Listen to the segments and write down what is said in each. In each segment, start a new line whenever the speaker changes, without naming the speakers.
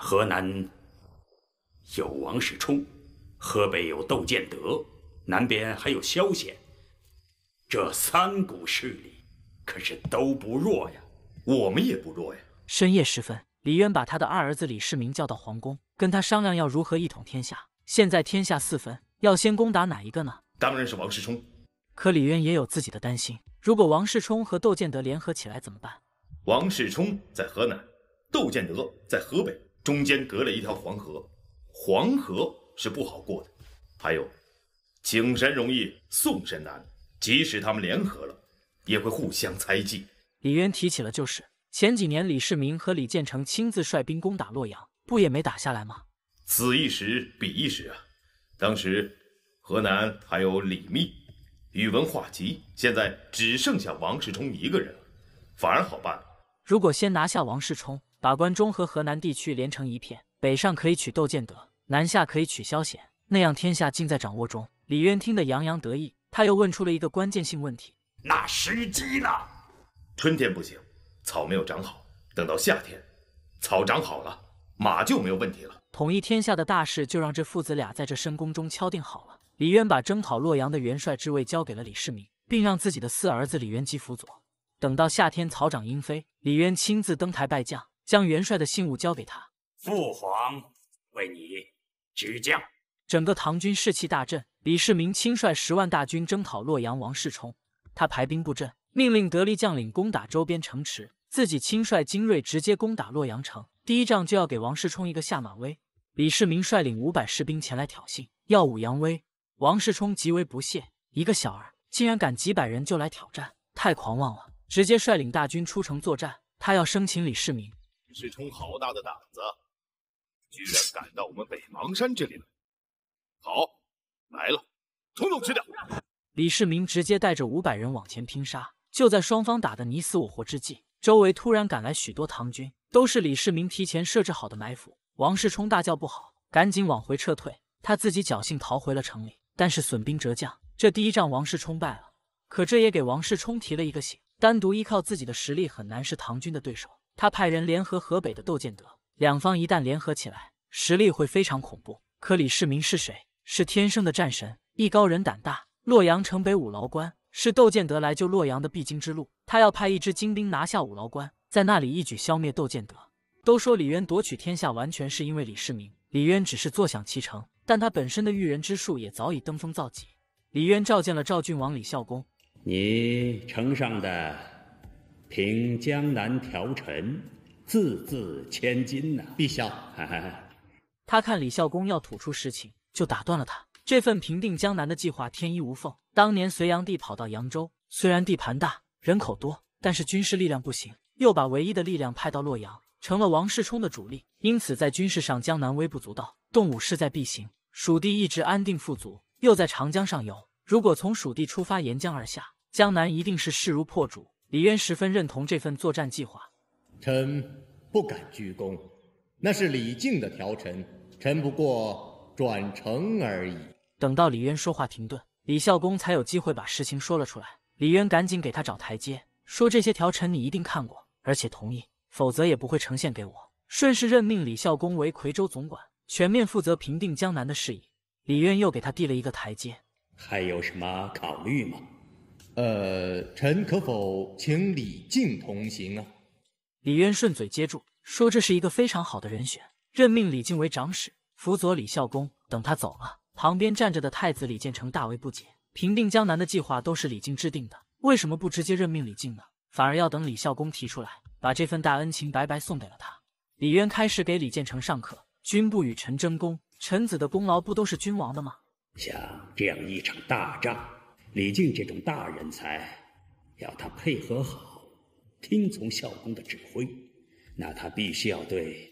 河南有王世充，河北有窦建德，
南边还有萧显，这三股势力可是都不弱呀。我们也不弱呀。
深夜时分，李渊把他的二儿子李世民叫到皇宫，跟他商量要如何一统天下。现在天下四分，要先攻打哪一个呢？
当然是王世充。
可李渊也有自己的担心，如果王世充和窦建德联合起来怎么办？
王世充在河南，窦建德在河北。中间隔了一条黄河，黄河是不好过的。还有，请神容易送神难，即使他们联合了，也会互相猜忌。
李渊提起了，就是前几年李世民和李建成亲自率兵攻打洛阳，不也没打下来吗？
此一时彼一时啊，当时河南还有李密、宇文化及，现在只剩下王世充一个
人了，反而好办。如果先拿下王世充。把关中和河南地区连成一片，北上可以取窦建德，南下可以取萧铣，那样天下尽在掌握中。李渊听得洋洋得意，他又问出了一个关键性问题：
那时机呢？春天不行，草没有长好；等到夏天，草长好了，马就没有问题了。
统一天下的大事就让这父子俩在这深宫中敲定好了。李渊把征讨洛阳的元帅之位交给了李世民，并让自己的四儿子李元吉辅佐。等到夏天草长莺飞，李渊亲自登台拜将。将元帅的信物交给他。
父皇为你执将。
整个唐军士气大振。李世民亲率十万大军征讨洛阳王世充。他排兵布阵，命令得力将领攻打周边城池，自己亲率精锐直接攻打洛阳城。第一仗就要给王世充一个下马威。李世民率领五百士兵前来挑衅，耀武扬威。王世充极为不屑，一个小儿竟然敢几百人就来挑战，太狂妄了！直接率领大军出城作战，他要生擒李世民。
李世充好大的胆子，居然敢到我们北邙山这里来！好，来了，
统统吃掉！李世民直接带着五百人往前拼杀。就在双方打得你死我活之际，周围突然赶来许多唐军，都是李世民提前设置好的埋伏。王世充大叫不好，赶紧往回撤退。他自己侥幸逃回了城里，但是损兵折将。这第一仗王世充败了，可这也给王世充提了一个醒：单独依靠自己的实力很难是唐军的对手。他派人联合河北的窦建德，两方一旦联合起来，实力会非常恐怖。可李世民是谁？是天生的战神，艺高人胆大。洛阳城北五劳关是窦建德来救洛阳的必经之路，他要派一支精兵拿下五劳关，在那里一举消灭窦建德。都说李渊夺取天下完全是因为李世民，李渊只是坐享其成，但他本身的驭人之术也早已登峰造极。李渊召见了赵郡王李孝公：“
你城上的。
平江南条陈，字字千金呐！陛下，他看李孝公要吐出实情，就打断了他。这份平定江南的计划天衣无缝。当年隋炀帝跑到扬州，虽然地盘大、人口多，但是军事力量不行，又把唯一的力量派到洛阳，成了王世充的主力。因此，在军事上，江南微不足道，动武势在必行。蜀地一直安定富足，又在长江上游，如果从蜀地出发沿江而下，江南一定是势如破竹。李渊十分认同这份作战计划，臣不敢居功，那是李靖的条陈，臣不过转呈而已。等到李渊说话停顿，李孝公才有机会把事情说了出来。李渊赶紧给他找台阶，说这些条陈你一定看过，而且同意，否则也不会呈现给我。顺势任命李孝公为夔州总管，全面负责平定江南的事宜。李渊又给他递了一个台阶，还有什么考虑吗？呃，臣可否请李靖同行呢？李渊顺嘴接住说：“这是一个非常好的人选，任命李靖为长史，辅佐李孝恭。”等他走了，旁边站着的太子李建成大为不解：平定江南的计划都是李靖制定的，为什么不直接任命李靖呢？反而要等李孝恭提出来，把这份大恩情白白送给了他。李渊开始给李建成上课：“君不与臣争功，臣子的功劳不都是君王的吗？”像
这样一场大仗。李靖这种大人才，要他配合好，听从孝公的指挥，那他必须要对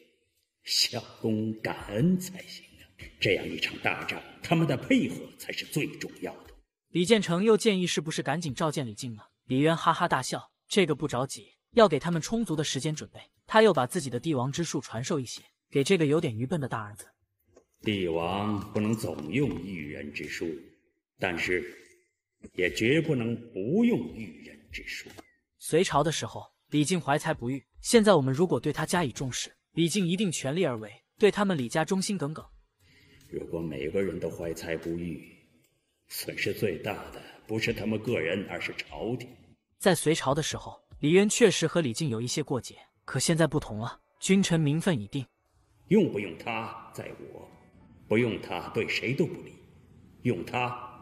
孝公感恩才行啊！这样一场大战，他们的配合才是最
重要的。李建成又建议，是不是赶紧召见李靖呢？李渊哈哈大笑：“这个不着急，要给他们充足的时间准备。”他又把自己的帝王之术传授一些给这个有点愚笨的大儿子。
帝王不能总用一人之术，但是。也绝不能不用育人之术。
隋朝的时候，李靖怀才不遇。现在我们如果对他加以重视，李靖一定全力而为，对他们李家忠心耿耿。
如果每个人都怀才不遇，损失最大的不是他们个人，而是朝廷。
在隋朝的时候，李渊确实和李靖有一些过节，可现在不同了，君臣名分已定，
用不用他在我，不用他对谁都不利，用他。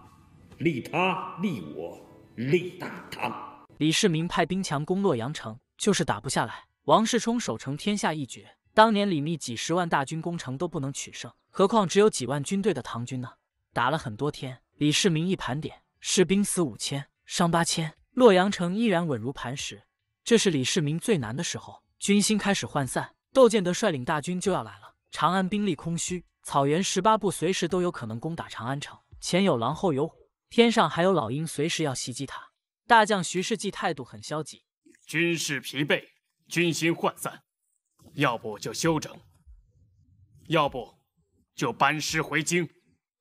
利他，利我，利大唐。李世民派兵强攻洛阳城，就是打不下来。王世充守城，天下一绝。当年李密几十万大军攻城都不能取胜，何况只有几万军队的唐军呢？打了很多天，李世民一盘点，士兵死五千，伤八千，洛阳城依然稳如磐石。这是李世民最难的时候，军心开始涣散。窦建德率领大军就要来了，长安兵力空虚，草原十八部随时都有可能攻打长安城，前有狼，后有虎。天上还有老鹰，随时要袭击他。大将徐世绩态度很消极，军士疲惫，军心涣散，要不就休整，要不就班师回京。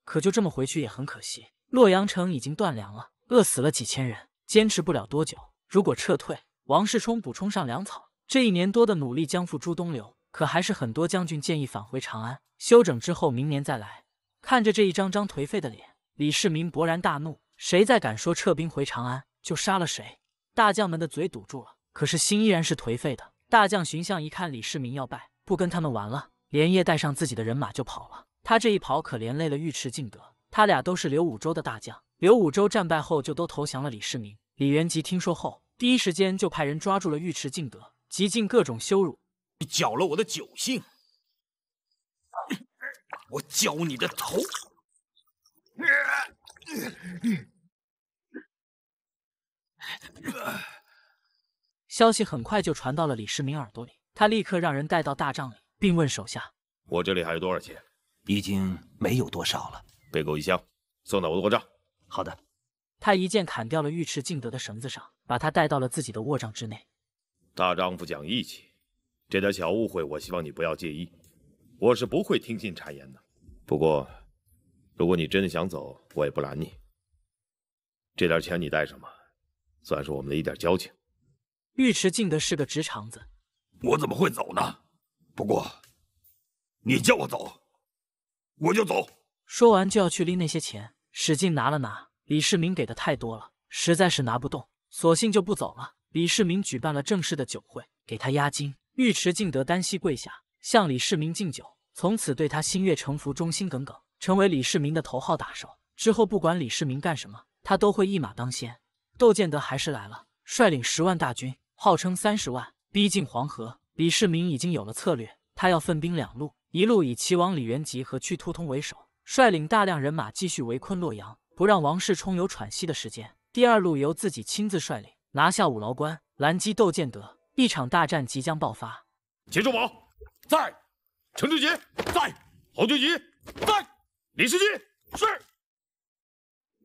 可就这么回去也很可惜，洛阳城已经断粮了，饿死了几千人，坚持不了多久。如果撤退，王世充补充上粮草，这一年多的努力将付诸东流。可还是很多将军建议返回长安休整之后，明年再来。看着这一张张颓废的脸。李世民勃然大怒，谁再敢说撤兵回长安，就杀了谁。大将们的嘴堵住了，可是心依然是颓废的。大将寻相一看李世民要败，不跟他们玩了，连夜带上自己的人马就跑了。他这一跑，可连累了尉迟敬德。他俩都是刘武周的大将，刘武周战败后就都投降了李世民。李元吉听说后，第一时间就派人抓住了尉迟敬德，极尽各种羞辱。你搅了我的酒兴，我搅你的头！消息很快就传到了李世民耳朵里，他立刻让人带到大帐里，并问手下：“
我这里还有多少钱？”“已经没有多少了。”“背够一箱，送到我的卧帐。”“
好的。”他一剑砍掉了尉迟敬德的绳子，上把他带到了自己的卧帐之内。
大丈夫讲义气，这点小误会，我希望你不要介意。我是不会听信谗言的。不过。如果你真的想走，我也不拦你。这点钱你带上吧，算是我们的一点交情。
尉迟敬德是个直肠子，
我怎么会走呢？不
过，
你叫我走，我就走。
说完就要去拎那些钱，使劲拿了拿。李世民给的太多了，实在是拿不动，索性就不走了。李世民举办了正式的酒会，给他押金。尉迟敬德单膝跪下，向李世民敬酒，从此对他心悦诚服，忠心耿耿。成为李世民的头号打手之后，不管李世民干什么，他都会一马当先。窦建德还是来了，率领十万大军，号称三十万，逼近黄河。李世民已经有了策略，他要分兵两路：一路以齐王李元吉和屈突通为首，率领大量人马继续围困洛阳，不让王世充有喘息的时间；第二路由自己亲自率领，拿下五劳关，拦击窦建德。一场大战即将爆发。秦仲宝在，程志
杰在，侯俊杰在。李世绩是，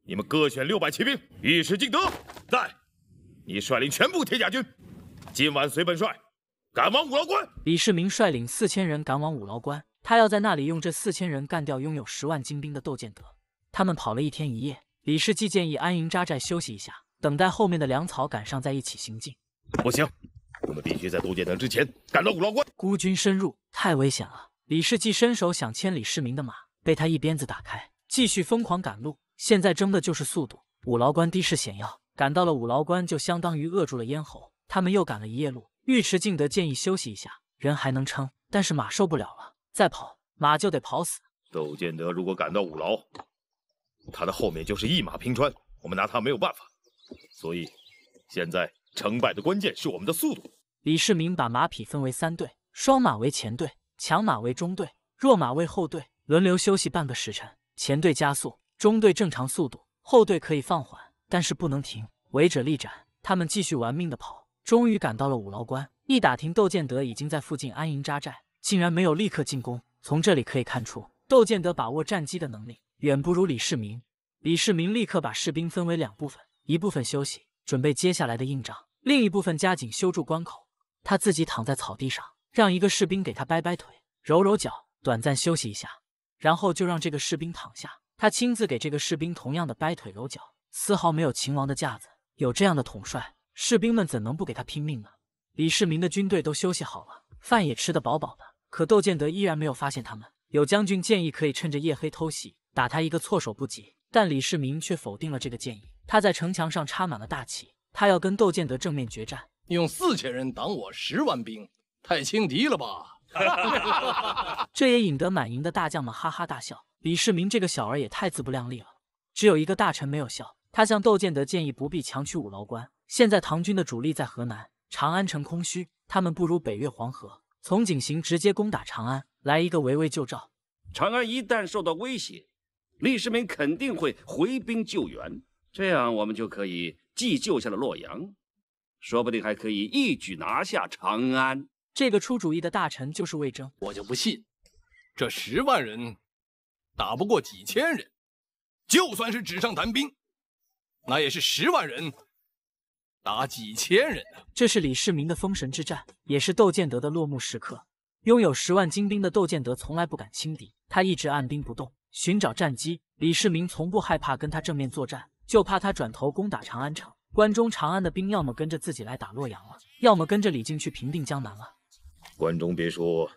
你们各选六百骑兵。尉迟敬德在，你率领全部铁甲军，今晚随本帅赶往五牢关。
李世民率领四千人赶往五牢关，他要在那里用这四千人干掉拥有十万精兵的窦建德。他们跑了一天一夜，李世继建议安营扎寨休息一下，等待后面的粮草赶上再一起行进。
不行，我们必须在窦建德之前赶到五
牢关。孤军深入太危险了。李世继伸手想牵李世民的马。被他一鞭子打开，继续疯狂赶路。现在争的就是速度。五劳关地势险要，赶到了五劳关就相当于扼住了咽喉。他们又赶了一夜路，尉迟敬德建议休息一下，人还能撑，但是马受不了了，再跑马就
得跑死。窦建德如果赶到五劳，他的后面就是一马平川，我们拿他没有办法。所以现在成败的关键
是我们的速度。李世民把马匹分为三队，双马为前队，强马为中队，弱马为后队。轮流休息半个时辰，前队加速，中队正常速度，后队可以放缓，但是不能停。违者立斩。他们继续玩命的跑，终于赶到了五劳关。一打听，窦建德已经在附近安营扎寨，竟然没有立刻进攻。从这里可以看出，窦建德把握战机的能力远不如李世民。李世民立刻把士兵分为两部分，一部分休息，准备接下来的硬仗；另一部分加紧修筑关口。他自己躺在草地上，让一个士兵给他掰掰腿、揉揉脚，短暂休息一下。然后就让这个士兵躺下，他亲自给这个士兵同样的掰腿揉脚，丝毫没有秦王的架子。有这样的统帅，士兵们怎能不给他拼命呢？李世民的军队都休息好了，饭也吃得饱饱的，可窦建德依然没有发现他们。有将军建议可以趁着夜黑偷袭，打他一个措手不及，但李世民却否定了这个建议。他在城墙上插满了大旗，他要跟窦建德正面决战。
用四千人挡我十万兵，太轻敌了吧？
这也引得满营的大将们哈哈大笑。李世民这个小儿也太自不量力了。只有一个大臣没有笑，他向窦建德建议不必强取五劳关。现在唐军的主力在河南，长安城空虚，他们不如北越黄河，从井陉直接攻打长安，来一个围魏救赵。
长安一旦受到威胁，李世民肯定会回兵救援，这样我们就可以既救下了洛阳，说不定还可以
一举拿下长安。这个出主意的大臣就是魏征。我就不信，这十万人打不过几千人，就算是纸上谈兵，那也是十万人打几
千人啊！这是李世民的封神之战，也是窦建德的落幕时刻。拥有十万精兵的窦建德从来不敢轻敌，他一直按兵不动，寻找战机。李世民从不害怕跟他正面作战，就怕他转头攻打长安城。关中长安的兵，要么跟着自己来打洛阳了，要么跟着李靖去平定江南了。
关中别说，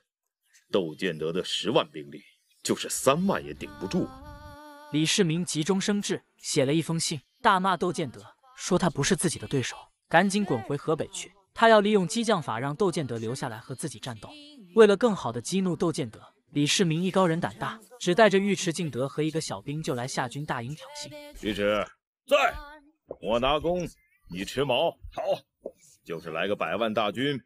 窦建德的
十万兵力，就是三万也顶不住啊！李世民急中生智，写了一封信，大骂窦建德，说他不是自己的对手，赶紧滚回河北去。他要利用激将法，让窦建德留下来和自己战斗。为了更好的激怒窦建德，李世民艺高人胆大，只带着尉迟敬德和一个小兵就来夏军大营挑衅。
尉迟，在！我拿弓，你持矛，好！就是来个百万大军。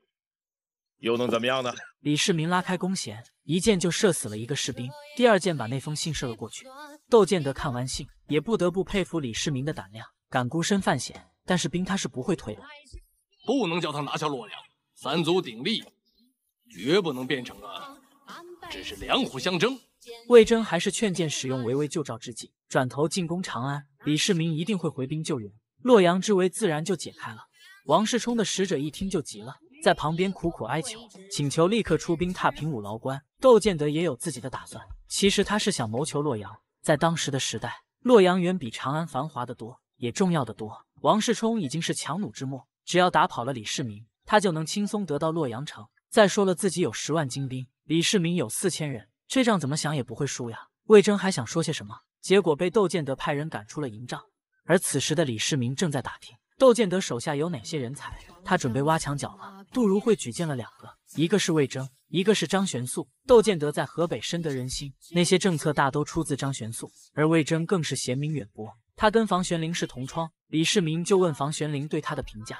又能怎么样呢？
李世民拉开弓弦，一箭就射死了一个士兵，第二箭把那封信射了过去。窦建德看完信，也不得不佩服李世民的胆量，敢孤身犯险。但是兵他是不会退的，不能叫
他拿下洛阳，三足鼎立，绝不能变成了只是
两虎相争。魏征还是劝谏使用围魏救赵之计，转头进攻长安，李世民一定会回兵救援，洛阳之围自然就解开了。王世充的使者一听就急了。在旁边苦苦哀求，请求立刻出兵踏平五劳关。窦建德也有自己的打算，其实他是想谋求洛阳。在当时的时代，洛阳远比长安繁华的多，也重要的多。王世充已经是强弩之末，只要打跑了李世民，他就能轻松得到洛阳城。再说了，自己有十万精兵，李世民有四千人，这仗怎么想也不会输呀。魏征还想说些什么，结果被窦建德派人赶出了营帐。而此时的李世民正在打听。窦建德手下有哪些人才？他准备挖墙脚了。杜如晦举荐了两个，一个是魏征，一个是张玄素。窦建德在河北深得人心，那些政策大都出自张玄素，而魏征更是贤明远播。他跟房玄龄是同窗，李世民就问房玄龄对他的评价。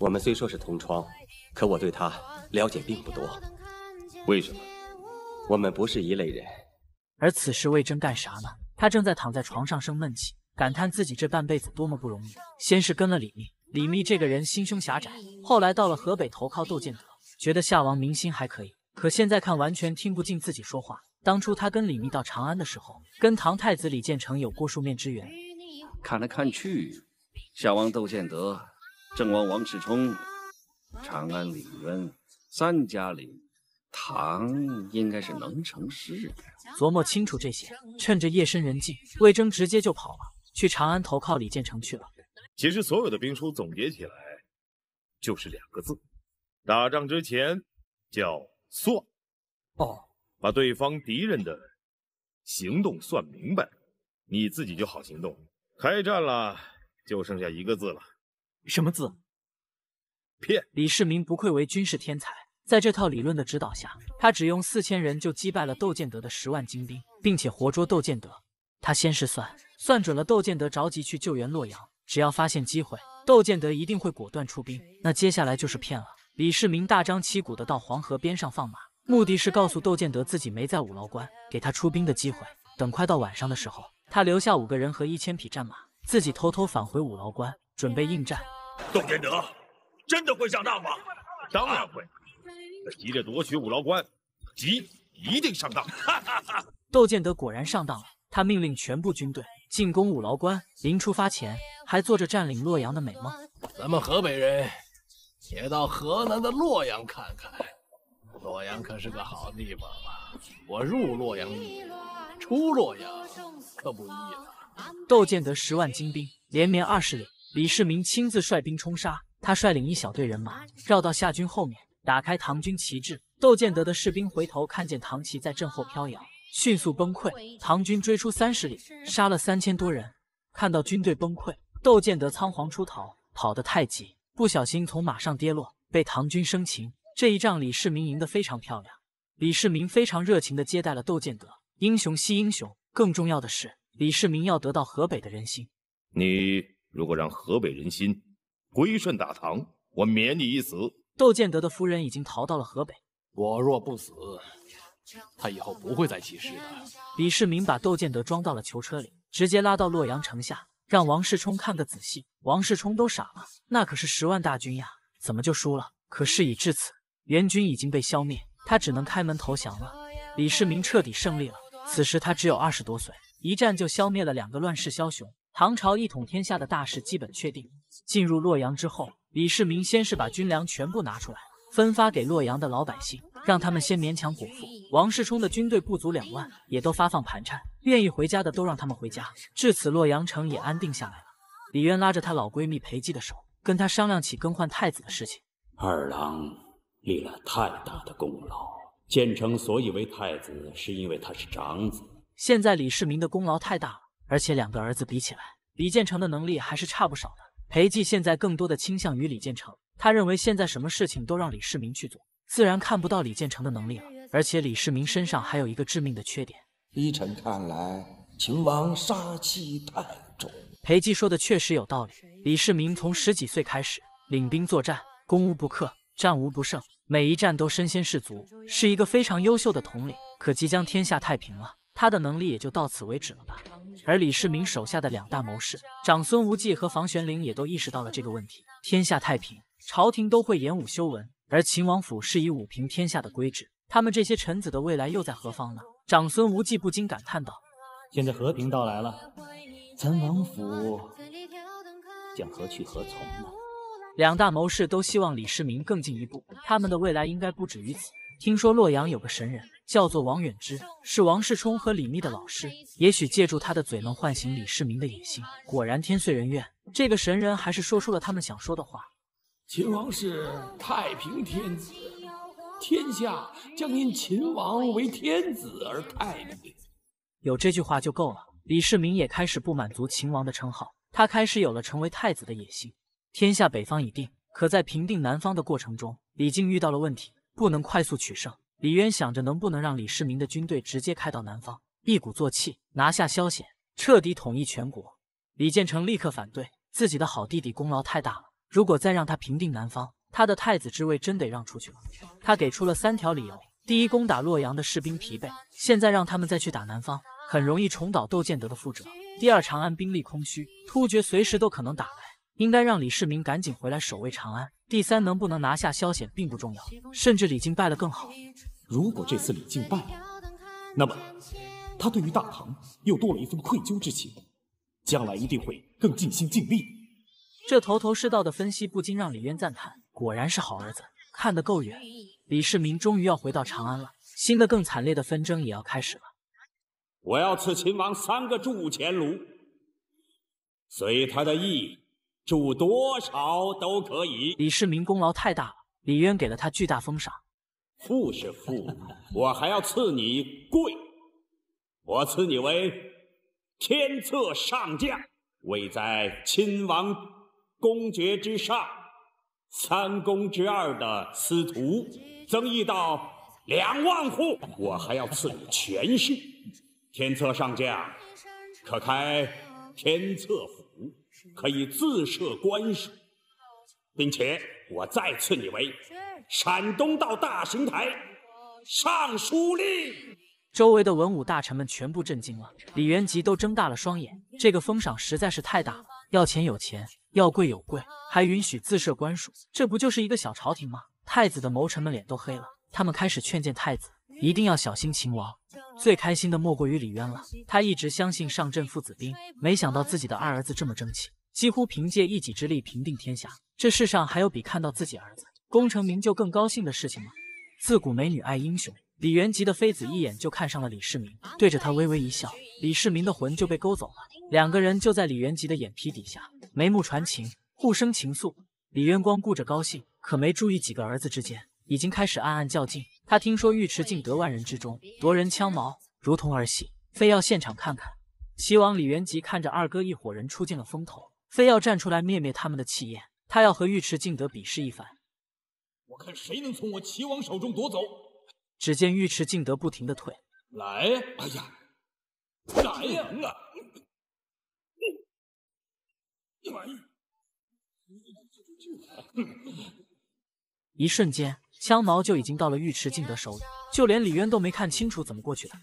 我们虽说是同窗，可我对他了解并不多。为什么？我们不是一类人。
而此时魏征干啥呢？他正在躺在床上生闷气。感叹自己这半辈子多么不容易。先是跟了李密，李密这个人心胸狭窄；后来到了河北投靠窦建德，觉得夏王民心还可以。可现在看，完全听不进自己说话。当初他跟李密到长安的时候，跟唐太子李建成有过数面之缘。
看来看去，夏王窦建德、郑王王世充、长安李渊三家里，唐应该是能成
事的。琢磨清楚这些，趁着夜深人静，魏征直接就跑了。去长安投靠李建成去了。
其实所有的兵书总结起来就是两个字：打仗之前叫算，哦，把对方敌人的行动算明白，你自己就好行动。
开战了就剩下一个字了，什么字？骗！李世民不愧为军事天才，在这套理论的指导下，他只用四千人就击败了窦建德的十万精兵，并且活捉窦建德。他先是算。算准了，窦建德着急去救援洛阳，只要发现机会，窦建德一定会果断出兵。那接下来就是骗了。李世民大张旗鼓的到黄河边上放马，目的是告诉窦建德自己没在五劳关，给他出兵的机会。等快到晚上的时候，他留下五个人和一千匹战马，自己偷偷返回五劳关，准备应战。
窦建德真的会上当吗？
当然会，他急着夺取五劳关，急一定上当。
窦建德果然上当了，他命令全部军队。进攻五劳关，临出发前还做着占领洛阳的美梦。咱们河北人也到
河南的洛阳看看，洛阳可是个好地方啊！我
入洛阳易，出洛
阳可不易了。
窦建德十万精兵连绵二十里，李世民亲自率兵冲杀，他率领一小队人马绕到夏军后面，打开唐军旗帜。窦建德的士兵回头看见唐旗在阵后飘扬。迅速崩溃，唐军追出三十里，杀了三千多人。看到军队崩溃，窦建德仓皇出逃，跑得太急，不小心从马上跌落，被唐军生擒。这一仗，李世民赢得非常漂亮。李世民非常热情地接待了窦建德，英雄惜英雄。更重要的是，李世民要得到河北的人心。
你如果让河北人心归顺大唐，我免你一死。
窦建德的夫人已经逃到了河北。
我若不死。他以后不会再起事
的。李世民把窦建德装到了囚车里，直接拉到洛阳城下，让王世充看个仔细。王世充都傻了，那可是十万大军呀，怎么就输了？可事已至此，援军已经被消灭，他只能开门投降了。李世民彻底胜利了。此时他只有二十多岁，一战就消灭了两个乱世枭雄，唐朝一统天下的大事基本确定。进入洛阳之后，李世民先是把军粮全部拿出来，分发给洛阳的老百姓。让他们先勉强果腹。王世充的军队不足两万，也都发放盘缠，愿意回家的都让他们回家。至此，洛阳城也安定下来了。李渊拉着他老闺蜜裴寂的手，跟他商量起更换太子的事情。
二郎立了太大的功劳，建成所以为太子，是
因为他是长子。现在李世民的功劳太大了，而且两个儿子比起来，李建成的能力还是差不少的。裴寂现在更多的倾向于李建成，他认为现在什么事情都让李世民去做。自然看不到李建成的能力了，而且李世民身上还有一个致命的缺点。依臣看来，秦王杀气太重。裴寂说的确实有道理。李世民从十几岁开始领兵作战，攻无不克，战无不胜，每一战都身先士卒，是一个非常优秀的统领。可即将天下太平了，他的能力也就到此为止了吧？而李世民手下的两大谋士长孙无忌和房玄龄也都意识到了这个问题。天下太平，朝廷都会演武修文。而秦王府是以武平天下的规制，他们这些臣子的未来又在何方呢？长孙无忌不禁感叹道：“现在和平到来了，咱王府将何去何从呢？”两大谋士都希望李世民更进一步，他们的未来应该不止于此。听说洛阳有个神人，叫做王远之，是王世充和李密的老师，也许借助他的嘴能唤醒李世民的野心。果然天遂人愿，这个神人还是说出了他们想说的话。秦王是太平天子，天下将因秦王为天子而太平。有这句话就够了。李世民也开始不满足秦王的称号，他开始有了成为太子的野心。天下北方已定，可在平定南方的过程中，李靖遇到了问题，不能快速取胜。李渊想着能不能让李世民的军队直接开到南方，一鼓作气拿下萧显，彻底统一全国。李建成立刻反对，自己的好弟弟功劳太大了。如果再让他平定南方，他的太子之位真得让出去了。他给出了三条理由：第一，攻打洛阳的士兵疲惫，现在让他们再去打南方，很容易重蹈窦建德的覆辙；第二，长安兵力空虚，突厥随时都可能打来，应该让李世民赶紧回来守卫长安；第三，能不能拿下萧显并不重要，甚至李靖败了更好。如果这次李靖败了，那么他对于大唐又多了一份愧疚之情，将来一定会
更尽心尽力。
这头头是道的分析不禁让李渊赞叹，果然是好儿子，看得够远。李世民终于要回到长安了，新的更惨烈的纷争也要开始了。
我要赐秦王三个铸钱炉，
随他的意，铸多少都可以。李世民功劳太大了，李渊给了他巨大封赏。富是富，
我还要赐你贵，
我赐你为天策上将，位在亲王。公爵之上，三公之二的司徒，增益到两万户。我还要赐你权势，天策上将可开天策府，可以自设官署，并且我再赐你为
陕东道大刑台尚书令。周围的文武大臣们全部震惊了，李元吉都睁大了双眼，这个封赏实在是太大了。要钱有钱，要贵有贵，还允许自设官署，这不就是一个小朝廷吗？太子的谋臣们脸都黑了，他们开始劝谏太子，一定要小心秦王。最开心的莫过于李渊了，他一直相信上阵父子兵，没想到自己的二儿子这么争气，几乎凭借一己之力平定天下。这世上还有比看到自己儿子功成名就更高兴的事情吗？自古美女爱英雄，李元吉的妃子一眼就看上了李世民，对着他微微一笑，李世民的魂就被勾走了。两个人就在李元吉的眼皮底下，眉目传情，互生情愫。李渊光顾着高兴，可没注意几个儿子之间已经开始暗暗较劲。他听说尉迟敬德万人之中夺人枪矛如同儿戏，非要现场看看。齐王李元吉看着二哥一伙人出尽了风头，非要站出来灭灭他们的气焰。他要和尉迟敬德比试一番。
我看谁能从我齐王手中夺走。
只见尉迟敬德不停的退。
来，哎呀，来呀！
一瞬间，枪矛就已经到了尉迟敬德手里，就连李渊都没看清楚怎么过去的。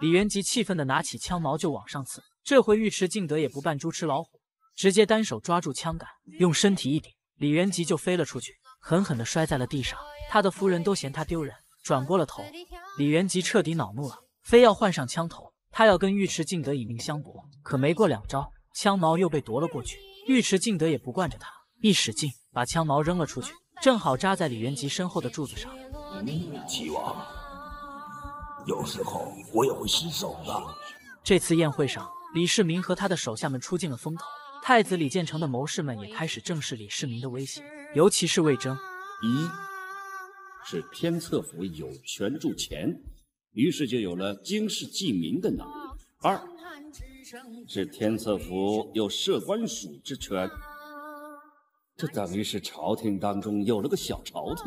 李元吉气愤的拿起枪矛就往上刺，这回尉迟敬德也不扮猪吃老虎，直接单手抓住枪杆，用身体一顶，李元吉就飞了出去，狠狠的摔在了地上。他的夫人都嫌他丢人，转过了头。李元吉彻底恼怒了，非要换上枪头，他要跟尉迟敬德以命相搏。可没过两招。枪矛又被夺了过去，尉迟敬德也不惯着他，一使劲把枪矛扔了出去，正好扎在李元吉身后的柱子上。七王，
有时候
我也会失手的。这次宴会上，李世民和他的手下们出尽了风头，太子李建成的谋士们也开始正视李世民的威胁，尤其是魏征。
一是天策府有权助钱，于是就有了经世济民的能力。
二是
天策府有设官署之权，这等于是朝廷当中有了个小
朝廷。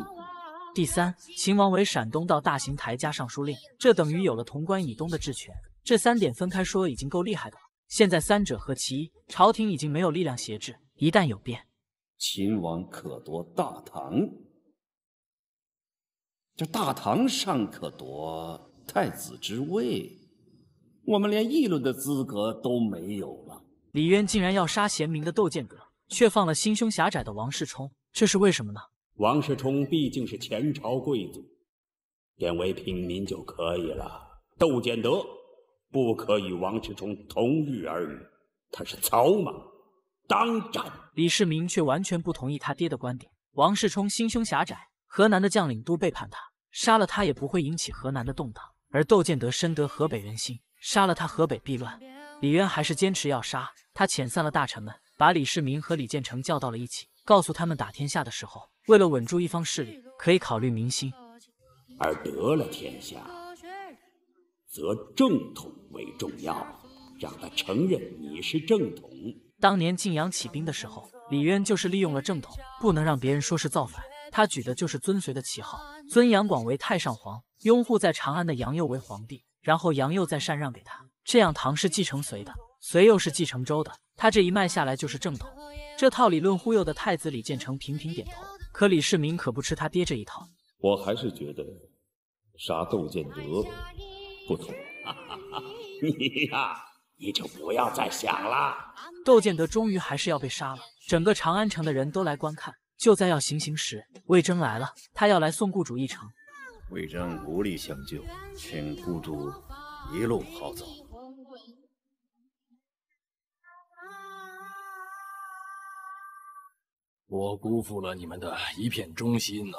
第三，秦王为陕东道大行台加尚书令，这等于有了潼关以东的治权。这三点分开说已经够厉害的了，现在三者合其一，朝廷已经没有力量挟制，一旦有变，
秦王可夺大唐。这大唐尚可夺太子之
位。我们连议论的资格都没有了。李渊竟然要杀贤明的窦建德，却放了心胸狭窄的王世充，这是为什么呢？王世
充毕竟是前朝贵族，贬为平民就可以了。窦建德不可与王世充同日而语，他是草莽，
当斩。李世民却完全不同意他爹的观点。王世充心胸狭窄，河南的将领都背叛他，杀了他也不会引起河南的动荡。而窦建德深得河北人心。杀了他，河北必乱。李渊还是坚持要杀他，遣散了大臣们，把李世民和李建成叫到了一起，告诉他们打天下的时候，为了稳住一方势力，可以考虑民心。而得了天下，
则正统为重要，让他承认你是正统。
当年晋阳起兵的时候，李渊就是利用了正统，不能让别人说是造反。他举的就是尊隋的旗号，尊杨广为太上皇，拥护在长安的杨佑为皇帝。然后杨又再禅让给他，这样唐是继承隋的，隋又是继承周的，他这一脉下来就是正统。这套理论忽悠的太子李建成频频点头，可李世民可不吃他爹这一套。
我还是觉得杀窦建德不妥。
你呀，你就不要再想了。窦建德终于还是要被杀了，整个长安城的人都来观看。就在要行刑时，魏征来了，他要来送雇主一程。
魏征无力相救，请孤独
一路好走。我辜负了你们的一片忠心
啊！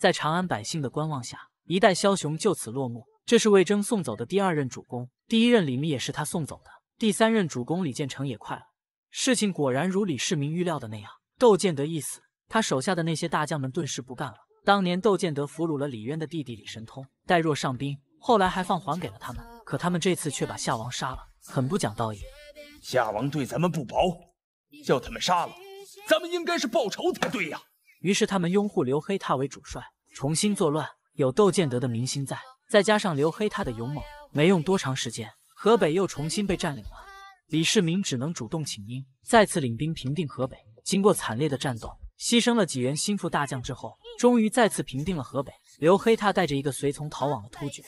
在长安百姓的观望下，一代枭雄就此落幕。这是魏征送走的第二任主公，第一任李密也是他送走的。第三任主公李建成也快了。事情果然如李世民预料的那样，窦建德一死，他手下的那些大将们顿时不干了。当年窦建德俘虏了李渊的弟弟李神通，待若上宾，后来还放还给了他们。可他们这次却把夏王杀了，很不讲道义。夏王对咱们不薄，叫他们杀了，咱们应该是报仇才对呀。于是他们拥护刘黑闼为主帅，重新作乱。有窦建德的民心在，再加上刘黑闼的勇猛，没用多长时间，河北又重新被占领了。李世民只能主动请缨，再次领兵平定河北。经过惨烈的战斗。牺牲了几员心腹大将之后，终于再次平定了河北。刘黑闼带着一个随从逃往了突厥，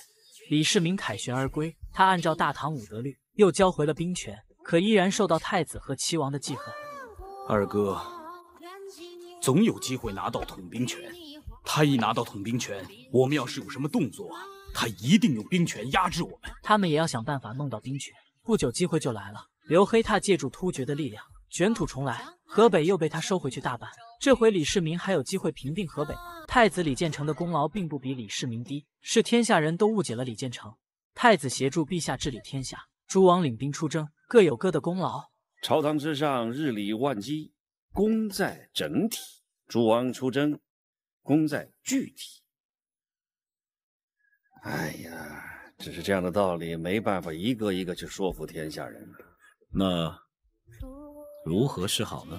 李世民凯旋而归。他按照大唐五德律又交回了兵权，可依然受到太子和齐王的记恨。
二哥，总有机会拿到统兵权。
他一拿到统兵权，我们要是有什么动作，他一定用兵权压制我们。他们也要想办法弄到兵权。不久，机会就来了。刘黑闼借助突厥的力量卷土重来，河北又被他收回去大半。这回李世民还有机会平定河北吗？太子李建成的功劳并不比李世民低，是天下人都误解了李建成。太子协助陛下治理天下，诸王领兵出征，各有各的功劳。
朝堂之上日理万机，功在整体；诸王出征，功在具体。哎呀，只是这样的
道理，没办法一个一个去说服天下人。
那如何是好呢？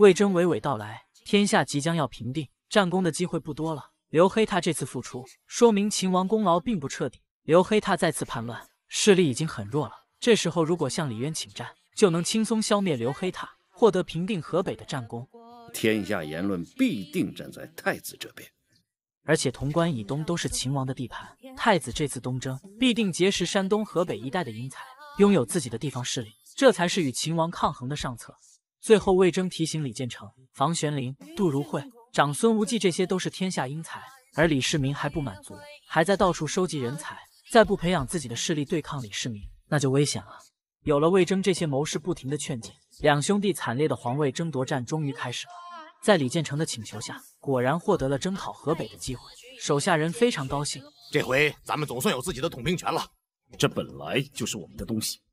魏征娓娓道来，天下即将要平定，战功的机会不多了。刘黑闼这次复出，说明秦王功劳并不彻底。刘黑闼再次叛乱，势力已经很弱了。这时候如果向李渊请战，就能轻松消灭刘黑闼，获得平定河北的战功。天下言论必定站在太子这边，而且潼关以东都是秦王的地盘。太子这次东征，必定结识山东、河北一带的英才，拥有自己的地方势力，这才是与秦王抗衡的上策。最后，魏征提醒李建成、房玄龄、杜如晦、长孙无忌，这些都是天下英才。而李世民还不满足，还在到处收集人才。再不培养自己的势力对抗李世民，那就危险了。有了魏征这些谋士不停的劝谏，两兄弟惨烈的皇位争夺战终于开始了。在李建成的请求下，果然获得了征讨河北的机会。手下人非常高兴，
这回咱们总算有自己的统兵权了。
这本来就是我们的东西。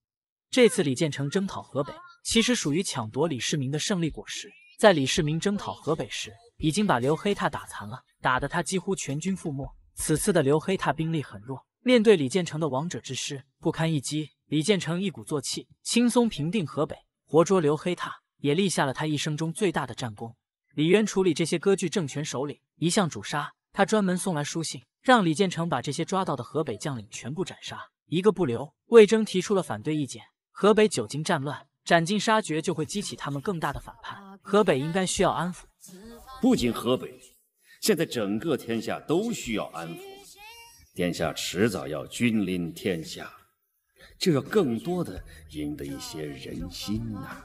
这次李建成征讨河北，其实属于抢夺李世民的胜利果实。在李世民征讨河北时，已经把刘黑闼打残了，打得他几乎全军覆没。此次的刘黑闼兵力很弱，面对李建成的王者之师，不堪一击。李建成一鼓作气，轻松平定河北，活捉刘黑闼，也立下了他一生中最大的战功。李渊处理这些割据政权首领，一向主杀，他专门送来书信，让李建成把这些抓到的河北将领全部斩杀，一个不留。魏征提出了反对意见。河北久经战乱，斩尽杀绝就会激起他们更大的反叛。河北应该需要安抚。不仅河北，
现在整个天下都需要安抚。殿下迟早要君临天
下，就要更多的赢得一些人心呐。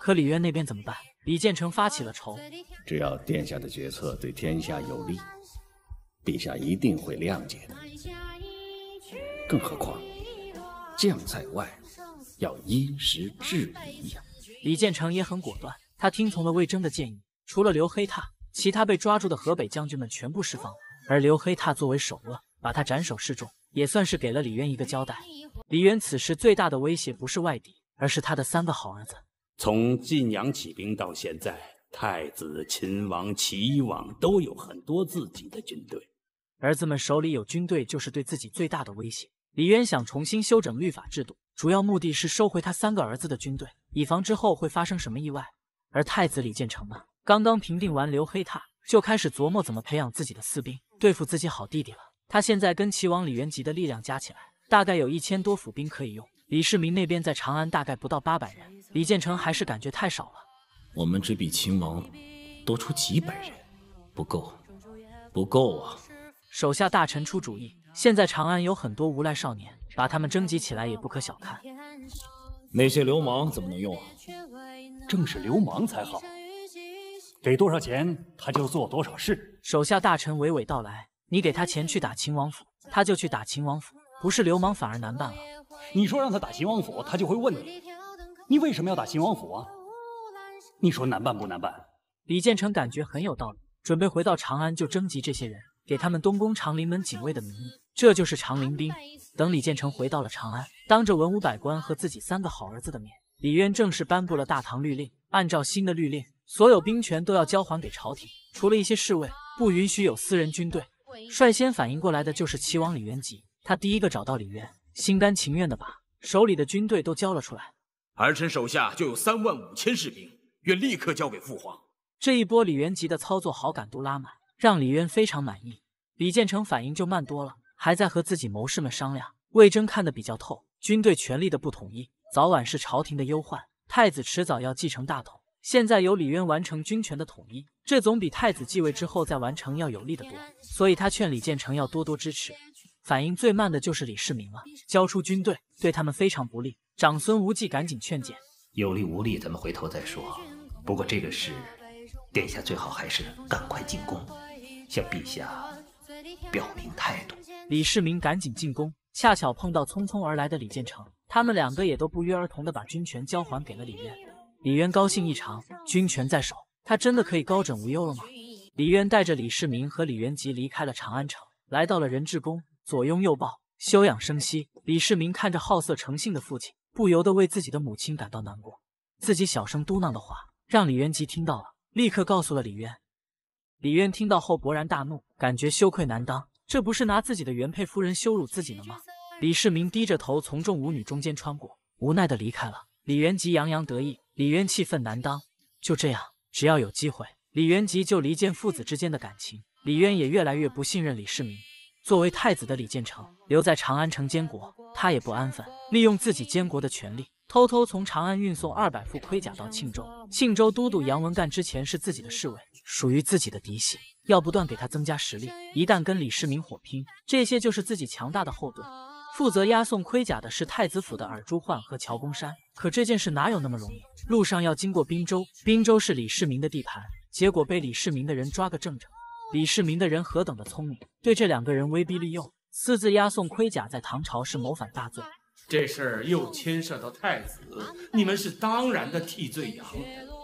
可李渊那边怎么办？李建成发起了愁。
只要殿
下的决策对天
下有利，陛下一定会谅解的。更何
况，将在外。要因时制宜呀！李建成也很果断，他听从了魏征的建议，除了刘黑闼，其他被抓住的河北将军们全部释放。而刘黑闼作为首恶，把他斩首示众，也算是给了李渊一个交代。李渊此时最大的威胁不是外敌，而是他的三个好儿子。
从晋阳起兵到现在，太子、秦王、齐王都有很
多自己的军队，儿子们手里有军队，就是对自己最大的威胁。李渊想重新修整律法制度。主要目的是收回他三个儿子的军队，以防之后会发生什么意外。而太子李建成呢，刚刚平定完刘黑闼，就开始琢磨怎么培养自己的私兵，对付自己好弟弟了。他现在跟齐王李元吉的力量加起来，大概有一千多府兵可以用。李世民那边在长安大概不到八百人，李建成还是感觉太少了。
我们只比秦王多出几百人，不够，不够啊！
手下大臣出主意，现在长安有很多无赖少年。把他们征集起来也不可小看。
那些流氓怎么能用啊？
正是流氓才好，给多少钱他就做多少事。手下大臣娓娓道来：你给他钱去打秦王府，他就去打秦王府。不是流氓反而难办了。你说让他打秦王府，他就会问你：你为什么要打秦王府啊？你说难办不难办？李建成感觉很有道理，准备回到长安就征集这些人，给他们东宫长林门警卫的名义。这就是长林兵。等李建成回到了长安，当着文武百官和自己三个好儿子的面，李渊正式颁布了大唐律令。按照新的律令，所有兵权都要交还给朝廷，除了一些侍卫，不允许有私人军队。率先反应过来的就是齐王李元吉，他第一个找到李渊，心甘情愿的把手里的军队都交了出来。
儿臣手下就有三万五
千士兵，愿立刻交给父皇。这一波李元吉的操作好感度拉满，让李渊非常满意。李建成反应就慢多了。还在和自己谋士们商量，魏征看得比较透，军队权力的不统一，早晚是朝廷的忧患。太子迟早要继承大统，现在由李渊完成军权的统一，这总比太子继位之后再完成要有利得多。所以他劝李建成要多多支持。反应最慢的就是李世民了，交出军队对他们非常不利。长孙无忌赶紧劝谏，
有利无利咱们回头再说。不过这个事，殿下最好还是赶快进宫，
向陛下表明态度。
李世民赶紧进宫，恰巧碰到匆匆而来的李建成，他们两个也都不约而同的把军权交还给了李渊。李渊高兴异常，军权在手，他真的可以高枕无忧了吗？李渊带着李世民和李元吉离开了长安城，来到了仁智宫，左拥右抱，休养生息。李世民看着好色成性的父亲，不由得为自己的母亲感到难过。自己小声嘟囔的话让李元吉听到了，立刻告诉了李渊。李渊听到后勃然大怒，感觉羞愧难当。这不是拿自己的原配夫人羞辱自己了吗？李世民低着头从众舞女中间穿过，无奈的离开了。李元吉洋洋得意，李渊气愤难当。就这样，只要有机会，李元吉就离间父子之间的感情。李渊也越来越不信任李世民。作为太子的李建成留在长安城监国，他也不安分，利用自己监国的权利，偷偷从长安运送二百副盔甲到庆州。庆州都督杨文干之前是自己的侍卫，属于自己的嫡系。要不断给他增加实力，一旦跟李世民火拼，这些就是自己强大的后盾。负责押送盔甲的是太子府的尔朱焕和乔公山，可这件事哪有那么容易？路上要经过滨州，滨州是李世民的地盘，结果被李世民的人抓个正着。李世民的人何等的聪明，对这两个人威逼利诱，私自押送盔甲在唐朝是谋反大罪，这事儿又牵涉到太子，你们是当然的替罪羊。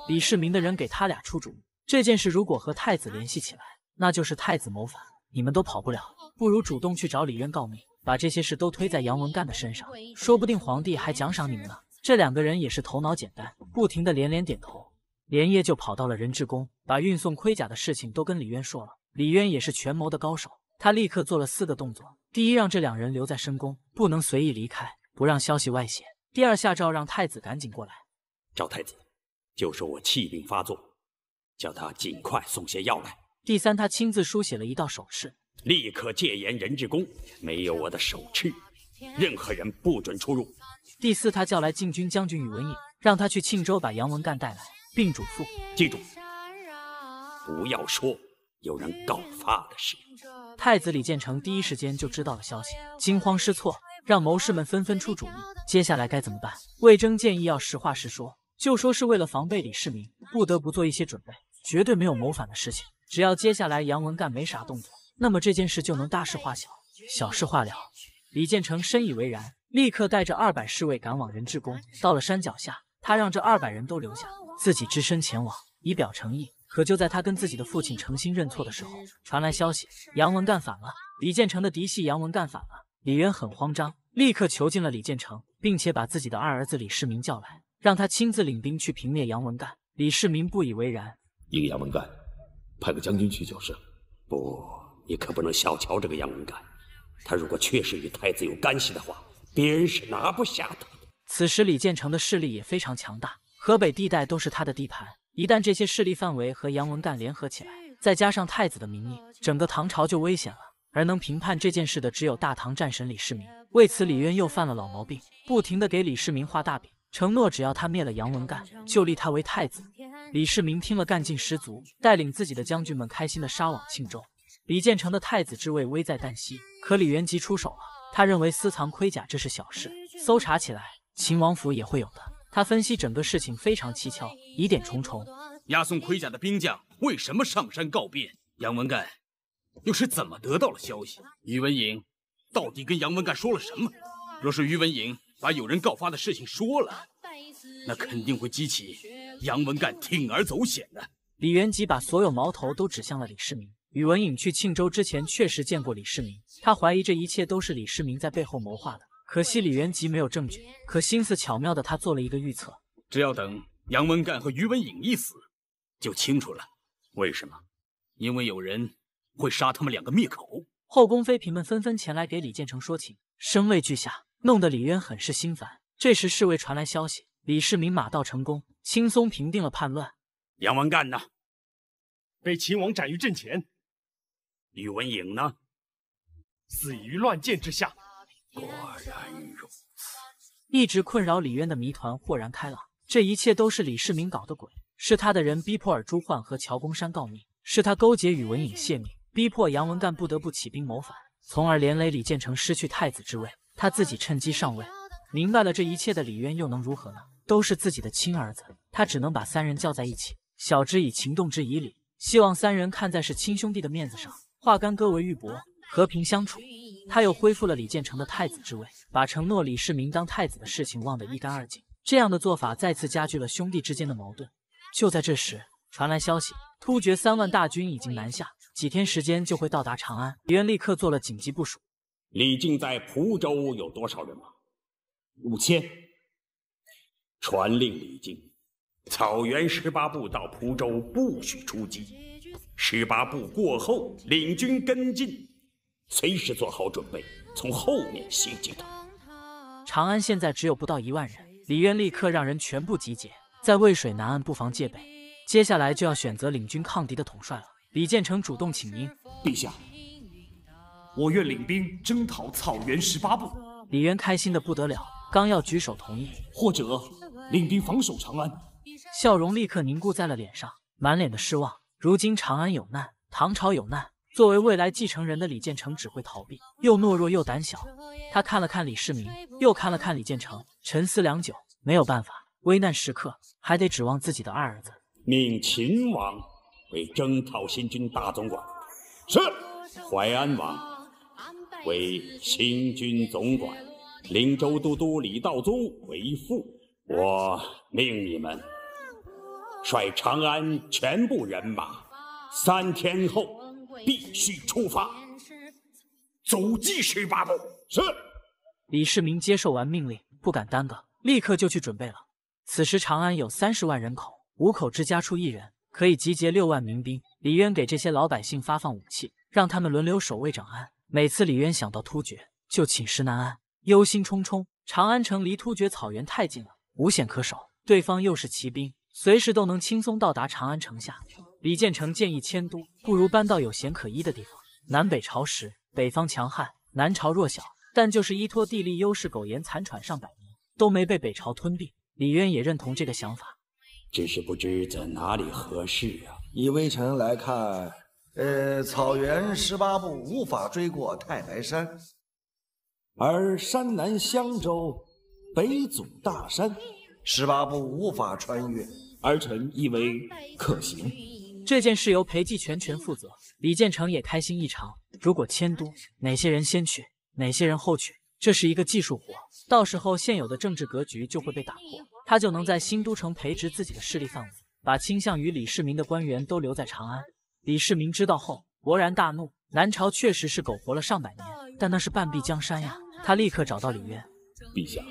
李世民的人给他俩出主意。这件事如果和太子联系起来，那就是太子谋反，你们都跑不了。不如主动去找李渊告密，把这些事都推在杨文干的身上，说不定皇帝还奖赏你们呢。这两个人也是头脑简单，不停的连连点头，连夜就跑到了仁智宫，把运送盔甲的事情都跟李渊说了。李渊也是权谋的高手，他立刻做了四个动作：第一，让这两人留在深宫，不能随意离开，不让消息外泄；第二，下诏让太子赶紧过来。赵太子，
就说我气病发作。叫他尽快送些药来。
第三，他亲自书写了一道手势，
立刻戒严人质宫，没有我的手势，任何人不准出入。
第四，他叫来禁军将军宇文颖，让他去庆州把杨文干带来，并嘱咐：
记住，不要说有人告
发的事。太子李建成第一时间就知道了消息，惊慌失措，让谋士们纷纷出主意，接下来该怎么办？魏征建议要实话实说，就说是为了防备李世民，不得不做一些准备。绝对没有谋反的事情。只要接下来杨文干没啥动作，那么这件事就能大事化小，小事化了。李建成深以为然，立刻带着二百侍卫赶往仁质宫。到了山脚下，他让这二百人都留下，自己只身前往，以表诚意。可就在他跟自己的父亲诚心认错的时候，传来消息，杨文干反了。李建成的嫡系杨文干反了。李渊很慌张，立刻囚禁了李建成，并且把自己的二儿子李世民叫来，让他亲自领兵去平灭杨文干。李世民不以为然。
个杨文干，派个将军去就是了。不，你可不能小瞧这个杨文干。他如果确实与太子有干系的话，
别人是拿不下的。
此时李建成的势力也非常强大，河北地带都是他的地盘。一旦这些势力范围和杨文干联合起来，再加上太子的名义，整个唐朝就危险了。而能评判这件事的，只有大唐战神李世民。为此，李渊又犯了老毛病，不停的给李世民画大饼。承诺只要他灭了杨文干，就立他为太子。李世民听了，干劲十足，带领自己的将军们开心的杀往庆州。李建成的太子之位危在旦夕，可李元吉出手了。他认为私藏盔甲这是小事，搜查起来秦王府也会有的。他分析整个事情非常蹊跷，疑点重重。
押送盔甲的兵将为什么上山告别？杨文干
又是怎么得到了消息？于文颖到底跟杨文干说了什么？若是于文颖。把有人告发的事情说了，那肯定会激起
杨文干铤而走险的。李元吉把所有矛头都指向了李世民。宇文颖去庆州之前确实见过李世民，他怀疑这一切都是李世民在背后谋划的。可惜李元吉没有证据，可心思巧妙的他做了一个预测：
只要等杨文
干和宇文颖一死，就清楚了。为什么？因为有人会杀他们两个灭口。
后宫妃嫔们纷纷前来给李建成说情，声泪俱下。弄得李渊很是心烦。这时，侍卫传来消息：李世民马到成功，轻松平定了叛乱。
杨文干呢？
被秦王斩于阵前。
宇文颖呢？死于乱箭之下。
果然如此。一直困扰李渊的谜团豁然开朗。这一切都是李世民搞的鬼，是他的人逼迫尔朱焕和乔公山告密，是他勾结宇文颖泄密，逼迫杨文干不得不起兵谋反，从而连累李建成失去太子之位。他自己趁机上位，明白了这一切的李渊又能如何呢？都是自己的亲儿子，他只能把三人叫在一起，晓之以情，动之以理，希望三人看在是亲兄弟的面子上，化干戈为玉帛，和平相处。他又恢复了李建成的太子之位，把承诺李世民当太子的事情忘得一干二净。这样的做法再次加剧了兄弟之间的矛盾。就在这时，传来消息，突厥三万大军已经南下，几天时间就会到达长安。
李渊立刻做了紧急部署。李靖在蒲州有多少人马？五千。传令李靖，
草原十八部到蒲州不许出击，十八部过后领军跟进，随时做好准备，从后面袭击他。
长安现在只有不到一万人，李渊立刻让人全部集结在渭水南岸布防戒备。接下来就要选择领军抗敌的统帅了。李建成主动请缨，陛下。我愿领兵征讨草原十八部。李渊开心的不得了，刚要举手同意，或者领兵防守长安，笑容立刻凝固在了脸上，满脸的失望。如今长安有难，唐朝有难，作为未来继承人的李建成只会逃避，又懦弱又胆小。他看了看李世民，又看了看李建成，沉思良久，没有办法，危难时刻还得指望自己的二儿子。命秦王为征讨新军大总管，
是淮安王。为行军总管，灵州都督李道宗为副。我命你们率长安全部人马，三天后必
须出发，阻击十八步。是。李世民接受完命令，不敢耽搁，立刻就去准备了。此时长安有三十万人口，五口之家出一人，可以集结六万民兵。李渊给这些老百姓发放武器，让他们轮流守卫长安。每次李渊想到突厥，就寝食难安，忧心忡忡。长安城离突厥草原太近了，无险可守，对方又是骑兵，随时都能轻松到达长安城下。李建成建议迁都，不如搬到有险可依的地方。南北朝时，北方强悍，南朝弱小，但就是依托地利优势，苟延残喘上百年，都没被北朝吞并。李渊也认同这个想法，只
是不知在哪里合适啊。以微臣来看。呃，草原十八部无法追过太白山，而山南襄州、北阻大山，十八部无法穿越。儿臣亦为可行。
这件事由裴寂全权负责。李建成也开心异常。如果迁都，哪些人先去，哪些人后去，这是一个技术活。到时候现有的政治格局就会被打破，他就能在新都城培植自己的势力范围，把倾向于李世民的官员都留在长安。李世民知道后勃然大怒，南朝确实是苟活了上百年，但那是半壁江山呀！他立刻找到李渊：“陛下，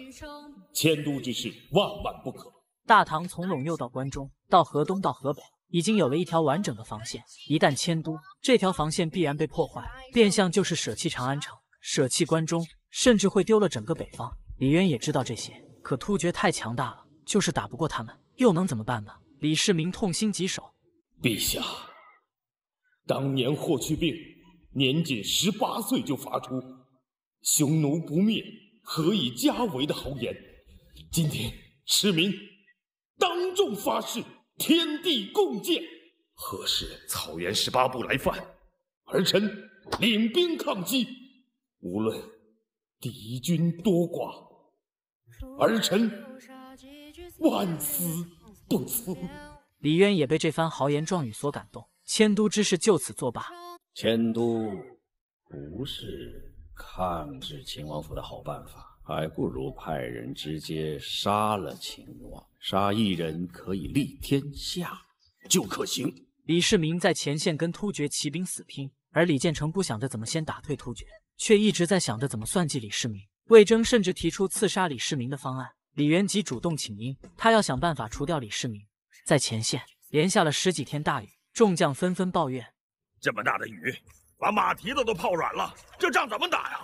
迁都之事
万万不可。大唐从陇右到关中，到河东到河北，已经有了一条完整的防线，一旦迁都，这条防线必然被破坏，变相就是舍弃长安城，舍弃关中，甚至会丢了整个北方。”李渊也知道这些，可突厥太强大了，就是打不过他们，又能怎么办呢？李世民痛心疾首：“陛下。”当年霍去病，
年仅十八岁就发出“匈奴不灭，何
以家为”的豪言。今天，世民当众发誓，天地共鉴。
何时草原十八部来犯，儿臣领兵抗击。无论敌军多
寡，儿臣万死不辞。李渊也被这番豪言壮语所感动。迁都之事就此作罢。迁都不是
抗制秦王府的好办法，还不如派人直接杀了秦王。杀一人可以立
天下，就可行。李世民在前线跟突厥骑兵死拼，而李建成不想着怎么先打退突厥，却一直在想着怎么算计李世民。魏征甚至提出刺杀李世民的方案。李元吉主动请缨，他要想办法除掉李世民。在前线连下了十几天大雨。众将纷纷抱怨：“
这么大的雨，把马蹄子都泡软了，这仗怎么
打呀？”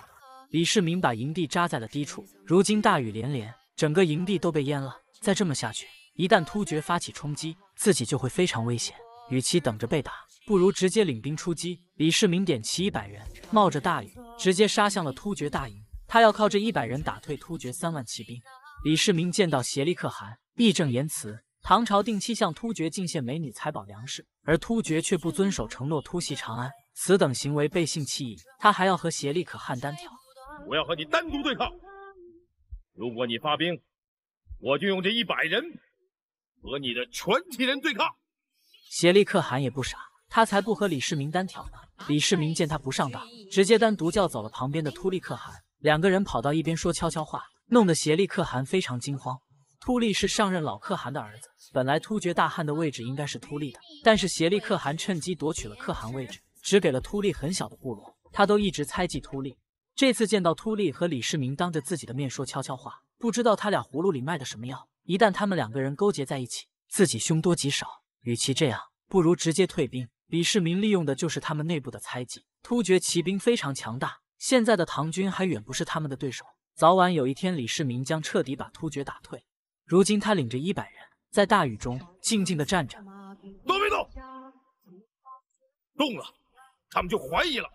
李世民把营地扎在了低处，如今大雨连连，整个营地都被淹了。再这么下去，一旦突厥发起冲击，自己就会非常危险。与其等着被打，不如直接领兵出击。李世民点齐一百人，冒着大雨，直接杀向了突厥大营。他要靠这一百人打退突厥三万骑兵。李世民见到颉利可汗，义正言辞。唐朝定期向突厥进献美女、财宝、粮食，而突厥却不遵守承诺，突袭长安，此等行为背信弃义。他还要和颉利可汗单挑，
我要和你单独对抗。如果你发兵，我就用这一百人和你的全
体人对抗。颉利可汗也不傻，他才不和李世民单挑呢。李世民见他不上当，直接单独叫走了旁边的突利可汗，两个人跑到一边说悄悄话，弄得颉利可汗非常惊慌。突利是上任老可汗的儿子，本来突厥大汗的位置应该是突利的，但是协力可汗趁机夺取了可汗位置，只给了突利很小的部落。他都一直猜忌突利，这次见到突利和李世民当着自己的面说悄悄话，不知道他俩葫芦里卖的什么药。一旦他们两个人勾结在一起，自己凶多吉少。与其这样，不如直接退兵。李世民利用的就是他们内部的猜忌。突厥骑兵非常强大，现在的唐军还远不是他们的对手。早晚有一天，李世民将彻底把突厥打退。如今他领着一百人，在大雨中静静的站着，都别动，动了，他们就怀疑了。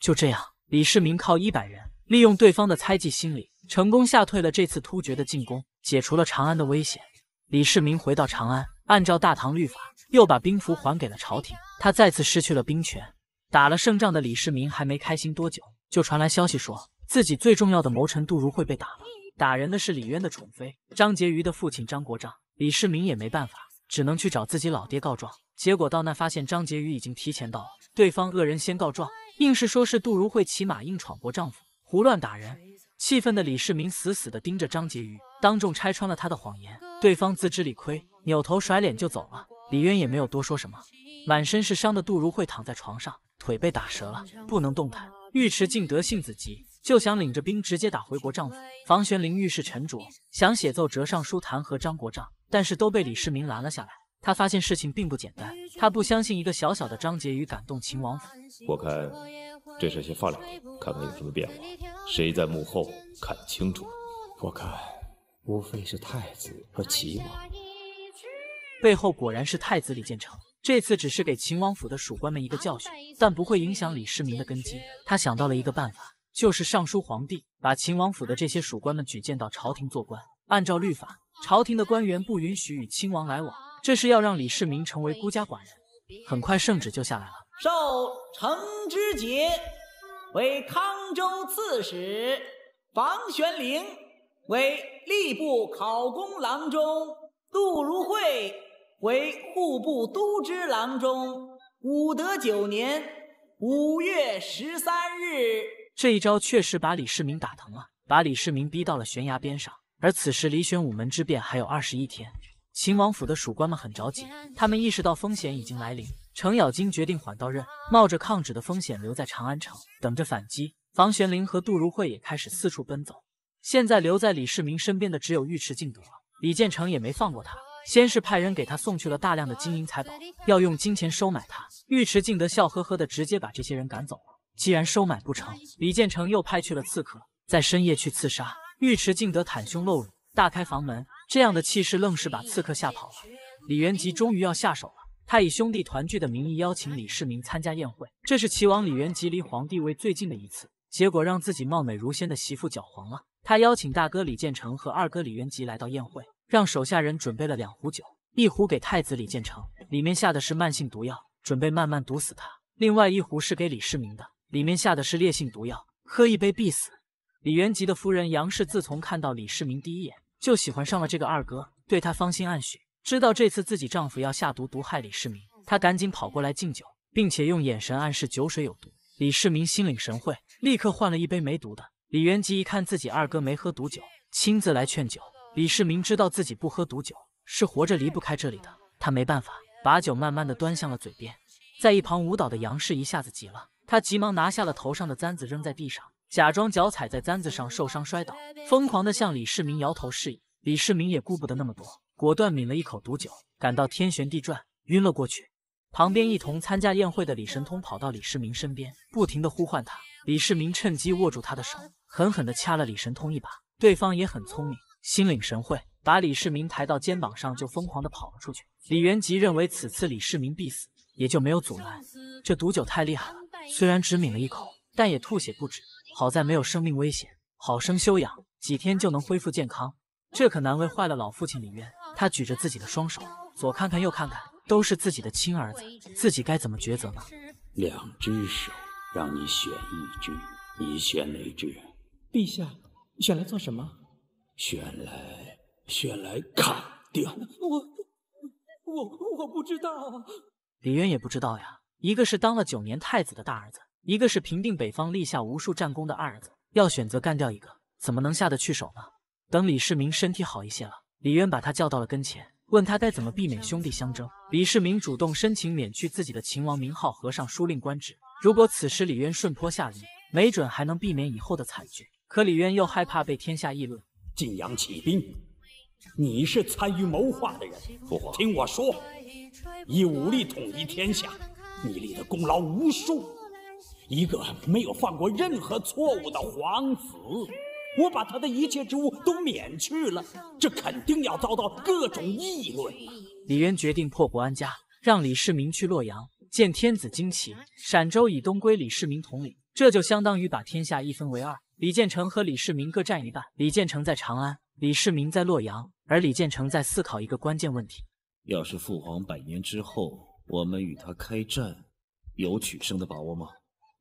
就这样，李世民靠一百人，利用对方的猜忌心理，成功吓退了这次突厥的进攻，解除了长安的危险。李世民回到长安，按照大唐律法，又把兵符还给了朝廷，他再次失去了兵权。打了胜仗的李世民还没开心多久，就传来消息说，自己最重要的谋臣杜如晦被打了。打人的是李渊的宠妃张婕妤的父亲张国丈。李世民也没办法，只能去找自己老爹告状。结果到那发现张婕妤已经提前到了，对方恶人先告状，硬是说是杜如晦骑马硬闯过丈夫，胡乱打人。气愤的李世民死死地盯着张婕妤，当众拆穿了他的谎言。对方自知理亏，扭头甩脸就走了。李渊也没有多说什么。满身是伤的杜如晦躺在床上，腿被打折了，不能动弹。尉迟敬德性子急。就想领着兵直接打回国丈府。房玄龄遇事沉着，想写奏折上书弹劾张国丈，但是都被李世民拦了下来。他发现事情并不简单，他不相信一个小小的张婕妤敢动秦王府。
我看这事先放两天，看看有什么变化。谁在幕后看清楚？我看无非是太子和齐王。
背后果然是太子李建成。这次只是给秦王府的属官们一个教训，但不会影响李世民的根基。他想到了一个办法。就是尚书皇帝把秦王府的这些属官们举荐到朝廷做官。按照律法，朝廷的官员不允许与亲王来往，这是要让李世民成为孤家寡人。很快，圣旨就下来了：授
程之节为康州刺史，房玄龄为吏部考功郎中，杜如晦为户部都知郎中。武德九年五月十三日。
这一招确实把李世民打疼了，把李世民逼到了悬崖边上。而此时离玄武门之变还有二十一天，秦王府的属官们很着急，他们意识到风险已经来临。程咬金决定缓到任，冒着抗旨的风险留在长安城，等着反击。房玄龄和杜如晦也开始四处奔走。现在留在李世民身边的只有尉迟敬德。李建成也没放过他，先是派人给他送去了大量的金银财宝，要用金钱收买他。尉迟敬德笑呵呵的，直接把这些人赶走了。既然收买不成，李建成又派去了刺客，在深夜去刺杀尉迟敬德，袒胸露乳，大开房门，这样的气势愣是把刺客吓跑了。李元吉终于要下手了，他以兄弟团聚的名义邀请李世民参加宴会，这是齐王李元吉离皇帝位最近的一次，结果让自己貌美如仙的媳妇搅黄了。他邀请大哥李建成和二哥李元吉来到宴会，让手下人准备了两壶酒，一壶给太子李建成，里面下的是慢性毒药，准备慢慢毒死他；另外一壶是给李世民的。里面下的是烈性毒药，喝一杯必死。李元吉的夫人杨氏自从看到李世民第一眼，就喜欢上了这个二哥，对他芳心暗许。知道这次自己丈夫要下毒毒害李世民，她赶紧跑过来敬酒，并且用眼神暗示酒水有毒。李世民心领神会，立刻换了一杯没毒的。李元吉一看自己二哥没喝毒酒，亲自来劝酒。李世民知道自己不喝毒酒是活着离不开这里的，他没办法，把酒慢慢的端向了嘴边。在一旁舞蹈的杨氏一下子急了。他急忙拿下了头上的簪子，扔在地上，假装脚踩在簪子上受伤摔倒，疯狂地向李世民摇头示意。李世民也顾不得那么多，果断抿了一口毒酒，感到天旋地转，晕了过去。旁边一同参加宴会的李神通跑到李世民身边，不停地呼唤他。李世民趁机握住他的手，狠狠地掐了李神通一把。对方也很聪明，心领神会，把李世民抬到肩膀上就疯狂地跑了出去。李元吉认为此次李世民必死，也就没有阻拦。这毒酒太厉害了。虽然只抿了一口，但也吐血不止。好在没有生命危险，好生休养几天就能恢复健康。这可难为坏了老父亲李渊。他举着自己的双手，左看看右看看，都是自己的亲儿子，自己该怎么抉择呢？
两只手让你选一只，你选哪只？
陛下，选来做什么？选来，选来砍
掉。我，我，我不知道。
李渊也不知道呀。一个是当了九年太子的大儿子，一个是平定北方立下无数战功的二儿子，要选择干掉一个，怎么能下得去手呢？等李世民身体好一些了，李渊把他叫到了跟前，问他该怎么避免兄弟相争。李世民主动申请免去自己的秦王名号和尚书令官职。如果此时李渊顺坡下驴，没准还能避免以后的惨剧。可李渊又害怕被天下议论，晋阳起兵，你是参与谋划的人，父皇，听我说，
以武力统一天下。你立的功劳无数，一个没有犯过任何错误的皇子，我把他的一切职
务都免去了，这肯定要遭到各种议论。李渊决定破国安家，让李世民去洛阳见天子，旌旗陕州以东归李世民统领，这就相当于把天下一分为二，李建成和李世民各占一半。李建成在长安，李世民在洛阳，而李建成在思考一个关键问题：要是父皇百年之后。我们与他开战，有取胜的把握吗？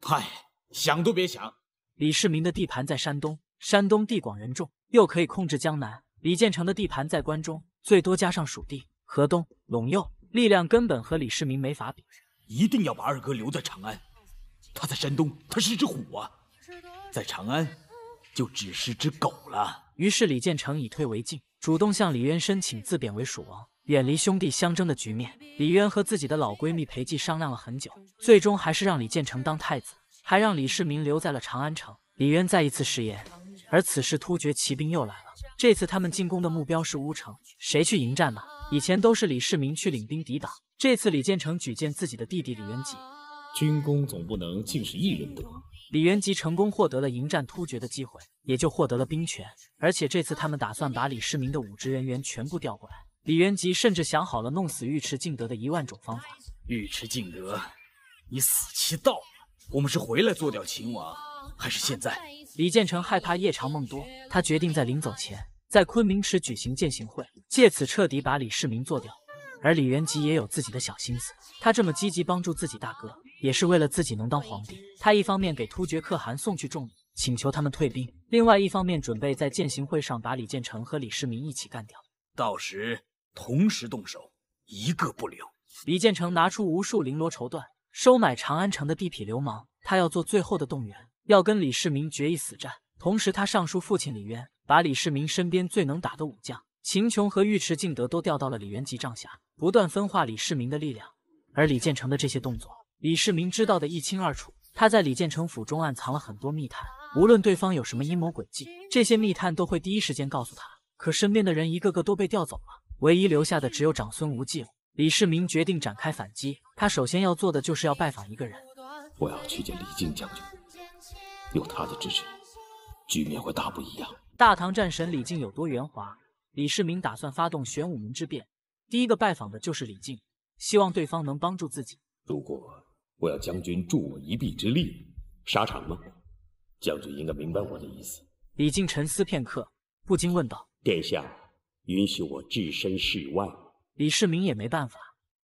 嗨，想都别想！李世民的地盘在山东，山东地广人众，又可以控制江南。李建成的地盘在关中，最多加上蜀地、河东、陇右，力量根本和李世民没法比。一定要把二哥留在长安，他在山东，他是只虎啊；在长安，就只是只狗了。于是李建成以退为进，主动向李渊申请自贬为蜀王。远离兄弟相争的局面，李渊和自己的老闺蜜裴寂商量了很久，最终还是让李建成当太子，还让李世民留在了长安城。李渊再一次食言。而此时突厥骑兵又来了，这次他们进攻的目标是乌城，谁去迎战呢？以前都是李世民去领兵抵挡，这次李建成举荐自己的弟弟李元吉。军功总不能尽是一人得。李元吉成功获得了迎战突厥的机会，也就获得了兵权。而且这次他们打算把李世民的武职人员全部调过来。李元吉甚至想好了弄死尉迟敬德的一万种方法。尉迟敬德，你死期到了。我们是回来做掉秦王，还是现在？李建成害怕夜长梦多，他决定在临走前，在昆明池举行践行会，借此彻底把李世民做掉。而李元吉也有自己的小心思，他这么积极帮助自己大哥，也是为了自己能当皇帝。他一方面给突厥可汗送去重礼，请求他们退兵；另外一方面，准备在践行会上把李建成和李世民一起干掉，
到时。
同时动手，一个不留。李建成拿出无数绫罗绸缎收买长安城的地痞流氓，他要做最后的动员，要跟李世民决一死战。同时，他上书父亲李渊，把李世民身边最能打的武将秦琼和尉迟敬德都调到了李元吉帐下，不断分化李世民的力量。而李建成的这些动作，李世民知道的一清二楚。他在李建成府中暗藏了很多密探，无论对方有什么阴谋诡计，这些密探都会第一时间告诉他。可身边的人一个个都被调走了。唯一留下的只有长孙无忌了。李世民决定展开反击，他首先要做的就是要拜访一个人。我要去见李
靖将军，有他的支持，局面会大不一样。
大唐战神李靖有多圆滑？李世民打算发动玄武门之变，第一个拜访的就是李靖，希望对方能帮助自己。
如果我要将军助我一臂之力，沙场吗？将军应该明白我的意思。
李靖沉思片刻，
不禁问道：“殿下。”允许我置身事外，李世民也没办法，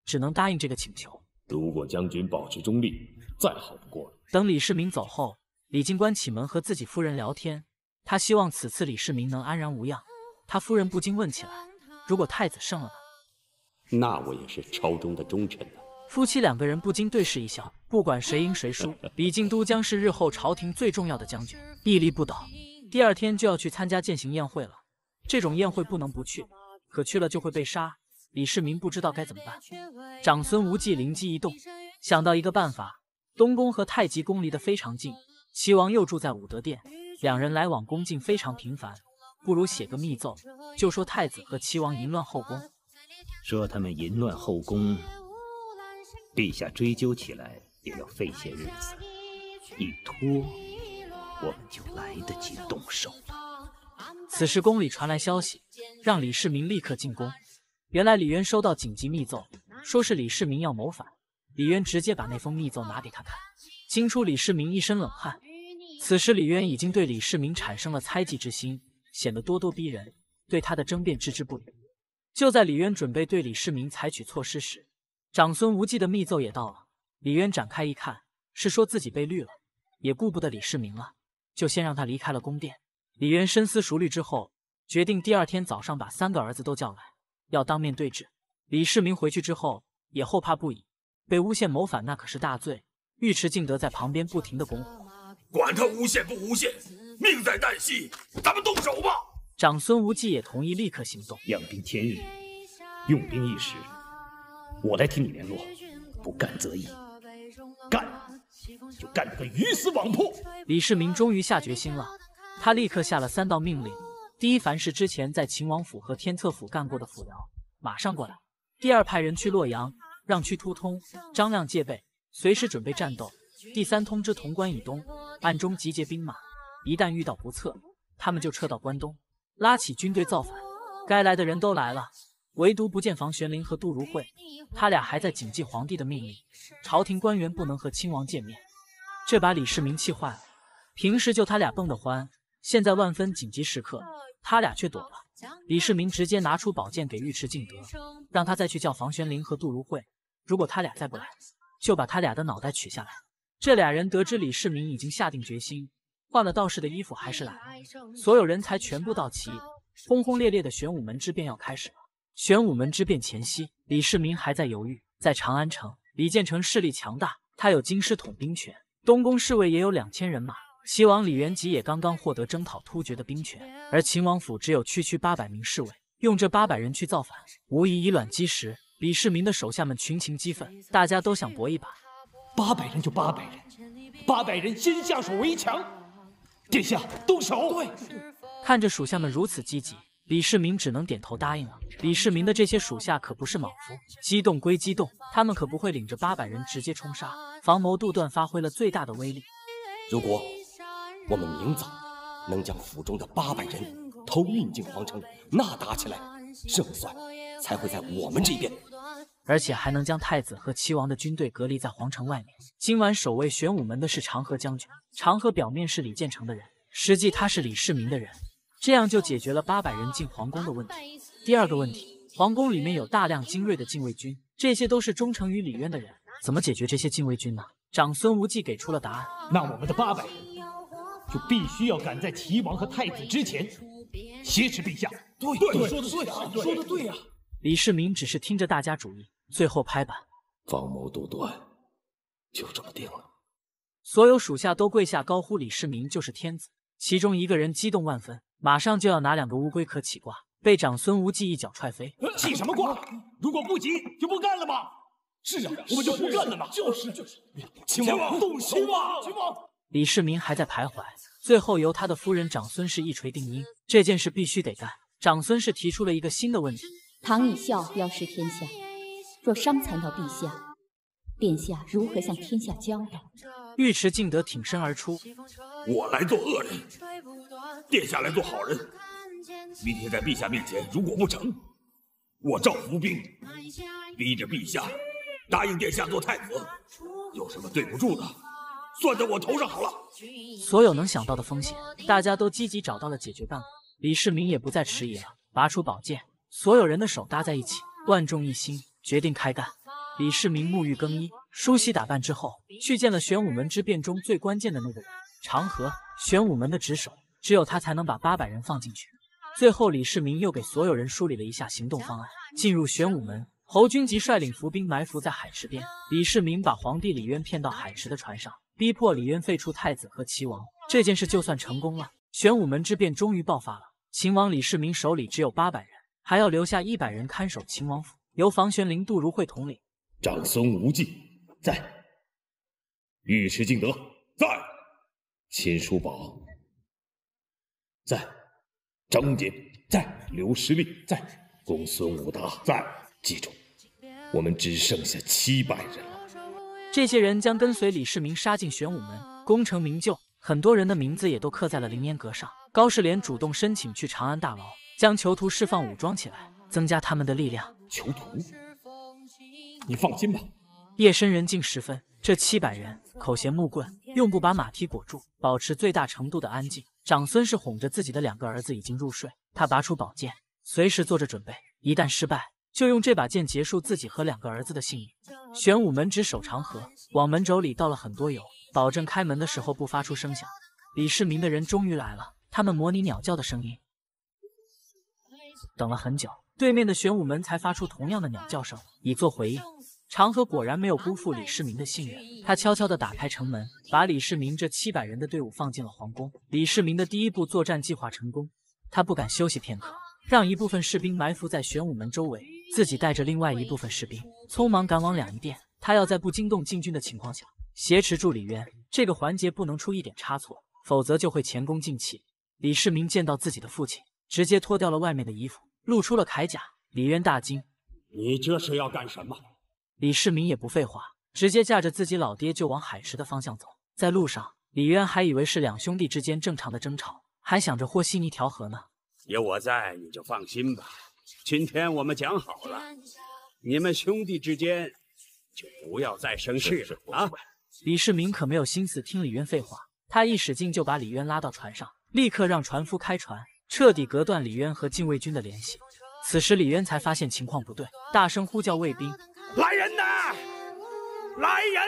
只能答应这个请求。如果将军保持中立，再好不过了。等李世民走后，李靖关起门和自己夫人聊天。他希望此次李世民能安然无恙。他夫人不禁问起来：“如果太子胜了呢？”
那我也是朝中的忠臣呢。
夫妻两个人不禁对视一笑。不管谁赢谁输，李靖都将是日后朝廷最重要的将军，屹立不倒。第二天就要去参加践行宴会了。这种宴会不能不去，可去了就会被杀。李世民不知道该怎么办。长孙无忌灵机一动，想到一个办法。东宫和太极宫离得非常近，齐王又住在武德殿，两人来往恭敬非常频繁。不如写个密奏，就说太子和齐王淫乱后宫。
说他们淫乱
后宫，陛下追究起来也要费些日子。
一拖，我们就来得及动手。了。此时宫里传来消息，让李世民立刻进宫。原来李渊收到紧急密奏，说是李世民要谋反。李渊直接把那封密奏拿给他看，惊出李世民一身冷汗。此时李渊已经对李世民产生了猜忌之心，显得咄咄逼人，对他的争辩置之不理。就在李渊准备对李世民采取措施时，长孙无忌的密奏也到了。李渊展开一看，是说自己被绿了，也顾不得李世民了，就先让他离开了宫殿。李渊深思熟虑之后，决定第二天早上把三个儿子都叫来，要当面对质。李世民回去之后也后怕不已，被诬陷谋反那可是大罪。尉迟敬德在旁边不停的拱火，
管他诬陷不诬陷，命在旦夕，咱们动手吧。
长孙无忌也同意立刻行动，养兵天日，用兵一时。
我来替你联络，不干则已，干
就干得鱼死网破。李世民终于下决心了。他立刻下了三道命令：第一，凡是之前在秦王府和天策府干过的府僚，马上过来；第二，派人去洛阳，让屈突通、张亮戒备，随时准备战斗；第三，通知潼关以东，暗中集结兵马，一旦遇到不测，他们就撤到关东，拉起军队造反。该来的人都来了，唯独不见房玄龄和杜如晦，他俩还在谨记皇帝的命令，朝廷官员不能和亲王见面。这把李世民气坏了，平时就他俩蹦得欢。现在万分紧急时刻，他俩却躲了。李世民直接拿出宝剑给尉迟敬德，让他再去叫房玄龄和杜如晦。如果他俩再不来，就把他俩的脑袋取下来。这俩人得知李世民已经下定决心，换了道士的衣服还是来了。所有人才全部到齐，轰轰烈烈的玄武门之变要开始了。玄武门之变前夕，李世民还在犹豫。在长安城，李建成势力强大，他有京师统兵权，东宫侍卫也有两千人马。齐王李元吉也刚刚获得征讨突厥的兵权，而秦王府只有区区八百名侍卫，用这八百人去造反，无疑以卵击石。李世民的手下们群情激愤，大家都想搏一把，八百人就八百人，八百人先下手为强。殿下，动手！对，看着属下们如此积极，李世民只能点头答应了。李世民的这些属下可不是莽夫，激动归激动，他们可不会领着八百人直接冲杀，防谋杜断发挥了最大的威力。
如果。我们明早能将府中的八百人偷运进皇城，那打起来胜算才会在我们这边，
而且还能将太子和齐王的军队隔离在皇城外面。今晚守卫玄武门的是长河将军，长河表面是李建成的人，实际他是李世民的人，这样就解决了八百人进皇宫的问题。第二个问题，皇宫里面有大量精锐的禁卫军，这些都是忠诚于李渊的人，怎么解决这些禁卫军呢？长孙无忌给出了答案，那我们的八百人。就必须要赶在齐王和太子之前挟持陛下。对，
说的对，说的对呀。
李世民只是听着大家主意，最后拍板。方谋独断，就这么定了。所有属下都跪下高呼李世民就是天子。其中一个人激动万分，马上就要拿两个乌龟壳起卦，被长孙无忌一脚踹飞。
起什么卦？如果不急就不干了吗？是啊，我们就不干了吗？就是就是。秦王，动手王，秦
王。李世民还在徘徊，最后由他的夫人长孙氏一锤定音，这件事必须得干。长孙氏提出了一个新的问题：
唐以孝，要食天下，若伤残到陛下，殿下如何向天下交代？
尉迟敬德挺身而出，
我来做恶人，
殿下来做好人。明天在陛下面前，如果不成，我赵伏兵，逼着陛下答应殿下做太子，有什么对不住的？算在我头上好了。所
有能想到的风险，大家都积极找到了解决办法。李世民也不再迟疑了，拔出宝剑，所有人的手搭在一起，万众一心，决定开干。李世民沐浴更衣、梳洗打扮之后，去见了玄武门之变中最关键的那个人——长河。玄武门的值守，只有他才能把八百人放进去。最后，李世民又给所有人梳理了一下行动方案。进入玄武门，侯君集率领伏兵埋伏在海池边。李世民把皇帝李渊骗到海池的船上。逼迫李渊废黜太子和齐王这件事就算成功了，玄武门之变终于爆发了。秦王李世民手里只有八百人，还要留下一百人看守秦王府，由房玄龄、杜如晦统领。
长孙无忌在，尉迟敬德在，秦叔宝在，张金在，刘世力在，公孙武达在。记住，我们只剩下七百人。
这些人将跟随李世民杀进玄武门，功成名就。很多人的名字也都刻在了凌烟阁上。高士廉主动申请去长安大牢，将囚徒释放，武装起来，增加他们的力量。囚徒，你放心吧。夜深人静时分，这七百人口衔木棍，用布把马蹄裹住，保持最大程度的安静。长孙氏哄着自己的两个儿子已经入睡，他拔出宝剑，随时做着准备，一旦失败。就用这把剑结束自己和两个儿子的性命。玄武门执守长河往门轴里倒了很多油，保证开门的时候不发出声响。李世民的人终于来了，他们模拟鸟叫的声音，等了很久，对面的玄武门才发出同样的鸟叫声以作回应。长河果然没有辜负李世民的信任，他悄悄地打开城门，把李世民这七百人的队伍放进了皇宫。李世民的第一步作战计划成功，他不敢休息片刻，让一部分士兵埋伏在玄武门周围。自己带着另外一部分士兵，匆忙赶往两仪殿。他要在不惊动禁军的情况下，挟持住李渊。这个环节不能出一点差错，否则就会前功尽弃。李世民见到自己的父亲，直接脱掉了外面的衣服，露出了铠甲。李渊大惊：“你这是要干什么？”李世民也不废话，直接架着自己老爹就往海池的方向走。在路上，李渊还以为是两兄弟之间正常的争吵，还想着和稀泥调和呢。
有
我在，你就放心吧。今天我们讲好了，你们兄弟之间就不要再生气了
啊！李世民可没有心思听李渊废话，他一使劲就把李渊拉到船上，立刻让船夫开船，彻底隔断李渊和禁卫军的联系。此时李渊才发现情况不对，大声呼叫卫兵：“
来人呐！来人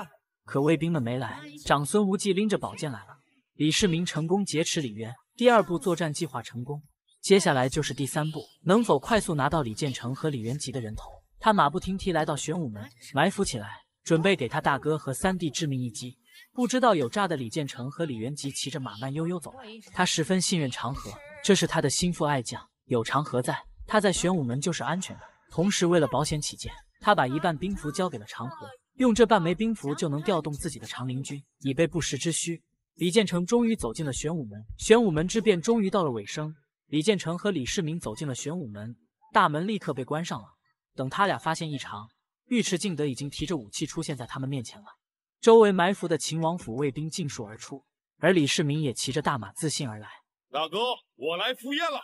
呐！”
可卫兵们没来，长孙无忌拎着宝剑来了。李世民成功劫持李渊，第二步作战计划成功。接下来就是第三步，能否快速拿到李建成和李元吉的人头？他马不停蹄来到玄武门埋伏起来，准备给他大哥和三弟致命一击。不知道有诈的李建成和李元吉骑着马慢悠悠走来，他十分信任长河，这是他的心腹爱将，有长河在，他在玄武门就是安全的。同时，为了保险起见，他把一半兵符交给了长河，用这半枚兵符就能调动自己的长陵军，以备不时之需。李建成终于走进了玄武门，玄武门之变终于到了尾声。李建成和李世民走进了玄武门，大门立刻被关上了。等他俩发现异常，尉迟敬德已经提着武器出现在他们面前了。周围埋伏的秦王府卫兵尽数而出，而李世民也骑着大马自信而来。
大哥，我来赴宴了。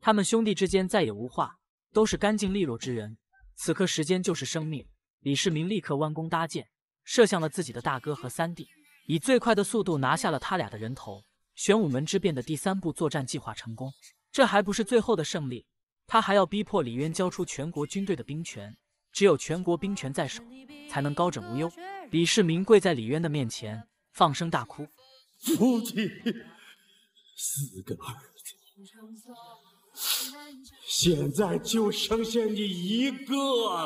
他们兄弟之间再也无话，都是干净利落之人。此刻时间就是生命，李世民立刻弯弓搭箭，射向了自己的大哥和三弟，以最快的速度拿下了他俩的人头。玄武门之变的第三步作战计划成功，这还不是最后的胜利，他还要逼迫李渊交出全国军队的兵权。只有全国兵权在手，才能高枕无忧。李世民跪在李渊的面前，放声大哭：“父亲，
四个儿子，现在就剩下你一个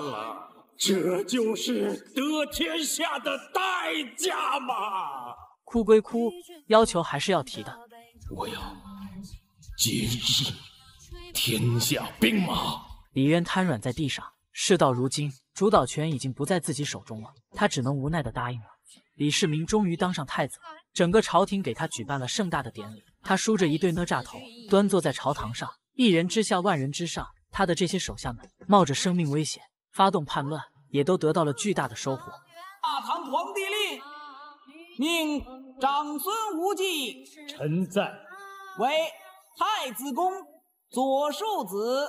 了，这就是得天下的代价吗？”
哭归哭，要求还是要提的。我要
结义天下兵
马。李渊瘫软在地上，事到如今，主导权已经不在自己手中了，他只能无奈的答应了。李世民终于当上太子，整个朝廷给他举办了盛大的典礼。他梳着一对哪吒头，端坐在朝堂上，一人之下，万人之上。他的这些手下们冒着生命危险发动叛乱，也都得到了巨大的收获。
大唐皇帝令，命。
长孙无忌，臣在，为太子公左庶子。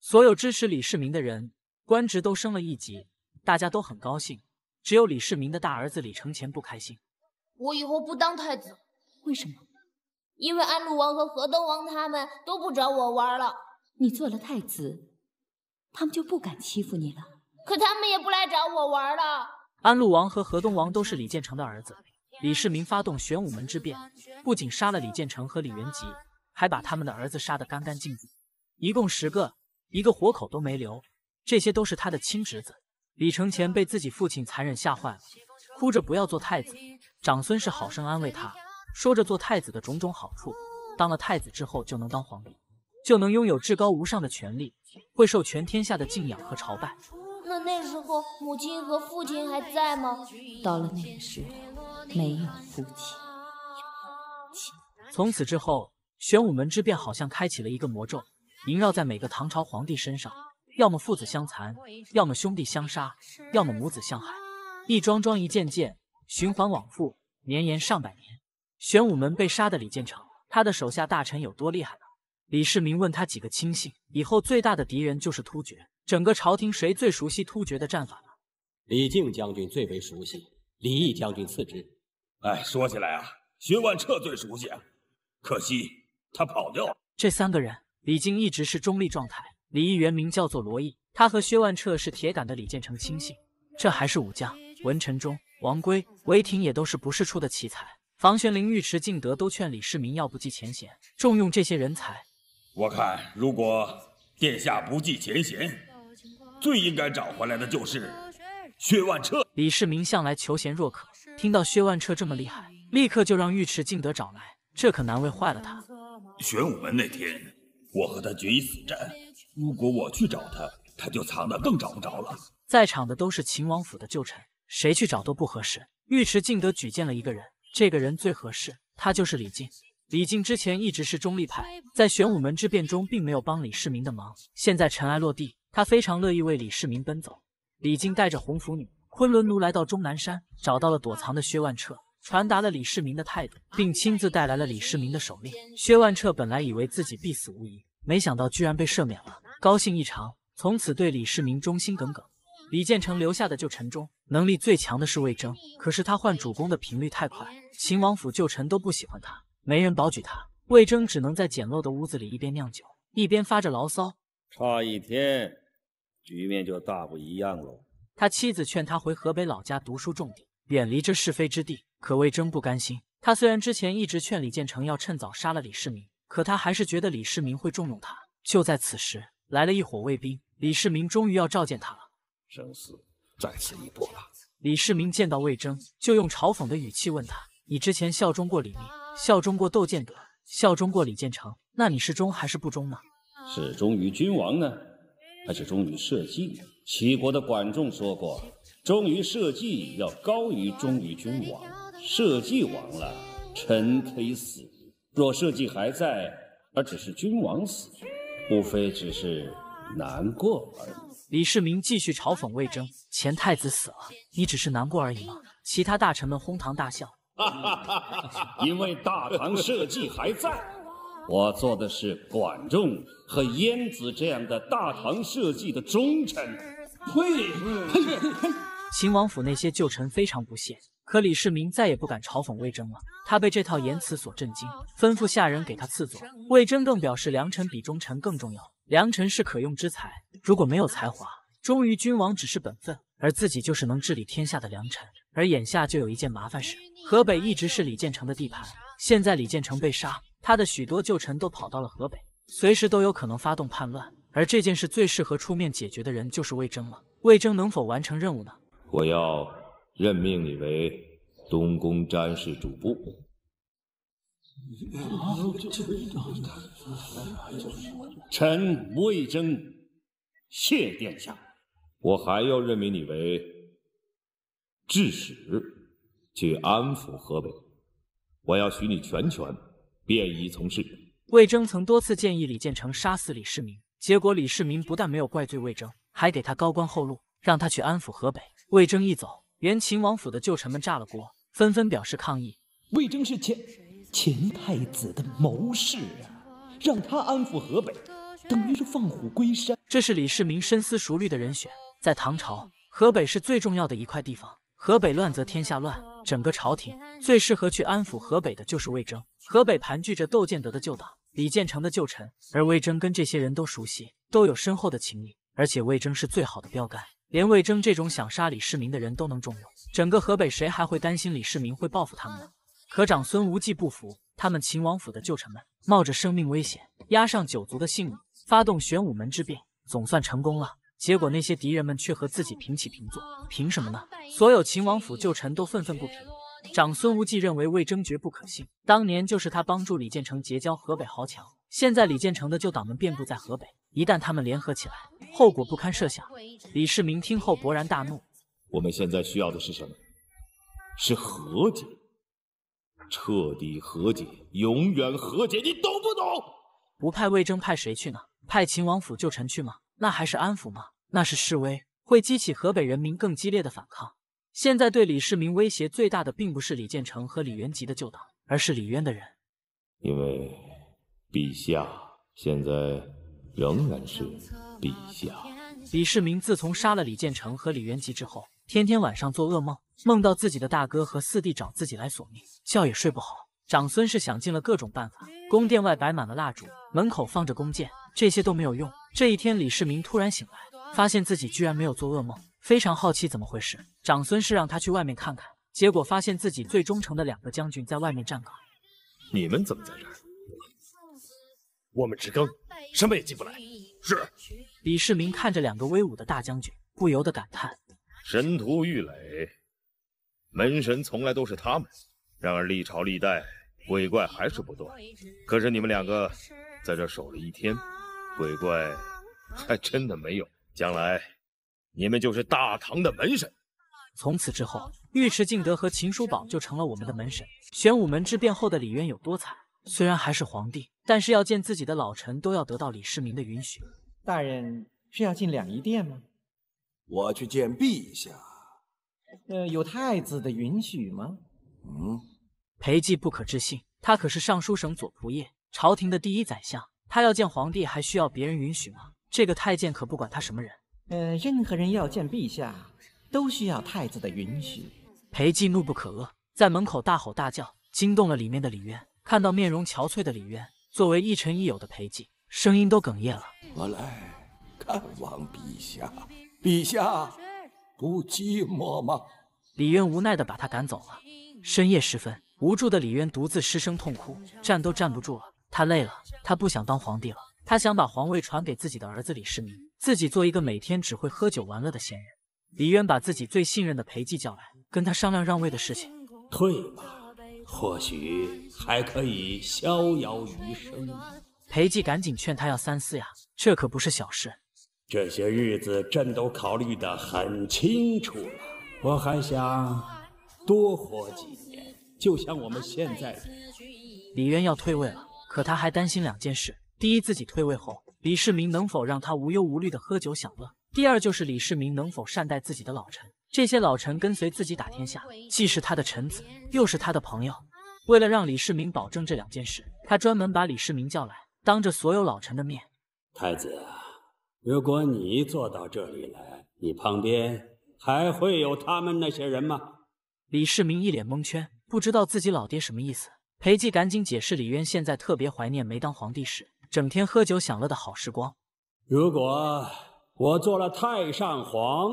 所有支持李世民的人官职都升了一级，大家都很高兴。只有李世民的大儿子李承乾不开心。
我
以后不当太子，为什么？因为安陆王和河东王他们都不找我玩了。
你做了太子，他们就不敢欺负你了。
可他们也不来找我玩了。
安陆王和河东王都是李建成的儿子。李世民发动玄武门之变，不仅杀了李建成和李元吉，还把他们的儿子杀得干干净净，一共十个，一个活口都没留。这些都是他的亲侄子。李承乾被自己父亲残忍吓坏了，哭着不要做太子。长孙氏好生安慰他，说着做太子的种种好处。当了太子之后，就能当皇帝，就能拥有至高无上的权力，会受全天下的敬仰和朝拜。
那那时候，母亲和父亲还在吗？
到了那个时候，没有父亲，有母亲。从此之后，玄武门之变好像开启了一个魔咒，萦绕在每个唐朝皇帝身上，要么父子相残，要么兄弟相杀，要么母子相害，一桩桩，一件件，循环往复，绵延上百年。玄武门被杀的李建成，他的手下大臣有多厉害呢？李世民问他几个亲信，以后最大的敌人就是突厥。整个朝廷谁最熟悉突厥的战法呢？
李靖将军最为熟悉，李毅将军次之。哎，说
起来啊，薛万彻最熟悉，啊，可惜他跑掉了。
这三个人，李靖一直是中立状态。李毅原名叫做罗毅，他和薛万彻是铁杆的李建成亲信。这还是武将，文臣中王圭、韦廷也都是不世出的奇才。房玄龄、尉迟敬德都劝李世民要不计前嫌，重用这些人才。
我看，如果殿下不计前嫌。最应该找回来的就
是薛万彻。李世民向来求贤若渴，听到薛万彻这么厉害，立刻就让尉迟敬德找来，这可难为坏了他。
玄武门那天，我和他决一死战。如果我去找他，他就藏得更找不着了。
在场的都是秦王府的旧臣，谁去找都不合适。尉迟敬德举荐了一个人，这个人最合适，他就是李靖。李靖之前一直是中立派，在玄武门之变中并没有帮李世民的忙。现在尘埃落地。他非常乐意为李世民奔走。李靖带着红拂女、昆仑奴来到终南山，找到了躲藏的薛万彻，传达了李世民的态度，并亲自带来了李世民的手令。薛万彻本来以为自己必死无疑，没想到居然被赦免了，高兴异常，从此对李世民忠心耿耿。李建成留下的旧臣中，能力最强的是魏征，可是他换主公的频率太快，秦王府旧臣都不喜欢他，没人保举他。魏征只能在简陋的屋子里一边酿酒，一边发着牢骚。
差一天，局面就大不一样了。
他妻子劝他回河北老家读书种地，远离这是非之地。可魏征不甘心，他虽然之前一直劝李建成要趁早杀了李世民，可他还是觉得李世民会重用他。就在此时，来了一伙卫兵，李世民终于要召见他了。生死在此一搏了。李世民见到魏征，就用嘲讽的语气问他：“你之前效忠过李密，效忠过窦建德，效忠过李建成，那你是忠还是不忠呢？”
是忠于君王呢，还是忠于社稷？齐国的管仲说过，忠于社稷要高于忠于君王。社稷亡了，臣可以死；若社稷还在，而只是君王死，无非只是
难过而已。李世民继续嘲讽魏征：“前太子死了，你只是难过而已吗？”其他大臣们哄堂大笑。
因为大唐社稷还在。我做的是管仲和晏子这样的大唐社稷的忠臣，
秦王府那些旧臣非常不屑，可李世民再也不敢嘲讽魏征了。他被这套言辞所震惊，吩咐下人给他赐座。魏征更表示，良臣比忠臣更重要。良臣是可用之才，如果没有才华，忠于君王只是本分，而自己就是能治理天下的良臣。而眼下就有一件麻烦事：河北一直是李建成的地盘，现在李建成被杀。他的许多旧臣都跑到了河北，随时都有可能发动叛乱。而这件事最适合出面解决的人就是魏征了。魏征能否完成任务呢？
我要任命你为东宫詹事主簿。臣魏征，谢殿下。我还要任命你为制使，去安抚河北。我要许你全权。便已从事。
魏征曾多次建议李建成杀死李世民，结果李世民不但没有怪罪魏征，还给他高官厚禄，让他去安抚河北。魏征一走，原秦王府的旧臣们炸了锅，纷纷表示抗议。魏征是前秦太子的谋士，啊，让他安抚河北，等于是放虎归山。这是李世民深思熟虑的人选。在唐朝，河北是最重要的一块地方。河北乱则天下乱，整个朝廷最适合去安抚河北的，就是魏征。河北盘踞着窦建德的旧党、李建成的旧臣，而魏征跟这些人都熟悉，都有深厚的情谊。而且魏征是最好的标杆，连魏征这种想杀李世民的人都能重用，整个河北谁还会担心李世民会报复他们呢？可长孙无忌不服，他们秦王府的旧臣们冒着生命危险，押上九族的性命，发动玄武门之变，总算成功了。结果那些敌人们却和自己平起平坐，凭什么呢？所有秦王府旧臣都愤愤不平。长孙无忌认为魏征绝不可信，当年就是他帮助李建成结交河北豪强，现在李建成的旧党们遍布在河北，一旦他们联合起来，后果不堪设想。李世民听后勃然大怒：“
我们现在需要的是什么？是和解，
彻底和解，永远和解，你懂不懂？不派魏征，派谁去呢？派秦王府旧臣去吗？”那还是安抚吗？那是示威，会激起河北人民更激烈的反抗。现在对李世民威胁最大的，并不是李建成和李元吉的旧党，而是李渊的人。
因为陛下现在仍然是陛下。
李世民自从杀了李建成和李元吉之后，天天晚上做噩梦，梦到自己的大哥和四弟找自己来索命，觉也睡不好。长孙氏想尽了各种办法，宫殿外摆满了蜡烛，门口放着弓箭，这些都没有用。这一天，李世民突然醒来，发现自己居然没有做噩梦，非常好奇怎么回事。长孙氏让他去外面看看，结果发现自己最忠诚的两个将军在外面站岗。
你们怎么在这儿？我们值更，
什么也进不来。是。李世民看着两个威武的大将军，不由得感叹：
神图玉垒，门神从来都是他们。然而历朝历代鬼怪还是不断。可是你们两个在这守了一天。鬼怪，还真的没有。将来，你们就是大
唐的门神。从此之后，尉迟敬德和秦叔宝就成了我们的门神。玄武门之变后的李渊有多惨？虽然还是皇帝，但是要见自己的老臣都要得到李世民的允许。大人是要进两仪殿吗？我去见陛下。呃，有太子的允许吗？嗯。裴寂不可置信，他可是尚书省左仆射，朝廷的第一宰相。他要见皇帝，还需要别人允许吗？这个太监可不管他什么人。嗯，任何人要见陛下，都需要太子的允许。裴寂怒不可遏，在门口大吼大叫，惊动了里面的李渊。看到面容憔悴的李渊，作为一臣一友的裴寂，声音都哽咽了。我来看望陛下，陛下不寂寞吗？李渊无奈地把他赶走。了。深夜时分，无助的李渊独自失声痛哭，站都站不住了。他累了，他不想当皇帝了，他想把皇位传给自己的儿子李世民，自己做一个每天只会喝酒玩乐的闲人。李渊把自己最信任的裴寂叫来，跟他商量让位的事情。退吧，
或许还可以
逍遥余生。裴寂赶紧劝他要三思呀，这可不是小事。
这些日子朕都考虑得很
清楚了，我还想多活几年，就像我们现在。李渊要退位了。可他还担心两件事：第一，自己退位后，李世民能否让他无忧无虑的喝酒享乐；第二，就是李世民能否善待自己的老臣。这些老臣跟随自己打天下，既是他的臣子，又是他的朋友。为了让李世民保证这两件事，他专门把李世民叫来，当着所有老臣的面：“
太子如果你坐到这里来，你旁边
还会有他们那些人吗？”李世民一脸蒙圈，不知道自己老爹什么意思。裴寂赶紧解释，李渊现在特别怀念没当皇帝时整天喝酒享乐的好时光。
如果我做了太上皇，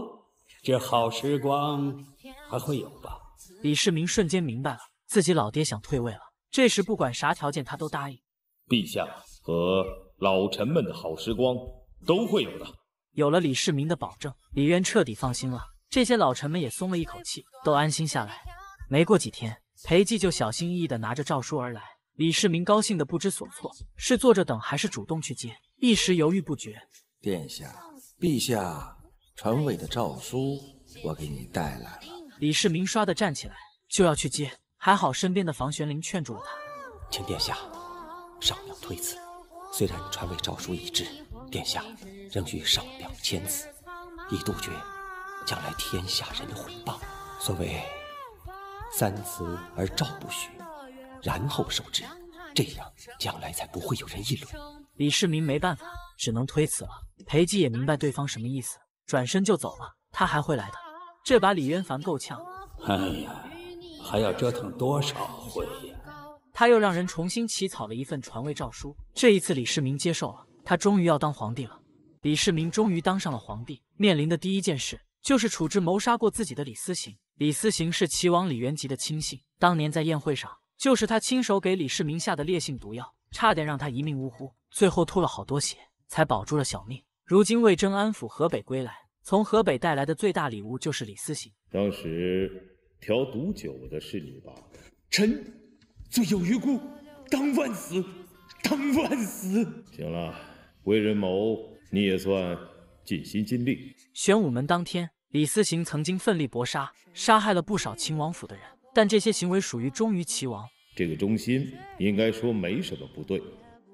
这
好时光还会有吧？李世民瞬间明白了，自己老爹想退位了。这时不管啥条件，他都答应。
陛下和老臣
们的好时光都会有的。有了李世民的保证，李渊彻底放心了。这些老臣们也松了一口气，都安心下来。没过几天。裴寂就小心翼翼地拿着诏书而来，李世民高兴得不知所措，是坐着等还是主动去接，一时犹豫不决。
殿下，陛下，传位的诏书我给你带来了。
李世民刷的站起来就要去接，还好身边的房玄龄劝住了他，
请殿下上表推辞。虽然传位诏
书已至，殿下仍需上表签字，以杜绝将来
天下人的诽谤。所谓。三辞而赵不许，然后受之，这样将来才不会有人议论。李世民没办法，只能推辞了。裴寂也明白对方什么意思，转身就走了。他还会来的。这把李渊烦够呛。
哎呀，还要折腾多少回
呀！他又让人重新起草了一份传位诏书。这一次，李世民接受了。他终于要当皇帝了。李世民终于当上了皇帝，面临的第一件事就是处置谋杀过自己的李思行。李思行是齐王李元吉的亲信，当年在宴会上就是他亲手给李世民下的烈性毒药，差点让他一命呜呼，最后吐了好多血才保住了小命。如今魏征安抚河北归来，从河北带来的最大礼物就是李思行。
当时调毒酒的是你吧？臣
罪有余辜，当万死，当万死。
行了，
为人谋，你也算尽心尽力。玄武门当天。李思行曾经奋力搏杀，杀害了不少秦王府的人，但这些行为属于忠于齐王。
这个忠心应该说没什么不对。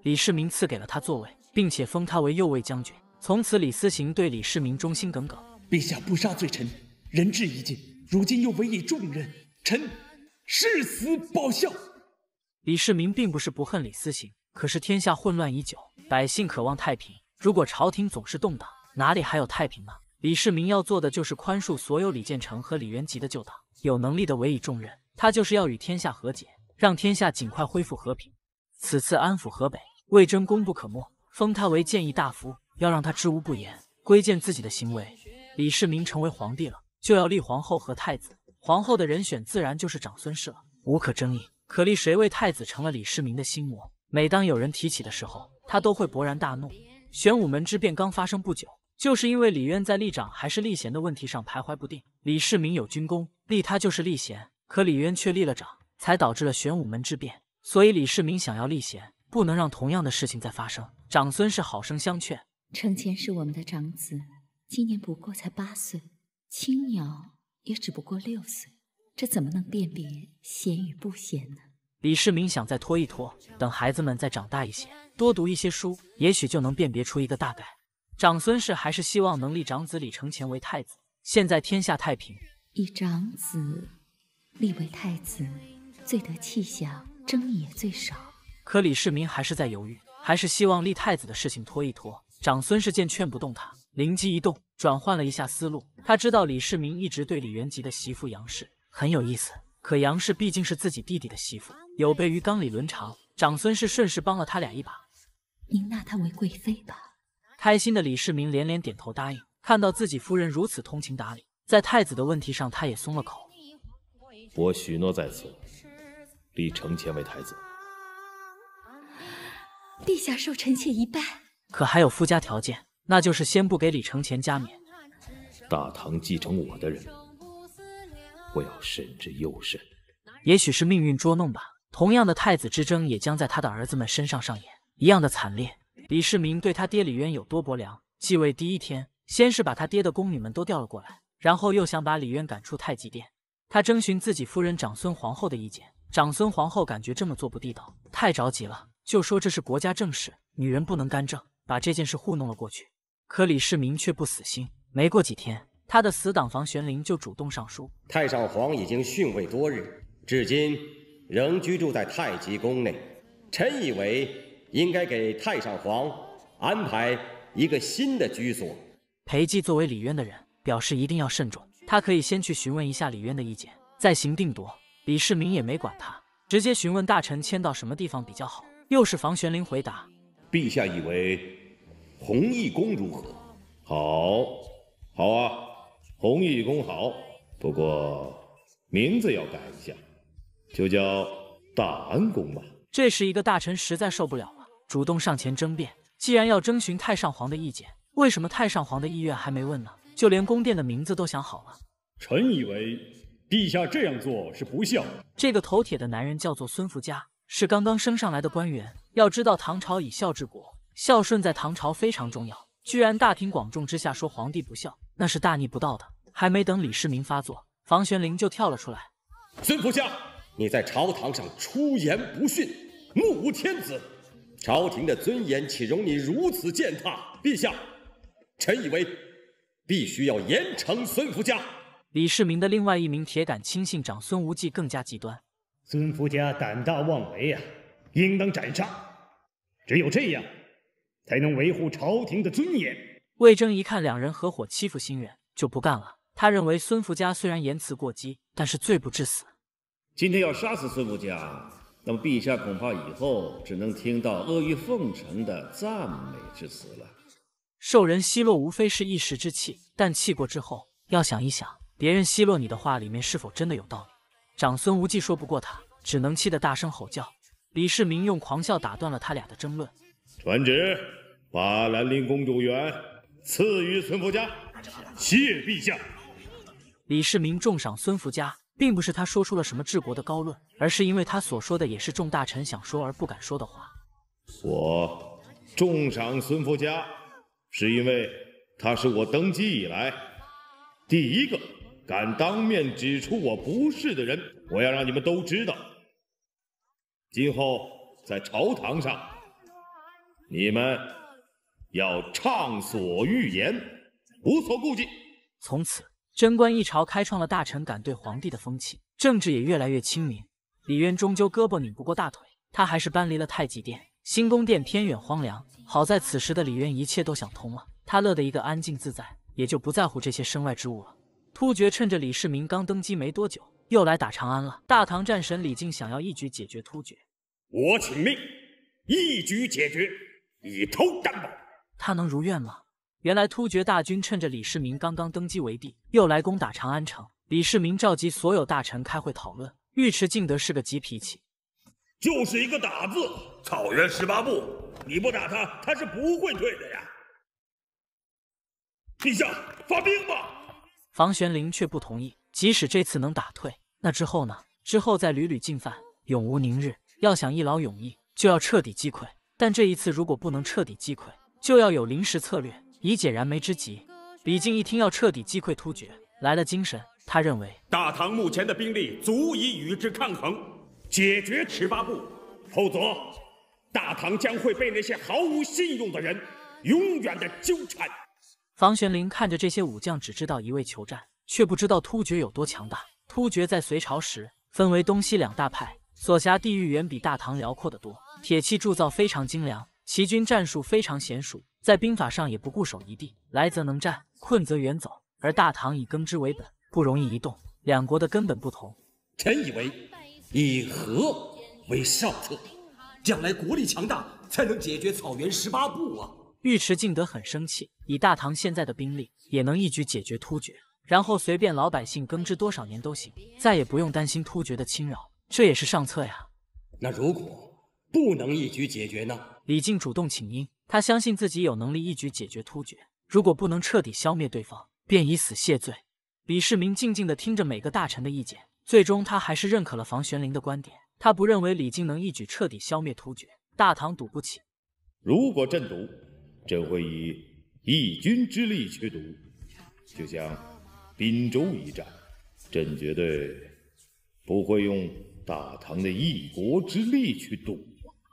李世民赐给了他座位，并且封他为右卫将军。从此，李思行对李世民忠心耿耿。陛下不杀罪臣，仁至义尽。如今又委以重任，臣誓死报效。李世民并不是不恨李思行，可是天下混乱已久，百姓渴望太平。如果朝廷总是动荡，哪里还有太平呢？李世民要做的就是宽恕所有李建成和李元吉的旧党，有能力的委以重任。他就是要与天下和解，让天下尽快恢复和平。此次安抚河北，魏征功不可没，封他为谏议大夫，要让他知无不言，规谏自己的行为。李世民成为皇帝了，就要立皇后和太子。皇后的人选自然就是长孙氏了，无可争议。可立谁为太子，成了李世民的心魔。每当有人提起的时候，他都会勃然大怒。玄武门之变刚发生不久。就是因为李渊在立长还是立贤的问题上徘徊不定，李世民有军功，立他就是立贤，可李渊却立了长，才导致了玄武门之变。所以李世民想要立贤，不能让同样的事情再发生。长孙是好生相劝，
程前是我们的长子，今年不过才八岁，青鸟也只不过六岁，这怎么能辨别贤与不贤呢？
李世民想再拖一拖，等孩子们再长大一些，多读一些书，也许就能辨别出一个大概。长孙氏还是希望能立长子李承乾为太子。现在天下太平，
以长子立为太子，最得气
象，争议也最少。可李世民还是在犹豫，还是希望立太子的事情拖一拖。长孙氏见劝不动他，灵机一动，转换了一下思路。他知道李世民一直对李元吉的媳妇杨氏很有意思，可杨氏毕竟是自己弟弟的媳妇，有悖于纲礼伦常。长孙氏顺势帮了他俩一把。
您纳她为贵妃吧。
开心的李世民连连点头答应，看到自己夫人如此通情达理，在太子的问题上，他也松了口。
我许诺在此，立承前为太子。
陛下受臣妾一拜。可还有附加条件，那就是先不给李承乾加冕。
大唐继承我的人，我要慎之又慎。
也许是命运捉弄吧，同样的太子之争也将在他的儿子们身上上演，一样的惨烈。李世民对他爹李渊有多薄凉？继位第一天，先是把他爹的宫女们都调了过来，然后又想把李渊赶出太极殿。他征询自己夫人长孙皇后的意见，长孙皇后感觉这么做不地道，太着急了，就说这是国家政事，女人不能干政，把这件事糊弄了过去。可李世民却不死心，没过几天，他的死党房玄龄就主动上书：
太上皇已经逊位多日，至今仍居住在太极宫内，臣以为。应该给太上皇
安
排一个新的居所。裴寂作为李渊的人，表示一定要慎重。他可以先去询问一下李渊的意见，再行定夺。李世民也没管他，直接询问大臣迁到什么地方比较好。又是房玄龄回答：“
陛下以为弘义宫如何？”“好，好啊，弘义宫好。不过名字要改一下，就叫大安宫吧。”
这时，一个大臣实在受不了了。主动上前争辩，既然要征询太上皇的意见，为什么太上皇的意愿还没问呢？就连宫殿的名字都想好了。臣以为陛下这样做是不孝。这个头铁的男人叫做孙福家，是刚刚升上来的官员。要知道唐朝以孝治国，孝顺在唐朝非常重要。居然大庭广众之下说皇帝不孝，那是大逆不道的。还没等李世民发作，房玄龄就跳了出来。孙福家，
你在朝堂上出言不逊，目无天子。朝廷的尊严岂容你如此践踏？陛下，臣以为必须要严
惩孙福家。李世民的另外一名铁杆亲信长孙无忌更加极端，孙福家胆大妄为啊，应当斩杀。只有这样，才能维护朝廷的尊严。魏征一看两人合伙欺负新人，就不干了。他认为孙福家虽然言辞过激，但是罪不至死。
今天要杀死孙福家。
那么陛下恐怕以后只能听到阿谀奉承的赞美之词了。受人奚落无非是一时之气，但气过之后，要想一想，别人奚落你的话里面是否真的有道理。长孙无忌说不过他，只能气得大声吼叫。李世民用狂笑打断了他俩的争论。
传旨，把
兰陵公主园赐予孙福家，谢陛下。李世民重赏孙福家。并不是他说出了什么治国的高论，而是因为他所说的也是众大臣想说而不敢说的话。
我重赏孙福家，是因为他是我登基以来第一个敢当面指出我不是的人。我要让你们都知道，今后在朝堂上，你们
要畅所欲言，无所顾忌。从此。贞观一朝开创了大臣敢对皇帝的风气，政治也越来越清明。李渊终究胳膊拧不过大腿，他还是搬离了太极殿，新宫殿偏远荒凉。好在此时的李渊一切都想通了，他乐得一个安静自在，也就不在乎这些身外之物了。突厥趁着李世民刚登基没多久，又来打长安了。大唐战神李靖想要一举解决突厥，
我请命，一举解决，以头担保。
他能如愿吗？原来突厥大军趁着李世民刚刚登基为帝，又来攻打长安城。李世民召集所有大臣开会讨论。尉迟敬德是个急脾气，
就是一个打字。草原十八步，你不打他，他是不会退
的呀。陛下发兵吧。房玄龄却不同意，即使这次能打退，那之后呢？之后再屡屡进犯，永无宁日。要想一劳永逸，就要彻底击溃。但这一次如果不能彻底击溃，就要有临时策略。以解燃眉之急。李靖一听要彻底击溃突厥，来了精神。他认为
大唐目前的兵力足以与之抗衡，解决尺八部，否则大唐将会被那些毫无信用的人
永远的纠缠。房玄龄看着这些武将，只知道一味求战，却不知道突厥有多强大。突厥在隋朝时分为东西两大派，所辖地域远比大唐辽阔得多，铁器铸造非常精良，骑军战术非常娴熟。在兵法上也不固守一地，来则能战，困则远走。而大唐以耕织为本，不容易移动。两国的根本不同。臣以为以和
为上策，将来国力强大，才能解决草原十八部啊！
尉迟敬德很生气，以大唐现在的兵力，也能一举解决突厥，然后随便老百姓耕织多少年都行，再也不用担心突厥的侵扰，这也是上策呀。那如果不能一举解决呢？李靖主动请缨。他相信自己有能力一举解决突厥，如果不能彻底消灭对方，便以死谢罪。李世民静静地听着每个大臣的意见，最终他还是认可了房玄龄的观点。他不认为李靖能一举彻底消灭突厥，大唐赌不起。如果朕赌，
朕会以一军之力去赌，就像滨州一战，朕绝对不会用大唐的一国
之力去赌。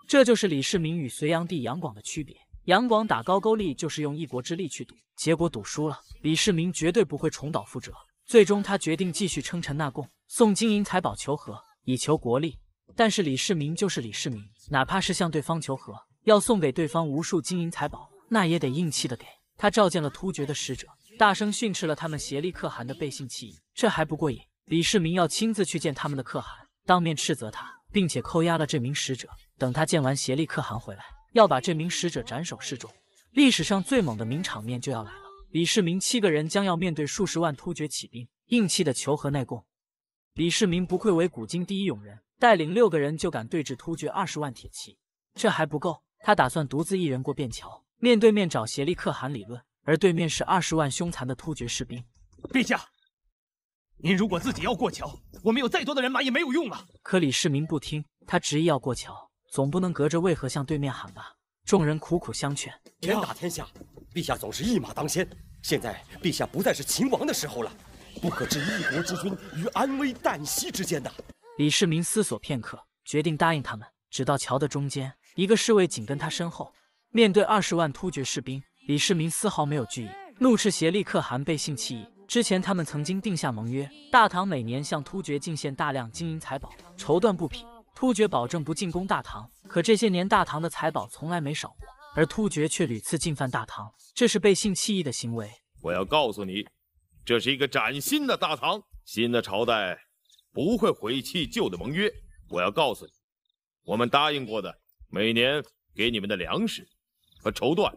这就是李世民与隋炀帝杨广的区别。杨广打高句丽就是用一国之力去赌，结果赌输了。李世民绝对不会重蹈覆辙。最终，他决定继续称臣纳贡，送金银财宝求和，以求国力。但是李世民就是李世民，哪怕是向对方求和，要送给对方无数金银财宝，那也得硬气的给他召见了突厥的使者，大声训斥了他们颉力可汗的背信弃义。这还不过瘾，李世民要亲自去见他们的可汗，当面斥责他，并且扣押了这名使者。等他见完颉力可汗回来。要把这名使者斩首示众，历史上最猛的名场面就要来了。李世民七个人将要面对数十万突厥起兵，硬气的求和内供。李世民不愧为古今第一勇人，带领六个人就敢对峙突厥二十万铁骑。这还不够，他打算独自一人过便桥，面对面找邪力可汗理论，而对面是二十万凶残的突厥士兵。陛下，您如果自己要过桥，我们有再多的人马也没有用了。可李世民不听，他执意要过桥。总不能隔着渭河向对面喊吧？众人苦苦相劝。
天打天下，陛下总是一马当先。现在陛下不再是秦王的时候了，
不可置一国之君于安危旦夕之间呐！李世民思索片刻，决定答应他们。直到桥的中间，一个侍卫紧跟他身后。面对二十万突厥士兵，李世民丝毫没有惧意，怒斥协力可汗背信弃义。之前他们曾经定下盟约，大唐每年向突厥进献大量金银财宝、绸缎布匹。突厥保证不进攻大唐，可这些年大唐的财宝从来没少过，而突厥却屡次进犯大唐，这是背信弃义的行为。
我要告诉你，这是一个崭新的大唐，新的朝代不会毁弃旧的盟约。我要告诉你，我们答应过的每年给你们的粮食和绸缎，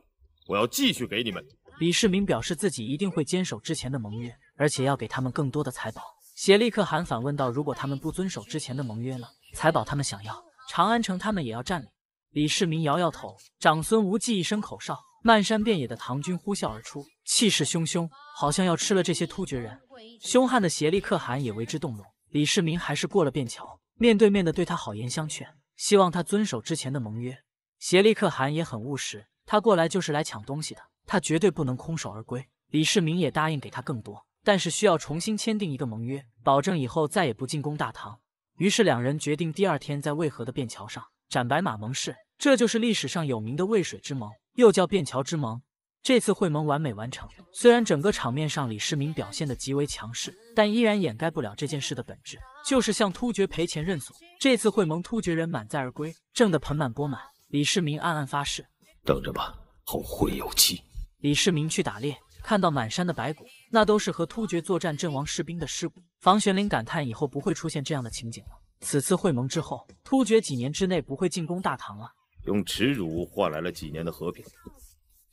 我要继续给你们。
李世民表示自己一定会坚守之前的盟约，而且要给他们更多的财宝。协力可汗反问道：“如果他们不遵守之前的盟约呢？”财宝他们想要，长安城他们也要占领。李世民摇摇头，长孙无忌一声口哨，漫山遍野的唐军呼啸而出，气势汹汹，好像要吃了这些突厥人。凶悍的颉利可汗也为之动容。李世民还是过了便桥，面对面的对他好言相劝，希望他遵守之前的盟约。颉利可汗也很务实，他过来就是来抢东西的，他绝对不能空手而归。李世民也答应给他更多，但是需要重新签订一个盟约，保证以后再也不进攻大唐。于是两人决定第二天在渭河的便桥上斩白马盟誓，这就是历史上有名的渭水之盟，又叫便桥之盟。这次会盟完美完成，虽然整个场面上李世民表现的极为强势，但依然掩盖不了这件事的本质，就是向突厥赔钱认怂。这次会盟，突厥人满载而归，挣得盆满钵满。李世民暗暗发誓，等着吧，后会有期。李世民去打猎，看到满山的白骨，那都是和突厥作战阵亡士兵的尸骨。房玄龄感叹：“以后不会出现这样的情景了。此次会盟之后，突厥几年之内不会进攻大唐了。
用耻辱换来了几年的和平，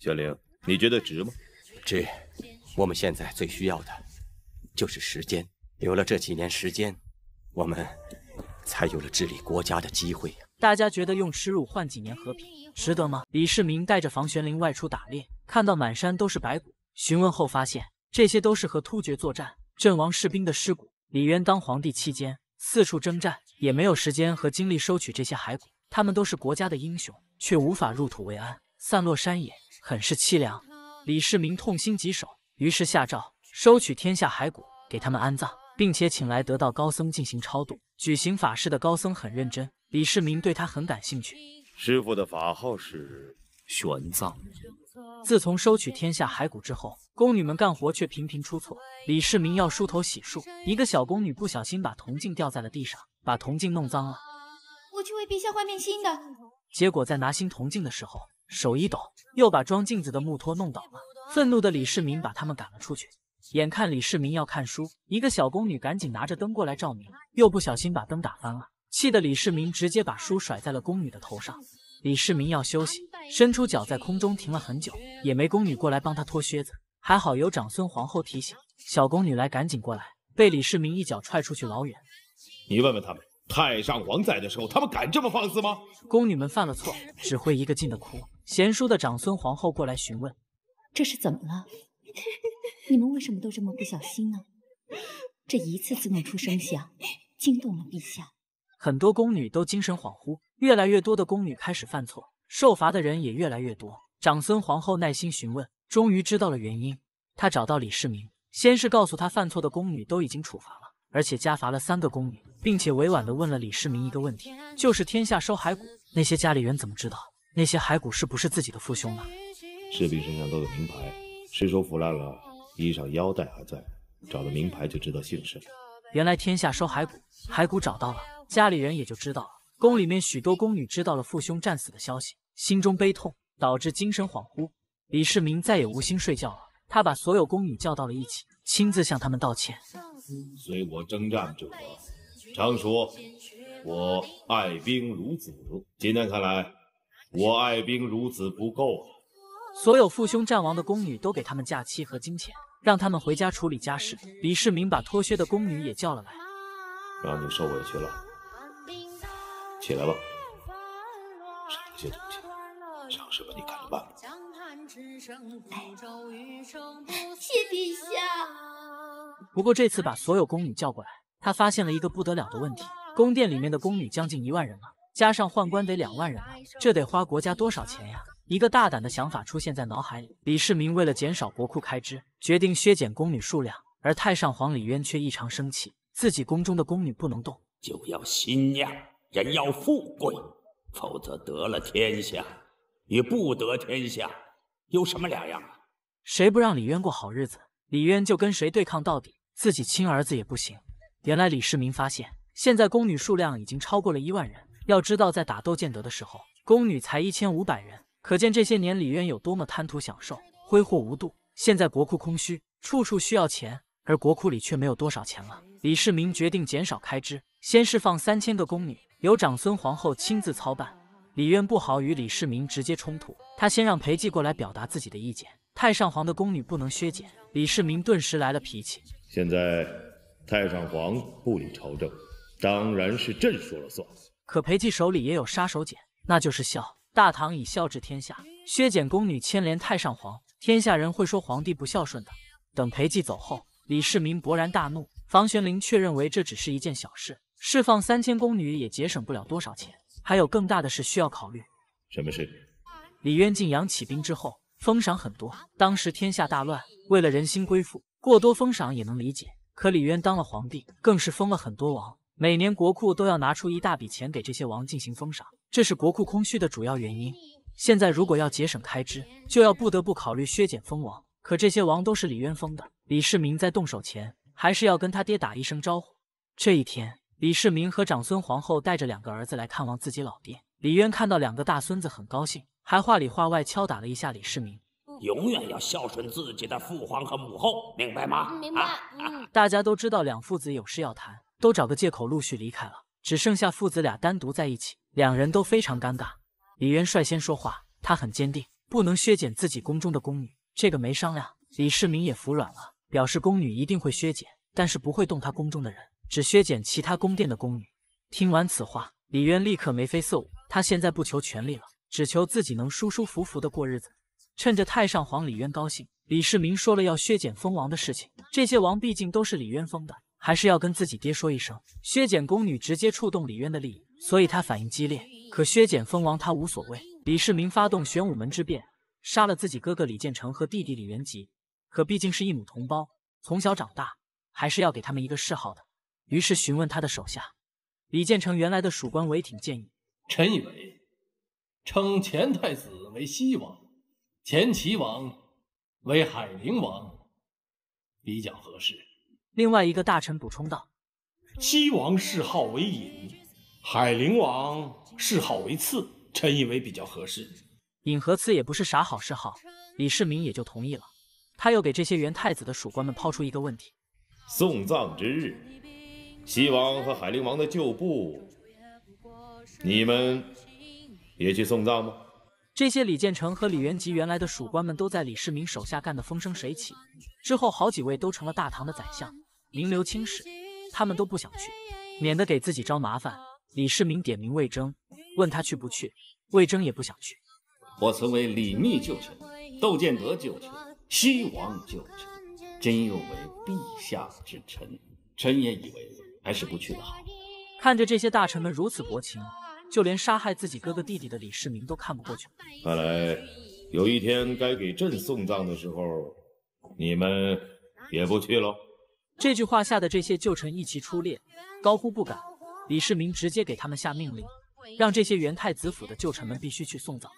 玄龄，你觉得值吗？”“值。”“我们现在最需要的就是时间。有了这几年时间，我们才有了治理国家的机
会
大家觉得用耻辱换几年和平值得吗？”李世民带着房玄龄外出打猎，看到满山都是白骨，询问后发现，这些都是和突厥作战。阵亡士兵的尸骨，李渊当皇帝期间四处征战，也没有时间和精力收取这些骸骨。他们都是国家的英雄，却无法入土为安，散落山野，很是凄凉。李世民痛心疾首，于是下诏收取天下骸骨，给他们安葬，并且请来得道高僧进行超度、举行法事的高僧很认真。李世民对他很感兴趣。
师傅的法号是玄奘。
自从收取天下骸骨之后，宫女们干活却频频出错。李世民要梳头洗漱，一个小宫女不小心把铜镜掉在了地上，把铜镜弄脏了。
我去为陛下换面新的。
结果在拿新铜镜的时候，手一抖，又把装镜子的木托弄倒了。愤怒的李世民把他们赶了出去。眼看李世民要看书，一个小宫女赶紧拿着灯过来照明，又不小心把灯打翻了。气得李世民直接把书甩在了宫女的头上。李世民要休息。伸出脚在空中停了很久，也没宫女过来帮他脱靴子。还好有长孙皇后提醒，小宫女来赶紧过来，被李世民一脚踹出去老远。你问问他们，太上皇在的时候，他们敢这么放肆吗？宫女们犯了错，只会一个劲的哭。贤淑的长孙皇后过来询问：“这是怎么了？
你们为什么都这么不小心呢？这一次次弄出声响，惊动了陛下。”
很多宫女都精神恍惚，越来越多的宫女开始犯错。受罚的人也越来越多。长孙皇后耐心询问，终于知道了原因。她找到李世民，先是告诉他犯错的宫女都已经处罚了，而且加罚了三个宫女，并且委婉地问了李世民一个问题：就是天下收骸骨，那些家里人怎么知道那些骸骨是不是自己的父兄呢？
士兵身上都有名牌，尸首腐烂了，衣裳腰带还在，找到名牌就知道姓氏了。
原来天下收骸骨，骸骨找到了，家里人也就知道了。宫里面许多宫女知道了父兄战死的消息，心中悲痛，导致精神恍惚。李世民再也无心睡觉了，他把所有宫女叫到了一起，亲自向他们道歉。
随我征战者，常说我爱兵如子，今天看来，我爱兵如子不够啊。
所有父兄战亡的宫女都给他们假期和金钱，让他们回家处理家事。李世民把脱靴的宫女也叫了来，
让你受委屈了。起来吧，
收拾些东西，想什么你办。
谢陛下。
不过这次把所有宫女叫过来，他发现了一个不得了的问题：宫殿里面的宫女将近一万人了，加上宦官得两万人了，这得花国家多少钱呀？一个大胆的想法出现在脑海里。李世民为了减少国库开支，决定削减宫女数量，而太上皇李渊却异常生气，自己宫中的宫女不能动，就要新娘。
人要富贵，否则得了天下与不得天下有
什么两样啊？谁不让李渊过好日子，李渊就跟谁对抗到底。自己亲儿子也不行。原来李世民发现，现在宫女数量已经超过了一万人。要知道，在打斗建德的时候，宫女才一千五百人，可见这些年李渊有多么贪图享受、挥霍无度。现在国库空虚，处处需要钱，而国库里却没有多少钱了。李世民决定减少开支，先释放三千个宫女。由长孙皇后亲自操办，李渊不好与李世民直接冲突，他先让裴寂过来表达自己的意见。太上皇的宫女不能削减，李世民顿时来了脾气。
现在太上皇不理朝政，当然是朕说了算。
可裴寂手里也有杀手锏，那就是孝。大唐以孝治天下，削减宫女牵连太上皇，天下人会说皇帝不孝顺的。等裴寂走后，李世民勃然大怒，房玄龄却认为这只是一件小事。释放三千宫女也节省不了多少钱，还有更大的事需要考虑。什么事？李渊晋阳起兵之后，封赏很多。当时天下大乱，为了人心归附，过多封赏也能理解。可李渊当了皇帝，更是封了很多王，每年国库都要拿出一大笔钱给这些王进行封赏，这是国库空虚的主要原因。现在如果要节省开支，就要不得不考虑削减封王。可这些王都是李渊封的，李世民在动手前还是要跟他爹打一声招呼。这一天。李世民和长孙皇后带着两个儿子来看望自己老爹李渊，看到两个大孙子很高兴，还话里话外敲打了一下李世民：“
永远要孝顺自己的父皇和母后，明白吗？”“明白。”
大家都知道两父子有事要谈，都找个借口陆续离开了，只剩下父子俩单独在一起，两人都非常尴尬。李渊率先说话，他很坚定，不能削减自己宫中的宫女，这个没商量。李世民也服软了，表示宫女一定会削减，但是不会动他宫中的人。只削减其他宫殿的宫女。听完此话，李渊立刻眉飞色舞。他现在不求权力了，只求自己能舒舒服服的过日子。趁着太上皇李渊高兴，李世民说了要削减封王的事情。这些王毕竟都是李渊封的，还是要跟自己爹说一声。削减宫女直接触动李渊的利益，所以他反应激烈。可削减封王他无所谓。李世民发动玄武门之变，杀了自己哥哥李建成和弟弟李元吉。可毕竟是一母同胞，从小长大，还是要给他们一个谥号的。于是询问他的手下，李建成原来的属官韦挺建议：“臣以为称前太子为西王，前齐
王为海陵王，比较合适。”
另外一个大臣补充道：“西王谥号为隐，海陵王谥号为次，臣以为比较合适。”隐和次也不是啥好谥号，李世民也就同意了。他又给这些原太子的属官们抛出一个问题：送葬
之日。西王和海陵王的旧部，你们也去送葬吗？
这些李建成和李元吉原来的属官们，都在李世民手下干得风生水起，之后好几位都成了大唐的宰相，名留青史。他们都不想去，免得给自己招麻烦。李世民点名魏征，问他去不去，魏征也不想去。我曾为李密旧臣、窦建德旧臣、西王旧臣，真又为陛下之臣，
臣也以为。还是不去的好。
看着这些大臣们如此薄情，就连杀害自己哥哥弟弟的李世民都看不过去了。
看来有一天该给朕送葬的时候，你们也不去喽。
这句话吓得这些旧臣一齐出列，高呼不敢。李世民直接给他们下命令，让这些元太子府的旧臣们必须去送葬。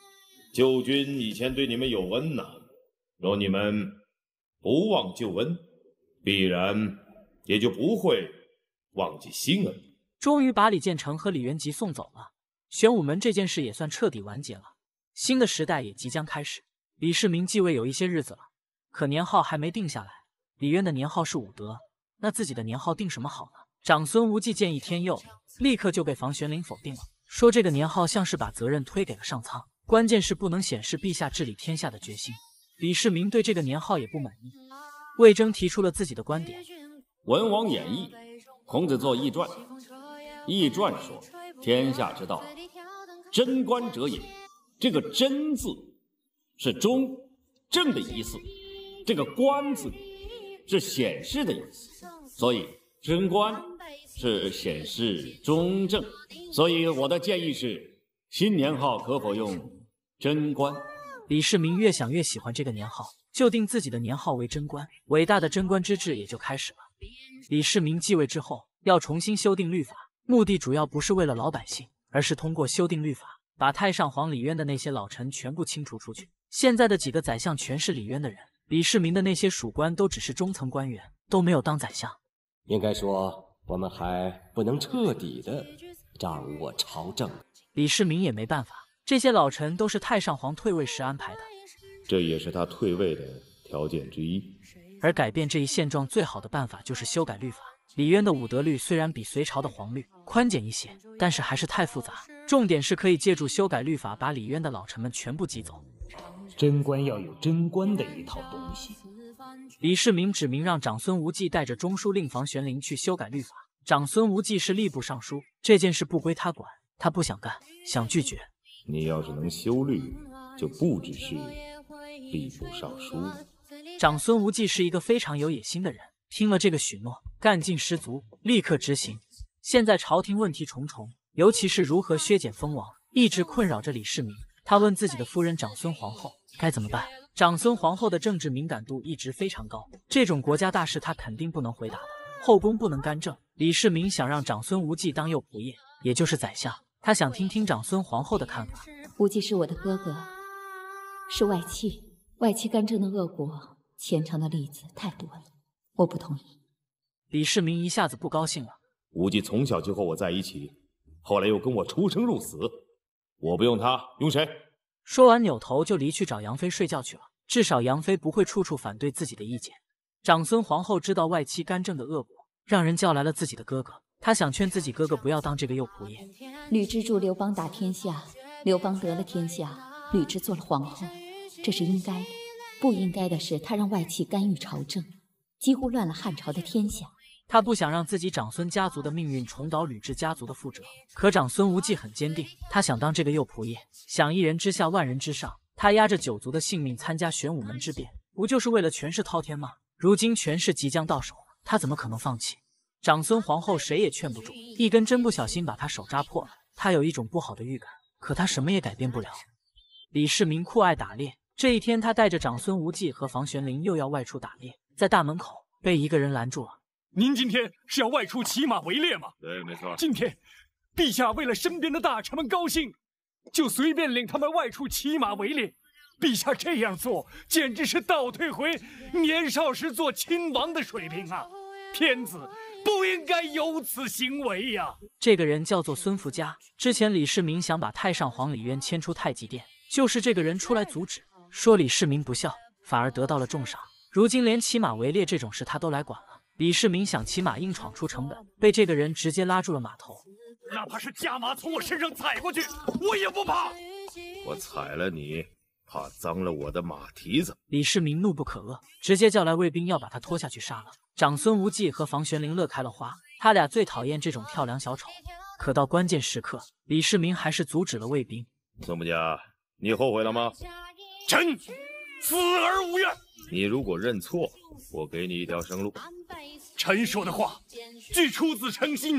旧君以前对你们有恩呐，若你们不忘旧恩，必然也就
不会。忘记心而已。终于把李建成和李元吉送走了，玄武门这件事也算彻底完结了。新的时代也即将开始。李世民继位有一些日子了，可年号还没定下来。李渊的年号是武德，那自己的年号定什么好呢？长孙无忌建议天佑，立刻就被房玄龄否定了，说这个年号像是把责任推给了上苍，关键是不能显示陛下治理天下的决心。李世民对这个年号也不满意。魏征提出了自己的观点：文王
演义。孔子做《易传》，《易传》说：“天下之道，贞观者也。”这个“贞”字是忠正的意思，这个“观”字是显示的意思。所以“贞观”是显示忠正。所以我的建议
是，新年号可否用“贞观”？李世民越想越喜欢这个年号，就定自己的年号为“贞观”。伟大的“贞观之治”也就开始了。李世民继位之后，要重新修订律法，目的主要不是为了老百姓，而是通过修订律法，把太上皇李渊的那些老臣全部清除出去。现在的几个宰相全是李渊的人，李世民的那些属官都只是中层官员，都没有当宰相。
应该说，我们还不能彻底的掌握朝政。
李世民也没办法，这些老臣都是太上皇退位时安排的，
这也是他
退位的条件之一。
而改变这一现状最好的办法就是修改律法。李渊的武德律虽然比隋朝的黄律宽简一些，但是还是太复杂。重点是可以借助修改律法把李渊的老臣们全部挤走。贞观要有贞观的一套东西。李世民指明让长孙无忌带着中书令房玄龄去修改律法。长孙无忌是吏部尚书，这件事不归他管，他不想干，想拒绝。
你要是能修律，就不只是吏部
尚书。长孙无忌是一个非常有野心的人，听了这个许诺，干劲十足，立刻执行。现在朝廷问题重重，尤其是如何削减封王，一直困扰着李世民。他问自己的夫人长孙皇后该怎么办。长孙皇后的政治敏感度一直非常高，这种国家大事她肯定不能回答的。后宫不能干政。李世民想让长孙无忌当右仆射，也就是宰相。他想听听长孙皇后的看法。
无忌是我的哥哥，是外戚，外戚干政的恶果。前朝的例子太多了，我不同意。
李世民一下子不高兴了。
武忌从小就和我在一起，后来又跟我出生入死，
我不用他，用谁？说完，扭头就离去，找杨妃睡觉去了。至少杨妃不会处处反对自己的意见。长孙皇后知道外戚干政的恶果，让人叫来了自己的哥哥，她想劝自己哥哥不要当这个右仆射。
吕雉助刘邦打天下，刘邦得了天下，吕雉做了皇后，这是应该的。不应该的是，他让外戚干预朝政，几乎乱了汉朝的天下。
他不想让自己长孙家族的命运重蹈吕雉家族的覆辙。可长孙无忌很坚定，他想当这个右仆射，想一人之下万人之上。他压着九族的性命参加玄武门之变，不就是为了权势滔天吗？如今权势即将到手，他怎么可能放弃？长孙皇后谁也劝不住，一根针不小心把他手扎破了，他有一种不好的预感。可他什么也改变不了。李世民酷爱打猎。这一天，他带着长孙无忌和房玄龄又要外出打猎，在大门口被一个人拦住了。您今天
是要外出骑马围猎吗？对，没错。今
天陛下为了身边的大臣们高
兴，就随便领他们外出骑马围猎。陛下这样做，简直是倒退回年少时做亲王的水平啊！天子
不应该有此行为呀。
这个人叫做孙福家，之前李世民想把太上皇李渊迁出太极殿，就是这个人出来阻止。说李世民不孝，反而得到了重赏。如今连骑马围猎这种事他都来管了。李世民想骑马硬闯出城门，被这个人直接拉住了马头。
哪怕是加马从我身上踩过去，我也不怕。我踩了你，怕脏了我的马蹄子。
李世民怒不可遏，直接叫来卫兵要把他拖下去杀了。长孙无忌和房玄龄乐开了花，他俩最讨厌这种跳梁小丑。可到关键时刻，李世民还是阻止了卫兵。
孙木家，你后悔了吗？
臣死而
无怨。
你如果认错，我给你一条生路。臣说的
话，
俱出自诚心，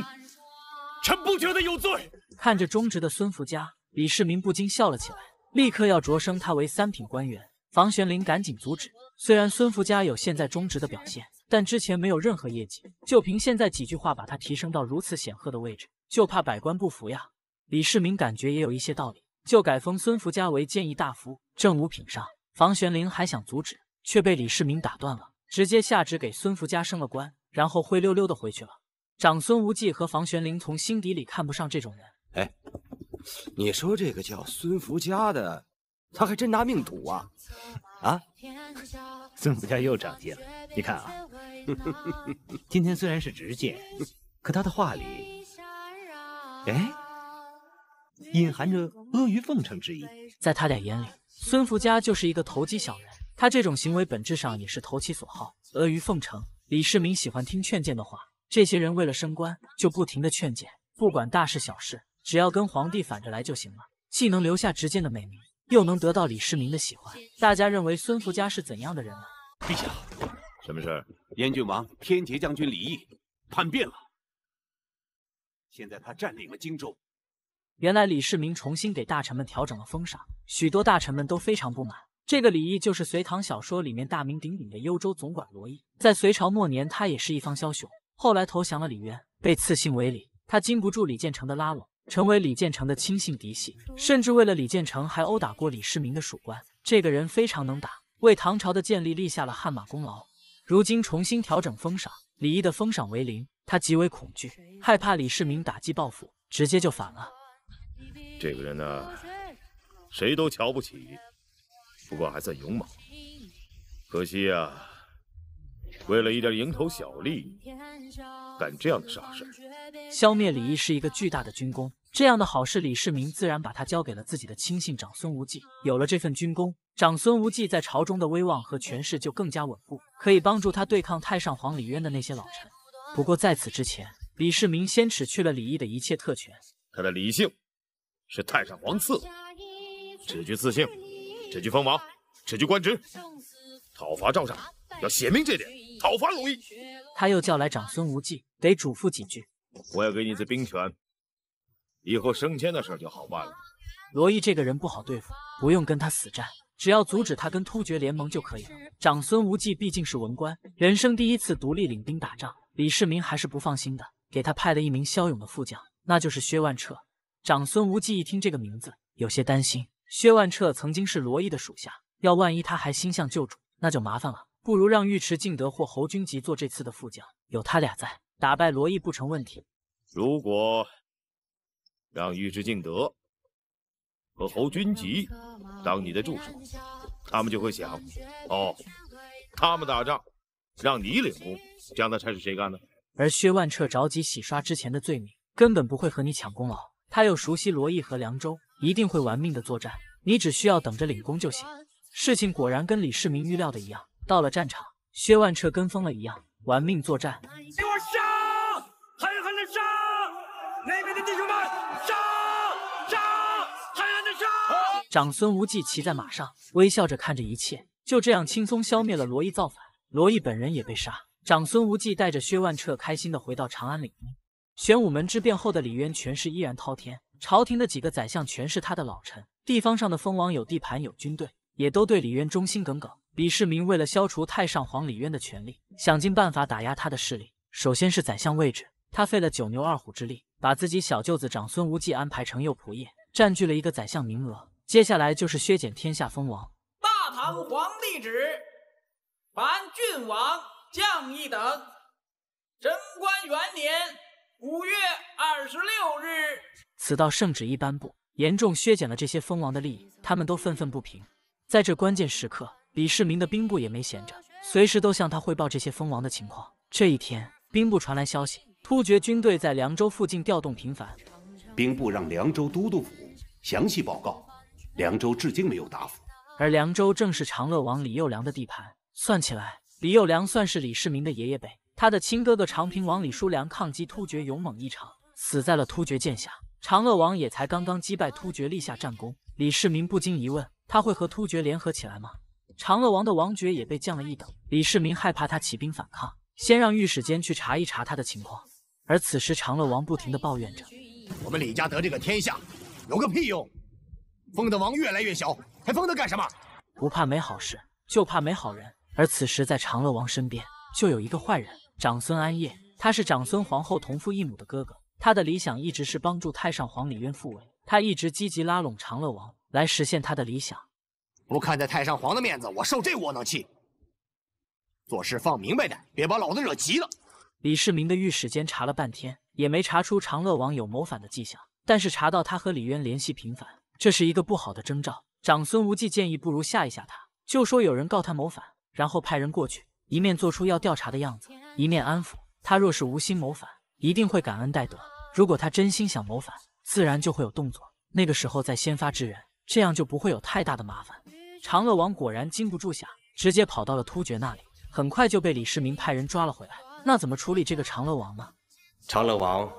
臣不觉得有罪。看着忠直的孙福家，李世民不禁笑了起来，立刻要擢升他为三品官员。房玄龄赶紧阻止。虽然孙福家有现在忠直的表现，但之前没有任何业绩，就凭现在几句话把他提升到如此显赫的位置，就怕百官不服呀。李世民感觉也有一些道理。就改封孙福家为谏议大夫，正五品上。房玄龄还想阻止，却被李世民打断了，直接下旨给孙福家升了官，然后灰溜溜的回去了。长孙无忌和房玄龄从心底里看不上这种人。
哎，你说这个叫孙福家的，他还真拿命赌啊！啊，孙福家又长进了，你看啊，今天虽然是直
谏，可他的话里，哎。隐含着阿谀奉承之意，在他俩眼里，孙福家就是一个投机小人。他这种行为本质上也是投其所好、阿谀奉承。李世民喜欢听劝谏的话，这些人为了升官，就不停的劝谏，不管大事小事，只要跟皇帝反着来就行了，既能留下直谏的美名，又能得到李世民的喜欢。大家认为孙福家是怎样的人呢？陛下，
什么事儿？燕郡王、天杰将军李毅叛变了，
现在他占领了荆州。原来李世民重新给大臣们调整了封赏，许多大臣们都非常不满。这个李毅就是隋唐小说里面大名鼎鼎的幽州总管罗毅，在隋朝末年，他也是一方枭雄，后来投降了李渊，被赐姓为李。他经不住李建成的拉拢，成为李建成的亲信嫡系，甚至为了李建成还殴打过李世民的属官。这个人非常能打，为唐朝的建立立下了汗马功劳。如今重新调整封赏，李毅的封赏为零，他极为恐惧，害怕李世民打击报复，直接就反了。这
个人呢，谁都瞧不起，不过还算勇猛。可惜啊，为了一点蝇头小利，干这样的傻事
消灭李毅是一个巨大的军功，这样的好事，李世民自然把他交给了自己的亲信长孙无忌。有了这份军功，长孙无忌在朝中的威望和权势就更加稳固，可以帮助他对抗太上皇李渊的那些老臣。不过在此之前，李世民先褫去了李毅的一切特权，他的李姓。是太上皇赐，的。只具赐姓，只具封王，只具官职。
讨伐赵上要写明这点。
讨伐容毅。他又叫来长孙无忌，得嘱咐几句。
我要给你这兵权，以后升迁的事就好办了。
罗毅这个人不好对付，不用跟他死战，只要阻止他跟突厥联盟就可以了。长孙无忌毕竟是文官，人生第一次独立领兵打仗，李世民还是不放心的，给他派了一名骁勇的副将，那就是薛万彻。长孙无忌一听这个名字，有些担心。薛万彻曾经是罗毅的属下，要万一他还心向旧主，那就麻烦了。不如让尉迟敬德或侯君集做这次的副将，有他俩在，打败罗毅不成问题。
如果让尉迟敬德和侯君集当你的助手，他们就会想：哦，他们打仗，让你领功，这样的差事谁干呢？
而薛万彻着急洗刷之前的罪名，根本不会和你抢功劳。他又熟悉罗毅和凉州，一定会玩命的作战，你只需要等着领功就行。事情果然跟李世民预料的一样，到了战场，薛万彻跟疯了一样玩命作战，
给我杀，狠狠的杀！那边的弟兄们，杀，杀，狠狠
的杀！长孙无忌骑在马上，微笑着看着一切，就这样轻松消灭了罗毅造反，罗毅本人也被杀。长孙无忌带着薛万彻开心的回到长安领功。玄武门之变后的李渊权势依然滔天，朝廷的几个宰相全是他的老臣，地方上的封王有地盘有军队，也都对李渊忠心耿耿。李世民为了消除太上皇李渊的权力，想尽办法打压他的势力。首先是宰相位置，他费了九牛二虎之力，把自己小舅子长孙无忌安排成右仆射，占据了一个宰相名额。接下来就是削减天下封王。
大唐皇帝旨，凡郡王降一等，贞观元年。五月二十六日，
此道圣旨一颁布，严重削减了这些封王的利益，他们都愤愤不平。在这关键时刻，李世民的兵部也没闲着，随时都向他汇报这些封王的情况。这一天，兵部传来消息，突厥军队在凉州附近调动频繁，
兵部让凉州都督府详细报告，凉州至今没有答复。
而凉州正是长乐王李幼良的地盘，算起来，李幼良算是李世民的爷爷辈。他的亲哥哥长平王李叔良抗击突厥勇猛异常，死在了突厥剑下。长乐王也才刚刚击败突厥立下战功。李世民不禁疑问：他会和突厥联合起来吗？长乐王的王爵也被降了一等。李世民害怕他起兵反抗，先让御史监去查一查他的情况。而此时，长乐王不停地抱怨着：“我们李家得这个天下，有个屁
用？封的王越
来越小，还封他干什么？不怕没好事，就怕没好人。”而此时，在长乐王身边就有一个坏人。长孙安业，他是长孙皇后同父异母的哥哥。他的理想一直是帮助太上皇李渊复位。他一直积极拉拢长乐王来实现他的理想。不看在太上皇的面子，我受这窝囊气。做事放明白点，别把老子惹急了。李世民的御史监查了半天，也没查出长乐王有谋反的迹象，但是查到他和李渊联系频繁，这是一个不好的征兆。长孙无忌建议，不如吓一吓他，就说有人告他谋反，然后派人过去。一面做出要调查的样子，一面安抚他。若是无心谋反，一定会感恩戴德；如果他真心想谋反，自然就会有动作。那个时候再先发制人，这样就不会有太大的麻烦。长乐王果然禁不住想，直接跑到了突厥那里，很快就被李世民派人抓了回来。那怎么处理这个长乐王呢？
长乐王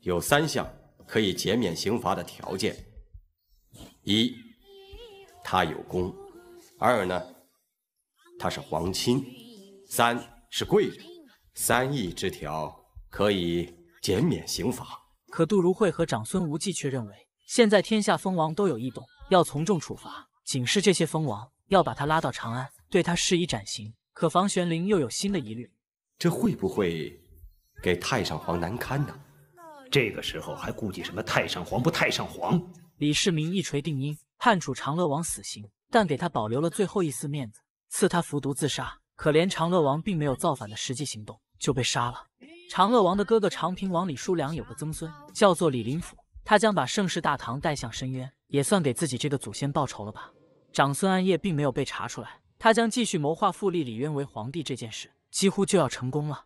有三项可以减免刑罚的条件：
一，他有功；二呢，他是皇亲。三是贵人，三义之条可
以减免刑罚。
可杜如晦和长孙无忌却认为，现在天下封王都有异动，要从重处罚，警示这些封王，要把他拉到长安，对他施以斩刑。可房玄龄又有新的疑虑，
这会不会给太
上皇
难堪呢？这个时候还顾忌什么太上皇不？太上皇
李世民一锤定音，判处长乐王死刑，但给他保留了最后一丝面子，赐他服毒自杀。可怜长乐王并没有造反的实际行动，就被杀了。长乐王的哥哥长平王李叔良有个曾孙叫做李林甫，他将把盛世大唐带向深渊，也算给自己这个祖先报仇了吧。长孙安业并没有被查出来，他将继续谋划复立李渊为皇帝这件事，几乎就要成功了。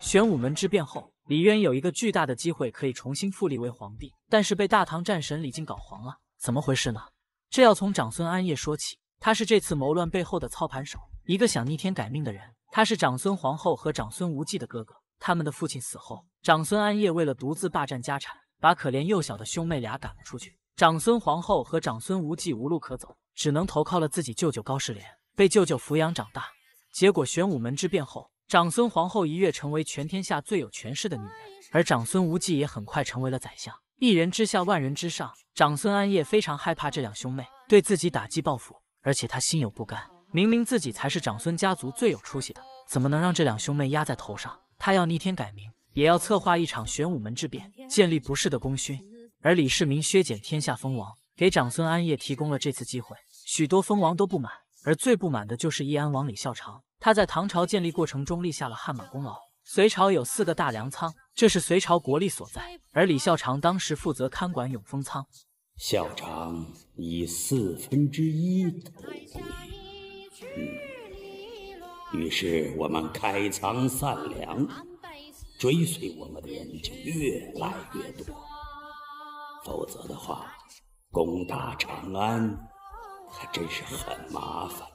玄武门之变后，李渊有一个巨大的机会可以重新复立为皇帝，但是被大唐战神李靖搞黄了。怎么回事呢？这要从长孙安业说起，他是这次谋乱背后的操盘手。一个想逆天改命的人，他是长孙皇后和长孙无忌的哥哥。他们的父亲死后，长孙安业为了独自霸占家产，把可怜幼小的兄妹俩赶了出去。长孙皇后和长孙无忌无路可走，只能投靠了自己舅舅高士廉，被舅舅抚养长大。结果玄武门之变后，长孙皇后一跃成为全天下最有权势的女人，而长孙无忌也很快成为了宰相，一人之下，万人之上。长孙安业非常害怕这两兄妹对自己打击报复，而且他心有不甘。明明自己才是长孙家族最有出息的，怎么能让这两兄妹压在头上？他要逆天改名，也要策划一场玄武门之变，建立不世的功勋。而李世民削减天下封王，给长孙安业提供了这次机会。许多封王都不满，而最不满的就是义安王李孝常。他在唐朝建立过程中立下了汗马功劳。隋朝有四个大粮仓，这是隋朝国力所在。而李孝常当时负责看管永丰仓，孝
常以四分之一的。于是我们开仓散粮，追随我们的人就越来越多。否则的话，
攻打长安还真是很麻烦。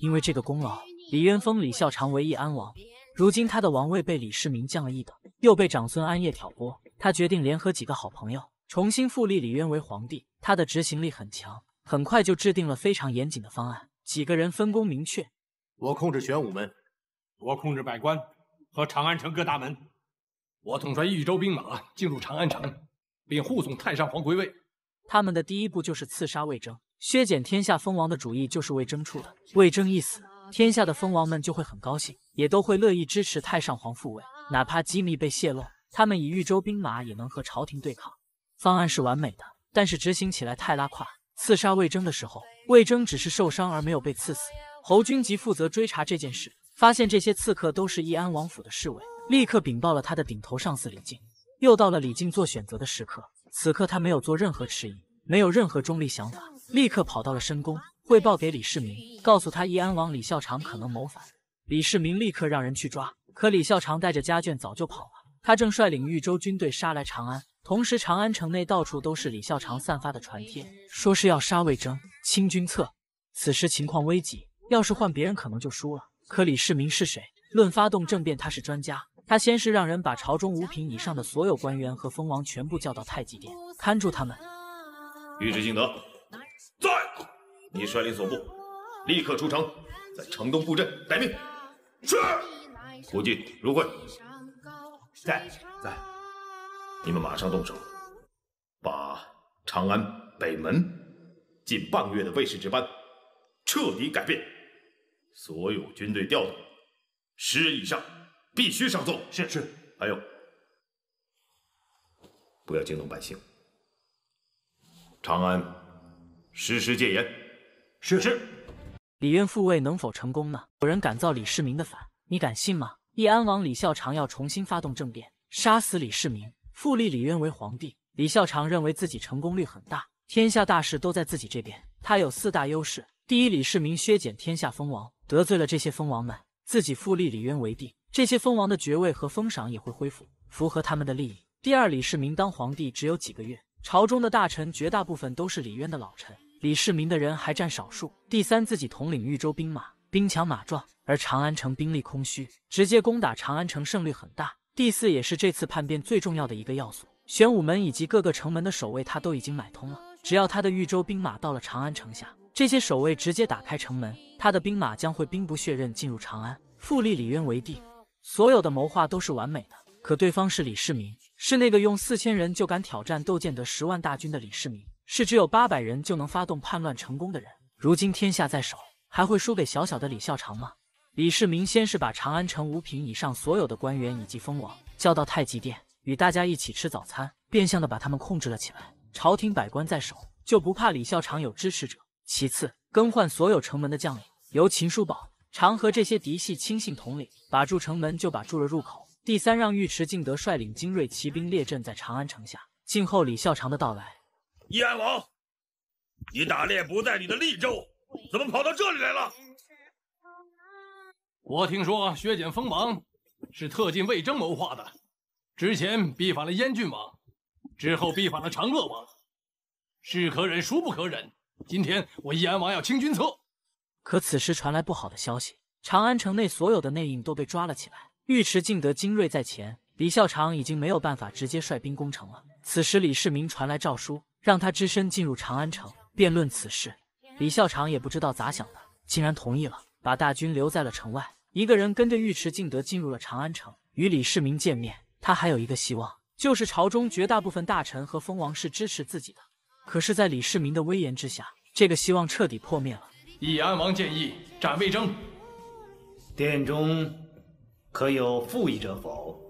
因为这个功劳，李渊封李孝常为义安王。如今他的王位被李世民降了一等，又被长孙安业挑拨，他决定联合几个好朋友，重新复立李渊为皇帝。他的执行力很强，很快就制定了非常严谨的方案。几个人分工明确，
我控制玄武门，我控制百官和长安城各大门，
我统帅豫州兵马进入长安城，并护送太上皇归位。他们的第一步就是刺杀魏征，削减天下封王的主意就是魏征出的。魏征一死，天下的封王们就会很高兴，也都会乐意支持太上皇复位。哪怕机密被泄露，他们以豫州兵马也能和朝廷对抗。方案是完美的，但是执行起来太拉胯。刺杀魏征的时候，魏征只是受伤而没有被刺死。侯君集负责追查这件事，发现这些刺客都是义安王府的侍卫，立刻禀报了他的顶头上司李靖。又到了李靖做选择的时刻，此刻他没有做任何迟疑，没有任何中立想法，立刻跑到了深宫汇报给李世民，告诉他义安王李孝长可能谋反。李世民立刻让人去抓，可李孝长带着家眷早就跑了，他正率领豫州军队杀来长安。同时，长安城内到处都是李孝长散发的传帖，说是要杀魏征、清君侧。此时情况危急，要是换别人可能就输了。可李世民是谁？论发动政变，他是专家。他先是让人把朝中五品以上的所有官员和封王全部叫到太极殿，看住他们。尉
之敬德，在。你率领所部，立刻出城，在城东布阵待命。是。胡进如会，在在。你们马上动手，把长安北门近半月的卫士值班彻底改变。所有军队调动，十人以上必须上奏。是是。还有，不要惊动百姓。长安实施戒严。
是是。李渊复位能否成功呢？有人敢造李世民的反，你敢信吗？义安王李孝常要重新发动政变，杀死李世民。复立李渊为皇帝，李孝常认为自己成功率很大，天下大事都在自己这边。他有四大优势：第一，李世民削减天下封王，得罪了这些封王们，自己复立李渊为帝，这些封王的爵位和封赏也会恢复，符合他们的利益；第二，李世民当皇帝只有几个月，朝中的大臣绝大部分都是李渊的老臣，李世民的人还占少数；第三，自己统领豫州兵马，兵强马壮，而长安城兵力空虚，直接攻打长安城胜率很大。第四也是这次叛变最重要的一个要素，玄武门以及各个城门的守卫他都已经买通了。只要他的豫州兵马到了长安城下，这些守卫直接打开城门，他的兵马将会兵不血刃进入长安，复立李渊为帝。所有的谋划都是完美的，可对方是李世民，是那个用四千人就敢挑战窦建德十万大军的李世民，是只有八百人就能发动叛乱成功的人。如今天下在手，还会输给小小的李孝长吗？李世民先是把长安城五品以上所有的官员以及封王叫到太极殿，与大家一起吃早餐，变相的把他们控制了起来。朝廷百官在手，就不怕李孝长有支持者。其次，更换所有城门的将领，由秦叔宝、常和这些嫡系亲信统领，把住城门，就把住了入口。第三，让尉迟敬德率领精锐骑兵列阵在长安城下，静候李孝长的到来。
义安王，你打猎不在你的利州，怎么跑到这里来了？
我听说削减锋芒是特进魏征谋划的，之前逼反了燕郡王，之后逼反了长乐王，是可忍孰不可忍！今天我燕安王要清君侧，
可此时传来不好的消息，长安城内所有的内应都被抓了起来。尉迟敬德精锐在前，李孝长已经没有办法直接率兵攻城了。此时李世民传来诏书，让他只身进入长安城辩论此事。李孝长也不知道咋想的，竟然同意了，把大军留在了城外。一个人跟着尉迟敬德进入了长安城，与李世民见面。他还有一个希望，就是朝中绝大部分大臣和封王是支持自己的。可是，在李世民的威严之下，这个希望彻底破灭了。
义安王建议斩魏征。殿中可有负议者否？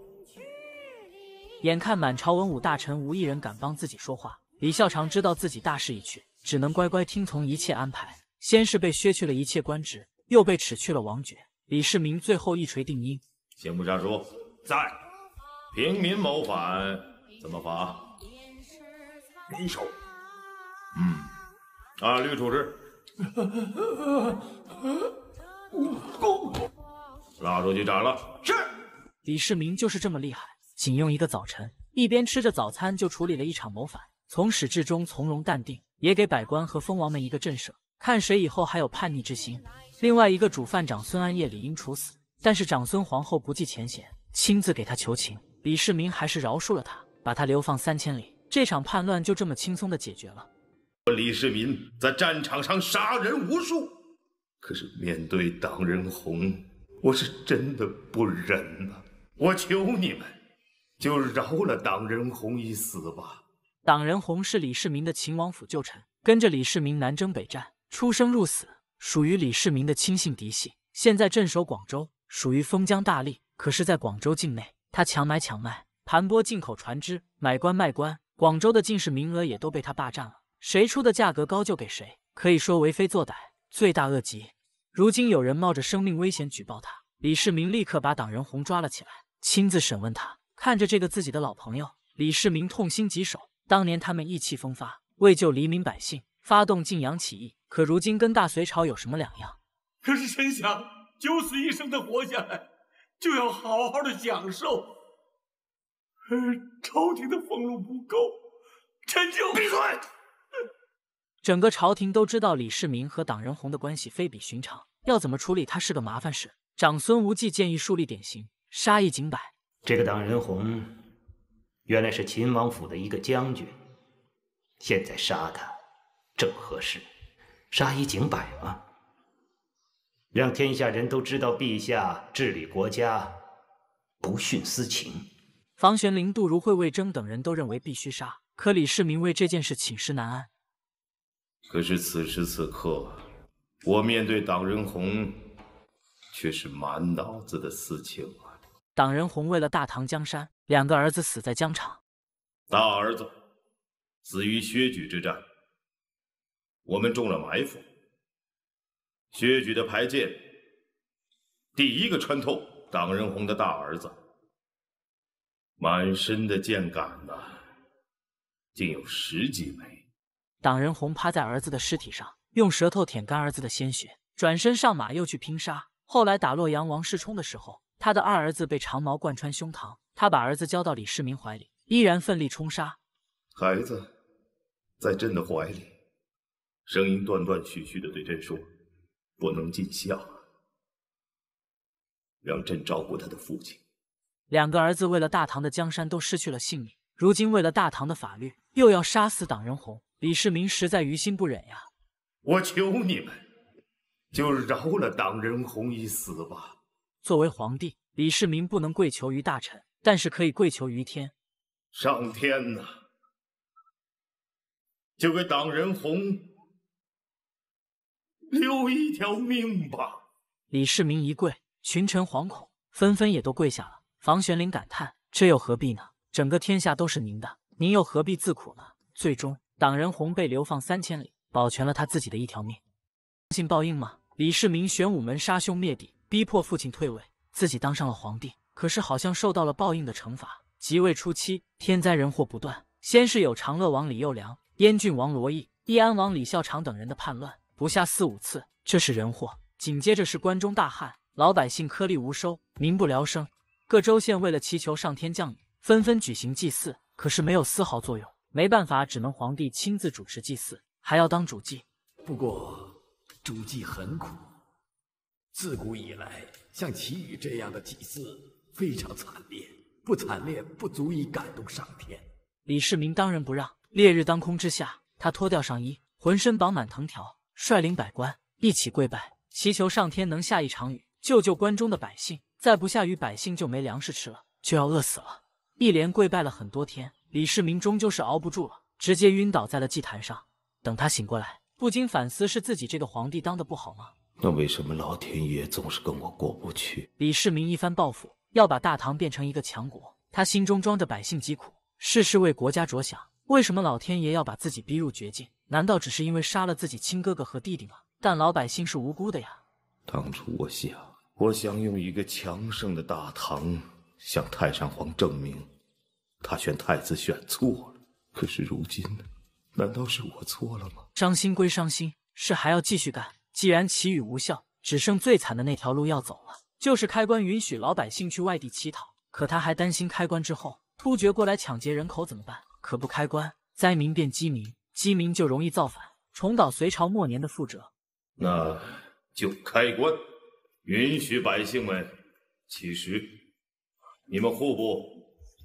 眼看满朝文武大臣无一人敢帮自己说话，李孝长知道自己大势已去，只能乖乖听从一切安排。先是被削去了一切官职，又被褫去了王爵。李世民最后一锤定音。
刑部尚书在。平民谋反，怎么罚？匕手。”“嗯，按律处置。
武功。
拉出去斩了。是。
李世民就是这么厉害，仅用一个早晨，一边吃着早餐就处理了一场谋反，从始至终从容淡定，也给百官和封王们一个震慑，看谁以后还有叛逆之心。另外一个主犯长孙安业理应处死，但是长孙皇后不计前嫌，亲自给他求情，李世民还是饶恕了他，把他流放三千里。这场叛乱就这么轻松的解决了。
李世民在战场上杀人无数，可是面对党仁弘，我是真的不忍了。我求你们，就饶了党仁弘一死吧。
党仁弘是李世民的秦王府旧臣，跟着李世民南征北战，出生入死。属于李世民的亲信嫡系，现在镇守广州，属于封疆大吏。可是，在广州境内，他强买强卖，盘剥进口船只，买官卖官，广州的进士名额也都被他霸占了，谁出的价格高就给谁，可以说为非作歹，罪大恶极。如今有人冒着生命危险举报他，李世民立刻把党仁洪抓了起来，亲自审问他。看着这个自己的老朋友，李世民痛心疾首。当年他们意气风发，为救黎民百姓，发动晋阳起义。可如今跟大隋朝有什么两样？
可是臣想九死一生的活下来，就要好好的享受。朝廷的俸禄不够，臣就闭嘴。
整个朝廷都知道李世民和党仁弘的关系非比寻常，要怎么处理他是个麻烦事。长孙无忌建议树立典型，杀一儆百。这个党仁弘
原来是秦王府的一个将军，现在杀他正合适。杀一儆百吗？让天下人都知道陛下治理国家不徇私情。
房玄龄、杜如晦、魏征等人都认为必须杀，可李世民为这件事寝食难安。
可是此时此刻，我面对党仁弘，却是满脑子的私情啊！
党仁弘为了大唐江山，两个儿子死在疆场，
大儿子死于薛举之战。我们中了埋伏，薛举的排箭第一个穿透党仁宏的大儿子，满身的箭杆子竟有十几枚。
党仁宏趴在儿子的尸体上，用舌头舔干儿子的鲜血，转身上马又去拼杀。后来打洛阳王世充的时候，他的二儿子被长矛贯穿胸膛，他把儿子交到李世民怀里，依然奋力冲杀。
孩子在朕的怀里。声音断断续续的对朕说：“不能尽孝，让朕照顾他的父亲。
两个儿子为了大唐的江山都失去了性命，如今为了大唐的法律又要杀死党仁弘，李世民实在于心不忍呀！我求你们，
就饶了党仁弘一死吧。”
作为皇帝，李世民不能跪求于大臣，但是可以跪求于天。
上天呐，就给党仁
弘。留一条命吧！李世民一跪，群臣惶恐，纷纷也都跪下了。房玄龄感叹：“这又何必呢？整个天下都是您的，您又何必自苦呢？”最终，党仁弘被流放三千里，保全了他自己的一条命。信报应吗？李世民玄武门杀兄灭弟，逼迫父亲退位，自己当上了皇帝。可是好像受到了报应的惩罚，即位初期，天灾人祸不断。先是有长乐王李幼良、燕郡王罗毅、义安王李孝常等人的叛乱。不下四五次，这是人祸。紧接着是关中大旱，老百姓颗粒无收，民不聊生。各州县为了祈求上天降雨，纷纷举行祭祀，可是没有丝毫作用。没办法，只能皇帝亲自主持祭祀，还要当主祭。不过，主祭很苦。
自古以
来，像祈雨这样的祭祀非常惨烈，不惨烈不足以感动上天。李世民当仁不让。烈日当空之下，他脱掉上衣，浑身绑满藤条。率领百官一起跪拜，祈求上天能下一场雨，救救关中的百姓。再不下雨，百姓就没粮食吃了，就要饿死了。一连跪拜了很多天，李世民终究是熬不住了，直接晕倒在了祭坛上。等他醒过来，不禁反思：是自己这个皇帝当的不好吗？
那为什么老天爷总是跟
我过不去？李世民一番报复，要把大唐变成一个强国。他心中装着百姓疾苦，事事为国家着想。为什么老天爷要把自己逼入绝境？难道只是因为杀了自己亲哥哥和弟弟吗？但老百姓是无辜的呀。
当初我想，我想用一个强盛的大唐向太上皇证明，他选太子选错了。可是如今呢？难道是我错了吗？
伤心归伤心，事还要继续干。既然祈雨无效，只剩最惨的那条路要走了，就是开棺允许老百姓去外地乞讨。可他还担心开棺之后突厥过来抢劫人口怎么办？可不开棺，灾民变饥民。饥民就容易造反，重蹈隋朝末年的覆辙。
那就开棺，允许百姓们乞食。你们户部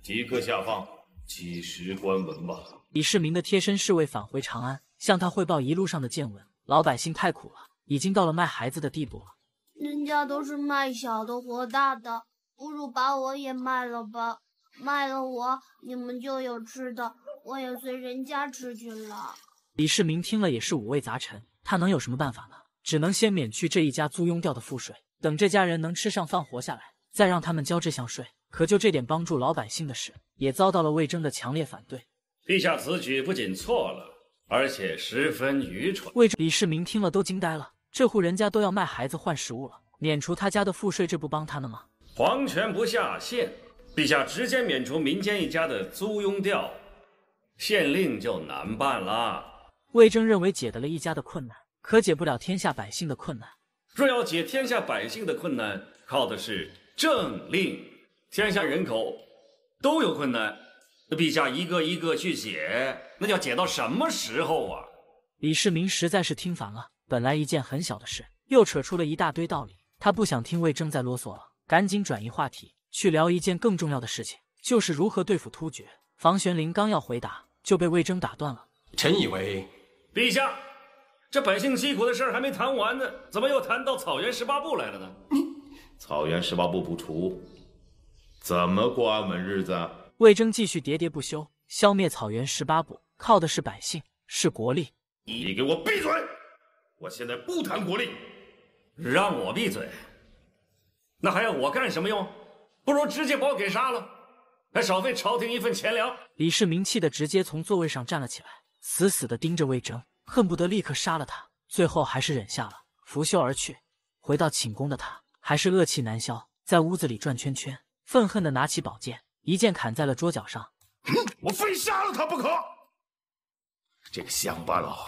即刻下放乞食官文吧。
李世民的贴身侍卫返回长安，向他汇报一路上的见闻。老百姓太苦了，已经到了卖孩子的地步了。
人家都是卖小的活大的，不如把我也卖了吧。卖了我，你们就有吃的。我也随人家吃去了。
李世民听了也是五味杂陈，他能有什么办法呢？只能先免去这一家租庸调的赋税，等这家人能吃上饭活下来，再让他们交这项税。可就这点帮助老百姓的事，也遭到了魏征的强烈反对。
陛下此举不仅错了，而且十分愚蠢。魏征，
李世民听了都惊呆了。这户人家都要卖孩子换食物了，免除他家的赋税，这不帮他们吗？
皇权不下县，陛下直接免除民间一家的租庸调。县令就难办了。
魏征认为解得了一家的困难，可解不了天下百姓的困难。
若要解天下百姓的困难，靠的是政令。天下人口都有困难，那陛下一个一个去解，那要解到什么时候啊？
李世民实在是听烦了。本来一件很小的事，又扯出了一大堆道理。他不想听魏征再啰嗦了，赶紧转移话题，去聊一件更重要的事情，就是如何对付突厥。房玄龄刚要回答。就被魏征打断了。臣以
为，陛
下，
这百姓疾苦的事儿还没谈完呢，怎么又谈到草原十八部来了呢？你草原十八部不除，怎么过安稳日子？
魏征继续喋喋不休。消灭草原十八部，靠的是百姓，是国力。你
给我闭嘴！我现在不谈国力，让我闭嘴，那还要我干什么用？不如直接把我给杀了。还少费朝
廷一份钱粮！
李世民气得直接从座位上站了起来，死死的盯着魏征，恨不得立刻杀了他。最后还是忍下了，拂袖而去。回到寝宫的他，还是恶气难消，在屋子里转圈圈，愤恨的拿起宝剑，一剑砍在了桌角上。
我非杀了他不可！这个乡巴佬，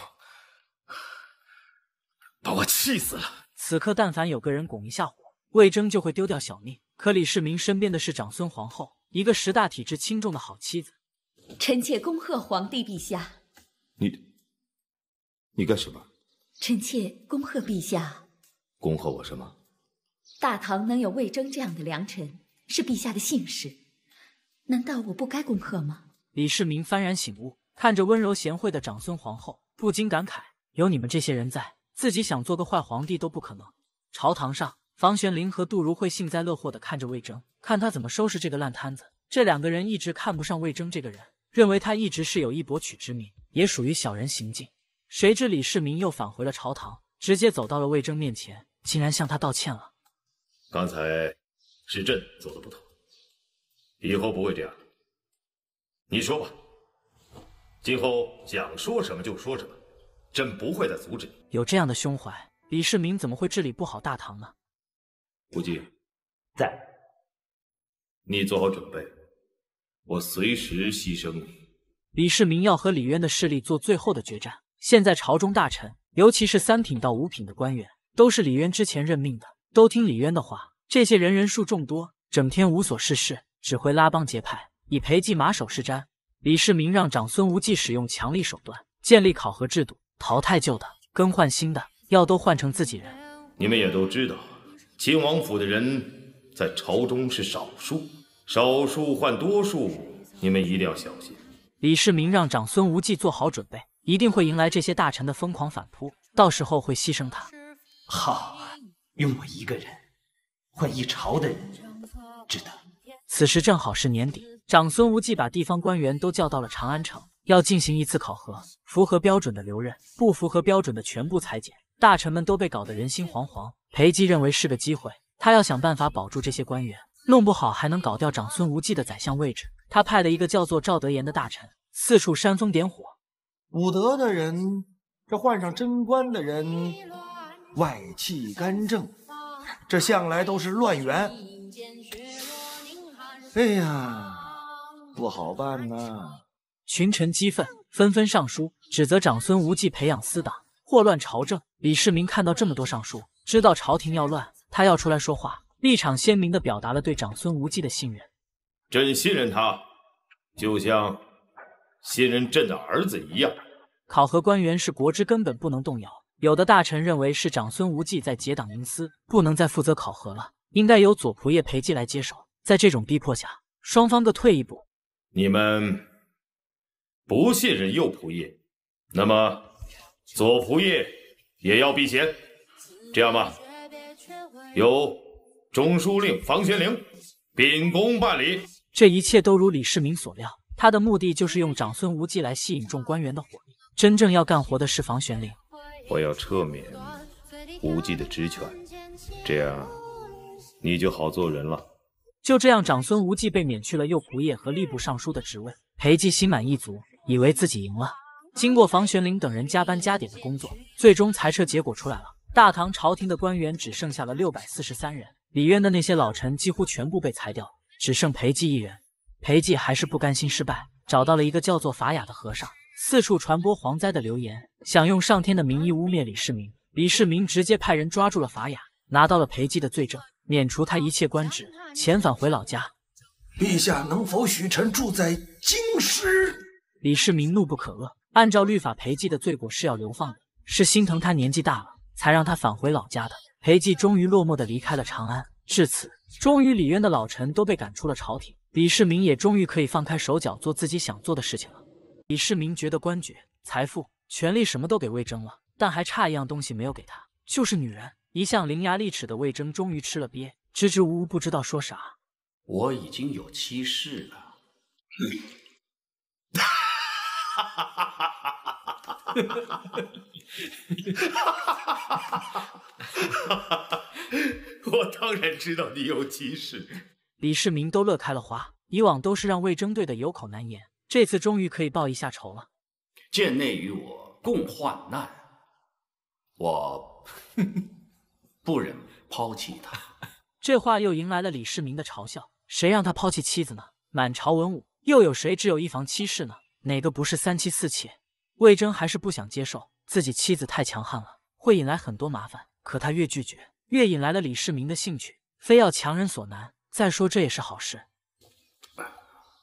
把我气死了！此刻，但凡有个人拱一下火，魏征就会丢掉小命。可李世民身边的是长孙皇后。一个识大体、质轻重的好妻子，臣妾恭贺皇帝陛下。
你，
你干什么？
臣妾恭贺陛下。
恭贺我什么？
大唐能有魏征这样的良臣，是陛下的幸事，难道我不该
恭贺吗？李世民幡然醒悟，看着温柔贤惠的长孙皇后，不禁感慨：有你们这些人在，自己想做个坏皇帝都不可能。朝堂上。房玄龄和杜如晦幸灾乐祸的看着魏征，看他怎么收拾这个烂摊子。这两个人一直看不上魏征这个人，认为他一直是有意博取之名，也属于小人行径。谁知李世民又返回了朝堂，直接走到了魏征面前，竟然向他道歉了。
刚才，是朕做的不妥，以后不会这样。你说吧，今后想说什么就说什么，朕不会再阻止你。
有这样的胸怀，李世民怎么会治理不好大唐呢？
无忌，在。你做好准备，我随时牺牲你。
李世民要和李渊的势力做最后的决战。现在朝中大臣，尤其是三品到五品的官员，都是李渊之前任命的，都听李渊的话。这些人人数众多，整天无所事事，只会拉帮结派，以裴寂马首是瞻。李世民让长孙无忌使用强力手段，建立考核制度，淘汰旧的，更换新的，要都换成自己人。
你们也都知道。秦王府的人在朝中是少数，少数换多数，你们一定要小心。
李世民让长孙无忌做好准备，一定会迎来这些大臣的疯狂反扑，到时候会牺牲他。好啊，用我一个人换一朝的人，值得。此时正好是年底，长孙无忌把地方官员都叫到了长安城，要进行一次考核，符合标准的留任，不符合标准的全部裁减。大臣们都被搞得人心惶惶。裴寂认为是个机会，他要想办法保住这些官员，弄不好还能搞掉长孙无忌的宰相位置。他派了一个叫做赵德言的大臣四处煽风点火。武德的人，这
换上贞观的人，外戚干政，这向来
都是乱源。哎呀，不好办呐！群臣激愤，纷纷上书指责长孙无忌培养私党，祸乱朝政。李世民看到这么多上书。知道朝廷要乱，他要出来说话，立场鲜明地表达了对长孙无忌的信任。
朕信任他，就像信任朕的儿子一样。
考核官员是国之根本，不能动摇。有的大臣认为是长孙无忌在结党营私，不能再负责考核了，应该由左仆射裴寂来接手。在这种逼迫下，双方各退一步。
你们不信任右仆射，那么左仆射也要避嫌。这样吧，由中书令房玄龄秉公办理。
这一切都如李世民所料，他的目的就是用长孙无忌来吸引众官员的火力。真正要干活的是房玄龄。
我要撤免无忌的职权，这样你就好做人了。
就这样，长孙无忌被免去了右仆射和吏部尚书的职位。裴寂心满意足，以为自己赢了。经过房玄龄等人加班加点的工作，最终裁撤结果出来了。大唐朝廷的官员只剩下了六百四十三人，李渊的那些老臣几乎全部被裁掉，只剩裴寂一人。裴寂还是不甘心失败，找到了一个叫做法雅的和尚，四处传播蝗灾的流言，想用上天的名义污蔑李世民。李世民直接派人抓住了法雅，拿到了裴寂的罪证，免除他一切官职，遣返回老家。
陛下能否许臣住在
京师？李世民怒不可遏，按照律法，裴寂的罪过是要流放的，是心疼他年纪大了。才让他返回老家的裴寂，终于落寞地离开了长安。至此，终于李渊的老臣都被赶出了朝廷，李世民也终于可以放开手脚做自己想做的事情了。李世民觉得官爵、财富、权力什么都给魏征了，但还差一样东西没有给他，就是女人。一向伶牙俐齿的魏征终于吃了瘪，支支吾吾不知道说啥。
我已经有妻室了。我当然知道你有急事。
李世民都乐开了花，以往都是让魏征对的有口难言，这次终于可以报一下仇了。
贱内与我共患难，
我不忍抛弃他。这话又迎来了李世民的嘲笑，谁让他抛弃妻子呢？满朝文武又有谁只有一房妻室呢？哪个不是三妻四妾？魏征还是不想接受。自己妻子太强悍了，会引来很多麻烦。可他越拒绝，越引来了李世民的兴趣，非要强人所难。再说这也是好事。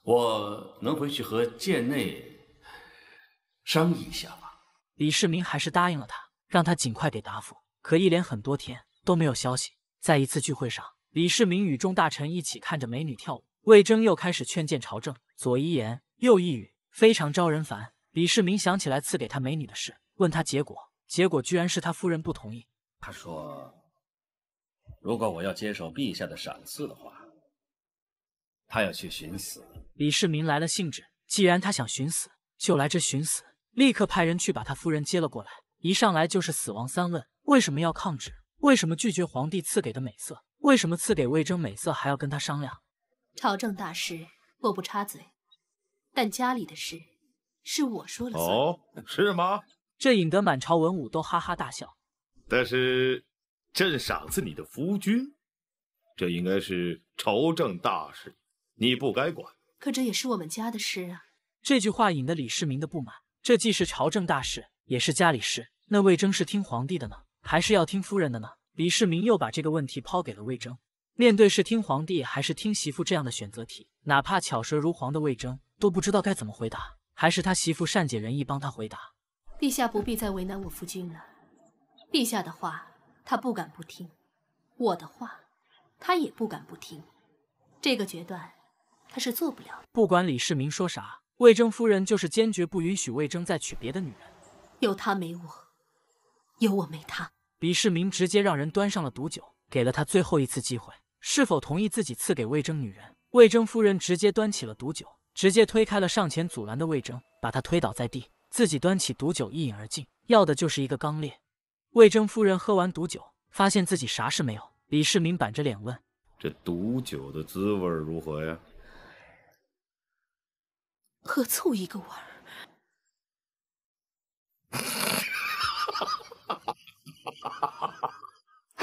我能回去和
贱内商议一下吗？李世民还是答应了他，让他尽快给答复。可一连很多天都没有消息。在一次聚会上，李世民与众大臣一起看着美女跳舞，魏征又开始劝谏朝政，左一言右一语，非常招人烦。李世民想起来赐给他美女的事。问他结果，结果居然是他夫人不同意。
他说：“如果我要接受陛下的赏赐的话，他要去寻死。”
李世民来了兴致，既然他想寻死，就来这寻死。立刻派人去把他夫人接了过来。一上来就是死亡三问：为什么要抗旨？为什么拒绝皇帝赐给的美色？为什么赐给魏征美色还要跟他商量？
朝政大事我不插嘴，
但家里的事是我说了算。哦，是吗？这引得满朝文武都哈哈大笑。
但是，朕赏赐你的夫君，这应该是朝政大事，你不该管。
可这也是我们家的事啊！这句话引得李世民的不满。这既是朝政大事，也是家里事。那魏征是听皇帝的呢，还是要听夫人的呢？李世民又把这个问题抛给了魏征。面对是听皇帝还是听媳妇这样的选择题，哪怕巧舌如簧的魏征都不知道该怎么回答，还是他媳妇善解人意帮他回答。
陛下不必再为难我夫君了。陛下的话，他不敢不听；我的话，他也不敢不听。这个决断，他是做不了。
不管李世民说啥，魏征夫人就是坚决不允许魏征再娶别的女人。
有他没我，
有我没他。李世民直接让人端上了毒酒，给了他最后一次机会：是否同意自己赐给魏征女人？魏征夫人直接端起了毒酒，直接推开了上前阻拦的魏征，把他推倒在地。自己端起毒酒一饮而尽，要的就是一个刚烈。魏征夫人喝完毒酒，发现自己啥事没有。李世民板着脸问：“
这毒酒的滋味如何呀？”
喝醋一个味儿。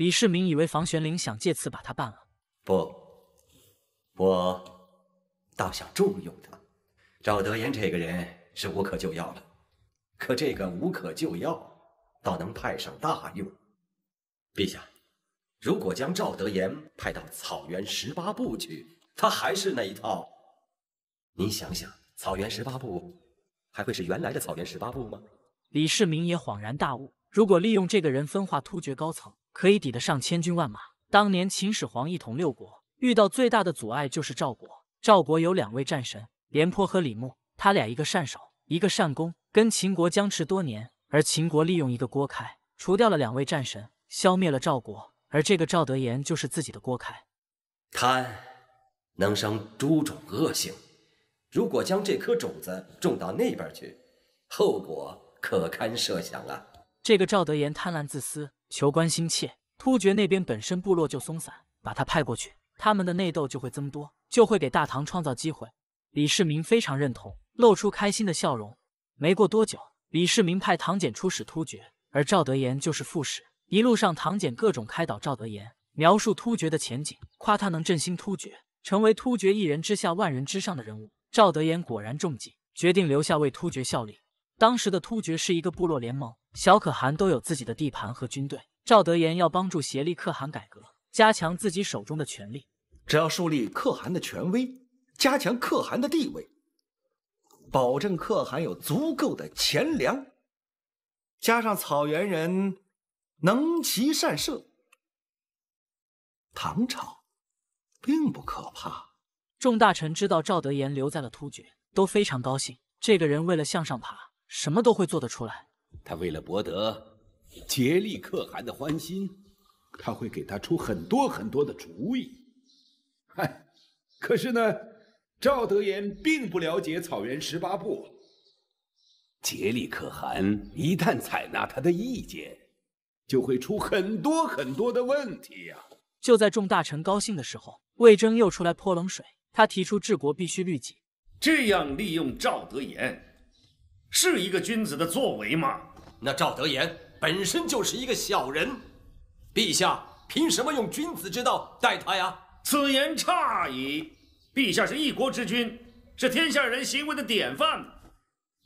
李世民以为房玄龄想借此把他办了，
不，我倒想重用他。赵德言这个人是无可救药了，可这个无可救药倒能派上大用。陛下，如果将赵德言派到草原十八部去，
他还是那一套。您想想，草原十八部还会是原
来的草原十八部吗？李世民也恍然大悟，如果利用这个人分化突厥高层。可以抵得上千军万马。当年秦始皇一统六国，遇到最大的阻碍就是赵国。赵国有两位战神，廉颇和李牧，他俩一个善守，一个善攻，跟秦国僵持多年。而秦国利用一个郭开，除掉了两位战神，消灭了赵国。而这个赵德言就是自己的郭开。
贪能生诸种恶性，如果将这颗种子种到那边去，后果可堪设想啊！
这个赵德言贪婪自私。求官心切，突厥那边本身部落就松散，把他派过去，他们的内斗就会增多，就会给大唐创造机会。李世民非常认同，露出开心的笑容。没过多久，李世民派唐俭出使突厥，而赵德言就是副使。一路上，唐俭各种开导赵德言，描述突厥的前景，夸他能振兴突厥，成为突厥一人之下、万人之上的人物。赵德言果然中计，决定留下为突厥效力。当时的突厥是一个部落联盟。小可汗都有自己的地盘和军队。赵德言要帮助协力可汗改革，加强自己手中的权力。只要树立可汗的
权威，加强可汗的地位，保证可汗有足够的钱粮，加上草原人能骑
善射，唐朝并不可怕。众大臣知道赵德言留在了突厥，都非常高兴。这个人为了向上爬，什么都会做得出来。
他为了博得杰利可汗的欢心，
他会给他出很多很多的主意。嗨，可是呢，赵德言并不了解草原十八部。杰利可汗一旦采纳他的意见，就会出很
多很多的问题呀。
就在众大臣高兴的时候，魏征又出来泼冷水。他提出治国必须律己，
这样利用赵德言，是一个君子的作为吗？那赵德言本身就是一个小人，陛下凭什么用君子之道待他呀？此言差矣，
陛下是一国之君，是天下人行为的典范，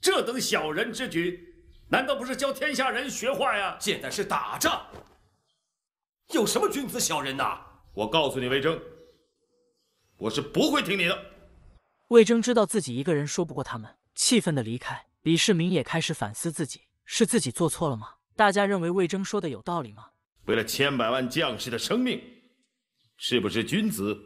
这等小人之举，难道不是教天下人学坏呀？现在是打仗，
有什么君子小人呐？我告诉你，魏征，我是不会听你的。
魏征知道自己一个人说不过他们，气愤的离开。李世民也开始反思自己。是自己做错了吗？大家认为魏征说的有道理吗？
为了千百万将士的生命，是不是君子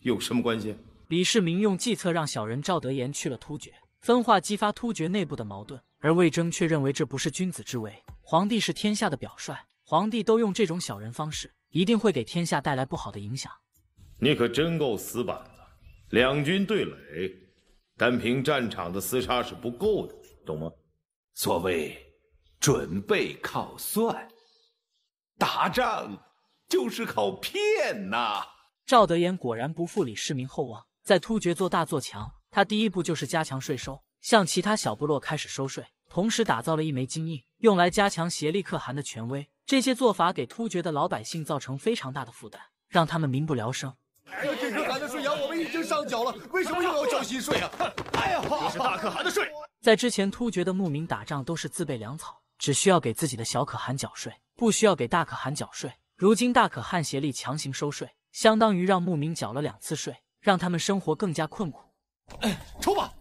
有什么关系？
李世民用计策让小人赵德言去了突厥，分化激发突厥内部的矛盾，而魏征却认为这不是君子之为。皇帝是天下的表率，皇帝都用这种小人方式，一定会给天下带来不好的影响。
你可真够死板的！两军对垒，单凭战场的厮杀是不够的，懂吗？所谓。准备靠算，打仗就是靠骗呐！
赵德言果然不负李世民厚望，在突厥做大做强。他第一步就是加强税收，向其他小部落开始收税，同时打造了一枚金印，用来加强协力可汗的权威。这些做法给突厥的老百姓造成非常大的负担，让他们民不聊生。
哎，这可汗的税粮我们已经上缴了，为什么又要交新税啊？哎呀，这是大可汗的税。
在之前，突厥的牧民打仗都是自备粮草。只需要给自己的小可汗缴税，不需要给大可汗缴税。如今大可汗协力强行收税，相当于让牧民缴了两次税，让他们生活更加困苦。抽吧！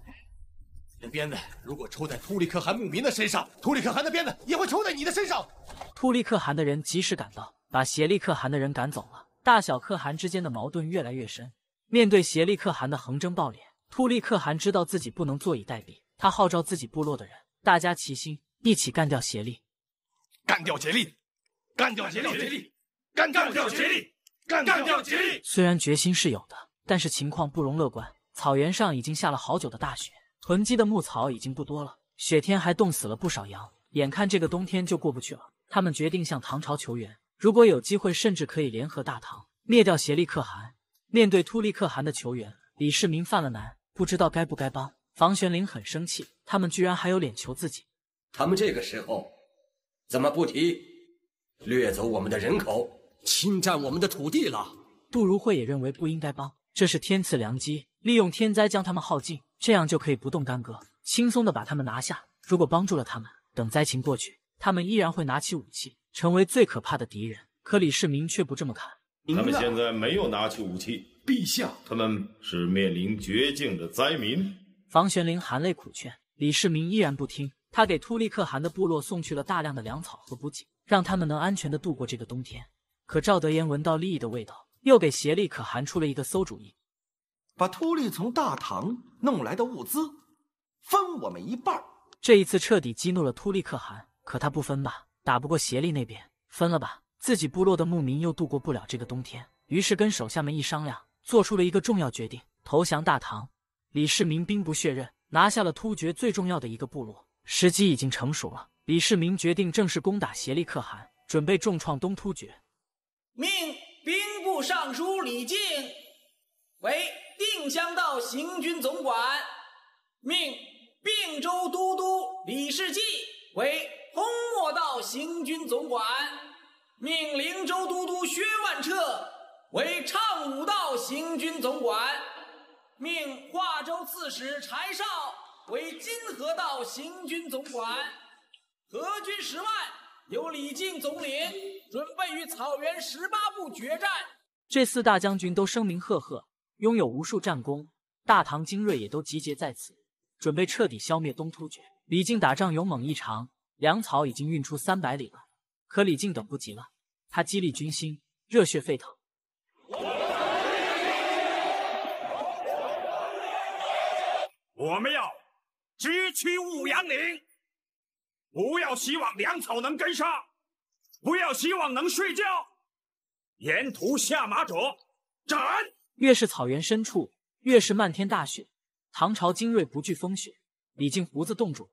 你的鞭子如果抽在突利可汗牧民的身上，突利可汗的鞭子也会抽在你的身上。
突利可汗的人及时赶到，把协力可汗的人赶走了。大小可汗之间的矛盾越来越深。面对协力可汗的横征暴敛，突利可汗知道自己不能坐以待毙，他号召自己部落的人，大家齐心。一起干掉邪力，
干掉邪利，干掉颉利，邪利，干干掉邪利，干干掉邪利。
虽然决心是有的，但是情况不容乐观。草原上已经下了好久的大雪，囤积的牧草已经不多了，雪天还冻死了不少羊。眼看这个冬天就过不去了，他们决定向唐朝求援。如果有机会，甚至可以联合大唐灭掉邪利可汗。面对突利可汗的求援，李世民犯了难，不知道该不该帮。房玄龄很生气，他们居然还有脸求自己。
他们这个时候怎么不提掠走我们的人口、侵占我们的土地了？
杜如晦也认为不应该帮，这是天赐良机，利用天灾将他们耗尽，这样就可以不动干戈，轻松的把他们拿下。如果帮助了他们，等灾情过去，他们依然会拿起武器，成为最可怕的敌人。可李世民却不这么看，
他们现在没有拿起武器，陛下，他们是面临绝境的灾民。
房玄龄含泪苦劝，李世民依然不听。他给突利可汗的部落送去了大量的粮草和补给，让他们能安全的度过这个冬天。可赵德言闻到利益的味道，又给协力可汗出了一个馊主意，把突利从大唐弄来的物资分我们一半。这一次彻底激怒了突利可汗。可他不分吧，打不过协力那边；分了吧，自己部落的牧民又度过不了这个冬天。于是跟手下们一商量，做出了一个重要决定：投降大唐。李世民兵不血刃，拿下了突厥最重要的一个部落。时机已经成熟了，李世民决定正式攻打颉利可汗，准备重创东突厥。
命兵部尚书李靖为定襄道行军总管，命并州都督李世绩为通倭道行军总管，命灵州都督薛万彻为畅武道行军总管，命华州刺史柴绍。为金河道行军总管，合军十万，由李靖总领，准备与草原十八部决战。
这四大将军都声名赫赫，拥有无数战功，大唐精锐也都集结在此，准备彻底消灭东突厥。李靖打仗勇猛异常，粮草已经运出三百里了，可李靖等不及了，他激励军心，热血沸腾。
我们要！直趋五羊岭，不要希望粮草能跟上，不要希望能睡觉。
沿途下马者斩。越是草原深处，越是漫天大雪，唐朝精锐不惧风雪。李靖胡子冻住了，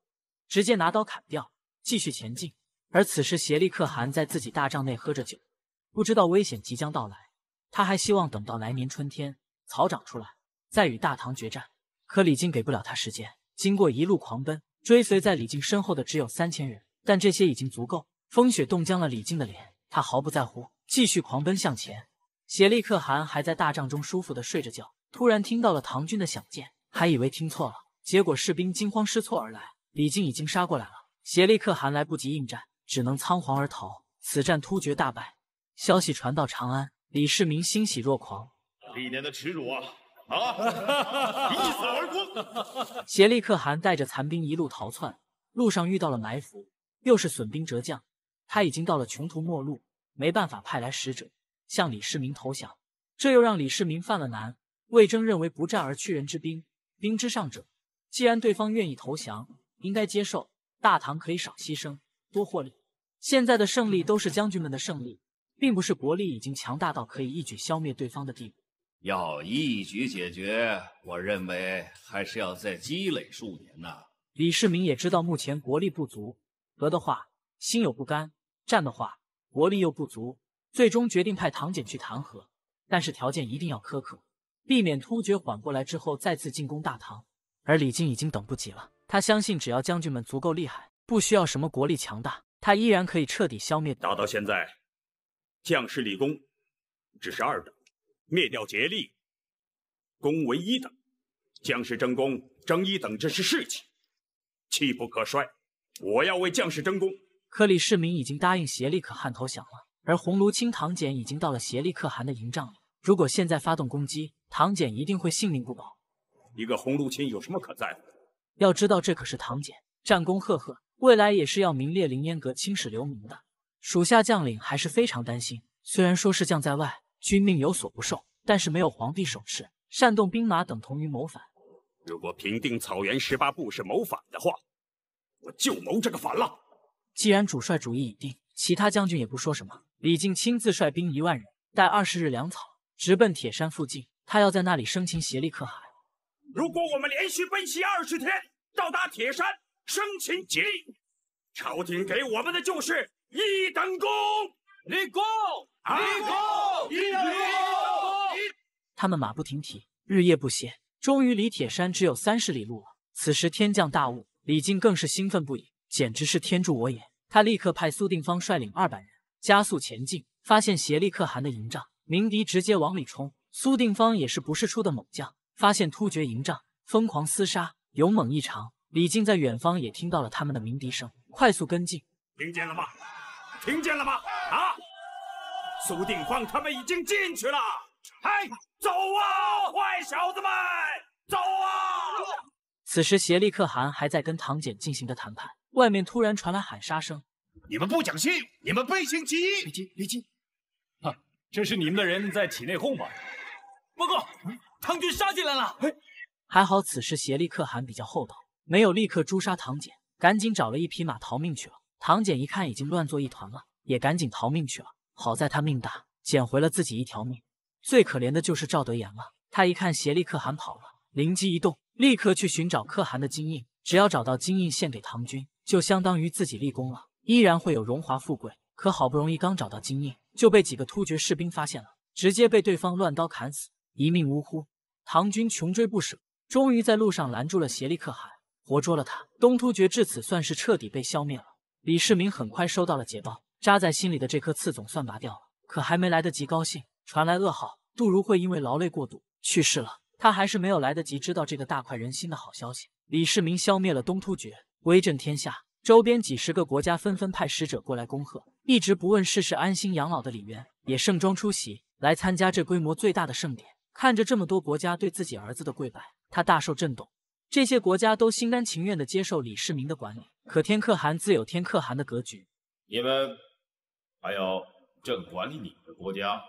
直接拿刀砍掉，继续前进。而此时，邪力可汗在自己大帐内喝着酒，不知道危险即将到来。他还希望等到来年春天，草长出来，再与大唐决战。可李靖给不了他时间。经过一路狂奔，追随在李靖身后的只有三千人，但这些已经足够。风雪冻僵了李靖的脸，他毫不在乎，继续狂奔向前。颉利可汗还在大帐中舒服的睡着觉，突然听到了唐军的响箭，还以为听错了，结果士兵惊慌失措而来，李靖已经杀过来了。颉利可汗来不及应战，只能仓皇而逃。此战突厥大败，消息传到长安，李世民欣喜若狂，
历年的耻辱啊！啊！一扫而光。
颉利可汗带着残兵一路逃窜，路上遇到了埋伏，又是损兵折将。他已经到了穷途末路，没办法派来使者向李世民投降，这又让李世民犯了难。魏征认为不战而屈人之兵，兵之上者，既然对方愿意投降，应该接受。大唐可以少牺牲，多获利。现在的胜利都是将军们的胜利，并不是国力已经强大到可以一举消灭对方的地步。
要一举解决，我认为还是要再积累数年呐。
李世民也知道目前国力不足，和的话心有不甘，战的话国力又不足，最终决定派唐俭去谈和，但是条件一定要苛刻，避免突厥缓过来之后再次进攻大唐。而李靖已经等不及了，他相信只要将军们足够厉害，不需要什么国力强大，他依然可以彻底消灭。打到现在，
将士立功只是二等。灭掉竭力，功为
一等将士争功争一等，这是士气，气不可衰。我要为将士争功。
可李世民已经答应协力可汗投降了，而红卢亲唐俭已经到了协力可汗的营帐里。如果现在发动攻击，唐俭一定会性命不保。
一个红卢亲有什么可在乎？
要知道这可是唐俭战功赫赫，未来也是要名列凌烟阁、青史留名的。属下将领还是非常担心，虽然说是将在外。君命有所不受，但是没有皇帝手持，擅动兵马等同于谋反。
如果平定草原十八部是谋反的话，我
就
谋这个反了。既然主帅主意已定，其他将军也不说什么。李靖亲自率兵一万人，带二十日粮草，直奔铁山附近。他要在那里生擒协力可汗。
如果我们连续奔袭二十天，到达铁山，生擒颉朝廷给我们的就是一等功。立功！立功！立功！立功！
他们马不停蹄，日夜不歇，终于离铁山只有三十里路了。此时天降大雾，李靖更是兴奋不已，简直是天助我也！他立刻派苏定方率领二百人加速前进，发现协力可汗的营帐，鸣笛直接往里冲。苏定方也是不世出的猛将，发现突厥营帐，疯狂厮杀，勇猛异常。李靖在远方也听到了他们的鸣笛声，快速跟进。
听见了吗？听见了吗？啊！苏定方他们已经进去了。嗨，走啊，坏小子们，走
啊！此时，协力可汗还在跟唐简进行着谈判，外面突然传来喊杀声。你们不讲信用，你们背信弃义！别急别急。
哈，这是你们的人在起内讧吧？报告，唐军杀进来了。
哎，还好此时协力可汗比较厚道，没有立刻诛杀唐简，赶紧找了一匹马逃命去了。唐简一看已经乱作一团了，也赶紧逃命去了。好在他命大，捡回了自己一条命。最可怜的就是赵德言了，他一看颉力可汗跑了，灵机一动，立刻去寻找可汗的金印。只要找到金印献给唐军，就相当于自己立功了，依然会有荣华富贵。可好不容易刚找到金印，就被几个突厥士兵发现了，直接被对方乱刀砍死，一命呜呼。唐军穷追不舍，终于在路上拦住了颉力可汗，活捉了他。东突厥至此算是彻底被消灭了。李世民很快收到了捷报，扎在心里的这颗刺总算拔掉了。可还没来得及高兴，传来噩耗，杜如晦因为劳累过度去世了。他还是没有来得及知道这个大快人心的好消息。李世民消灭了东突厥，威震天下，周边几十个国家纷纷派使者过来恭贺。一直不问世事、安心养老的李渊也盛装出席，来参加这规模最大的盛典。看着这么多国家对自己儿子的跪拜，他大受震动。这些国家都心甘情愿地接受李世民的管理。可天可汗自有天可汗的格局。
你们还有朕管理你们国家，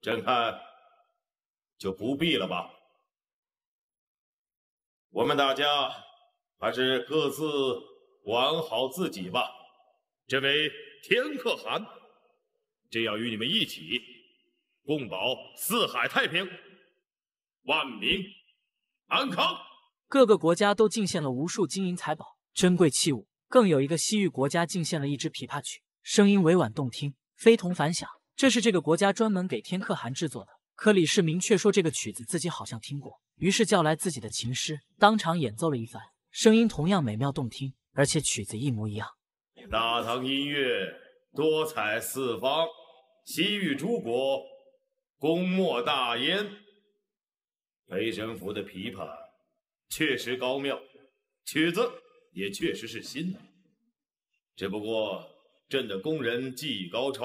朕看就不必了吧。我们大家还是各自管好自己吧。这位天可汗，朕要与你们一起共保四海太平，万民
安康。各个国家都进献了无数金银财宝。珍贵器物，更有一个西域国家进献了一支琵琶曲，声音委婉动听，非同凡响。这是这个国家专门给天可汗制作的。可李世民却说这个曲子自己好像听过，于是叫来自己的琴师，当场演奏了一番，声音同样美妙动听，而且曲子一模一样。
大唐音乐多彩四方，西域诸国功莫大焉。裴神符的琵琶确实高妙，曲子。也确实是新的。只不过朕的工人技艺高超，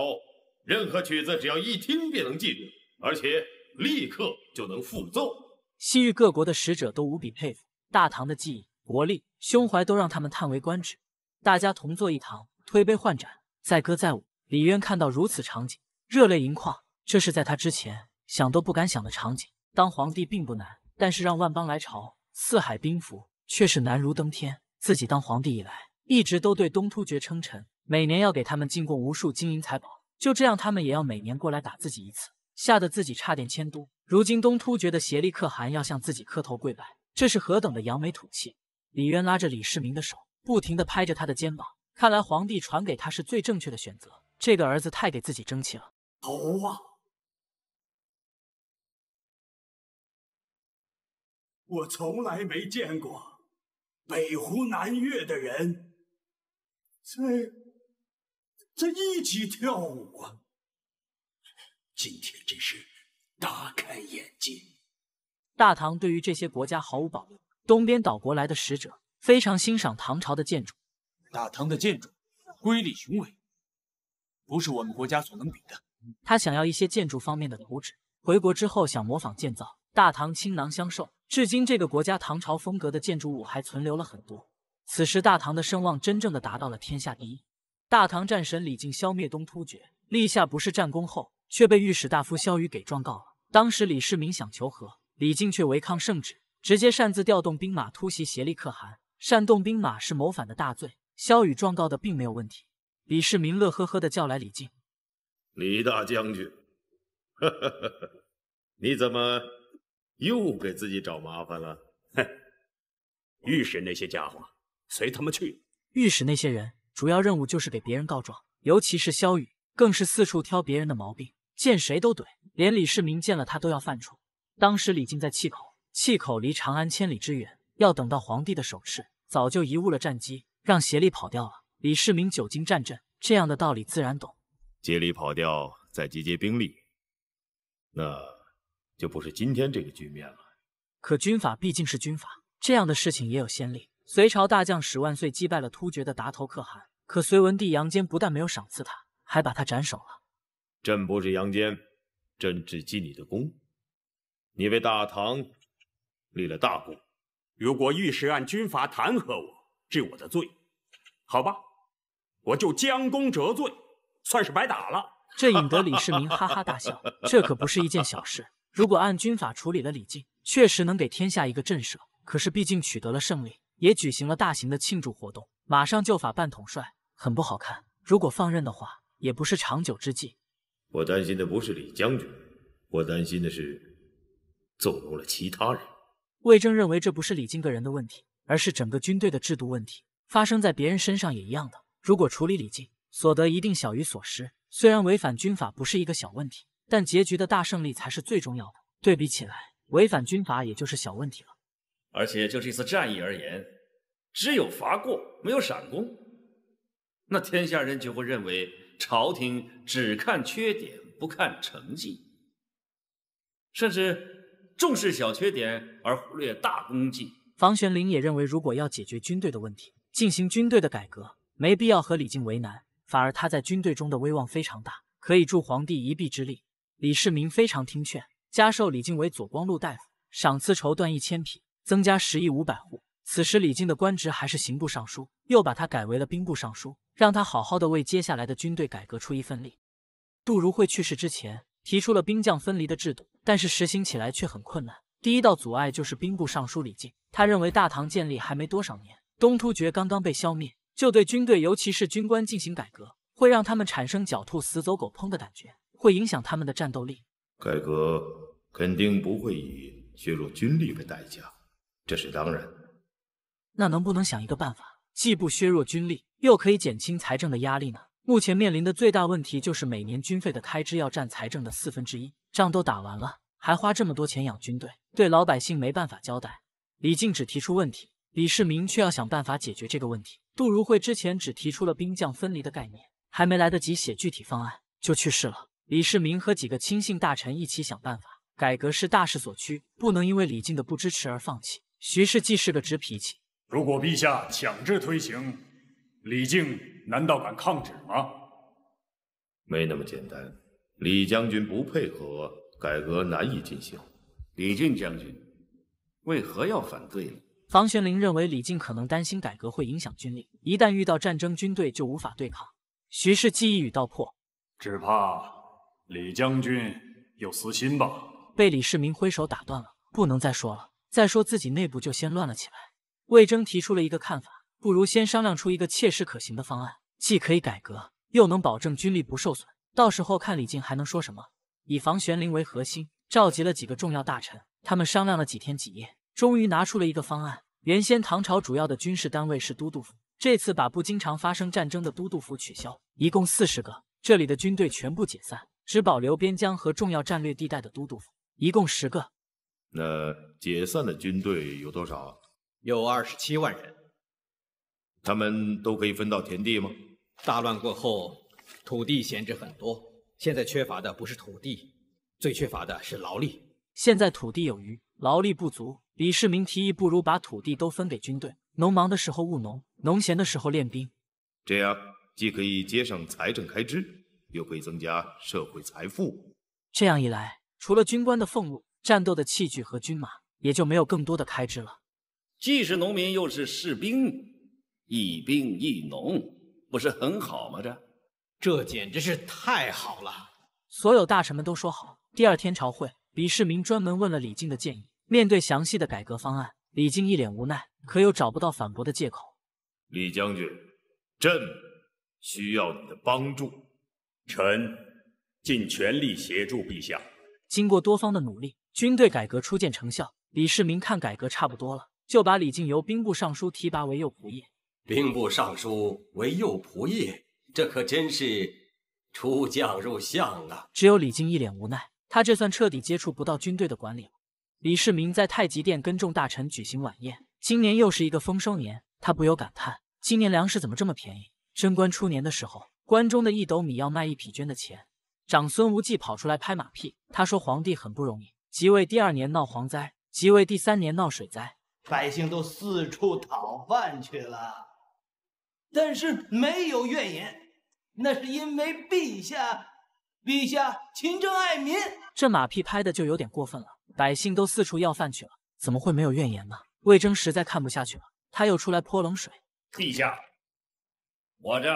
任何曲子只要一听便能记住，而且立刻就能复奏。
西域各国的使者都无比佩服大唐的技艺、国力、胸怀，都让他们叹为观止。大家同坐一堂，推杯换盏，载歌载舞。李渊看到如此场景，热泪盈眶。这是在他之前想都不敢想的场景。当皇帝并不难，但是让万邦来朝、四海宾服，却是难如登天。自己当皇帝以来，一直都对东突厥称臣，每年要给他们进贡无数金银财宝。就这样，他们也要每年过来打自己一次，吓得自己差点迁都。如今东突厥的协力可汗要向自己磕头跪拜，这是何等的扬眉吐气！李渊拉着李世民的手，不停的拍着他的肩膀，看来皇帝传给他是最正确的选择。这个儿子太给自己争气了。
头啊！
我从来没见过。北湖南越的人，在在一起跳舞，啊！今天真是大开眼界。
大唐对于这些国家毫无保留。东边岛国来的使者非常欣赏唐朝的建筑，
大唐的建筑瑰丽雄伟，不是我们国家所能比的。
他想要一些建筑方面的图纸，回国之后想模仿建造。大唐倾囊相授，至今这个国家唐朝风格的建筑物还存留了很多。此时大唐的声望真正的达到了天下第一。大唐战神李靖消灭东突厥，立下不世战功后，却被御史大夫萧瑀给状告了。当时李世民想求和，李靖却违抗圣旨，直接擅自调动兵马突袭协力可汗。煽动兵马是谋反的大罪，萧瑀状告的并没有问题。李世民乐呵呵的叫来李靖，
李大将军，哈哈哈，你怎么？又给自己找麻烦了，哼！御史那些家伙，随他们去。
御史那些人，主要任务就是给别人告状，尤其是萧雨，更是四处挑别人的毛病，见谁都怼，连李世民见了他都要犯怵。当时李靖在气口，气口离长安千里之远，要等到皇帝的手势，早就贻误了战机，让协力跑掉了。李世民久经战阵，这样的道理自然懂。
接力跑掉，再集结兵力，那。就不是今天这个局面了。
可军法毕竟是军法，这样的事情也有先例。隋朝大将史万岁击败了突厥的达头可汗，可隋文帝杨坚不但没有赏赐他，还把他斩首了。
朕不是杨坚，朕只记你的功。你为大唐立了大功，如果御史按军法弹劾我，治我的罪，好吧，我就将功折罪，算是白打了。这引得
李世民哈哈大笑。这可不
是一件小事。如果按军法处理了李靖，确实能给天下一个震慑。可是毕竟取得了胜利，也举行了大型的庆祝活动，马上就法办统帅，很不好看。如果放任的话，也不是长久之计。
我担心的不是李将军，我担心的是纵容了其他人。
魏征认为这不是李靖个人的问题，而是整个军队的制度问题。发生在别人身上也一样的。如果处理李靖，所得一定小于所失。虽然违反军法不是一个小问题。但结局的大胜利才是最重要的。对比起来，违反军法也就是小问题了。
而且就这一次战役而言，只有罚过没有赏功，那天下人就会认为朝廷只看缺点不看成绩，甚至重视小缺点而忽略
大功绩。房玄龄也认为，如果要解决军队的问题，进行军队的改革，没必要和李靖为难。反而他在军队中的威望非常大，可以助皇帝一臂之力。李世民非常听劝，加授李靖为左光禄大夫，赏赐绸缎一千匹，增加十亿五百户。此时李靖的官职还是刑部尚书，又把他改为了兵部尚书，让他好好的为接下来的军队改革出一份力。杜如晦去世之前提出了兵将分离的制度，但是实行起来却很困难。第一道阻碍就是兵部尚书李靖，他认为大唐建立还没多少年，东突厥刚刚被消灭，就对军队尤其是军官进行改革，会让他们产生狡兔死走狗烹的感觉。会影响他们的战斗力。
改革肯定不会以削弱军力为代价，这是当然。
那能不能想一个办法，既不削弱军力，又可以减轻财政的压力呢？目前面临的最大问题就是每年军费的开支要占财政的四分之一，仗都打完了，还花这么多钱养军队，对老百姓没办法交代。李靖只提出问题，李世民却要想办法解决这个问题。杜如晦之前只提出了兵将分离的概念，还没来得及写具体方案就去世了。李世民和几个亲信大臣一起想办法，改革是大势所趋，不能因为李靖的不支持而放弃。徐氏既是个直脾气，
如果陛下强制推行，李靖难道敢抗旨吗？
没那么简单，李将军不配合，改革难以进行。李靖将军为何要反对？呢？
房玄龄认为李靖可能担心改革会影响军力，一旦遇到战争，军队就无法对抗。
徐氏既一语道破，只怕。李
将军有私心吧？被李世民挥手打断了，不能再说了。再说自己内部就先乱了起来。魏征提出了一个看法，不如先商量出一个切实可行的方案，既可以改革，又能保证军力不受损。到时候看李靖还能说什么。以房玄龄为核心，召集了几个重要大臣，他们商量了几天几夜，终于拿出了一个方案。原先唐朝主要的军事单位是都督府，这次把不经常发生战争的都督府取消，一共四十个，这里的军队全部解散。只保留边疆和重要战略地带的都督府，一共十个。
那解散的军队有多少？有二十七万人。他们都可以分
到田地吗？大乱过后，土地闲置很多，现在缺乏的不
是土地，最缺乏的是劳力。现在土地有余，劳力不足。李世民提议，不如把土地都分给军队，农忙的时候务农，农闲的时候练兵。
这样既可以节省财政开支。又会增加社会财
富。这样一来，除了军官的俸禄、战斗的器具和军马，也就没有更多的开支了。
既是农民，又是士兵，一兵一农，不是很好吗？这，这简直是太好了！
所有大臣们都说好。第二天朝会，李世民专门问了李靖的建议。面对详细的改革方案，李靖一脸无奈，可又找不到反驳的借口。
李将军，朕需要你的帮助。臣尽全力协助陛下。
经过多方的努力，军队改革初见成效。李世民看改革差不多了，就把李靖由兵部尚书提拔为右仆射。
兵部尚书为右仆射，这可真是出将入相了。
只有李靖一脸无奈，他这算彻底接触不到军队的管理了。李世民在太极殿跟众大臣举行晚宴。今年又是一个丰收年，他不由感叹：今年粮食怎么这么便宜？贞观初年的时候。关中的一斗米要卖一匹绢的钱，长孙无忌跑出来拍马屁，他说皇帝很不容易，即位第二年闹蝗灾，即位第三年闹水灾，百姓都
四处讨饭去了，但
是没有怨言，那是因为陛下，陛下勤政爱民。这马屁拍的就有点过分了，百姓都四处要饭去了，怎么会没有怨言呢？魏征实在看不下去了，他又出来泼冷水，陛
下，我这。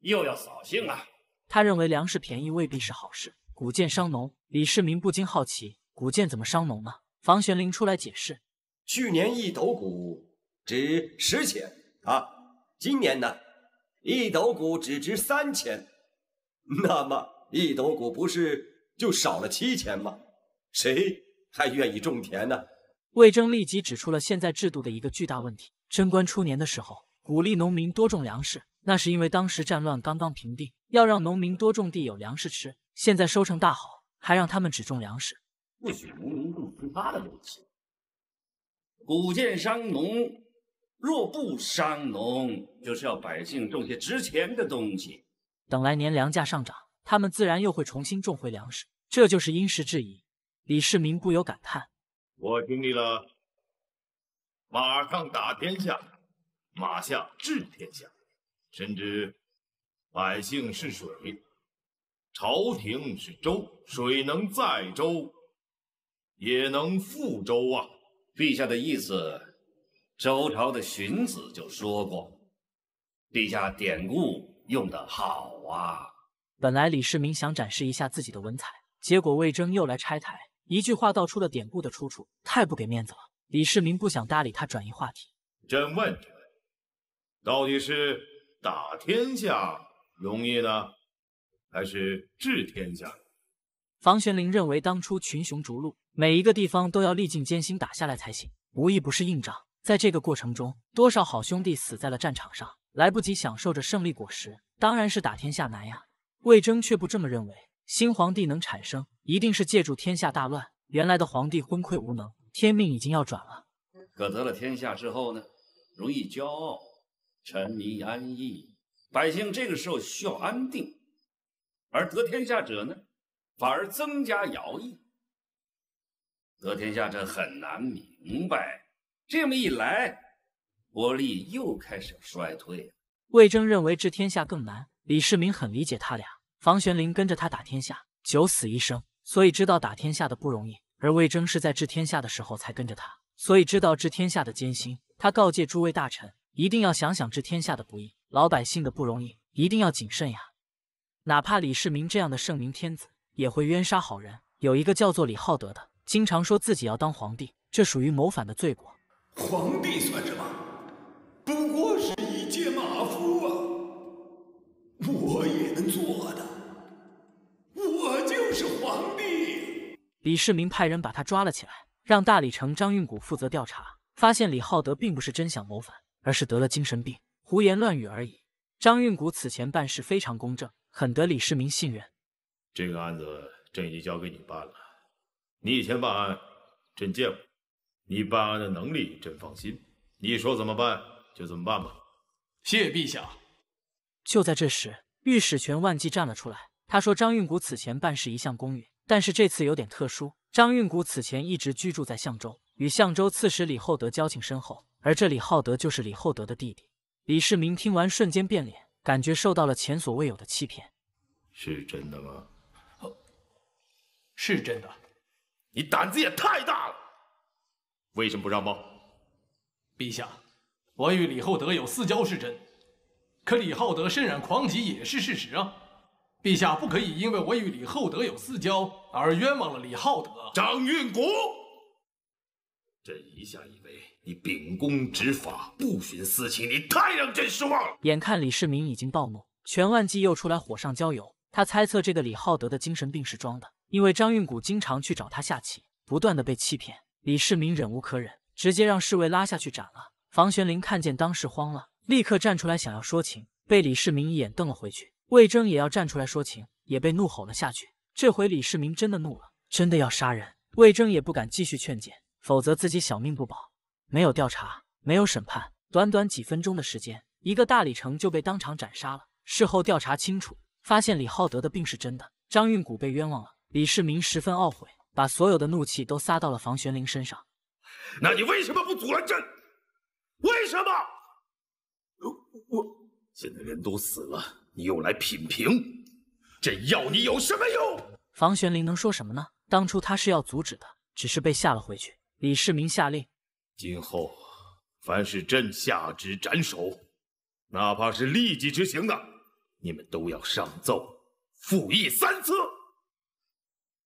又要扫兴了。
他认为粮食便宜未必是好事。谷贱伤农。李世民不禁好奇，谷贱怎么伤农呢？房玄龄出来解释，去年一
斗谷值十钱啊，今年呢，一斗谷只值三千，那么一斗谷不是就少了七千吗？谁还愿意种田呢？
魏征立即指出了现在制度的一个巨大问题。贞观初年的时候。鼓励农民多种粮食，那是因为当时战乱刚刚平定，要让农民多种地有粮食吃。现在收成大好，还让他们只种粮食，
不许农民种其他的东西。古建商农，若不商农，就是要百姓种些值钱的东西。
等来年粮价上涨，他们自然又会重新种回粮食。这就是因时制宜。李世民不由感叹：
我经历了马上打天下。马下治天下，深知百姓是水，朝廷是舟，水能载舟，也能覆舟啊！陛下的意思，周朝的荀子就说过。陛下典故用得好啊！
本来李世民想展示一下自己的文采，结果魏征又来拆台，一句话道出了典故的出处，太不给面子了。李世民不想搭理他，转移话题。
朕问你。到底是打天下容易呢，还是治天
下？房玄龄认为，当初群雄逐鹿，每一个地方都要历尽艰辛打下来才行，无一不是硬仗。在这个过程中，多少好兄弟死在了战场上，来不及享受着胜利果实。当然是打天下难呀。魏征却不这么认为，新皇帝能产生，一定是借助天下大乱，原来的皇帝昏聩无能，天命已经要转了。可
得了天下之后呢？容易骄傲。沉迷安逸，百姓这个时候需要安定，而得天下者呢，反而增加徭役。得天下者很难明白，这么一来，国力又开始衰退。
魏征认为治天下更难，李世民很理解他俩。房玄龄跟着他打天下，九死一生，所以知道打天下的不容易。而魏征是在治天下的时候才跟着他，所以知道治天下的艰辛。他告诫诸位大臣。一定要想想治天下的不易，老百姓的不容易，一定要谨慎呀。哪怕李世民这样的圣明天子，也会冤杀好人。有一个叫做李浩德的，经常说自己要当皇帝，这属于谋反的罪过。
皇帝算什么？不过是一介马夫啊！我也能做的，我就是皇帝。
李世民派人把他抓了起来，让大理丞张运谷负责调查，发现李浩德并不是真想谋反。而是得了精神病，胡言乱语而已。张运古此前办事非常公正，很得李世民信任。
这个案子朕已经交给你办了，你以前办案，朕见过，你办案的能力朕放心。你说怎么办就怎么办吧。谢
陛下。就在这时，御史权万计站了出来，他说张运古此前办事一向公允，但是这次有点特殊。张运古此前一直居住在相州。与相州刺史李厚德交情深厚，而这李厚德就是李厚德的弟弟。李世民听完，瞬间变脸，感觉受到了前所未有的欺骗。
是真的吗？
是真的。你胆子也太大了！为什么不让报？陛下，我与李厚德有私交是真，可李厚德身染狂疾也是事实啊！陛下不可以因为我与李厚德有私交而冤枉了李厚德。张运国。
朕一向以为你秉公执法，不徇私情，你太让朕失望了。
眼看李世民已经暴怒，全万计又出来火上浇油。他猜测这个李浩德的精神病是装的，因为张运古经常去找他下棋，不断的被欺骗。李世民忍无可忍，直接让侍卫拉下去斩了。房玄龄看见当时慌了，立刻站出来想要说情，被李世民一眼瞪了回去。魏征也要站出来说情，也被怒吼了下去。这回李世民真的怒了，真的要杀人。魏征也不敢继续劝谏。否则自己小命不保。没有调查，没有审判，短短几分钟的时间，一个大理成就被当场斩杀了。事后调查清楚，发现李浩德的病是真的，张运古被冤枉了。李世民十分懊悔，把所有的怒气都撒到了房玄龄身上。
那你为什么不阻拦朕？为什么？我……现在人都死了，你又来品评，朕要你有什么用？
房玄龄能说什么呢？当初他是要阻止的，只是被吓了回去。李世民下令：
今后凡是朕下旨斩首，哪怕是立即执行的，你们都要上奏复议
三次。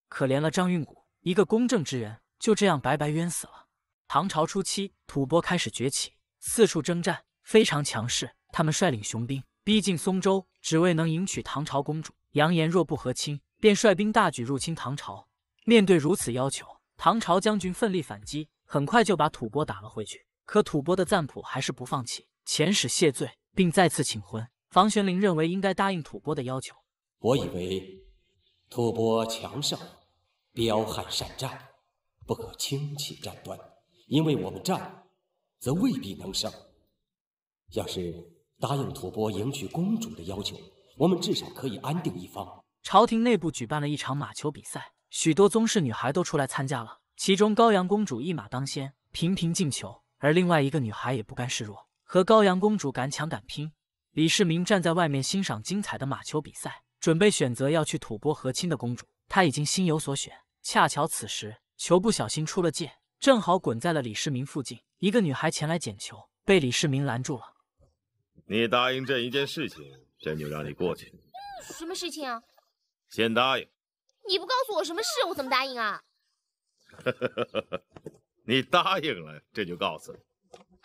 可怜了张运谷，一个公正之人，就这样白白冤死了。唐朝初期，吐蕃开始崛起，四处征战，非常强势。他们率领雄兵逼近松州，只为能迎娶唐朝公主，扬言若不和亲，便率兵大举入侵唐朝。面对如此要求，唐朝将军奋力反击，很快就把吐蕃打了回去。可吐蕃的赞普还是不放弃，遣使谢罪，并再次请婚。房玄龄认为应该答应吐蕃的要求。
我以为吐蕃强盛，彪悍善战，不可轻启战端。因为我们战，则未必能胜。要是答应
吐蕃迎娶公主的要求，我们至少可以安定一方。朝廷内部举办了一场马球比赛。许多宗室女孩都出来参加了，其中高阳公主一马当先，频频进球，而另外一个女孩也不甘示弱，和高阳公主敢抢敢拼。李世民站在外面欣赏精彩的马球比赛，准备选择要去吐蕃和亲的公主，他已经心有所选。恰巧此时球不小心出了界，正好滚在了李世民附近，一个女孩前来捡球，被李世民拦住了。
你答应朕一件事情，朕就让你过去。
什么事情啊？先答应。你不告诉我什么事，我怎么答应啊？
你答应了，这就告诉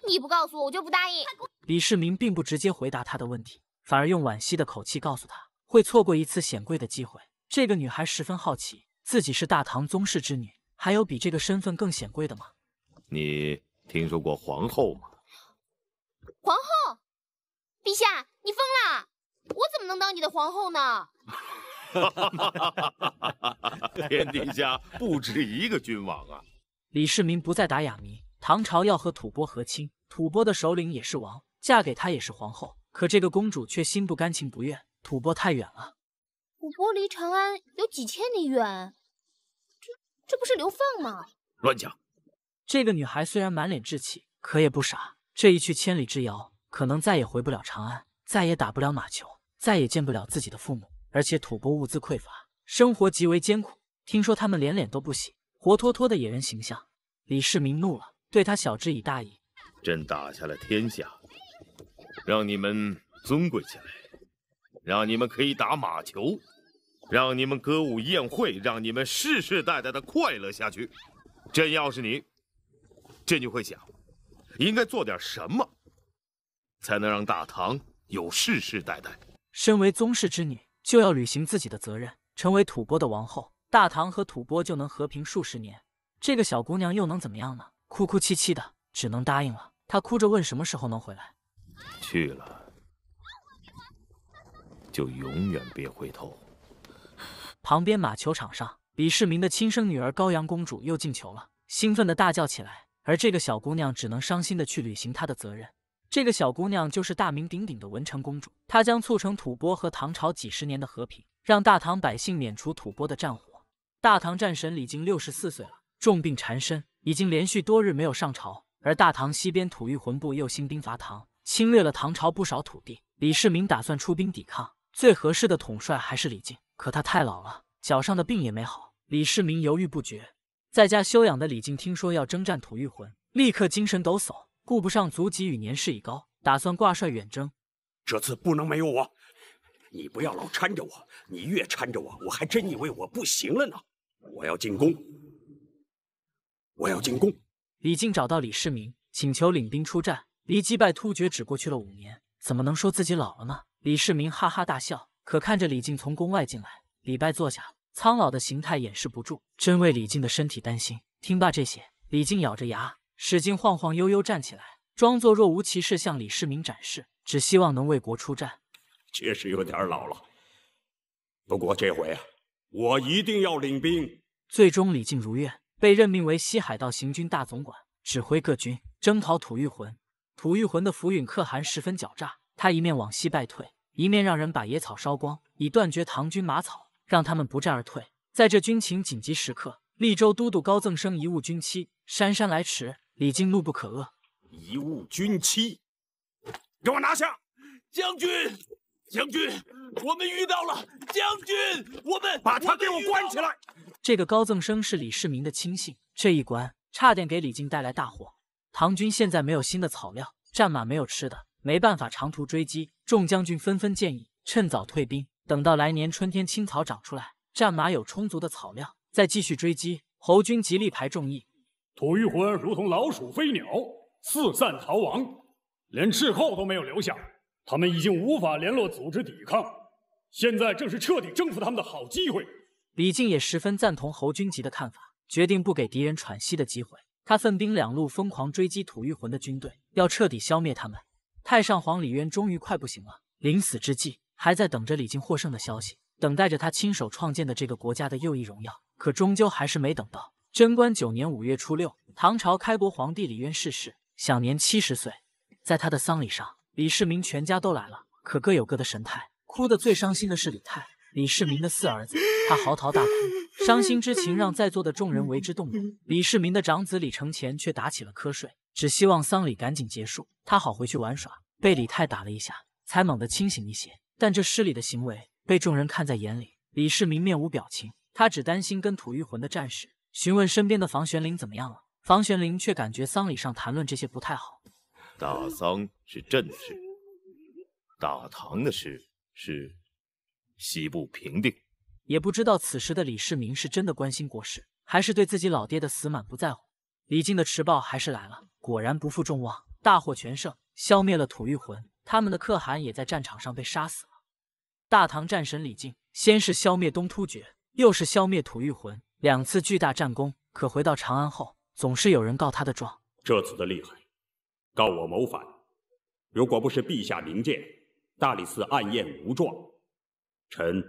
你不告诉我，我就不答应。
李世民并不直接回答他的问题，反而用惋惜的口气告诉他，会错过一次显贵的机会。这个女孩十分好奇，自己是大唐宗室之女，还有比这个身份更显贵的吗？
你听说过皇后吗？
皇后，陛下，你疯了！我怎么能当你的皇后呢？
哈，天底下不止一个君王啊！
李世民不再打哑谜，唐朝要和吐蕃和亲，吐蕃的首领也是王，嫁给他也是皇后。可这个公主却心不甘情不愿，吐蕃太远了。
吐蕃离长安有几千里远，这这不是流放吗？
乱讲！这个女孩虽然满脸稚气，可也不傻。这一去千里之遥，可能再也回不了长安，再也打不了马球，再也见不了自己的父母。而且吐蕃物资匮乏，生活极为艰苦。听说他们连脸都不洗，活脱脱的野人形象。李世民怒了，对他晓之以大义：“
朕打下了天下，让你们尊贵起来，让你们可以打马球，让你们歌舞宴会，让你们世世代代的快乐下去。朕要是你，朕就会想，应该做点什么，才能让大唐有世世代代。”
身为宗室之女。就要履行自己的责任，成为吐蕃的王后，大唐和吐蕃就能和平数十年。这个小姑娘又能怎么样呢？哭哭啼啼的，只能答应了。她哭着问什么时候能回来，
去了就永远别回头。
旁边马球场上，李世民的亲生女儿高阳公主又进球了，兴奋的大叫起来。而这个小姑娘只能伤心的去履行她的责任。这个小姑娘就是大名鼎鼎的文成公主，她将促成吐蕃和唐朝几十年的和平，让大唐百姓免除吐蕃的战火。大唐战神李靖六十四岁了，重病缠身，已经连续多日没有上朝。而大唐西边吐谷魂部又兴兵伐唐，侵略了唐朝不少土地。李世民打算出兵抵抗，最合适的统帅还是李靖，可他太老了，脚上的病也没好。李世民犹豫不决，在家休养的李靖听说要征战吐谷魂，立刻精神抖擞。顾不上足疾与年事已高，打算挂帅远征。
这次不能没有我！你不要老搀着我，你越搀着我，我还真以为我不行了呢。我要进宫，我要进宫。
李靖找到李世民，请求领兵出战。离击败突厥只过去了五年，怎么能说自己老了呢？李世民哈哈大笑，可看着李靖从宫外进来，李拜坐下，苍老的形态掩饰不住，真为李靖的身体担心。听罢这些，李靖咬着牙。使劲晃晃悠悠站起来，装作若无其事，向李世民展示，只希望能为国出战。
确实有点老了，不过这回啊，我
一定要领兵。最终，李靖如愿被任命为西海道行军大总管，指挥各军征讨吐玉魂。吐玉魂的浮允可汗十分狡诈，他一面往西败退，一面让人把野草烧光，以断绝唐军马草，让他们不战而退。在这军情紧急时刻，利州都督高增生贻误军期，姗姗来迟。李靖怒不可遏，贻误军期，给我拿下！
将军，将军，我们遇到了将军，我们把他给我
关起来。这个高赠生是李世民的亲信，这一关差点给李靖带来大祸。唐军现在没有新的草料，战马没有吃的，没办法长途追击。众将军纷纷建议趁早退兵，等到来年春天青草长出来，战马有充足的草料，再继续追击。侯军极力排众议。吐谷浑如同老鼠、飞鸟，四散逃亡，连斥候都没有留下。他们
已经无法联络组织抵抗，现在正是彻底征服他们的好机会。
李靖也十分赞同侯君集的看法，决定不给敌人喘息的机会。他分兵两路，疯狂追击吐谷浑的军队，要彻底消灭他们。太上皇李渊终于快不行了，临死之际还在等着李靖获胜的消息，等待着他亲手创建的这个国家的又一荣耀。可终究还是没等到。贞观九年五月初六，唐朝开国皇帝李渊逝世，享年七十岁。在他的丧礼上，李世民全家都来了，可各有各的神态。哭得最伤心的是李泰，李世民的四儿子，他嚎啕大哭，伤心之情让在座的众人为之动容。李世民的长子李承乾却打起了瞌睡，只希望丧礼赶紧结束，他好回去玩耍。被李泰打了一下，才猛地清醒一些，但这失礼的行为被众人看在眼里。李世民面无表情，他只担心跟吐玉浑的战士询问身边的房玄龄怎么样了，房玄龄却感觉丧礼上谈论这些不太好。
大丧是朕的事，大唐的事是西部平定。
也不知道此时的李世民是真的关心国事，还是对自己老爹的死满不在乎。李靖的迟报还是来了，果然不负众望，大获全胜，消灭了吐谷魂，他们的可汗也在战场上被杀死。了。大唐战神李靖先是消灭东突厥，又是消灭吐谷魂。两次巨大战功，可回到长安后，总是有人告他的状。
这次的厉害，告我谋反。如果不是陛下明鉴，大理寺暗验无状，臣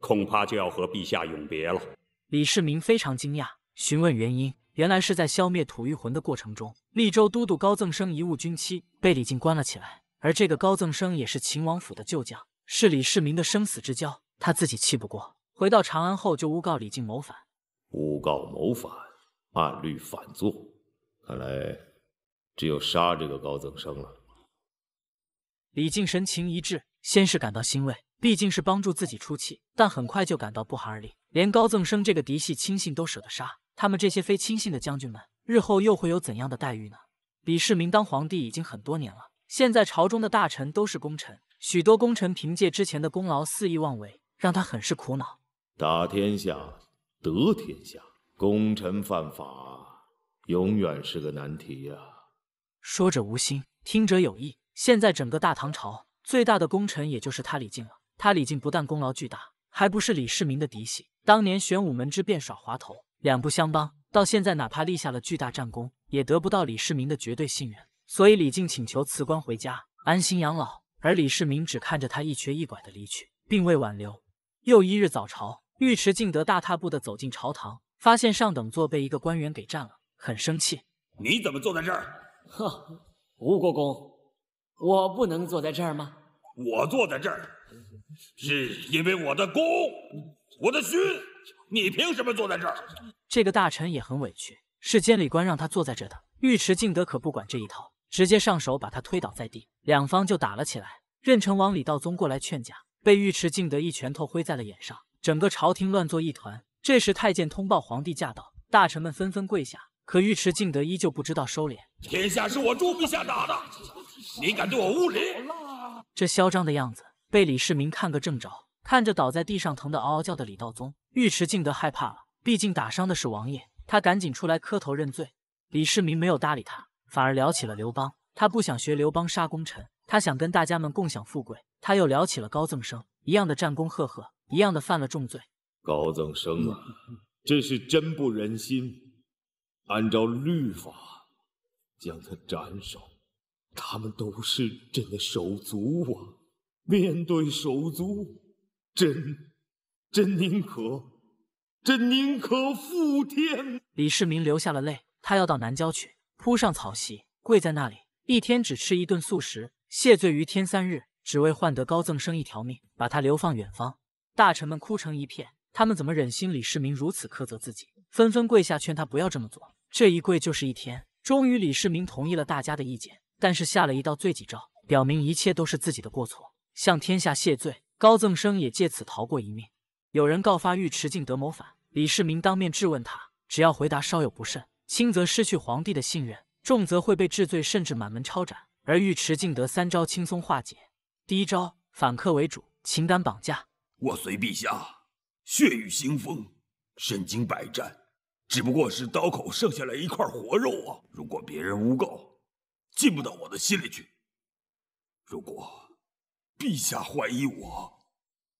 恐怕就要和陛下永
别了。李世民非常惊讶，询问原因。原来是在消灭吐谷浑的过程中，利州都督高赠生一误军期，被李靖关了起来。而这个高赠生也是秦王府的旧将，是李世民的生死之交。他自己气不过，回到长安后就诬告李靖谋反。
诬告谋反，按律反坐。看来只有杀这个高增生了。
李靖神情一滞，先是感到欣慰，毕竟是帮助自己出气，但很快就感到不寒而栗。连高增生这个嫡系亲信都舍得杀，他们这些非亲信的将军们，日后又会有怎样的待遇呢？李世民当皇帝已经很多年了，现在朝中的大臣都是功臣，许多功臣凭借之前的功劳肆意妄为，让他很是苦恼。
打天下。得天下，功臣犯法，永远是个难
题呀。说者无心，听者有意。现在整个大唐朝最大的功臣，也就是他李靖了。他李靖不但功劳巨大，还不是李世民的嫡系。当年玄武门之变耍滑头，两不相帮。到现在，哪怕立下了巨大战功，也得不到李世民的绝对信任。所以李靖请求辞官回家，安心养老。而李世民只看着他一瘸一拐的离去，并未挽留。又一日早朝。尉迟敬德大踏步地走进朝堂，发现上等座被一个官员给占了，很生气：“你怎么坐在这儿？”“哼，吴国公，我不能坐在这儿吗？”“
我坐在这儿，是因为我的功，我的勋，你凭什么坐在这儿？”
这个大臣也很委屈，是监理官让他坐在这的。尉迟敬德可不管这一套，直接上手把他推倒在地，两方就打了起来。任城王李道宗过来劝架，被尉迟敬德一拳头挥在了眼上。整个朝廷乱作一团。这时，太监通报皇帝驾到，大臣们纷纷跪下。可尉迟敬德依旧不知道收敛：“
天下是我朱陛下打的，你敢对我无礼！”
这嚣张的样子被李世民看个正着。看着倒在地上疼得嗷嗷叫的李道宗，尉迟敬德害怕了。毕竟打伤的是王爷，他赶紧出来磕头认罪。李世民没有搭理他，反而聊起了刘邦。他不想学刘邦杀功臣，他想跟大家们共享富贵。他又聊起了高增生，一样的战功赫赫。一样的犯了重罪，
高增生啊，这是真不忍心，按照律法将他斩首。他们都是朕的手足啊，
面对手足，朕，朕宁可，朕宁可负天。李世民流下了泪，他要到南郊去，铺上草席，跪在那里，一天只吃一顿素食，谢罪于天三日，只为换得高增生一条命，把他流放远方。大臣们哭成一片，他们怎么忍心李世民如此苛责自己？纷纷跪下劝他不要这么做。这一跪就是一天，终于李世民同意了大家的意见，但是下了一道罪己诏，表明一切都是自己的过错，向天下谢罪。高增生也借此逃过一命。有人告发尉迟敬德谋反，李世民当面质问他，只要回答稍有不慎，轻则失去皇帝的信任，重则会被治罪，甚至满门抄斩。而尉迟敬德三招轻松化解：第一招反客为主，情感绑架。
我随陛下血雨腥风，身经百战，只不过是刀口剩下来一块活肉啊！如果别人诬告，进不到我的心里去；如果陛下怀疑我，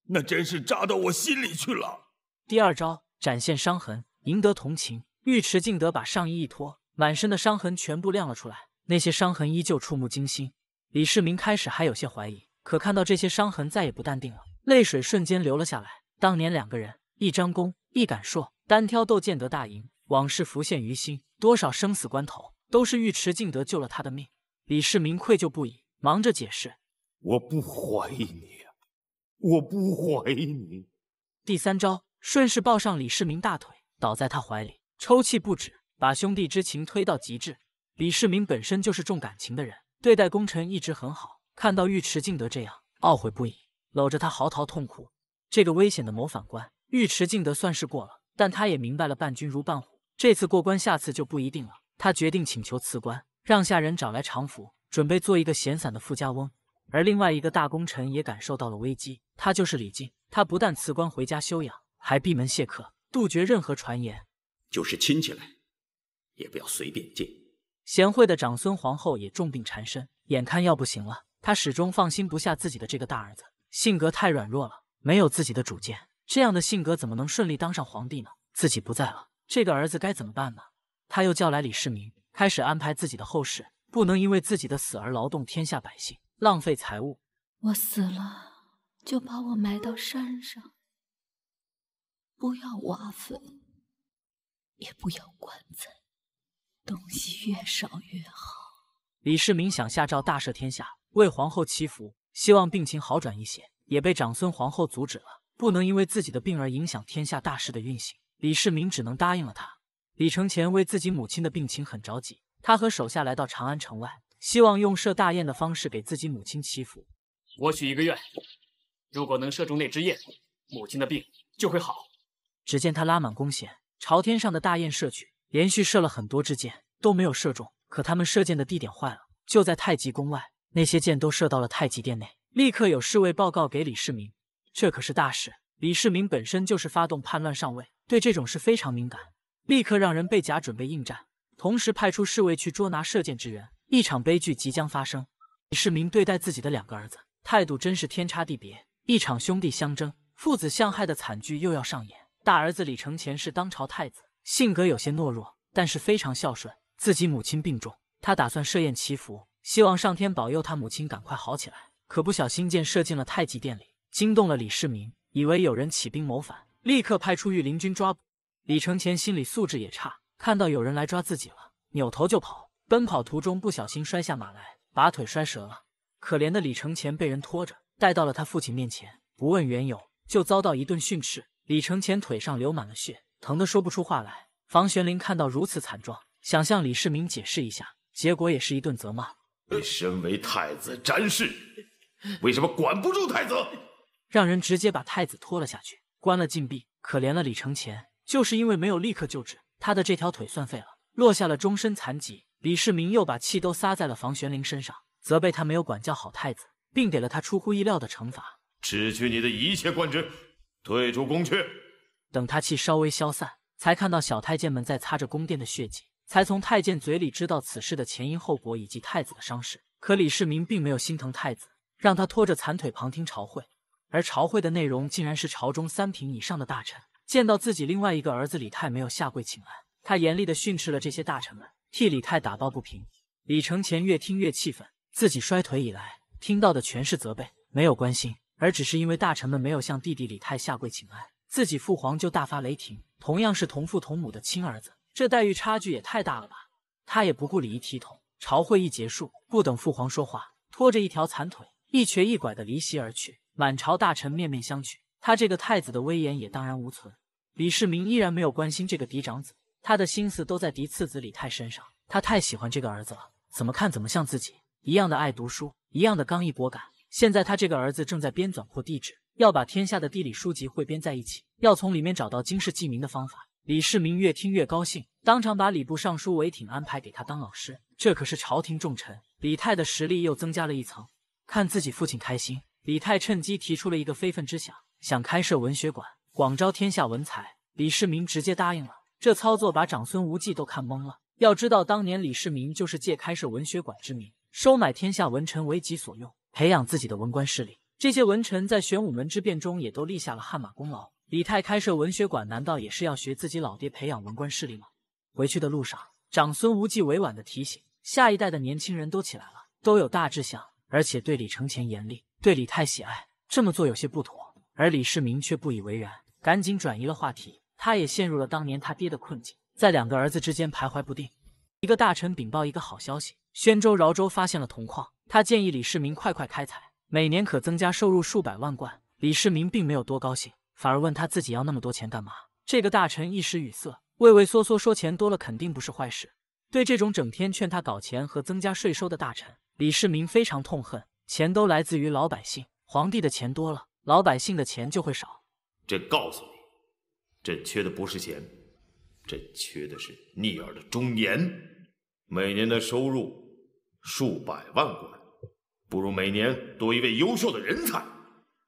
那真是扎到我心里去了。
第二招，展现伤痕，赢得同情。尉迟敬德把上衣一脱，满身的伤痕全部亮了出来。那些伤痕依旧触目惊心。李世民开始还有些怀疑，可看到这些伤痕，再也不淡定了。泪水瞬间流了下来。当年两个人，一张弓，一杆槊，单挑斗剑得大赢。往事浮现于心，多少生死关头，都是尉迟敬德救了他的命。李世民愧疚不已，忙着解释：“我不怀疑你，我不怀疑你。”第三招，顺势抱上李世民大腿，倒在他怀里，抽泣不止，把兄弟之情推到极致。李世民本身就是重感情的人，对待功臣一直很好。看到尉迟敬德这样，懊悔不已。搂着他嚎啕痛哭，这个危险的谋反官尉迟敬德算是过了，但他也明白了伴君如伴虎，这次过关，下次就不一定了。他决定请求辞官，让下人找来常服，准备做一个闲散的富家翁。而另外一个大功臣也感受到了危机，他就是李靖。他不但辞官回家休养，还闭门谢客，杜绝任何传言，
就是亲戚来，也不要随便见。
贤惠的长孙皇后也重病缠身，眼看要不行了，她始终放心不下自己的这个大儿子。性格太软弱了，没有自己的主见，这样的性格怎么能顺利当上皇帝呢？自己不在了，这个儿子该怎么办呢？他又叫来李世民，开始安排自己的后事，不能因为自己的死而劳动天下百姓，浪费财物。我
死了，就把我埋到山上，不要挖坟，
也不要棺材，
东西越少
越好。李世民想下诏大赦天下，为皇后祈福。希望病情好转一些，也被长孙皇后阻止了。不能因为自己的病而影响天下大事的运行。李世民只能答应了他。李承乾为自己母亲的病情很着急，他和手下来到长安城外，希望用射大雁的方式给自己母亲祈福。我许一个愿，如果能射中那只雁，母亲的病就会好。只见他拉满弓弦，朝天上的大雁射去，连续射了很多支箭，都没有射中。可他们射箭的地点坏了，就在太极宫外。那些箭都射到了太极殿内，立刻有侍卫报告给李世民，这可是大事。李世民本身就是发动叛乱上位，对这种事非常敏感，立刻让人备甲准备应战，同时派出侍卫去捉拿射箭之人。一场悲剧即将发生。李世民对待自己的两个儿子态度真是天差地别，一场兄弟相争、父子相害的惨剧又要上演。大儿子李承乾是当朝太子，性格有些懦弱，但是非常孝顺。自己母亲病重，他打算设宴祈福。希望上天保佑他母亲赶快好起来，可不小心箭射进了太极殿里，惊动了李世民，以为有人起兵谋反，立刻派出御林军抓捕李承乾。心理素质也差，看到有人来抓自己了，扭头就跑。奔跑途中不小心摔下马来，把腿摔折了。可怜的李承乾被人拖着带到了他父亲面前，不问缘由就遭到一顿训斥。李承乾腿上流满了血，疼得说不出话来。房玄龄看到如此惨状，想向李世民解释一下，结果也是一顿责骂。
你身为太子詹氏，为什么管
不住太子？让人直接把太子拖了下去，关了禁闭。可怜了李承乾，就是因为没有立刻救治，他的这条腿算废了，落下了终身残疾。李世民又把气都撒在了房玄龄身上，责备他没有管教好太子，并给了他出乎意料的惩罚：
只去你的一切官职，退出宫去。
等他气稍微消散，才看到小太监们在擦着宫殿的血迹。才从太监嘴里知道此事的前因后果以及太子的伤势，可李世民并没有心疼太子，让他拖着残腿旁听朝会。而朝会的内容竟然是朝中三品以上的大臣见到自己另外一个儿子李泰没有下跪请安，他严厉的训斥了这些大臣们，替李泰打抱不平。李承乾越听越气愤，自己摔腿以来听到的全是责备，没有关心，而只是因为大臣们没有向弟弟李泰下跪请安，自己父皇就大发雷霆。同样是同父同母的亲儿子。这待遇差距也太大了吧！他也不顾礼仪体统，朝会议结束，不等父皇说话，拖着一条残腿，一瘸一拐的离席而去。满朝大臣面面相觑，他这个太子的威严也荡然无存。李世民依然没有关心这个嫡长子，他的心思都在嫡次子李泰身上。他太喜欢这个儿子了，怎么看怎么像自己，一样的爱读书，一样的刚毅果敢。现在他这个儿子正在编纂或地址，要把天下的地理书籍汇编在一起，要从里面找到经世济民的方法。李世民越听越高兴，当场把礼部尚书韦挺安排给他当老师。这可是朝廷重臣，李泰的实力又增加了一层。看自己父亲开心，李泰趁机提出了一个非分之想，想开设文学馆，广招天下文才。李世民直接答应了。这操作把长孙无忌都看懵了。要知道，当年李世民就是借开设文学馆之名，收买天下文臣为己所用，培养自己的文官势力。这些文臣在玄武门之变中也都立下了汗马功劳。李泰开设文学馆，难道也是要学自己老爹培养文官势力吗？回去的路上，长孙无忌委婉的提醒：下一代的年轻人都起来了，都有大志向，而且对李承乾严厉，对李泰喜爱，这么做有些不妥。而李世民却不以为然，赶紧转移了话题。他也陷入了当年他爹的困境，在两个儿子之间徘徊不定。一个大臣禀报一个好消息：宣州饶州发现了铜矿，他建议李世民快快开采，每年可增加收入数百万贯。李世民并没有多高兴。反而问他自己要那么多钱干嘛？这个大臣一时语塞，畏畏缩缩说：“钱多了肯定不是坏事。”对这种整天劝他搞钱和增加税收的大臣，李世民非常痛恨。钱都来自于老百姓，皇帝的钱多了，老百姓的钱就会少。
朕告诉你，朕缺的不是钱，朕缺的是逆耳的忠言。每年的收入数百万贯，不如每年多一位优秀的人
才。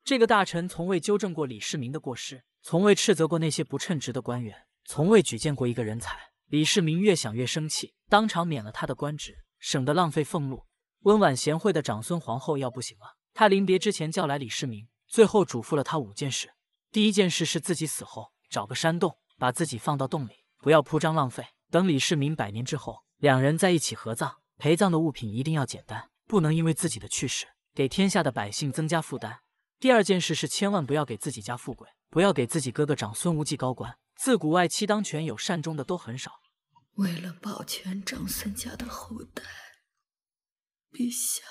这个大臣从未纠正过李世民的过失，从未斥责过那些不称职的官员，从未举荐过一个人才。李世民越想越生气，当场免了他的官职，省得浪费俸禄。温婉贤惠的长孙皇后要不行了，她临别之前叫来李世民，最后嘱咐了他五件事。第一件事是自己死后找个山洞，把自己放到洞里，不要铺张浪费。等李世民百年之后，两人在一起合葬，陪葬的物品一定要简单，不能因为自己的去世给天下的百姓增加负担。第二件事是千万不要给自己家富贵，不要给自己哥哥长孙无忌高官。自古外戚当权有善终的都很少。
为了保全长孙家的后
代，陛下，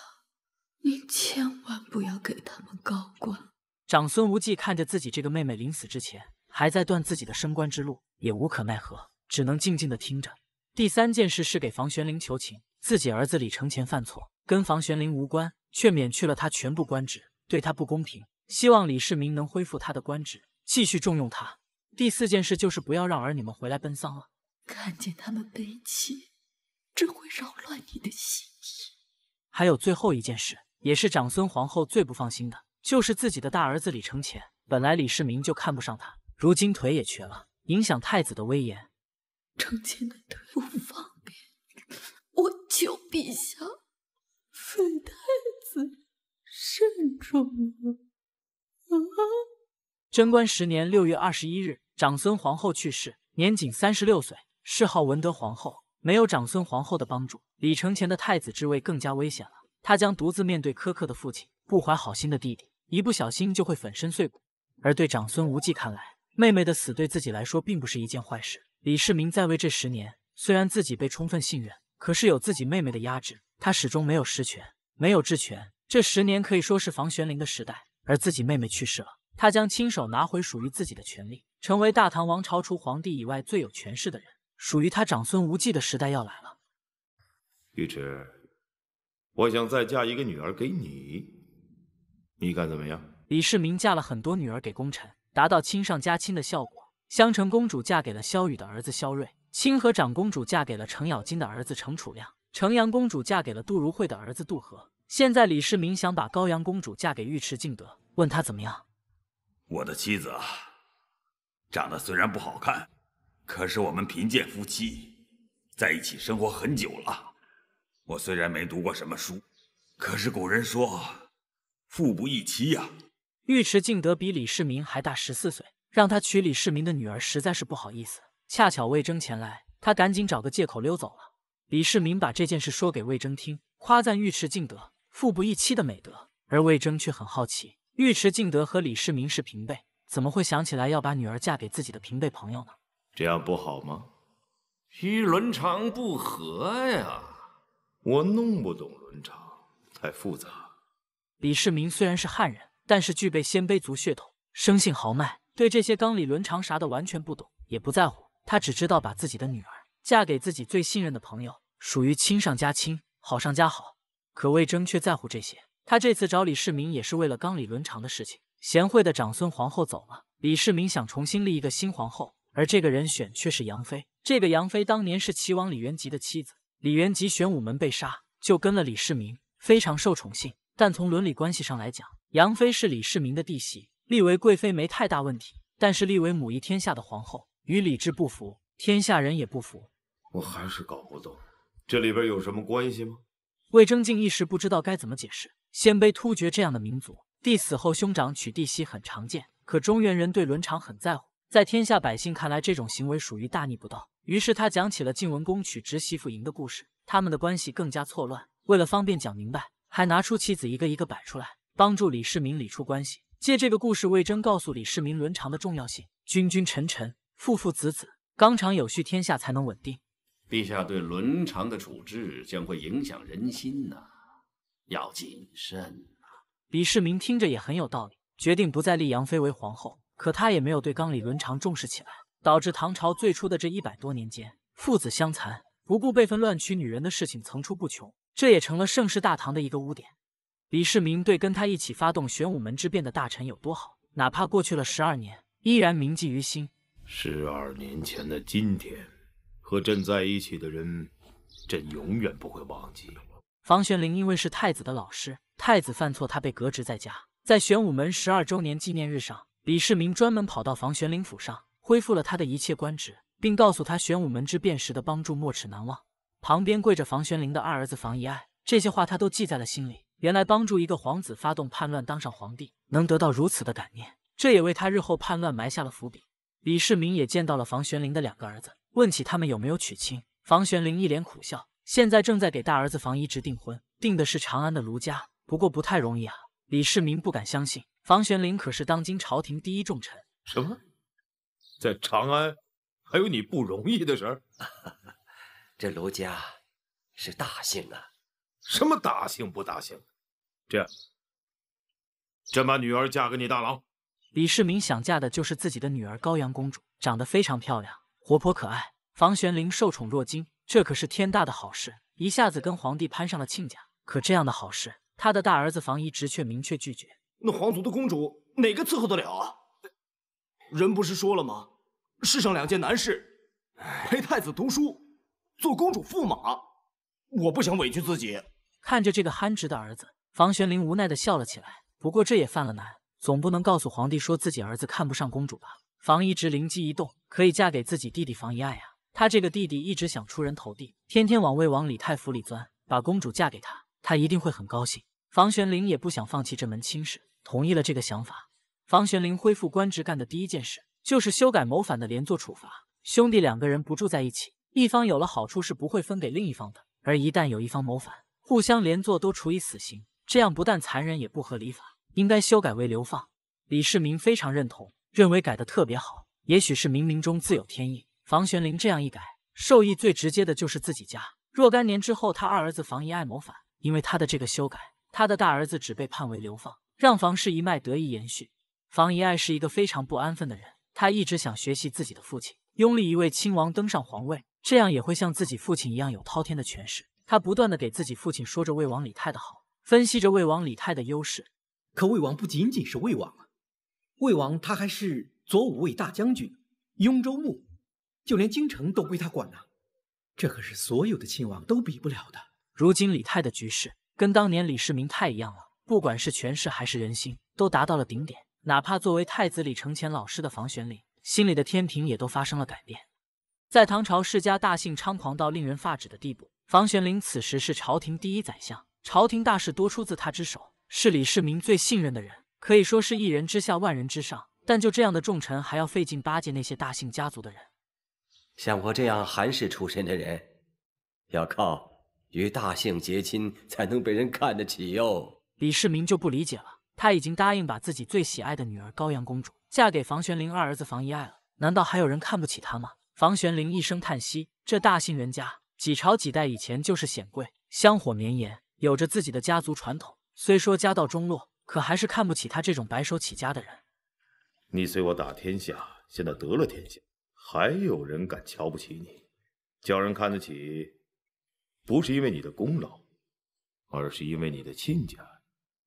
您千万不要给他们高官。长孙无忌看着自己这个妹妹临死之前还在断自己的升官之路，也无可奈何，只能静静的听着。第三件事是给房玄龄求情，自己儿子李承前犯错，跟房玄龄无关，却免去了他全部官职。对他不公平，希望李世民能恢复他的官职，继续重用他。第四件事就是不要让儿女们回来奔丧了，
看见他们悲泣，这会扰
乱你的心意。还有最后一件事，也是长孙皇后最不放心的，就是自己的大儿子李承乾。本来李世民就看不上他，如今腿也瘸了，影响太子的威严。
承乾的腿不方便，我求陛下废太子。慎重。
贞观十年六月二十一日，长孙皇后去世，年仅三十六岁，谥号文德皇后。没有长孙皇后的帮助，李承乾的太子之位更加危险了。他将独自面对苛刻的父亲、不怀好心的弟弟，一不小心就会粉身碎骨。而对长孙无忌看来，妹妹的死对自己来说并不是一件坏事。李世民在位这十年，虽然自己被充分信任，可是有自己妹妹的压制，他始终没有实权，没有治权。这十年可以说是房玄龄的时代，而自己妹妹去世了，他将亲手拿回属于自己的权利，成为大唐王朝除皇帝以外最有权势的人。属于他长孙无忌的时代要来了。
尉迟，我想再嫁一个女儿给你，你看怎
么样？李世民嫁了很多女儿给功臣，达到亲上加亲的效果。襄城公主嫁给了萧雨的儿子萧睿，清河长公主嫁给了程咬金的儿子程楚亮，城阳公主嫁给了杜如晦的儿子杜和，现在李世民想把高阳公主嫁给尉迟敬德，问他怎么样？
我的妻子啊，长得虽然不好看，可是我们贫贱夫妻在一起生活很久了。我虽然没读过什么书，可是古人说，富不易妻
呀。尉迟敬德比李世民还大十四岁，让他娶李世民的女儿实在是不好意思。恰巧魏征前来，他赶紧找个借口溜走了。李世民把这件事说给魏征听，夸赞尉迟敬德。富不议妻的美德，而魏征却很好奇，尉迟敬德和李世民是平辈，怎么会想起来要把女儿嫁给自己的平辈朋友呢？
这样不好吗？与伦常不合呀！我弄不懂伦常，太复杂。
李世民虽然是汉人，但是具备鲜卑族血统，生性豪迈，对这些纲领伦常啥的完全不懂，也不在乎。他只知道把自己的女儿嫁给自己最信任的朋友，属于亲上加亲，好上加好。可魏征却在乎这些，他这次找李世民也是为了纲里伦常的事情。贤惠的长孙皇后走了，李世民想重新立一个新皇后，而这个人选却是杨妃。这个杨妃当年是齐王李元吉的妻子，李元吉玄武门被杀，就跟了李世民，非常受宠幸。但从伦理关系上来讲，杨妃是李世民的弟媳，立为贵妃没太大问题。但是立为母仪天下的皇后，与李治不符，天下人也不服。
我还是搞不懂这里边有什么
关系吗？魏征竟一时不知道该怎么解释，鲜卑、突厥这样的民族，帝死后兄长娶弟媳很常见，可中原人对伦常很在乎，在天下百姓看来，这种行为属于大逆不道。于是他讲起了晋文公娶侄媳妇嬴的故事，他们的关系更加错乱。为了方便讲明白，还拿出妻子一个一个摆出来，帮助李世民理出关系。借这个故事，魏征告诉李世民伦常的重要性：君君臣臣，父父子子，纲常有序，天下才能稳定。
陛下对伦常的处置将会影响人心呐，要谨慎呐。
李世民听着也很有道理，决定不再立杨妃为皇后。可他也没有对纲领伦常重视起来，导致唐朝最初的这一百多年间，父子相残、不顾辈分乱娶女人的事情层出不穷，这也成了盛世大唐的一个污点。李世民对跟他一起发动玄武门之变的大臣有多好，哪怕过去了十二年，依然铭记于心。
十二年前的今天。和朕在一起的人，朕永远不会
忘记。房玄龄因为是太子的老师，太子犯错，他被革职在家。在玄武门十二周年纪念日上，李世民专门跑到房玄龄府上，恢复了他的一切官职，并告诉他玄武门之变时的帮助莫齿难忘。旁边跪着房玄龄的二儿子房遗爱，这些话他都记在了心里。原来帮助一个皇子发动叛乱，当上皇帝，能得到如此的感念，这也为他日后叛乱埋下了伏笔。李世民也见到了房玄龄的两个儿子。问起他们有没有娶亲，房玄龄一脸苦笑。现在正在给大儿子房遗直订婚，订的是长安的卢家，不过不太容易啊。李世民不敢相信，房玄龄可是当今朝廷第一重臣。
什么？在长安还有你不容易的事儿？这卢家是大姓啊。什么大姓不大姓？这样，朕把女儿嫁给你大郎。
李世民想嫁的就是自己的女儿高阳公主，长得非常漂亮。活泼可爱，房玄龄受宠若惊，这可是天大的好事，一下子跟皇帝攀上了亲家。可这样的好事，他的大儿子房遗直却明确拒绝。那皇族的公主哪个伺候得了啊？人不是说了吗？世上两件难事，陪太子读书，做公主驸马。我不想委屈自己。看着这个憨直的儿子，房玄龄无奈的笑了起来。不过这也犯了难，总不能告诉皇帝说自己儿子看不上公主吧？房一直灵机一动，可以嫁给自己弟弟房遗爱呀。他这个弟弟一直想出人头地，天天往魏王李太府里钻，把公主嫁给他，他一定会很高兴。房玄龄也不想放弃这门亲事，同意了这个想法。房玄龄恢复官职干的第一件事，就是修改谋反的连坐处罚。兄弟两个人不住在一起，一方有了好处是不会分给另一方的。而一旦有一方谋反，互相连坐都处以死刑，这样不但残忍也不合礼法，应该修改为流放。李世民非常认同。认为改的特别好，也许是冥冥中自有天意。房玄龄这样一改，受益最直接的就是自己家。若干年之后，他二儿子房遗爱谋反，因为他的这个修改，他的大儿子只被判为流放，让房氏一脉得以延续。房遗爱是一个非常不安分的人，他一直想学习自己的父亲，拥立一位亲王登上皇位，这样也会像自己父亲一样有滔天的权势。他不断的给自己父亲说着魏王李泰的好，分析着魏王李泰的优势。可魏王不仅仅是魏王啊。魏王他还是左武卫大将军，雍州牧，就连京城都归他管了。这可是所有的亲王都比不了的。如今李泰的局势跟当年李世民太一样了，不管是权势还是人心，都达到了顶点。哪怕作为太子李承乾老师的房玄龄，心里的天平也都发生了改变。在唐朝世家大姓猖狂到令人发指的地步，房玄龄此时是朝廷第一宰相，朝廷大事多出自他之手，是李世民最信任的人。可以说是一人之下，万人之上。但就这样的重臣，还要费劲巴结那些大姓家族的人。
像我这样寒士出身的人，要靠与大
姓结亲才能被人看得起哟。李世民就不理解了，他已经答应把自己最喜爱的女儿高阳公主嫁给房玄龄二儿子房遗爱了，难道还有人看不起他吗？房玄龄一声叹息：这大姓人家几朝几代以前就是显贵，香火绵延，有着自己的家族传统。虽说家道中落。可还是看不起他这种白手起家的人。
你随我打天下，现在得了天下，还有人敢瞧不起你？叫人看得起，不是因为你的功劳，而是因为你的亲家。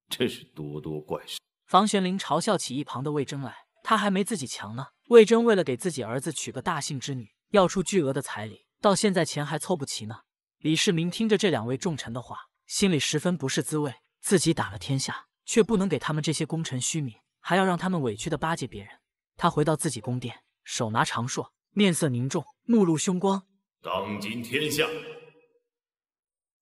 真是咄咄怪事！
房玄龄嘲笑起一旁的魏征来，他还没自己强呢。魏征为了给自己儿子娶个大姓之女，要出巨额的彩礼，到现在钱还凑不齐呢。李世民听着这两位重臣的话，心里十分不是滋味。自己打了天下。却不能给他们这些功臣虚名，还要让他们委屈的巴结别人。他回到自己宫殿，手拿长槊，面色凝重，目露凶光。当今天下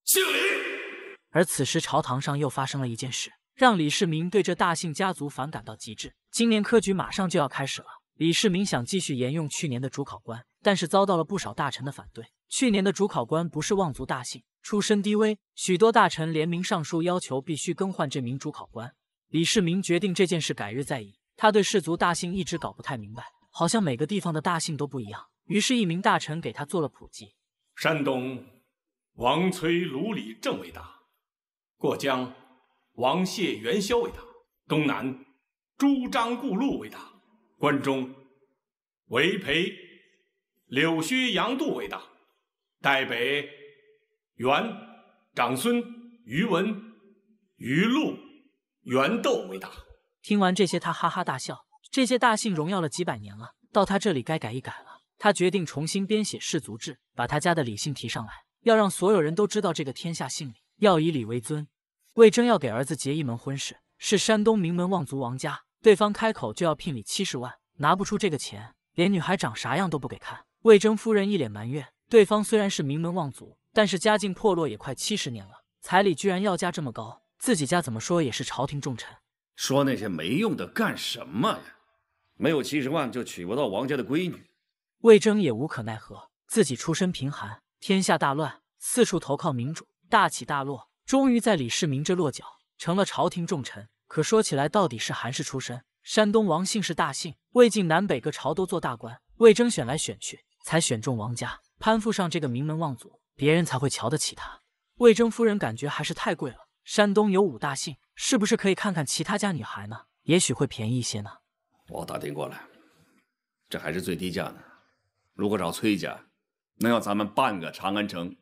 姓李。而此时朝堂上又发生了一件事，让李世民对这大姓家族反感到极致。今年科举马上就要开始了，李世民想继续沿用去年的主考官。但是遭到了不少大臣的反对。去年的主考官不是望族大姓，出身低微，许多大臣联名上书，要求必须更换这名主考官。李世民决定这件事改日再议。他对氏族大姓一直搞不太明白，好像每个地方的大姓都不一样。于是，一名大臣给他做了普及：
山东王崔卢李郑为大，过江王谢元宵为大，东南
朱张顾路为大，关中韦培柳须杨杜为大，代北元长孙于文于禄元斗为大。
听完这些，他哈哈大笑。这些大姓荣耀了几百年了，到他这里该改一改了。他决定重新编写氏族志，把他家的李姓提上来，要让所有人都知道这个天下姓李，要以李为尊。魏征要给儿子结一门婚事，是山东名门望族王家，对方开口就要聘礼七十万，拿不出这个钱，连女孩长啥样都不给看。魏征夫人一脸埋怨，对方虽然是名门望族，但是家境破落也快七十年了，彩礼居然要价这么高，自己家怎么说也是朝廷重臣，
说那些没用的干什么呀？没有七十万就娶不到王家的闺女。
魏征也无可奈何，自己出身贫寒，天下大乱，四处投靠明主，大起大落，终于在李世民这落脚，成了朝廷重臣。可说起来，到底是韩氏出身，山东王姓是大姓，魏晋南北各朝都做大官，魏征选来选去。才选中王家，攀附上这个名门望族，别人才会瞧得起他。魏征夫人感觉还是太贵了。山东有五大姓，是不是可以看看其他家女孩呢？也许会便宜一些呢。我打听过了，这还是最低价呢。
如果找崔家，能要咱们半个长安城。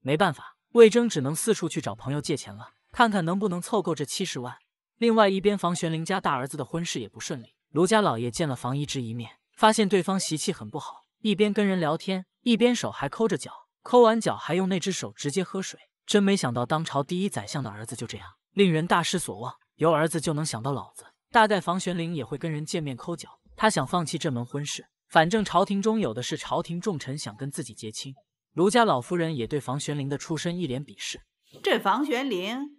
没办法，魏征只能四处去找朋友借钱了，看看能不能凑够这七十万。另外一边，房玄龄家大儿子的婚事也不顺利。卢家老爷见了房遗之一面，发现对方习气很不好。一边跟人聊天，一边手还抠着脚，抠完脚还用那只手直接喝水。真没想到，当朝第一宰相的儿子就这样，令人大失所望。由儿子就能想到老子，大概房玄龄也会跟人见面抠脚。他想放弃这门婚事，反正朝廷中有的是朝廷重臣想跟自己结亲。卢家老夫人也对房玄龄的出身一脸鄙视。
这房玄龄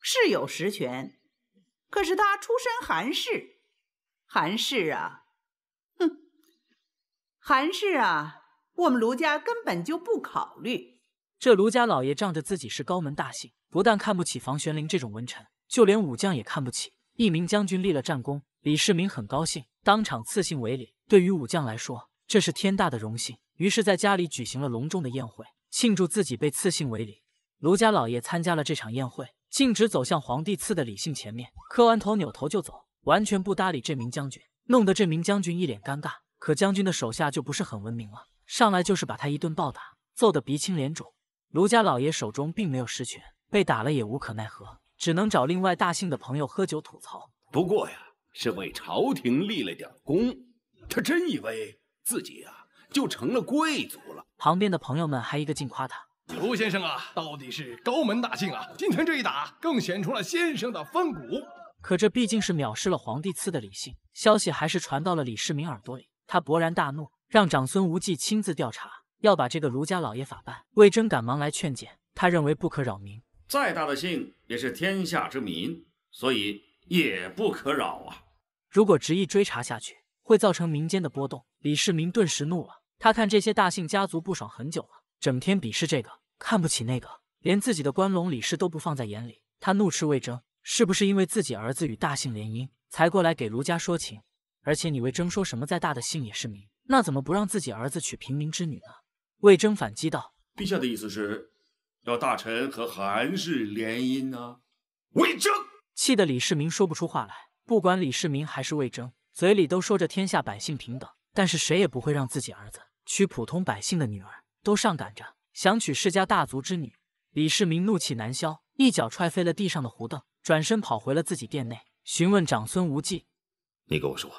是有实权，可是他出身
寒士，寒士啊。韩氏啊，我们卢家根本就不考虑。这卢家老爷仗着自己是高门大姓，不但看不起房玄龄这种文臣，就连武将也看不起。一名将军立了战功，李世民很高兴，当场赐姓为李。对于武将来说，这是天大的荣幸。于是，在家里举行了隆重的宴会，庆祝自己被赐姓为李。卢家老爷参加了这场宴会，径直走向皇帝赐的李姓前面，磕完头，扭头就走，完全不搭理这名将军，弄得这名将军一脸尴尬。可将军的手下就不是很文明了，上来就是把他一顿暴打，揍得鼻青脸肿。卢家老爷手中并没有实权，被打了也无可奈何，只能找另外大姓的朋友喝酒吐槽。
不过呀，
是为朝廷立了点功，他真以为自己啊
就成了贵族了？旁边的朋友们还一个劲夸他，
卢先生啊，到底是
高门大姓啊，今天这一打更显出了先生的风骨。可这毕竟是藐视了皇帝赐的李姓，消息还是传到了李世民耳朵里。他勃然大怒，让长孙无忌亲自调查，要把这个卢家老爷法办。魏征赶忙来劝谏，他认为不可扰民，
再大的姓也是天下之民，所以也不可扰啊。
如果执意追查下去，会造成民间的波动。李世民顿时怒了，他看这些大姓家族不爽很久了，整天鄙视这个，看不起那个，连自己的关陇李氏都不放在眼里。他怒斥魏征，是不是因为自己儿子与大姓联姻，才过来给卢家说情？而且你魏征说什么再大的姓也是名，那怎么不让自己儿子娶平民之女呢？魏征反击道：“
陛下的意思是，要大臣和韩氏联姻呢？”魏征
气得李世民说不出话来。不管李世民还是魏征，嘴里都说着天下百姓平等，但是谁也不会让自己儿子娶普通百姓的女儿，都上赶着想娶世家大族之女。李世民怒气难消，一脚踹飞了地上的胡凳，转身跑回了自己殿内，询问长孙无忌：“
你跟我说。”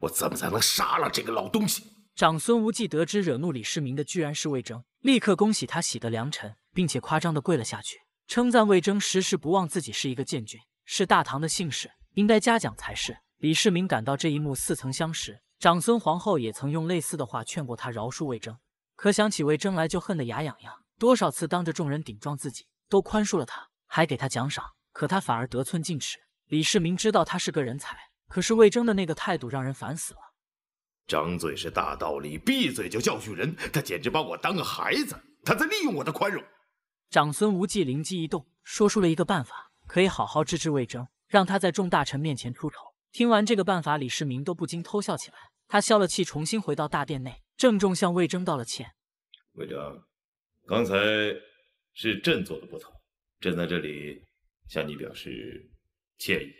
我怎么才能杀了这个老
东西？长孙无忌得知惹怒李世民的居然是魏征，立刻恭喜他喜得良辰，并且夸张的跪了下去，称赞魏征时时不忘自己是一个谏军，是大唐的姓氏，应该嘉奖才是。李世民感到这一幕似曾相识，长孙皇后也曾用类似的话劝过他饶恕魏征，可想起魏征来就恨得牙痒痒，多少次当着众人顶撞自己，都宽恕了他，还给他奖赏，可他反而得寸进尺。李世民知道他是个人才。可是魏征的那个态度让人烦死了，
张嘴是大道理，闭嘴就教训人，他简直把我当个孩子，他在利
用我的宽容。长孙无忌灵机一动，说出了一个办法，可以好好治治魏征，让他在众大臣面前出丑。听完这个办法，李世民都不禁偷笑起来。他消了气，重新回到大殿内，郑重向魏征道了歉。
魏征，刚才是朕做的不妥，朕在这里向你表示歉意。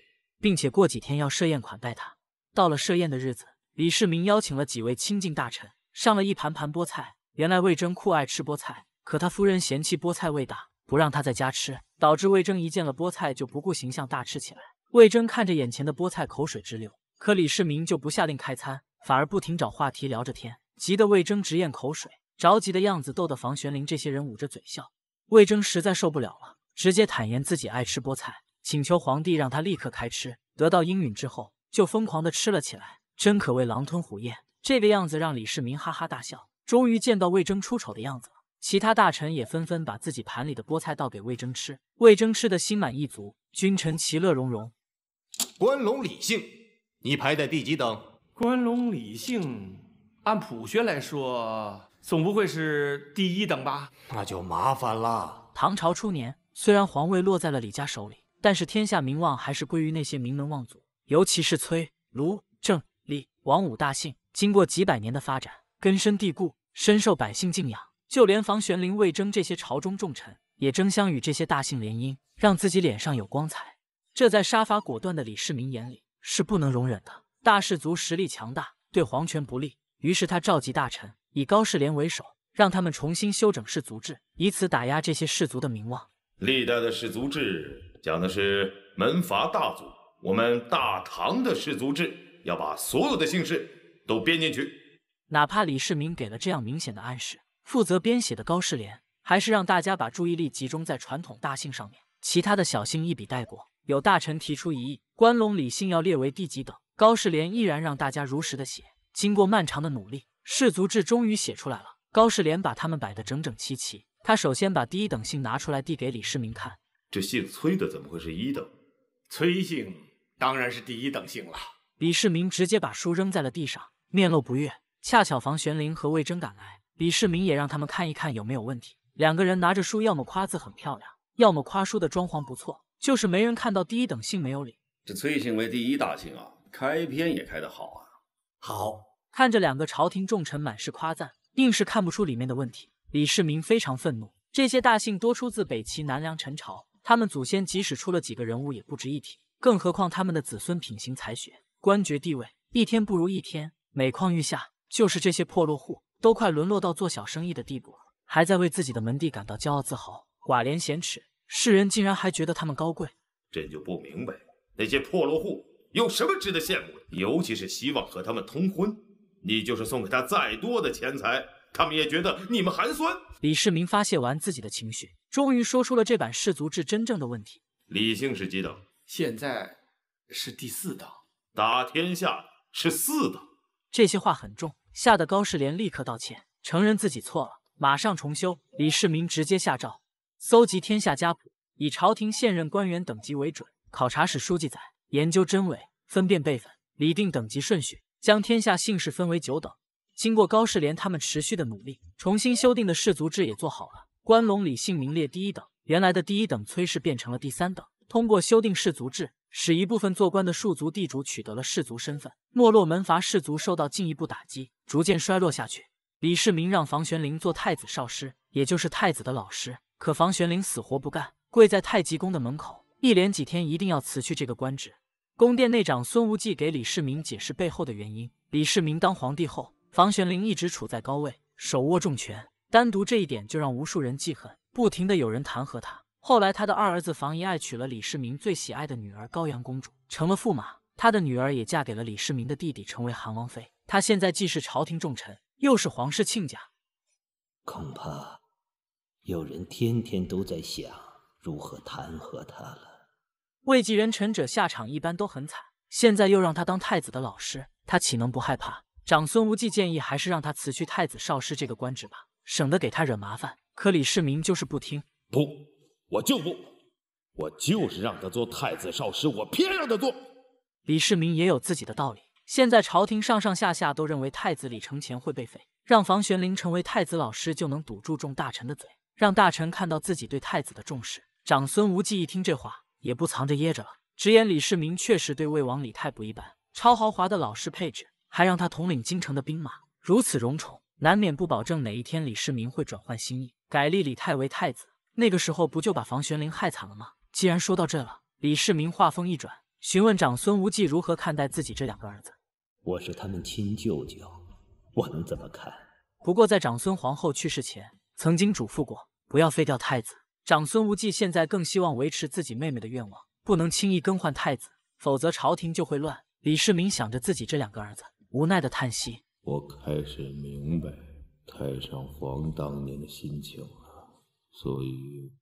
并且过几天要设宴款待他。到了设宴的日子，李世民邀请了几位亲近大臣，上了一盘盘菠菜。原来魏征酷爱吃菠菜，可他夫人嫌弃菠菜味大，不让他在家吃，导致魏征一见了菠菜就不顾形象大吃起来。魏征看着眼前的菠菜，口水直流。可李世民就不下令开餐，反而不停找话题聊着天，急得魏征直咽口水，着急的样子逗得房玄龄这些人捂着嘴笑。魏征实在受不了了，直接坦言自己爱吃菠菜。请求皇帝让他立刻开吃，得到应允之后，就疯狂的吃了起来，真可谓狼吞虎咽。这个样子让李世民哈哈大笑，终于见到魏征出丑的样子了。其他大臣也纷纷把自己盘里的菠菜倒给魏征吃，魏征吃的心满意足，君臣其乐融融。关龙李
姓，你排在第几等？
关龙李姓，按普学来说，总不会是第一等吧？
那就麻烦了。
唐朝初年，虽然皇位落在了李家手里。但是天下名望还是归于那些名门望族，尤其是崔、卢、郑、李、王五大姓，经过几百年的发展，根深蒂固，深受百姓敬仰。就连房玄龄、魏征这些朝中重臣，也争相与这些大姓联姻，让自己脸上有光彩。这在杀伐果断的李世民眼里是不能容忍的。大氏族实力强大，对皇权不利，于是他召集大臣，以高士廉为首，让他们重新修整氏族制，以此打压这些氏族的名望。
历代的氏族制讲的是门阀大族，我们大唐的氏族制要把所有的姓氏都编进去。
哪怕李世民给了这样明显的暗示，负责编写的高士廉还是让大家把注意力集中在传统大姓上面，其他的小姓一笔带过。有大臣提出异议，关陇李姓要列为第级等，高士廉依然让大家如实的写。经过漫长的努力，氏族制终于写出来了。高士廉把他们摆得整整齐齐。他首先把第一等信拿出来，递给李世民看。
这姓崔的怎么会是一等？崔姓当然是第一等
姓了。李世民直接把书扔在了地上，面露不悦。恰巧房玄龄和魏征赶来，李世民也让他们看一看有没有问题。两个人拿着书，要么夸字很漂亮，要么夸书的装潢不错，就是没人看到第一等信没有理。
这崔姓为第一大姓啊，开篇也开得好啊。好，
看着两个朝廷重臣满是夸赞，硬是看不出里面的问题。李世民非常愤怒，这些大姓多出自北齐、南梁、陈朝，他们祖先即使出了几个人物也不值一提，更何况他们的子孙品行、才学、官爵、地位，一天不如一天，每况愈下，就是这些破落户都快沦落到做小生意的地步，还在为自己的门第感到骄傲自豪，寡廉鲜耻，世人竟然还觉得他们高贵。
朕就不明白，那些破落户有什么值得羡慕？尤其是希望和他们通婚，你就是送给他再多的钱财。他们也觉得你们寒酸。
李世民发泄完自己的情绪，终于说出了这版氏族制真正的问题：
李姓是几等？
现在
是第四等。打天下是四
等。这些话很重，吓得高士廉立刻道歉，承认自己错了，马上重修。李世民直接下诏，搜集天下家谱，以朝廷现任官员等级为准，考察史书记载，研究真伪，分辨辈分，理定等级顺序，将天下姓氏分为九等。经过高士廉他们持续的努力，重新修订的氏族制也做好了。关陇李姓名列第一等，原来的第一等崔氏变成了第三等。通过修订氏族制，使一部分做官的庶族地主取得了氏族身份，没落门阀氏族受到进一步打击，逐渐衰落下去。李世民让房玄龄做太子少师，也就是太子的老师，可房玄龄死活不干，跪在太极宫的门口，一连几天一定要辞去这个官职。宫殿内长孙无忌给李世民解释背后的原因：李世民当皇帝后。房玄龄一直处在高位，手握重权，单独这一点就让无数人记恨，不停的有人弹劾他。后来，他的二儿子房遗爱娶了李世民最喜爱的女儿高阳公主，成了驸马。他的女儿也嫁给了李世民的弟弟，成为韩王妃。他现在既是朝廷重臣，又是皇室亲家，
恐怕有人天天都在想
如何弹劾他了。位极人臣者下场一般都很惨，现在又让他当太子的老师，他岂能不害怕？长孙无忌建议还是让他辞去太子少师这个官职吧，省得给他惹麻烦。可李世民就是不听，
不，我就不，我就是让他做太子少师，我偏让他做。李世民
也有自己的道理，现在朝廷上上下下都认为太子李承乾会被废，让房玄龄成为太子老师就能堵住众大臣的嘴，让大臣看到自己对太子的重视。长孙无忌一听这话，也不藏着掖着了，直言李世民确实对魏王李泰不一般，超豪华的老师配置。还让他统领京城的兵马，如此荣宠，难免不保证哪一天李世民会转换心意，改立李泰为太子。那个时候不就把房玄龄害惨了吗？既然说到这了，李世民话锋一转，询问长孙无忌如何看待自己这两个儿子：“
我是他们亲舅舅，我能怎么看？
不过在长孙皇后去世前，曾经嘱咐过不要废掉太子。长孙无忌现在更希望维持自己妹妹的愿望，不能轻易更换太子，否则朝廷就会乱。”李世民想着自己这两个儿子。无奈的叹息。
我开始明白太上皇当年的心情了，所以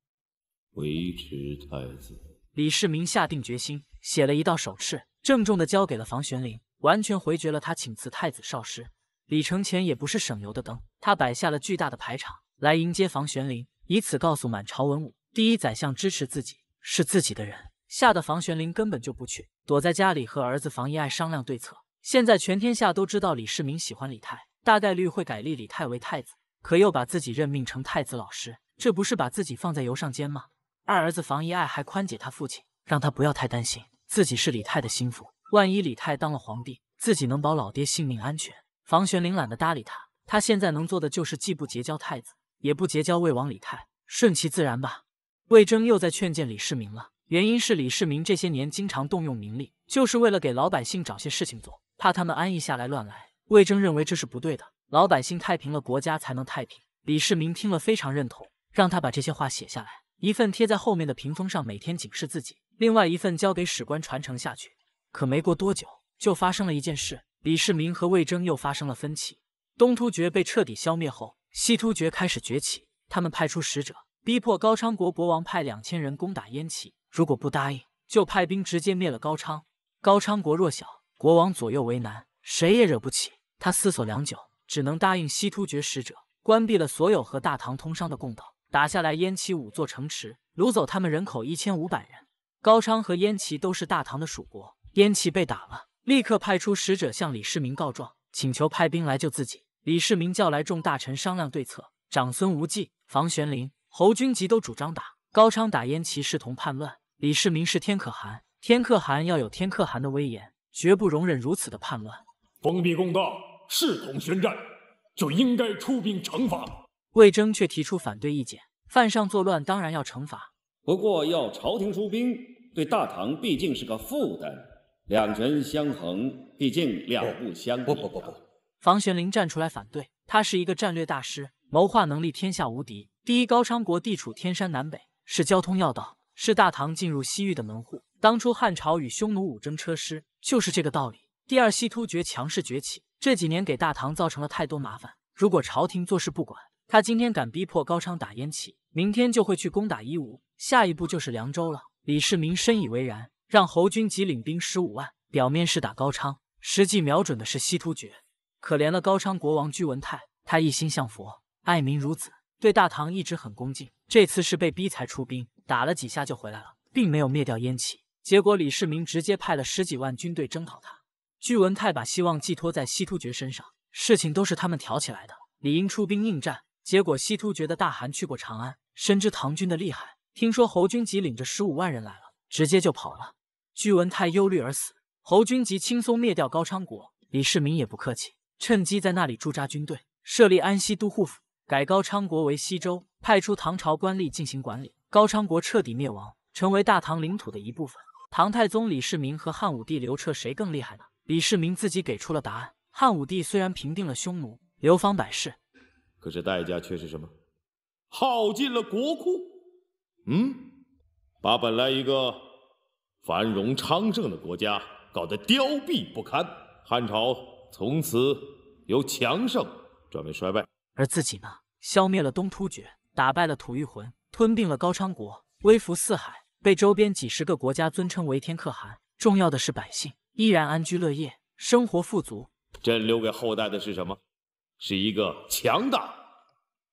维持太子。
李世民下定决心，写了一道手敕，郑重的交给了房玄龄，完全回绝了他请辞太子少师。李承乾也不是省油的灯，他摆下了巨大的排场来迎接房玄龄，以此告诉满朝文武，第一宰相支持自己，是自己的人。吓得房玄龄根本就不去，躲在家里和儿子房遗爱商量对策。现在全天下都知道李世民喜欢李泰，大概率会改立李泰为太子，可又把自己任命成太子老师，这不是把自己放在油上煎吗？二儿子房遗爱还宽解他父亲，让他不要太担心，自己是李泰的心腹，万一李泰当了皇帝，自己能保老爹性命安全。房玄龄懒得搭理他，他现在能做的就是既不结交太子，也不结交魏王李泰，顺其自然吧。魏征又在劝谏李世民了，原因是李世民这些年经常动用名利，就是为了给老百姓找些事情做。怕他们安逸下来乱来，魏征认为这是不对的。老百姓太平了，国家才能太平。李世民听了非常认同，让他把这些话写下来，一份贴在后面的屏风上，每天警示自己；另外一份交给史官传承下去。可没过多久，就发生了一件事，李世民和魏征又发生了分歧。东突厥被彻底消灭后，西突厥开始崛起，他们派出使者，逼迫高昌国国王派两千人攻打燕齐，如果不答应，就派兵直接灭了高昌。高昌国弱小。国王左右为难，谁也惹不起。他思索良久，只能答应西突厥使者，关闭了所有和大唐通商的共道，打下来燕齐五座城池，掳走他们人口一千五百人。高昌和燕齐都是大唐的属国，燕齐被打了，立刻派出使者向李世民告状，请求派兵来救自己。李世民叫来众大臣商量对策，长孙无忌、房玄龄、侯君集都主张打高昌，打燕齐视同叛乱。李世民是天可汗，天可汗要有天可汗的威严。绝不容忍如此的叛乱，封闭公道，视同宣战，就应该出兵惩罚。魏征却提出反对意见，犯上作乱当然要惩罚，
不过要朝廷出兵，对大唐毕竟是个负担，两权相衡，毕竟两不相。不不不不！
房玄龄站出来反对，他是一个战略大师，谋划能力天下无敌。第一，高昌国地处天山南北，是交通要道，是大唐进入西域的门户。当初汉朝与匈奴武征车师就是这个道理。第二，西突厥强势崛起，这几年给大唐造成了太多麻烦。如果朝廷做事不管，他今天敢逼迫高昌打燕齐，明天就会去攻打伊吾，下一步就是凉州了。李世民深以为然，让侯君集领兵十五万，表面是打高昌，实际瞄准的是西突厥。可怜了高昌国王居文泰，他一心向佛，爱民如子，对大唐一直很恭敬。这次是被逼才出兵，打了几下就回来了，并没有灭掉燕齐。结果李世民直接派了十几万军队征讨他。据文泰把希望寄托在西突厥身上，事情都是他们挑起来的，理应出兵应战。结果西突厥的大汗去过长安，深知唐军的厉害，听说侯君集领着十五万人来了，直接就跑了。据文泰忧虑而死。侯君集轻松灭掉高昌国，李世民也不客气，趁机在那里驻扎军队，设立安西都护府，改高昌国为西州，派出唐朝官吏进行管理。高昌国彻底灭亡，成为大唐领土的一部分。唐太宗李世民和汉武帝刘彻谁更厉害呢？李世民自己给出了答案。汉武帝虽然平定了匈奴，流芳百世，
可是代价却是什么？
耗尽了国库。
嗯，把本来一个繁荣昌盛的国家搞得凋敝不堪，汉朝从此由强盛转为衰败。
而自己呢，消灭了东突厥，打败了吐谷浑，吞并了高昌国，威服四海。被周边几十个国家尊称为天可汗。重要的是，百姓依然安居乐业，生活富足。
朕留给后代的是什么？是一个强
大、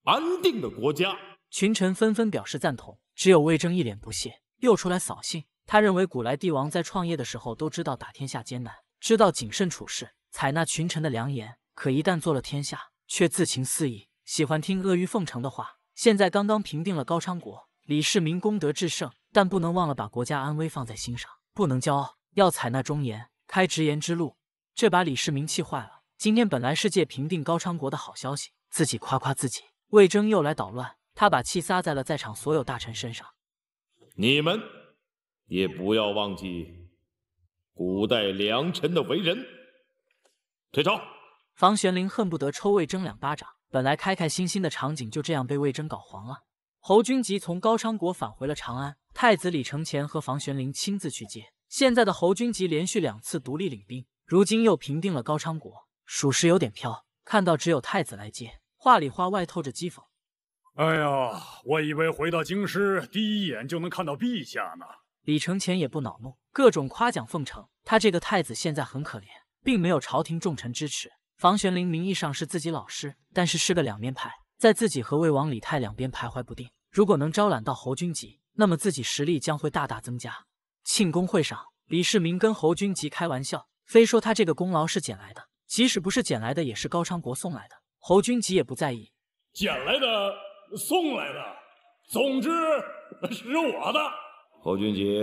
安定的国家。群臣纷纷表示赞同，只有魏征一脸不屑，又出来扫兴。他认为，古来帝王在创业的时候都知道打天下艰难，知道谨慎处事，采纳群臣的良言。可一旦做了天下，却自情肆意，喜欢听阿谀奉承的话。现在刚刚平定了高昌国，李世民功德至盛。但不能忘了把国家安危放在心上，不能骄傲，要采纳忠言，开直言之路。这把李世民气坏了。今天本来是借平定高昌国的好消息，自己夸夸自己，魏征又来捣乱，他把气撒在了在场所有大臣身上。
你们也不要忘记古代良臣
的为人。退朝。房玄龄恨不得抽魏征两巴掌。本来开开心心的场景就这样被魏征搞黄了。侯君集从高昌国返回了长安。太子李承乾和房玄龄亲自去接。现在的侯君集连续两次独立领兵，如今又平定了高昌国，属实有点飘。看到只有太子来接，话里话外透着讥讽。哎呀，我以为回到京师第一眼就能看到陛下呢。李承乾也不恼怒，各种夸奖奉承。他这个太子现在很可怜，并没有朝廷重臣支持。房玄龄名义上是自己老师，但是是个两面派，在自己和魏王李泰两边徘徊不定。如果能招揽到侯君集，那么自己实力将会大大增加。庆功会上，李世民跟侯君集开玩笑，非说他这个功劳是捡来的，即使不是捡来的，也是高昌国送来的。侯君集也不在意，
捡来的、送来的，总之是我的。
侯君集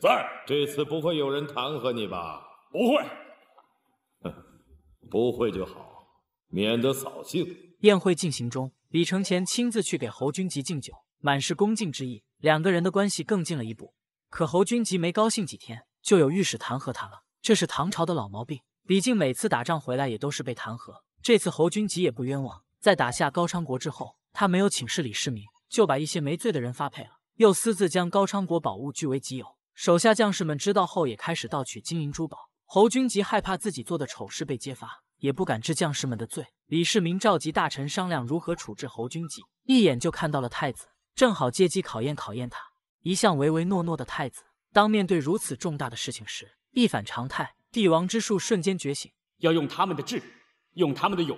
在，这次不会有人弹劾你吧？
不会，
不会就好，免得扫兴。
宴会进行中，李承乾亲自去给侯君集敬酒，满是恭敬之意。两个人的关系更近了一步，可侯君集没高兴几天，就有御史弹劾他了。这是唐朝的老毛病，李靖每次打仗回来也都是被弹劾。这次侯君集也不冤枉，在打下高昌国之后，他没有请示李世民，就把一些没罪的人发配了，又私自将高昌国宝物据为己有。手下将士们知道后，也开始盗取金银珠宝。侯君集害怕自己做的丑事被揭发，也不敢治将士们的罪。李世民召集大臣商量如何处置侯君集，一眼就看到了太子。正好借机考验考验他，一向唯唯诺诺的太子，当面对如此重大的事情时，一反常态，帝王之术瞬间觉醒。要用他们的智，用他们的勇，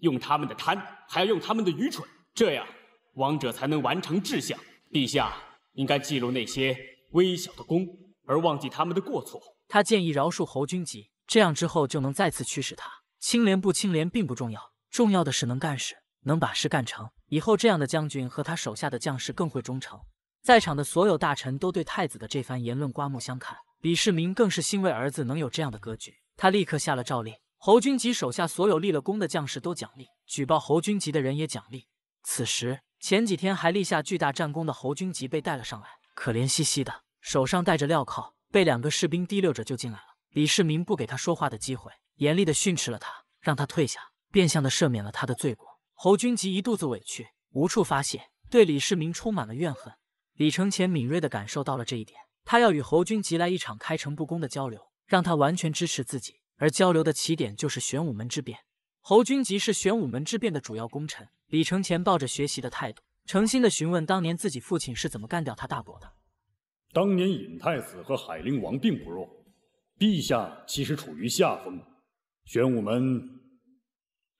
用他们的贪，还要用他们的愚蠢，这样王者才能完成志向。陛下应该记录那些微小的功，而忘记他们的过错。他建议饶恕侯君集，这样之后就能再次驱使他。清廉不清廉并不重要，重要的是能干事。能把事干成，以后这样的将军和他手下的将士更会忠诚。在场的所有大臣都对太子的这番言论刮目相看，李世民更是欣慰儿子能有这样的格局。他立刻下了诏令，侯君集手下所有立了功的将士都奖励，举报侯君集的人也奖励。此时前几天还立下巨大战功的侯君集被带了上来，可怜兮兮的，手上戴着镣铐，被两个士兵提溜着就进来了。李世民不给他说话的机会，严厉的训斥了他，让他退下，变相的赦免了他的罪过。侯君集一肚子委屈，无处发泄，对李世民充满了怨恨。李承乾敏锐地感受到了这一点，他要与侯君集来一场开诚布公的交流，让他完全支持自己。而交流的起点就是玄武门之变。侯君集是玄武门之变的主要功臣。李承乾抱着学习的态度，诚心地询问当年自己父亲是怎么干掉他大伯的。当年尹太子和海陵王并不弱，陛下其
实处于下风。玄武门。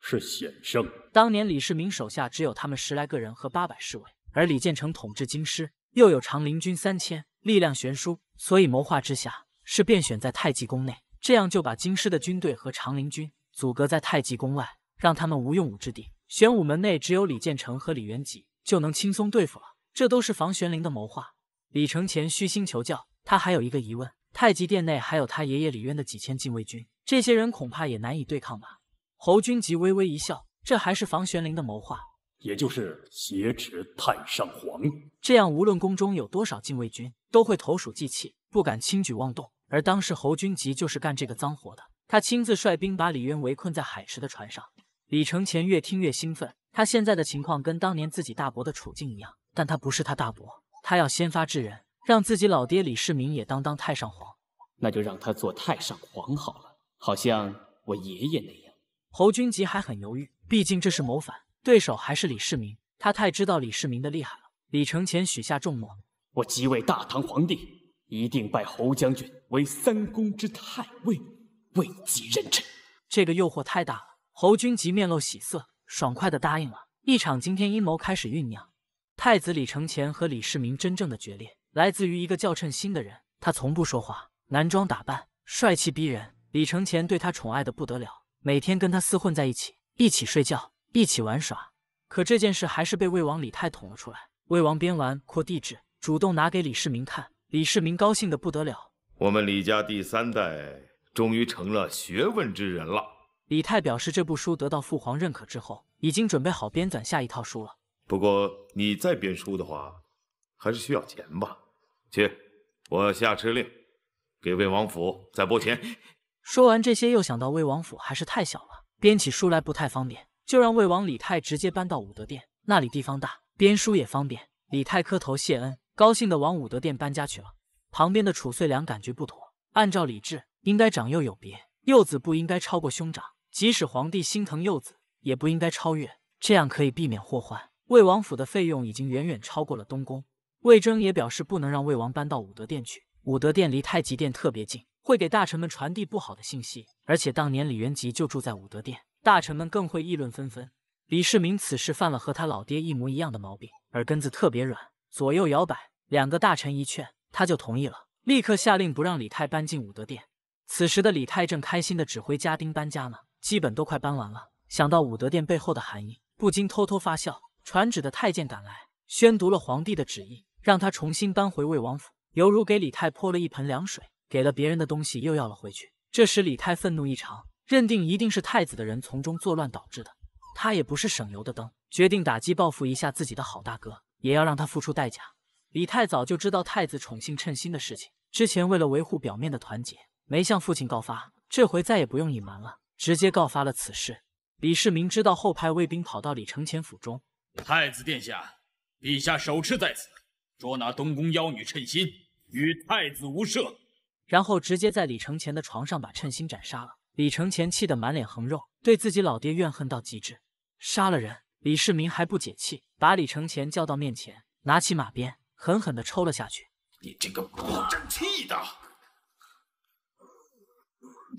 是险胜。当
年李世民手下只有他们十来个人和八百侍卫，而李建成统治京师又有长陵军三千，力量悬殊，所以谋划之下是便选在太极宫内，这样就把京师的军队和长陵军阻隔在太极宫外，让他们无用武之地。玄武门内只有李建成和李元吉就能轻松对付了。这都是房玄龄的谋划。李承前虚心求教，他还有一个疑问：太极殿内还有他爷爷李渊的几千禁卫军，这些人恐怕也难以对抗吧？侯君集微微一笑，这还是房玄龄的谋划，
也就是挟持太上皇。
这样，无论宫中有多少禁卫军，都会投鼠忌器，不敢轻举妄动。而当时侯君集就是干这个脏活的，他亲自率兵把李渊围困在海池的船上。李承乾越听越兴奋，他现在的情况跟当年自己大伯的处境一样，但他不是他大伯，他要先发制人，让自己老爹李世民也当当太上皇。那就让他做太上皇好了，好像我爷爷那样。侯君集还很犹豫，毕竟这是谋反，对手还是李世民，他太知道李世民的厉害了。李承乾许下重诺：“我即位大唐皇帝，一定拜侯将军为三公之太尉，位极任臣。”这个诱惑太大了，侯君集面露喜色，爽快的答应了。一场惊天阴谋开始酝酿。太子李承乾和李世民真正的决裂，来自于一个叫称心的人。他从不说话，男装打扮，帅气逼人。李承乾对他宠爱的不得了。每天跟他厮混在一起，一起睡觉，一起玩耍。可这件事还是被魏王李泰捅了出来。魏王编完《扩地址，主动拿给李世民看，李世民高兴的不得了。
我们李家第三代终于成了学问之人了。
李泰表示，这部书得到父皇认可之后，已经准备好编纂下一套书了。
不过你再编书的话，还是需要钱吧？去，我下旨令，给魏王府再拨钱。
说完这些，又想到魏王府还是太小了，编起书来不太方便，就让魏王李泰直接搬到武德殿，那里地方大，编书也方便。李泰磕头谢恩，高兴地往武德殿搬家去了。旁边的褚遂良感觉不妥，按照礼制，应该长幼有别，幼子不应该超过兄长，即使皇帝心疼幼子，也不应该超越，这样可以避免祸患。魏王府的费用已经远远超过了东宫，魏征也表示不能让魏王搬到武德殿去，武德殿离太极殿特别近。会给大臣们传递不好的信息，而且当年李元吉就住在武德殿，大臣们更会议论纷纷。李世民此事犯了和他老爹一模一样的毛病，耳根子特别软，左右摇摆。两个大臣一劝，他就同意了，立刻下令不让李泰搬进武德殿。此时的李泰正开心的指挥家丁搬家呢，基本都快搬完了。想到武德殿背后的含义，不禁偷偷发笑。传旨的太监赶来，宣读了皇帝的旨意，让他重新搬回魏王府，犹如给李泰泼了一盆凉水。给了别人的东西又要了回去，这时李泰愤怒异常，认定一定是太子的人从中作乱导致的。他也不是省油的灯，决定打击报复一下自己的好大哥，也要让他付出代价。李泰早就知道太子宠幸称心的事情，之前为了维护表面的团结，没向父亲告发，这回再也不用隐瞒了，直接告发了此事。李世民知道后，派卫兵跑到李承乾府中。
太子殿下，陛下手持在此，捉拿东宫妖
女称心，与太子无涉。然后直接在李承前的床上把称心斩杀了。李承前气得满脸横肉，对自己老爹怨恨到极致。杀了人，李世民还不解气，把李承前叫到面前，拿起马鞭狠狠地抽了下去。
你这个不争气的，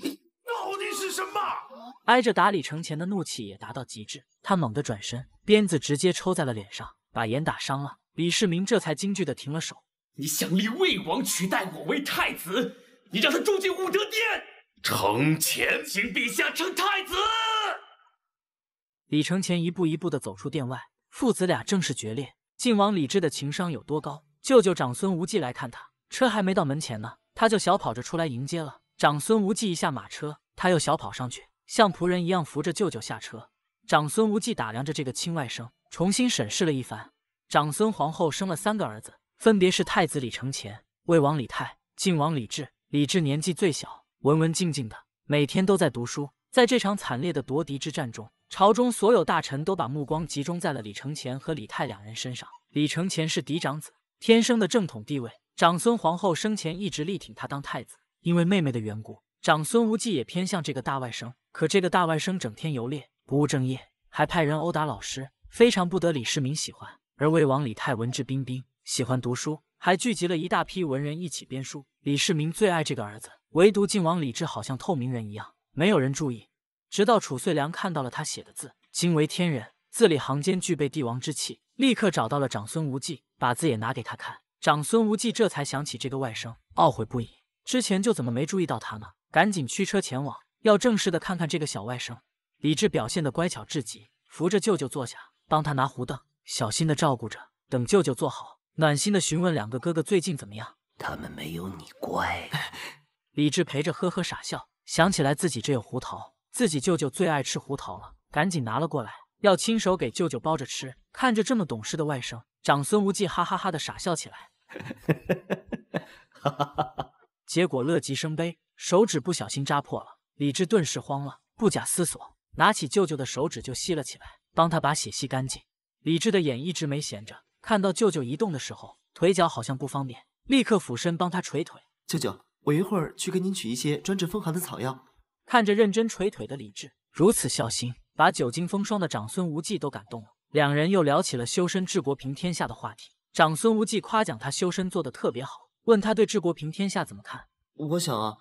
到底是什么？
挨着打李承前的怒气也达到极致，他猛地转身，鞭子直接抽在了脸上，把眼打伤了。李世民这才惊惧地停了手。你想
立魏王取代我为太子？你让他住进武德殿。成前，请陛下称太子。
李承乾一步一步的走出殿外，父子俩正式决裂。晋王李治的情商有多高？舅舅长孙无忌来看他，车还没到门前呢，他就小跑着出来迎接了。长孙无忌一下马车，他又小跑上去，像仆人一样扶着舅舅下车。长孙无忌打量着这个亲外甥，重新审视了一番。长孙皇后生了三个儿子，分别是太子李承乾、魏王李泰、晋王李治。李治年纪最小，文文静静的，每天都在读书。在这场惨烈的夺嫡之战中，朝中所有大臣都把目光集中在了李承乾和李泰两人身上。李承乾是嫡长子，天生的正统地位，长孙皇后生前一直力挺他当太子。因为妹妹的缘故，长孙无忌也偏向这个大外甥。可这个大外甥整天游猎，不务正业，还派人殴打老师，非常不得李世民喜欢。而魏王李泰文质彬彬，喜欢读书。还聚集了一大批文人一起编书。李世民最爱这个儿子，唯独晋王李治好像透明人一样，没有人注意。直到褚遂良看到了他写的字，惊为天人，字里行间具备帝王之气，立刻找到了长孙无忌，把字也拿给他看。长孙无忌这才想起这个外甥，懊悔不已，之前就怎么没注意到他呢？赶紧驱车前往，要正式的看看这个小外甥。李治表现得乖巧至极，扶着舅舅坐下，帮他拿胡凳，小心的照顾着，等舅舅坐好。暖心的询问两个哥哥最近怎么样？他们没有你乖。李治陪着呵呵傻笑，想起来自己这有胡桃，自己舅舅最爱吃胡桃了，赶紧拿了过来，要亲手给舅舅包着吃。看着这么懂事的外甥，长孙无忌哈哈哈的傻笑起来，哈哈哈哈哈。结果乐极生悲，手指不小心扎破了，李治顿时慌了，不假思索拿起舅舅的手指就吸了起来，帮他把血吸干净。李治的眼一直没闲着。看到舅舅移动的时候，腿脚好像不方便，立刻俯身帮他捶腿。舅舅，我一会儿去给您取一些专治风寒的草药。看着认真捶腿的李治，如此孝心，把久经风霜的长孙无忌都感动了。两人又聊起了修身治国平天下的话题。长孙无忌夸奖他修身做得特别好，问他对治国平天下怎么看。我想啊，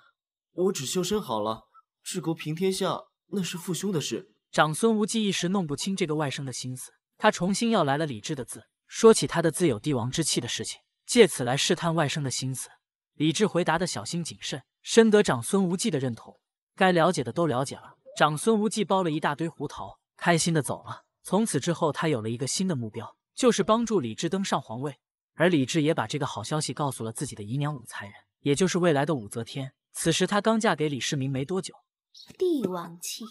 我只修身好了，治国平天下那是父兄的事。长孙无忌一时弄不清这个外甥的心思，他重新要来了李治的字。说起他的自有帝王之气的事情，借此来试探外甥的心思。李治回答的小心谨慎，深得长孙无忌的认同。该了解的都了解了，长孙无忌包了一大堆胡桃，开心的走了。从此之后，他有了一个新的目标，就是帮助李治登上皇位。而李治也把这个好消息告诉了自己的姨娘武才人，也就是未来的武则天。此时她刚嫁给李世民没多久，
帝王气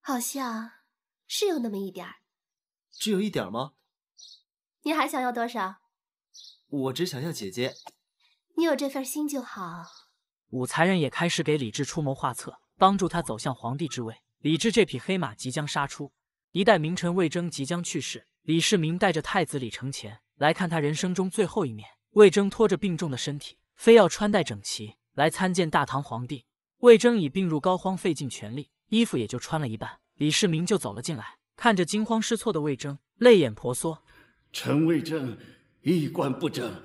好像是有那么一点儿，
只有一点吗？
你还想要多少？
我只想要姐姐。
你有这份心就好。
武才人也开始给李治出谋划策，帮助他走向皇帝之位。李治这匹黑马即将杀出，一代名臣魏征即将去世。李世民带着太子李承乾来看他人生中最后一面。魏征拖着病重的身体，非要穿戴整齐来参见大唐皇帝。魏征已病入膏肓，费尽全力，衣服也就穿了一半。李世民就走了进来，看着惊慌失措的魏征，泪眼婆娑。臣魏征衣冠不整，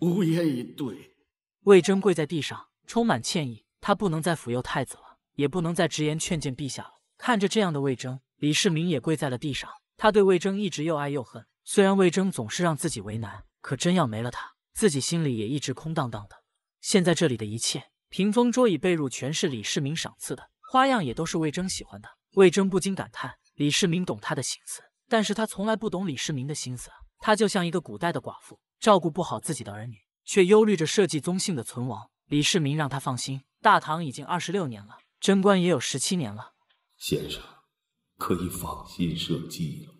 无言以对。魏征跪在地上，充满歉意。他不能再辅佑太子了，也不能再直言劝谏陛下了。看着这样的魏征，李世民也跪在了地上。他对魏征一直又爱又恨。虽然魏征总是让自己为难，可真要没了他，自己心里也一直空荡荡的。现在这里的一切，屏风、桌椅、被褥全是李世民赏赐的，花样也都是魏征喜欢的。魏征不禁感叹：李世民懂他的心思。但是他从来不懂李世民的心思，他就像一个古代的寡妇，照顾不好自己的儿女，却忧虑着社稷宗姓的存亡。李世民让他放心，大唐已经二十六年了，贞观也有十七年了，
先生可以放心社稷了。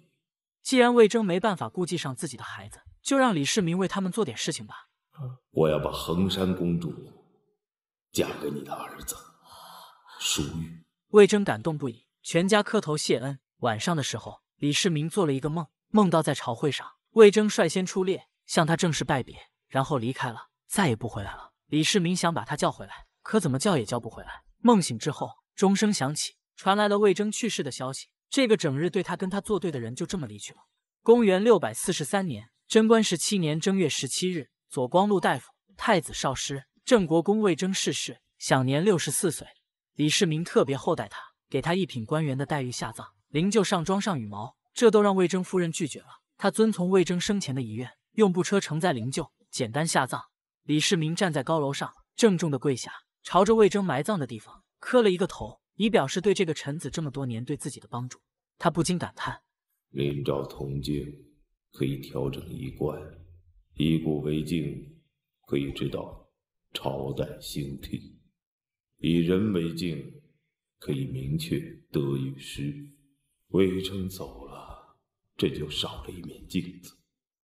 既然魏征没办法顾及上自己的孩子，就让李世民为他们做点事情吧。
我要把衡山公主嫁给你的儿子，淑玉。
魏征感动不已，全家磕头谢恩。晚上的时候。李世民做了一个梦，梦到在朝会上，魏征率先出列，向他正式拜别，然后离开了，再也不回来了。李世民想把他叫回来，可怎么叫也叫不回来。梦醒之后，钟声响起，传来了魏征去世的消息。这个整日对他跟他作对的人，就这么离去了。公元六百四十三年，贞观十七年正月十七日，左光禄大夫、太子少师、郑国公魏征逝世，享年六十四岁。李世民特别厚待他，给他一品官员的待遇下葬。灵柩上装上羽毛，这都让魏征夫人拒绝了。她遵从魏征生前的遗愿，用布车承载灵柩，简单下葬。李世民站在高楼上，郑重的跪下，朝着魏征埋葬的地方磕了一个头，以表示对这个臣子这么多年对自己的帮助。他不禁感叹：
临朝铜镜，可以调整衣冠；以古为镜，可以知道朝代兴替；以人为镜，可以明确得与失。魏征走了，朕就少了一面镜子。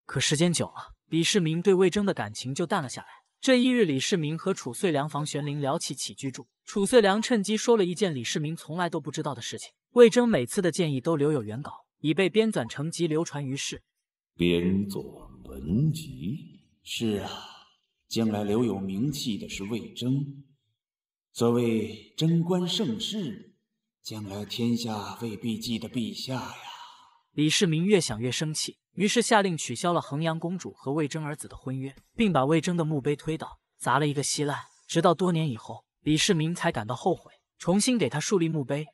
可时间久了，李世民对魏征的感情就淡了下来。这一日，李世民和褚遂良、房玄龄聊起起居住，褚遂良趁机说了一件李世民从来都不知道的事情：魏征每次的建议都留有原稿，以备编纂成集，流传于世。
编作文集？是啊，将来留有名气的是魏征。所谓
贞观盛世。将来天下未必记得陛下呀！李世民越想越生气，于是下令取消了衡阳公主和魏征儿子的婚约，并把魏征的墓碑推倒，砸了一个稀烂。直到多年以后，李世民才感到后悔，重新给他树立墓碑。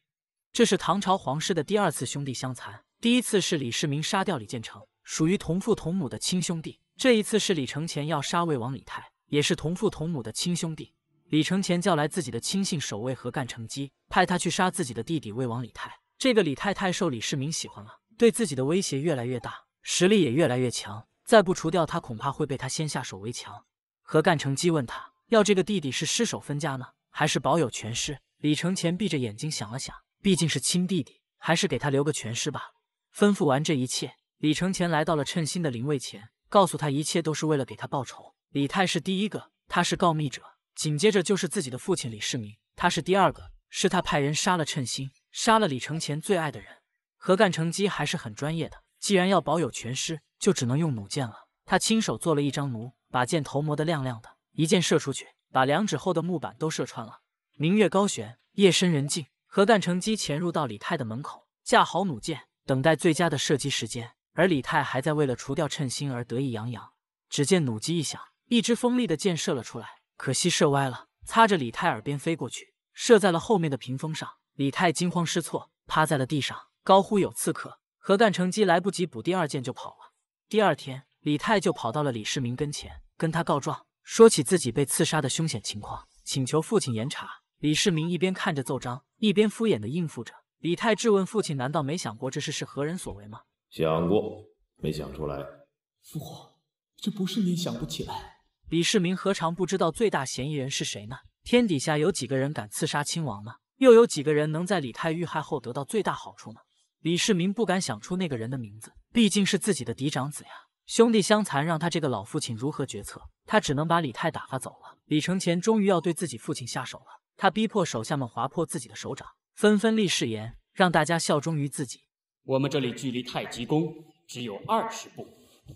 这是唐朝皇室的第二次兄弟相残，第一次是李世民杀掉李建成，属于同父同母的亲兄弟；这一次是李承乾要杀魏王李泰，也是同父同母的亲兄弟。李承乾叫来自己的亲信守卫何干成基，派他去杀自己的弟弟魏王李泰。这个李太太受李世民喜欢了，对自己的威胁越来越大，实力也越来越强。再不除掉他，恐怕会被他先下手为强。何干成基问他，要这个弟弟是尸首分家呢，还是保有权尸？李承乾闭着眼睛想了想，毕竟是亲弟弟，还是给他留个全尸吧。吩咐完这一切，李承乾来到了称心的灵位前，告诉他一切都是为了给他报仇。李泰是第一个，他是告密者。紧接着就是自己的父亲李世民，他是第二个，是他派人杀了称心，杀了李承乾最爱的人。何干成机还是很专业的，既然要保有全尸，就只能用弩箭了。他亲手做了一张弩，把箭头磨得亮亮的，一箭射出去，把两指厚的木板都射穿了。明月高悬，夜深人静，何干成机潜入到李泰的门口，架好弩箭，等待最佳的射击时间。而李泰还在为了除掉称心而得意洋洋。只见弩机一响，一支锋利的箭射了出来。可惜射歪了，擦着李泰耳边飞过去，射在了后面的屏风上。李泰惊慌失措，趴在了地上，高呼有刺客。核弹乘机来不及补第二箭就跑了。第二天，李泰就跑到了李世民跟前，跟他告状，说起自己被刺杀的凶险情况，请求父亲严查。李世民一边看着奏章，一边敷衍的应付着。李泰质问父亲：“难道没想过这事是何人所为吗？”“
想过，没想出来。”“
父皇，这不是您想不起来。”李世民何尝不知道最大嫌疑人是谁呢？天底下有几个人敢刺杀亲王呢？又有几个人能在李泰遇害后得到最大好处呢？李世民不敢想出那个人的名字，毕竟是自己的嫡长子呀。兄弟相残，让他这个老父亲如何决策？他只能把李泰打发走了。李承乾终于要对自己父亲下手了。他逼迫手下们划破自己的手掌，纷纷立誓言，让大家效忠于自己。我们这里距离太极宫只有
二十步，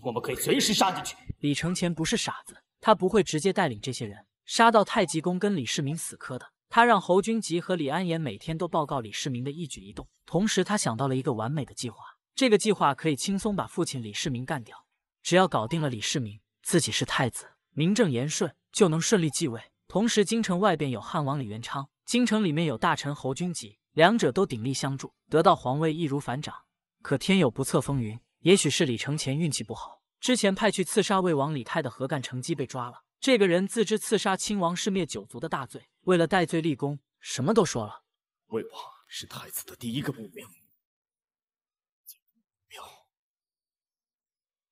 我们可以随时杀进去。
李承乾不是傻子。他不会直接带领这些人杀到太极宫跟李世民死磕的。他让侯君集和李安言每天都报告李世民的一举一动，同时他想到了一个完美的计划。这个计划可以轻松把父亲李世民干掉。只要搞定了李世民，自己是太子，名正言顺，就能顺利继位。同时，京城外边有汉王李元昌，京城里面有大臣侯君集，两者都鼎力相助，得到皇位易如反掌。可天有不测风云，也许是李承乾运气不好。之前派去刺杀魏王李泰的何干成机被抓了。这个人自知刺杀亲王是灭九族的大罪，为了戴罪立功，什么都说了。魏王是太子的第一个目名，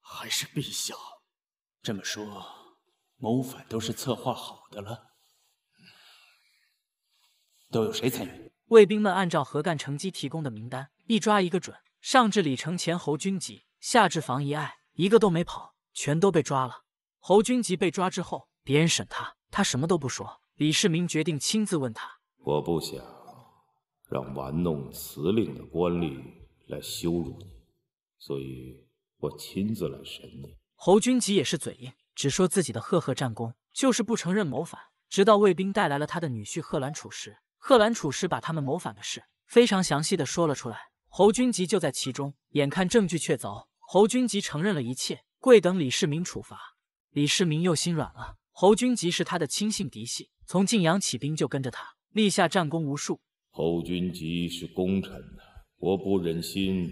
还是陛下？这么说，谋反都是策划好的了？都有谁参与？
卫兵们按照何干成机提供的名单，一抓一个准，上至李承乾侯君集，下至房遗爱。一个都没跑，全都被抓了。侯君集被抓之后，别人审他，他什么都不说。李世民决定亲自问他。我
不想让玩弄辞令的官吏来羞辱你，所以我亲自来审你。
侯君集也是嘴硬，只说自己的赫赫战功，就是不承认谋反。直到卫兵带来了他的女婿贺兰楚时，贺兰楚时把他们谋反的事非常详细的说了出来，侯君集就在其中。眼看证据确凿。侯君集承认了一切，跪等李世民处罚。李世民又心软了。侯君集是他的亲信嫡系，从晋阳起兵就跟着他，立下战功无数。
侯君集是功臣，我不忍心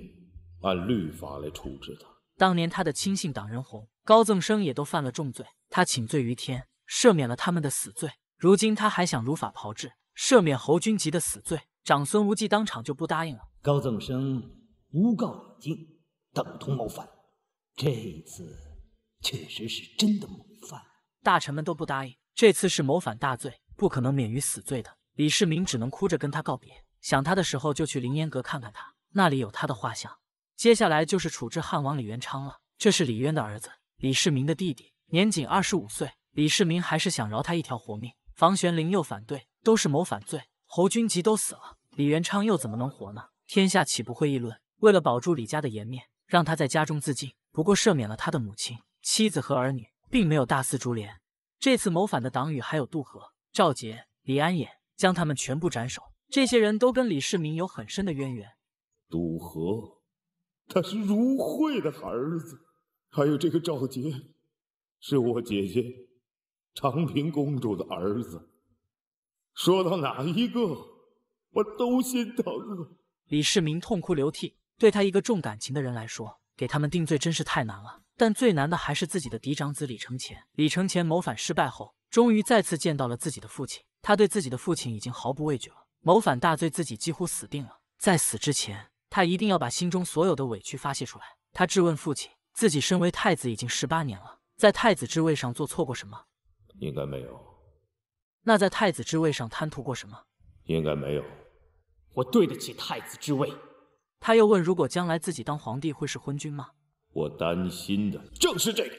按律法来处置他。
当年他的亲信党人红、高增生也都犯了重罪，他请罪于天，赦免了他们的死罪。如今他还想如法炮制，赦免侯君集的死罪？长孙无忌当场就不答应了。
高增生
诬告李靖。等同谋反，这一次确实是真的谋反。大臣们都不答应，这次是谋反大罪，不可能免于死罪的。李世民只能哭着跟他告别，想他的时候就去凌烟阁看看他，那里有他的画像。接下来就是处置汉王李元昌了，这是李渊的儿子，李世民的弟弟，年仅二十五岁。李世民还是想饶他一条活命。房玄龄又反对，都是谋反罪，侯君集都死了，李元昌又怎么能活呢？天下岂不会议论？为了保住李家的颜面。让他在家中自尽，不过赦免了他的母亲、妻子和儿女，并没有大肆株连。这次谋反的党羽还有杜和、赵杰、李安，也将他们全部斩首。这些人都跟李世民有很深的渊源。
杜和，他是如慧的儿子，还有这个赵杰，是我姐姐
长平公主的儿子。说到哪一个，我都心疼啊！李世民痛哭流涕。对他一个重感情的人来说，给他们定罪真是太难了。但最难的还是自己的嫡长子李承前。李承前谋反失败后，终于再次见到了自己的父亲。他对自己的父亲已经毫不畏惧了。谋反大罪，自己几乎死定了。在死之前，他一定要把心中所有的委屈发泄出来。他质问父亲：“自己身为太子已经十八年了，在太子之位上做错过什么？
应该没有。
那在太子之位上贪图过什么？应该没有。我对得起太子之位。”他又问：“如果将来自己当皇帝，会是昏君吗？”
我担心的
正是这个。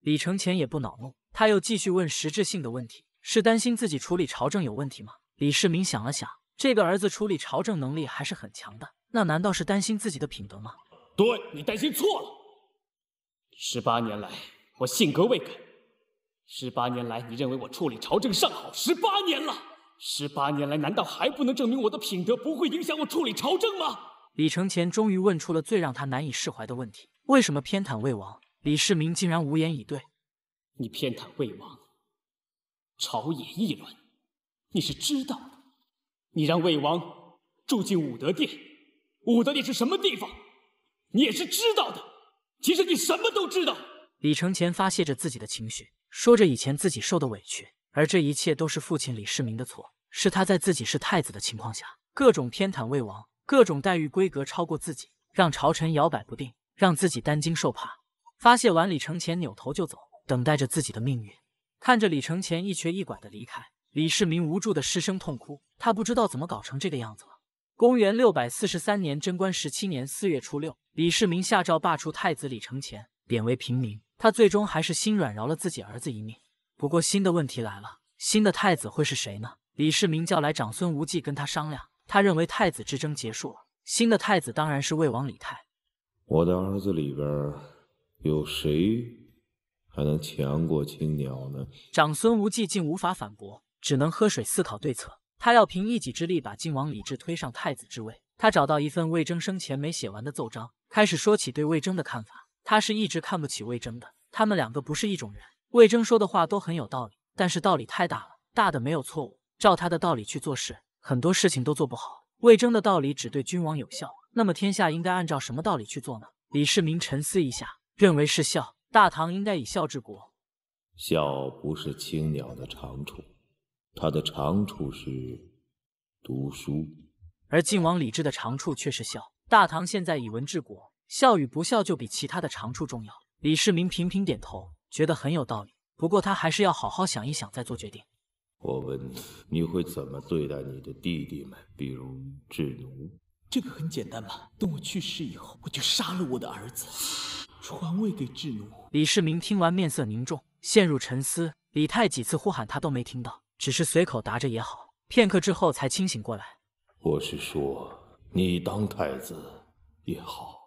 李承乾也不恼怒，他又继续问实质性的问题：“是担心自己处理朝政有问题吗？”李世民想了想，这个儿子处理朝政能力还是很强的。那难道是担心自己的品德吗？对，你担心错了。十八年来，我性
格未改；十八年来，你认为我处理朝政尚好。十八年了。
十八年来，难道还不能证明我的品德不会影响我处理朝政吗？李承前终于问出了最让他难以释怀的问题：为什么偏袒魏王？李世民竟然无言以对。你偏袒魏王，朝野议论，你是
知道的。你让魏王住进武德殿，武德殿是什么
地
方，
你也是知道的。其实你什么都知道。李承前发泄着自己的情绪，说着以前自己受的委屈，而这一切都是父亲李世民的错。是他在自己是太子的情况下，各种偏袒魏王，各种待遇规格超过自己，让朝臣摇摆不定，让自己担惊受怕。发泄完，李承乾扭头就走，等待着自己的命运。看着李承乾一瘸一拐的离开，李世民无助的失声痛哭，他不知道怎么搞成这个样子了。公元六百四十三年，贞观十七年四月初六，李世民下诏罢黜太子李承乾，贬为平民。他最终还是心软，饶了自己儿子一命。不过新的问题来了，新的太子会是谁呢？李世民叫来长孙无忌跟他商量，他认为太子之争结束了，新的太子当然是魏王李泰。
我的儿子里边有谁还
能强过青鸟呢？长孙无忌竟无法反驳，只能喝水思考对策。他要凭一己之力把晋王李治推上太子之位。他找到一份魏征生前没写完的奏章，开始说起对魏征的看法。他是一直看不起魏征的，他们两个不是一种人。魏征说的话都很有道理，但是道理太大了，大的没有错误。照他的道理去做事，很多事情都做不好。魏征的道理只对君王有效，那么天下应该按照什么道理去做呢？李世民沉思一下，认为是孝。大唐应该以孝治国。
孝不是青鸟的长处，它的长处是读书。
而晋王李治的长处却是孝。大唐现在以文治国，孝与不孝就比其他的长处重要。李世民频频点头，觉得很有道理。不过他还是要好好想一想，再做决定。
我问你，你会怎么对待你的弟弟们？比如智奴，
这个很简单吧？等我去世以后，我就杀了我的儿子，传位给智奴。李世民听完，面色凝重，陷入沉思。李泰几次呼喊他都没听到，只是随口答着也好。片刻之后才清醒过来。
我是说，你当太子
也好。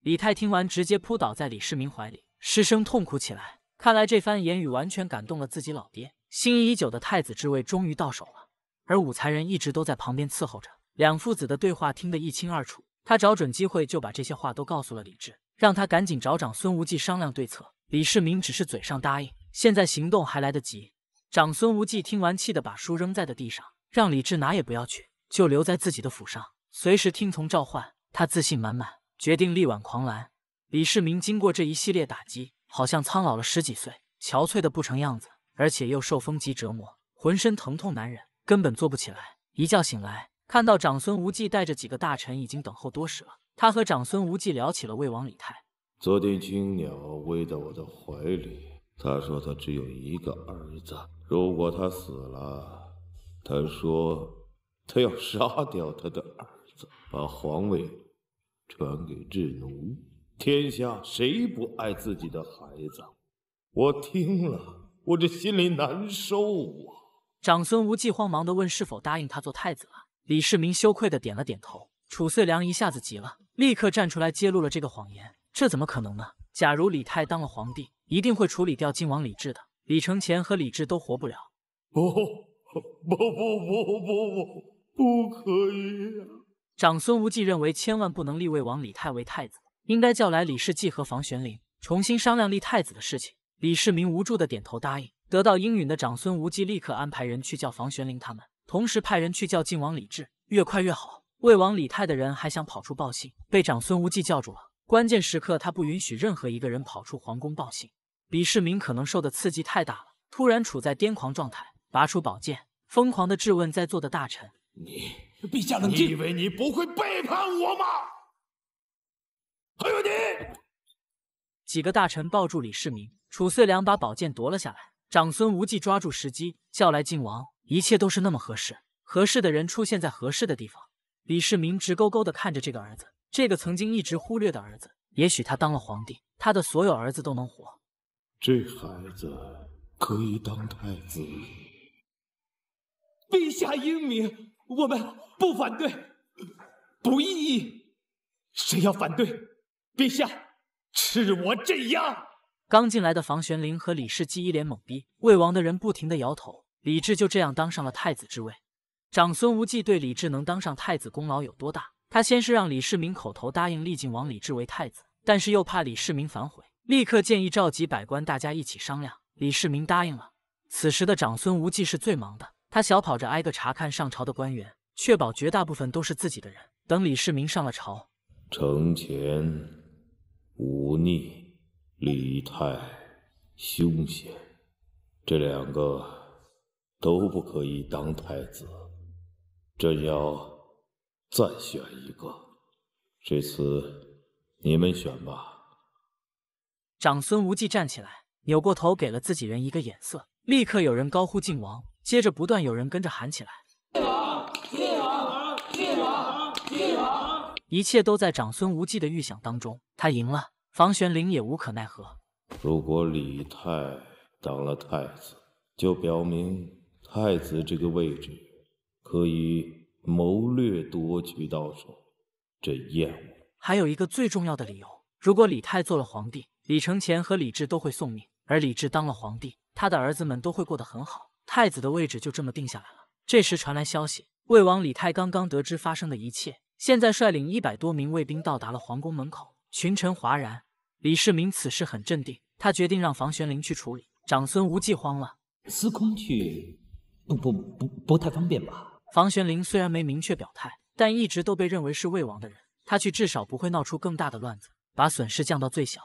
李泰听完，直接扑倒在李世民怀里，失声痛哭起来。看来这番言语完全感动了自己老爹。心仪已久的太子之位终于到手了，而武才人一直都在旁边伺候着，两父子的对话听得一清二楚。他找准机会就把这些话都告诉了李治，让他赶紧找长孙无忌商量对策。李世民只是嘴上答应，现在行动还来得及。长孙无忌听完，气得把书扔在了地上，让李治哪也不要去，就留在自己的府上，随时听从召唤。他自信满满，决定力挽狂澜。李世民经过这一系列打击，好像苍老了十几岁，憔悴的不成样子。而且又受风疾折磨，浑身疼痛难忍，根本坐不起来。一觉醒来，看到长孙无忌带着几个大臣已经等候多时了。他和长孙无忌聊起了魏王李泰。
昨天青鸟偎到我的怀里，他说他只有一个儿子，如果他死了，他说他要杀掉他的儿子，把皇位传给智奴。天下谁不爱自己的孩子？
我听了。我这心里难受啊！长孙无忌慌忙地问：“是否答应他做太子了？”李世民羞愧地点了点头。褚遂良一下子急了，立刻站出来揭露了这个谎言：“这怎么可能呢？假如李泰当了皇帝，一定会处理掉晋王李治的，李承乾和李治都活不了。”不不不不不不，不可以！长孙无忌认为，千万不能立魏王李泰为太子，应该叫来李世济和房玄龄，重新商量立太子的事情。李世民无助的点头答应，得到应允的长孙无忌立刻安排人去叫房玄龄他们，同时派人去叫晋王李治，越快越好。魏王李泰的人还想跑出报信，被长孙无忌叫住了。关键时刻，他不允许任何一个人跑出皇宫报信。李世民可能受的刺激太大了，突然处在癫狂状态，拔出宝剑，疯狂的质问在座的大臣：“你，陛下冷静！你以为
你不会背叛我吗？
还有你！”几个大臣抱住李世民，褚遂良把宝剑夺了下来。长孙无忌抓住时机，叫来晋王。一切都是那么合适，合适的人出现在合适的地方。李世民直勾勾的看着这个儿子，这个曾经一直忽略的儿子。也许他当了皇帝，他的所有儿子都能活。这孩子可以当太子。
陛下英明，我们不反对，不异议。
谁要反对，陛下。吃我这压。刚进来的房玄龄和李世基一脸懵逼，魏王的人不停的摇头。李治就这样当上了太子之位。长孙无忌对李治能当上太子功劳有多大？他先是让李世民口头答应立晋王李治为太子，但是又怕李世民反悔，立刻建议召集百官，大家一起商量。李世民答应了。此时的长孙无忌是最忙的，他小跑着挨个查看上朝的官员，确保绝大部分都是自己的人。等李世民上了朝，
承乾。忤逆、李泰，凶险，这两个都不可以
当太子。
朕要再选一个，这次你们选吧。
长孙无忌站起来，扭过头给了自己人一个眼色，立刻有人高呼靖王，接着不断有人跟着喊起来。一切都在长孙无忌的预想当中，他赢了，房玄龄也无可奈何。
如果李泰当了太子，就表明太子这个位置可以谋略夺取到手，朕厌。
恶。还有一个最重要的理由，如果李泰做了皇帝，李承乾和李治都会送命，而李治当了皇帝，他的儿子们都会过得很好。太子的位置就这么定下来了。这时传来消息，魏王李泰刚刚得知发生的一切。现在率领一百多名卫兵到达了皇宫门口，群臣哗然。李世民此时很镇定，他决定让房玄龄去处理。长孙无忌慌了，
司空去，不不不，不太方
便吧？房玄龄虽然没明确表态，但一直都被认为是魏王的人，他去至少不会闹出更大的乱子，把损失降到最小。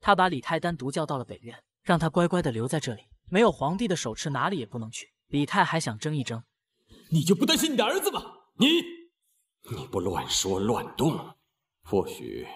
他把李泰单独叫到了北院，让他乖乖的留在这里，没有皇帝的手持，哪里也不能去。李泰还想争一争，你就不担心你的儿子吗？
你。你不乱说乱动，或许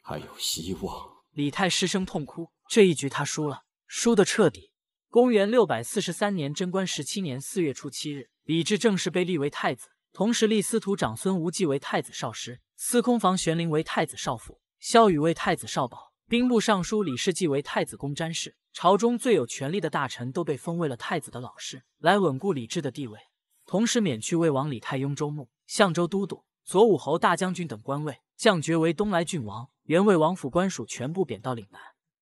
还有希望。
李泰失声痛哭，这一局他输了，输得彻底。公元六百四十三年贞观十七年四月初七日，李治正式被立为太子，同时立司徒长孙无忌为太子少师，司空房玄龄为太子少傅，萧雨为太子少保，兵部尚书李世继为太子宫詹事。朝中最有权力的大臣都被封为了太子的老师，来稳固李治的地位，同时免去魏王李泰雍州牧、相州都督。左武侯大将军等官位降爵为东莱郡王，原为王府官署全部贬到岭南。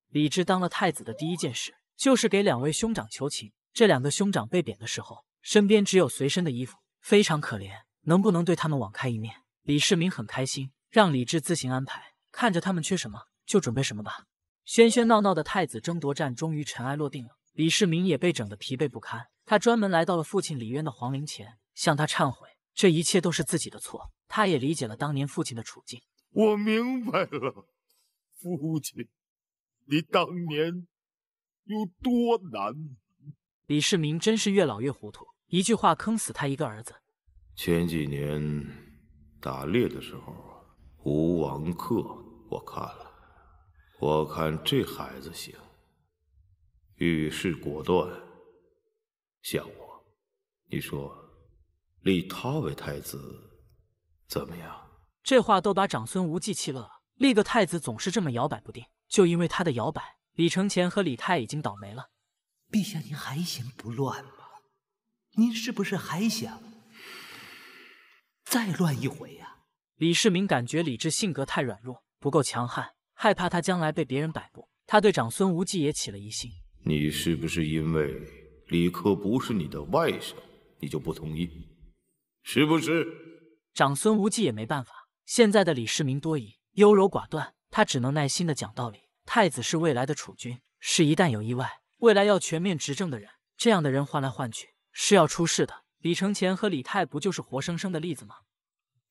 李治当了太子的第一件事，就是给两位兄长求情。这两个兄长被贬的时候，身边只有随身的衣服，非常可怜，能不能对他们网开一面？李世民很开心，让李治自行安排，看着他们缺什么就准备什么吧。喧喧闹闹的太子争夺战终于尘埃落定了，李世民也被整得疲惫不堪。他专门来到了父亲李渊的皇陵前，向他忏悔。这一切都是自己的错，他也理解了当年父亲的处境。我明白了，父亲，你当年有多难？李世民真是越老越糊涂，一句话坑死他一个儿子。
前几年打猎的时候，吴王克我看了，我看这孩子行，遇事果断，像我，你说。立他为太子，怎么样？
这话都把长孙无忌气乐了。立个太子总是这么摇摆不定，就因为他的摇摆，李承乾和李泰已经倒霉了。陛下，您还嫌不乱吗？您是不是还想再乱一回呀？李世民感觉李治性格太软弱，不够强悍，害怕他将来被别人摆布。他对长孙无忌也起了疑心。
你是不是因为李克不是你的外甥，你就不
同意？是不是？长孙无忌也没办法，现在的李世民多疑、优柔寡断，他只能耐心的讲道理。太子是未来的储君，是一旦有意外，未来要全面执政的人，这样的人换来换去是要出事的。李承乾和李泰不就是活生生的例子吗？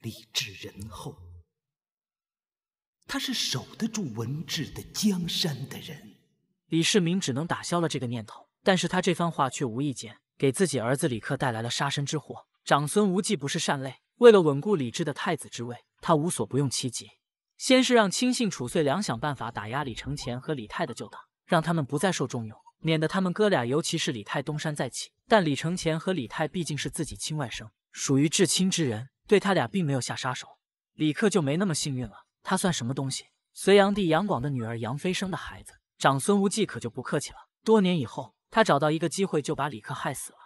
礼智仁厚，他是守得住文治的江山的人。李世民只能打消了这个念头，但是他这番话却无意间给自己儿子李克带来了杀身之祸。长孙无忌不是善类，为了稳固李治的太子之位，他无所不用其极。先是让亲信褚遂良想办法打压李承乾和李泰的旧党，让他们不再受重用，免得他们哥俩，尤其是李泰东山再起。但李承乾和李泰毕竟是自己亲外甥，属于至亲之人，对他俩并没有下杀手。李克就没那么幸运了，他算什么东西？隋炀帝杨广的女儿杨妃生的孩子，长孙无忌可就不客气了。多年以后，他找到一个机会，就把李克害死了。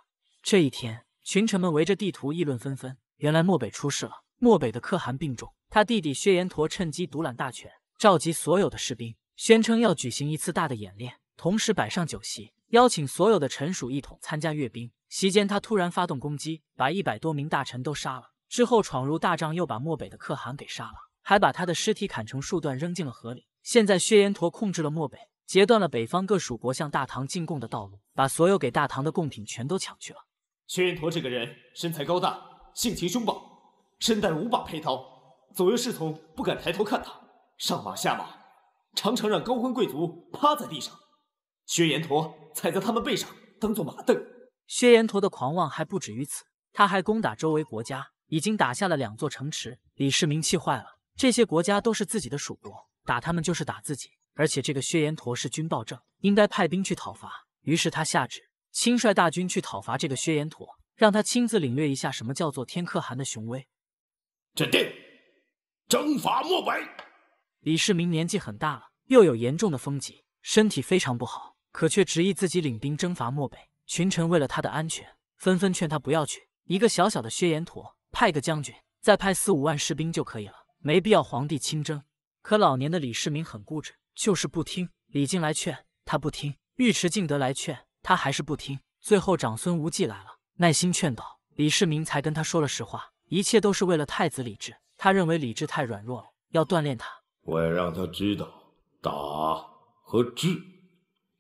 这一天。群臣们围着地图议论纷纷。原来漠北出事了，漠北的可汗病重，他弟弟薛延陀趁机独揽大权，召集所有的士兵，宣称要举行一次大的演练，同时摆上酒席，邀请所有的臣属一同参加阅兵。席间，他突然发动攻击，把一百多名大臣都杀了，之后闯入大帐，又把漠北的可汗给杀了，还把他的尸体砍成数段扔进了河里。现在，薛延陀控制了漠北，截断了北方各属国向大唐进贡的道路，把所有给大唐的贡品全都抢去了。薛延陀这个
人身材高大，性情凶暴，身带五把佩刀，左右侍从不敢抬头看他。上马下马，常常让高官贵族趴在地上，
薛延陀踩在他们背上当做马凳。薛延陀的狂妄还不止于此，他还攻打周围国家，已经打下了两座城池。李世民气坏了，这些国家都是自己的属国，打他们就是打自己。而且这个薛延陀是军暴政，应该派兵去讨伐。于是他下旨。亲率大军去讨伐这个薛延陀，让他亲自领略一下什么叫做天可汗的雄威。朕定征伐漠北。李世民年纪很大了，又有严重的风疾，身体非常不好，可却执意自己领兵征伐漠北。群臣为了他的安全，纷纷劝他不要去。一个小小的薛延陀，派个将军，再派四五万士兵就可以了，没必要皇帝亲征。可老年的李世民很固执，就是不听。李靖来劝他不听，尉迟敬德来劝。他还是不听，最后长孙无忌来了，耐心劝导李世民，才跟他说了实话，一切都是为了太子李治。他认为李治太软弱了，要锻炼他。
我要让他知道，打和治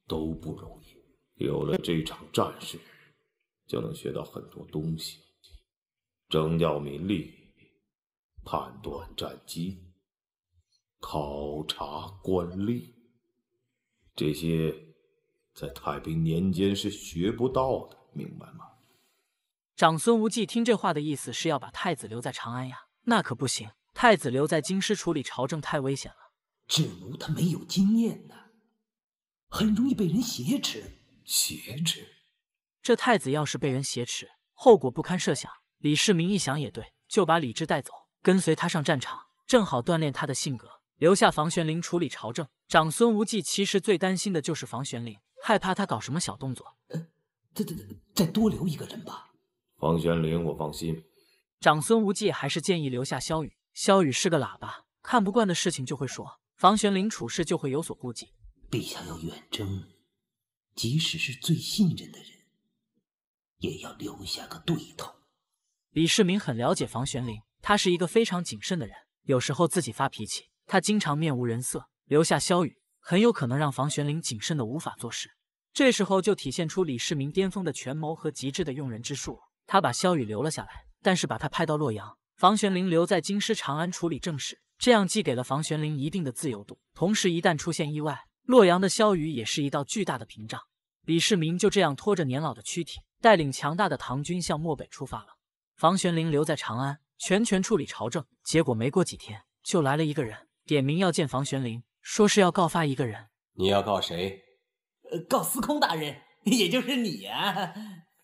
都不容易。有了这场战事，就能学到很多东西：征调民力、判断战机、考察官吏这些。在太平年间是学不到的，明白吗？
长孙无忌听这话的意思是要把太子留在长安呀？那可不行，太子留在京师处理朝政太危险了。只奴他没有经验呐，很容易被人挟持。挟持？这太子要是被人挟持，后果不堪设想。李世民一想也对，就把李治带走，跟随他上战场，正好锻炼他的性格。留下房玄龄处理朝政。长孙无忌其实最担心的就是房玄龄。害怕他搞什么小动作，再再再多留一个人吧。
房玄龄，我放心。
长孙无忌还是建议留下萧雨。萧雨是个喇叭，看不惯的事情就会说。房玄龄处事就会有所顾忌。
陛下要远征，
即使是最信任的人，也要留下个对头。李世民很了解房玄龄，他是一个非常谨慎的人，有时候自己发脾气，他经常面无人色。留下萧雨。很有可能让房玄龄谨慎的无法做事，这时候就体现出李世民巅峰的权谋和极致的用人之术。他把萧雨留了下来，但是把他派到洛阳，房玄龄留在京师长安处理政事。这样既给了房玄龄一定的自由度，同时一旦出现意外，洛阳的萧雨也是一道巨大的屏障。李世民就这样拖着年老的躯体，带领强大的唐军向漠北出发了。房玄龄留在长安，全权处理朝政。结果没过几天，就来了一个人，点名要见房玄龄。说是要告发一个人，
你要告谁？
呃，告司空大人，也就是你啊。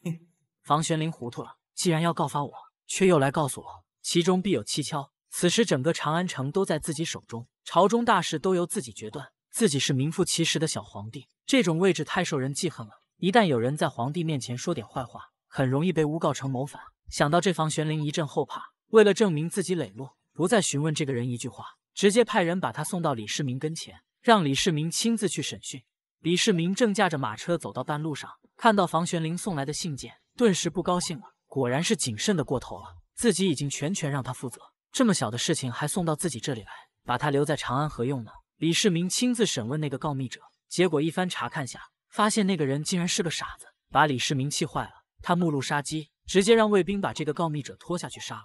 房玄龄糊涂了，既然要告发我，却又来告诉我，其中必有蹊跷。此时整个长安城都在自己手中，朝中大事都由自己决断，自己是名副其实的小皇帝。这种位置太受人记恨了，一旦有人在皇帝面前说点坏话，很容易被诬告成谋反。想到这，房玄龄一阵后怕。为了证明自己磊落，不再询问这个人一句话。直接派人把他送到李世民跟前，让李世民亲自去审讯。李世民正驾着马车走到半路上，看到房玄龄送来的信件，顿时不高兴了。果然是谨慎的过头了，自己已经全权让他负责，这么小的事情还送到自己这里来，把他留在长安何用呢？李世民亲自审问那个告密者，结果一番查看下，发现那个人竟然是个傻子，把李世民气坏了。他目露杀机，直接让卫兵把这个告密者拖下去杀了。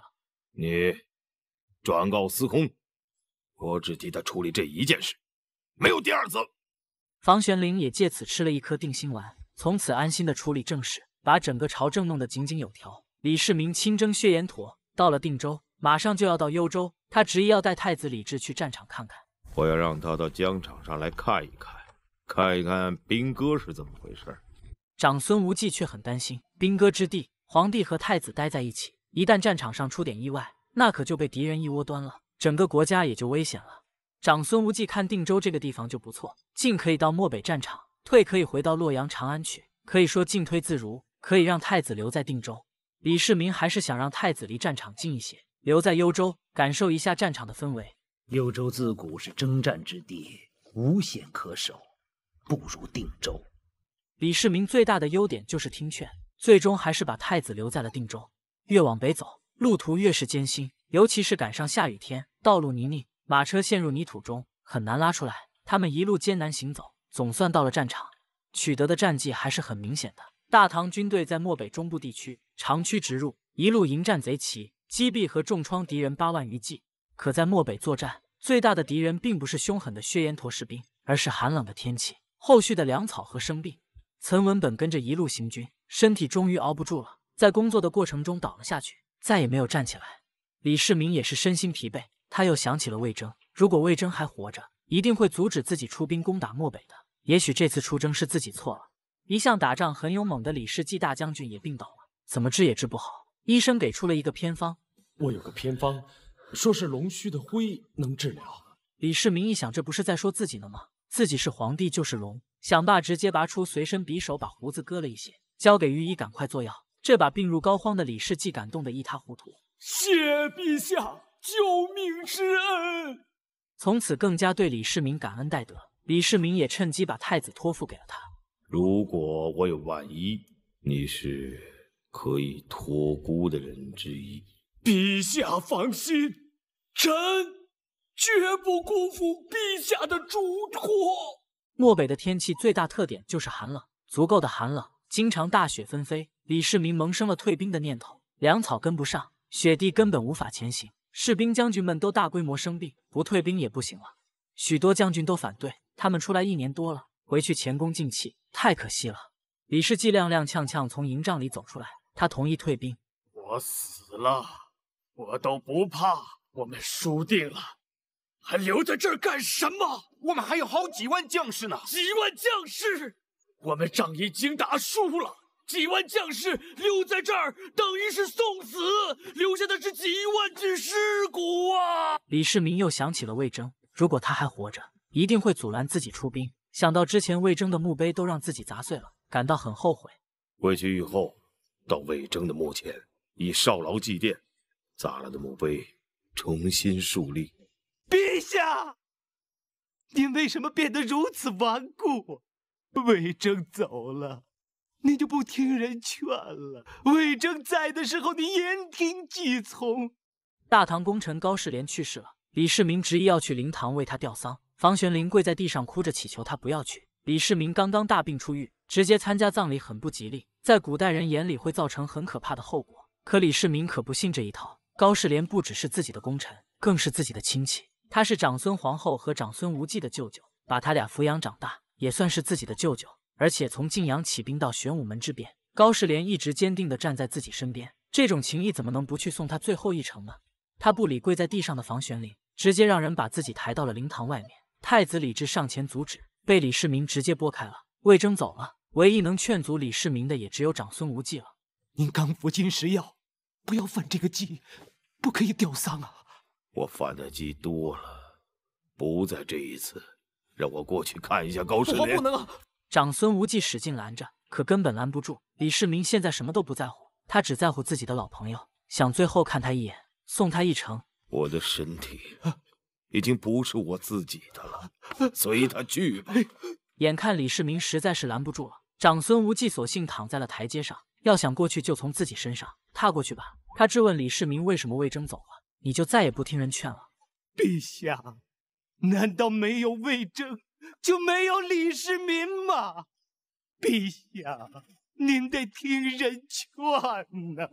你转告司空。我只替他处理这一件事，没有第二次。
房玄龄也借此吃了一颗定心丸，从此安心的处理政事，把整个朝政弄得井井有条。李世民亲征薛延陀，到了定州，马上就要到幽州，他执意要带太子李治去战场看看，
我要让他到疆场上来看一看，看一看兵戈
是怎么回事。长孙无忌却很担心，兵戈之地，皇帝和太子待在一起，一旦战场上出点意外，那可就被敌人一窝端了。整个国家也就危险了。长孙无忌看定州这个地方就不错，进可以到漠北战场，退可以回到洛阳长安去，可以说进退自如。可以让太子留在定州。李世民还是想让太子离战场近一些，留在幽州，感受一下战场的氛围。幽州自古是征战之地，无险可守，不如定州。李世民最大的优点就是听劝，最终还是把太子留在了定州。越往北走，路途越是艰辛。尤其是赶上下雨天，道路泥泞，马车陷入泥土中，很难拉出来。他们一路艰难行走，总算到了战场。取得的战绩还是很明显的。大唐军队在漠北中部地区长驱直入，一路迎战贼骑，击毙和重创敌人八万余骑。可在漠北作战，最大的敌人并不是凶狠的薛延陀士兵，而是寒冷的天气、后续的粮草和生病。岑文本跟着一路行军，身体终于熬不住了，在工作的过程中倒了下去，再也没有站起来。李世民也是身心疲惫，他又想起了魏征，如果魏征还活着，一定会阻止自己出兵攻打漠北的。也许这次出征是自己错了。一向打仗很勇猛的李世济大将军也病倒了，怎么治也治不好，医生给出了一个偏方。我有个偏方，说是龙须的灰能治疗。李世民一想，这不是在说自己呢吗？自己是皇帝就是龙。想罢，直接拔出随身匕首，把胡子割了一些，交给御医赶快做药。这把病入膏肓的李世继感动得一塌糊涂。
谢陛下救命之恩，
从此更加对李世民感恩戴德。李世民也趁机把太子托付给了他。
如果我有万一，你是可以托孤的人之一。
陛下放心，臣绝
不辜负陛下的嘱托。漠北的天气最大特点就是寒冷，足够的寒冷，经常大雪纷飞。李世民萌生了退兵的念头，粮草跟不上。雪地根本无法前行，士兵将军们都大规模生病，不退兵也不行了。许多将军都反对，他们出来一年多了，回去前功尽弃，太可惜了。李世济踉踉跄跄从营帐里走出来，他同意退兵。我
死了，我都不怕，我们输定了，还留在这儿干什么？我们还有好几万将士呢，几万将士，我们仗已经打输了。几万将士留在这儿，等于是送死，留下的是几万具尸骨啊！
李世民又想起了魏征，如果他还活着，一定会阻拦自己出兵。想到之前魏征的墓碑都让自己砸碎了，感到很后悔。
回去以后，到魏征的墓前以少劳祭奠，砸了的墓碑重新树立。
陛
下，您为什么变得如此顽固？魏征
走了。你就不听人劝了。魏征在的时候，你言听计从。大唐功臣高士廉去世了，李世民执意要去灵堂为他吊丧。房玄龄跪在地上哭着祈求他不要去。李世民刚刚大病初愈，直接参加葬礼很不吉利，在古代人眼里会造成很可怕的后果。可李世民可不信这一套。高士廉不只是自己的功臣，更是自己的亲戚。他是长孙皇后和长孙无忌的舅舅，把他俩抚养长大，也算是自己的舅舅。而且从晋阳起兵到玄武门之变，高士廉一直坚定地站在自己身边，这种情谊怎么能不去送他最后一程呢？他不理跪在地上的房玄龄，直接让人把自己抬到了灵堂外面。太子李治上前阻止，被李世民直接拨开了。魏征走了，唯一能劝阻李世民的也只有长孙无忌了。您刚服金石药，不要犯这个忌，不可以吊丧啊！
我犯的忌多了，不在这一次。让我过去看一下高士廉。我不能
长孙无忌使劲拦着，可根本拦不住李世民。现在什么都不在乎，他只在乎自己的老朋友，想最后看他一眼，送他一程。
我的身体已经不是我自己的了，随他
去
吧。眼看李世民实在是拦不住了，长孙无忌索性躺在了台阶上。要想过去，就从自己身上踏过去吧。他质问李世民：为什么魏征走了，你就再也不听人劝了？陛下，难道没有魏征？就没有李世民吗？
陛下，您得听人劝呐。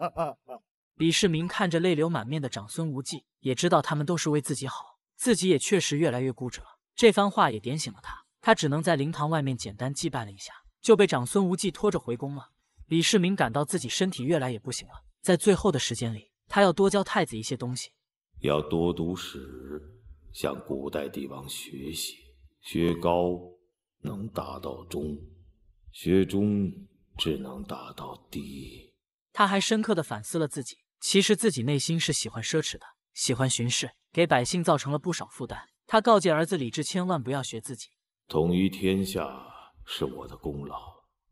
李世民看着泪流满面的长孙无忌，也知道他们都是为自己好，自己也确实越来越固执了。这番话也点醒了他，他只能在灵堂外面简单祭拜了一下，就被长孙无忌拖着回宫了。李世民感到自己身体越来越不行了，在最后的时间里，他要多教太子一些东西，
要多读史，向古代帝王学习。学高能达到中，学中只能达到低。
他还深刻的反思了自己，其实自己内心是喜欢奢侈的，喜欢巡视，给百姓造成了不少负担。他告诫儿子李治千万不要学自己。
统一天下是我的功劳，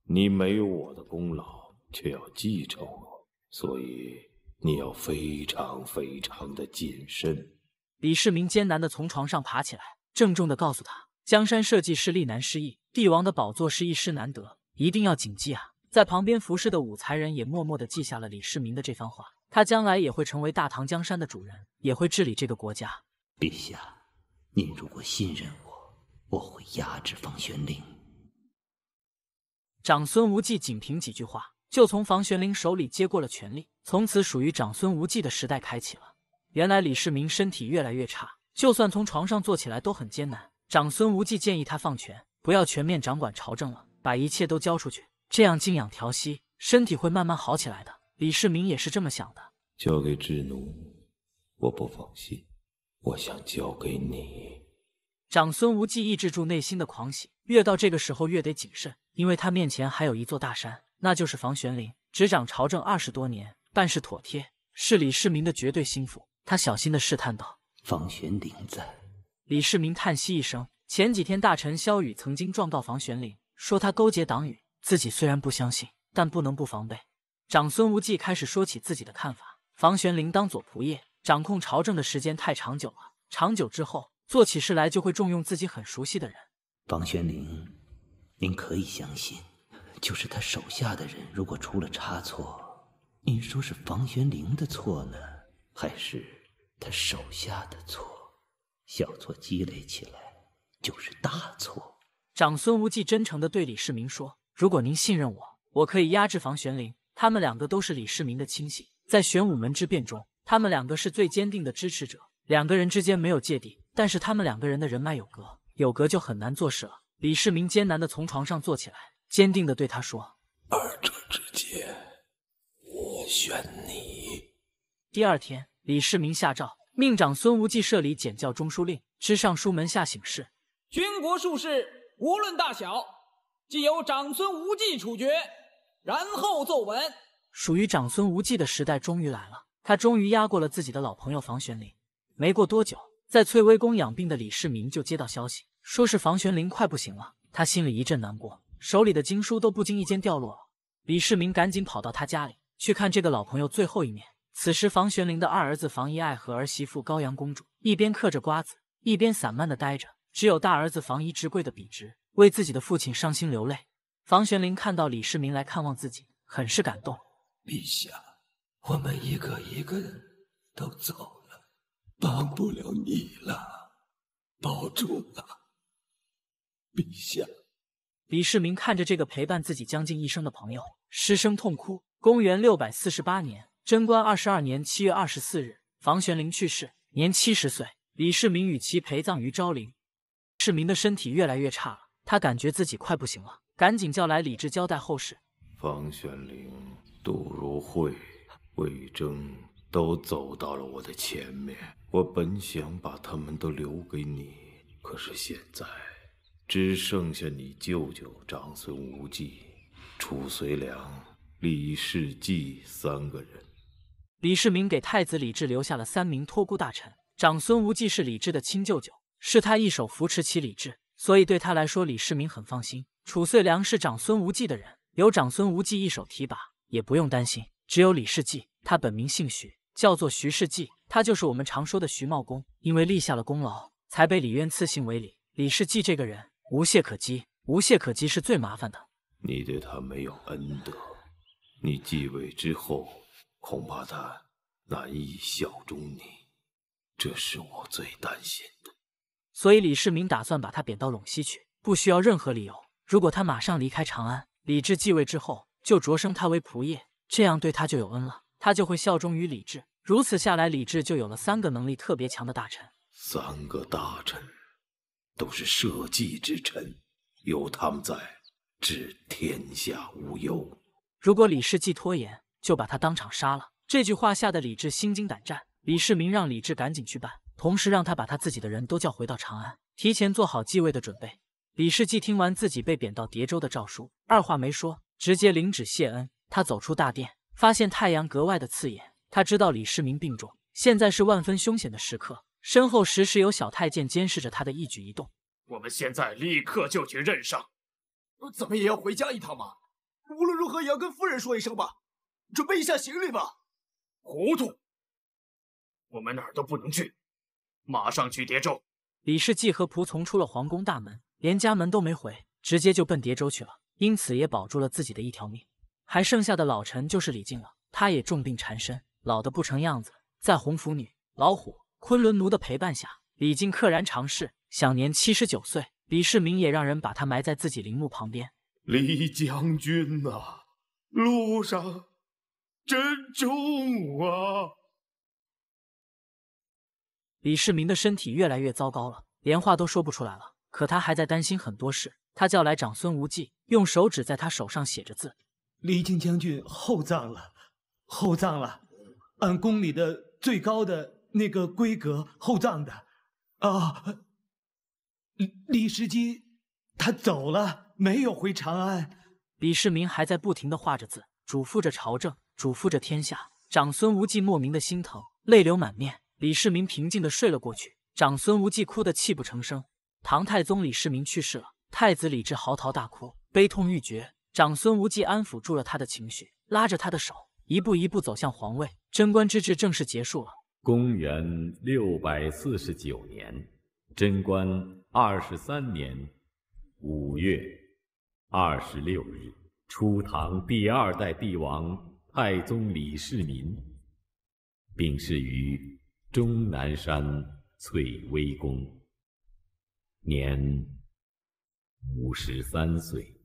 你没有我的功劳，却要记仇，我，所以你要非常非常的谨慎。
李世民艰难的从床上爬起来，郑重的告诉他。江山社稷是利难失意，帝王的宝座是一失难得，一定要谨记啊！在旁边服侍的武才人也默默的记下了李世民的这番话。他将来也会成为大唐江山的主人，也会治理这个国家。陛下，您如果信任我，我会压制房玄龄。长孙无忌仅凭几句话，就从房玄龄手里接过了权力，从此属于长孙无忌的时代开启了。原来李世民身体越来越差，就算从床上坐起来都很艰难。长孙无忌建议他放权，不要全面掌管朝政了，把一切都交出去，这样静养调息，身体会慢慢好起来的。李世民也是这么想的。
交给智奴，我不放心，我想交给你。
长孙无忌抑制住内心的狂喜，越到这个时候越得谨慎，因为他面前还有一座大山，那就是房玄龄，执掌朝政二十多年，办事妥帖，是李世民的绝对心腹。他小心的试探道：“房玄龄在。”李世民叹息一声，前几天大臣萧雨曾经状告房玄龄，说他勾结党羽。自己虽然不相信，但不能不防备。长孙无忌开始说起自己的看法：房玄龄当左仆射，掌控朝政的时间太长久了，长久之后做起事来就会重用自己很熟悉的人。
房玄龄，您可以相信，就是他手下的人，如果出了差错，您说是房玄龄的错呢，还是他手下的错？小错积累起来
就是大错。长孙无忌真诚的对李世民说：“如果您信任我，我可以压制房玄龄。他们两个都是李世民的亲信，在玄武门之变中，他们两个是最坚定的支持者。两个人之间没有芥蒂，但是他们两个人的人脉有隔，有隔就很难做事了。”李世民艰难的从床上坐起来，坚定的对他说：“
二者之间，我选你。”
第二天，李世民下诏。命长孙无忌设礼简教中书令，知尚书门下省事。
军国术士无论大小，皆由长孙无忌处决，然后奏闻。
属于长孙无忌的时代终于来了，他终于压过了自己的老朋友房玄龄。没过多久，在翠微宫养病的李世民就接到消息，说是房玄龄快不行了。他心里一阵难过，手里的经书都不经意间掉落了。李世民赶紧跑到他家里去看这个老朋友最后一面。此时，房玄龄的二儿子房遗爱和儿媳妇高阳公主一边嗑着瓜子，一边散漫的呆着；只有大儿子房遗直跪的笔直，为自己的父亲伤心流泪。房玄龄看到李世民来看望自己，很是感动。陛下，我们一
个一个都走了，帮不了你了，
保重吧，陛下。李世民看着这个陪伴自己将近一生的朋友，失声痛哭。公元六百四十八年。贞观二十二年七月二十四日，房玄龄去世，年七十岁。李世民与其陪葬于昭陵。世民的身体越来越差了，他感觉自己快不行了，赶紧叫来李治交代后事。
房玄龄、杜如晦、魏征都走到了我的前面。我本想把他们都留给你，
可是现在
只剩下你舅舅长孙无忌、褚遂良、李世济三个人。
李世民给太子李治留下了三名托孤大臣，长孙无忌是李治的亲舅舅，是他一手扶持起李治，所以对他来说，李世民很放心。褚遂良是长孙无忌的人，由长孙无忌一手提拔，也不用担心。只有李世继，他本名姓徐，叫做徐世继，他就是我们常说的徐茂公，因为立下了功劳，才被李渊赐姓为李。李世继这个人无懈可击，无懈可击是最麻烦的。
你对他没有恩德，你继位之后。恐怕他难以效忠你，这是我最担心的。
所以李世民打算把他贬到陇西去，不需要任何理由。如果他马上离开长安，李治继位之后就擢升他为仆射，这样对他就有恩了，他就会效忠于李治。如此下来，李治就有了三个能力特别强的大臣，三个大臣
都是社稷之臣，有他们在，治天
下无忧。如果李世继拖延。就把他当场杀了。这句话吓得李治心惊胆战。李世民让李治赶紧去办，同时让他把他自己的人都叫回到长安，提前做好继位的准备。李世继听完自己被贬到叠州的诏书，二话没说，直接领旨谢恩。他走出大殿，发现太阳格外的刺眼。他知道李世民病重，现在是万分凶险的时刻，身后时时有小太监监视着他的一举一动。
我们现在立刻就去任上，怎么也要回家一趟嘛。无论如何也要跟夫人说一声吧。准备一下行李吧。糊
涂！我们哪儿都不能去，马上去叠州。李世济和仆从出了皇宫大门，连家门都没回，直接就奔叠州去了，因此也保住了自己的一条命。还剩下的老臣就是李靖了，他也重病缠身，老得不成样子。在红拂女、老虎、昆仑奴的陪伴下，李靖溘然长逝，享年七十九岁。李世民也让人把他埋在自己陵墓旁边。
李将
军啊，路上。真重啊！李世民的身体越来越糟糕了，连话都说不出来了。可他还在担心很多事。他叫来长孙无忌，用手指在他手上写着字：“李靖将军厚葬了，厚葬了，
按宫里的最高的那个规格厚葬的。”啊，
李李世基他走了，没有回长安。李世民还在不停的画着字，嘱咐着朝政。嘱咐着天下，长孙无忌莫名的心疼，泪流满面。李世民平静地睡了过去，长孙无忌哭得泣不成声。唐太宗李世民去世了，太子李治嚎啕大哭，悲痛欲绝。长孙无忌安抚住了他的情绪，拉着他的手，一步一步走向皇位。贞观之治正式结束了。
公元六百四十九年，贞观二十三年五月二十六日，初唐第二代帝王。太宗李世民，病逝于终南山翠微宫，年五十三岁。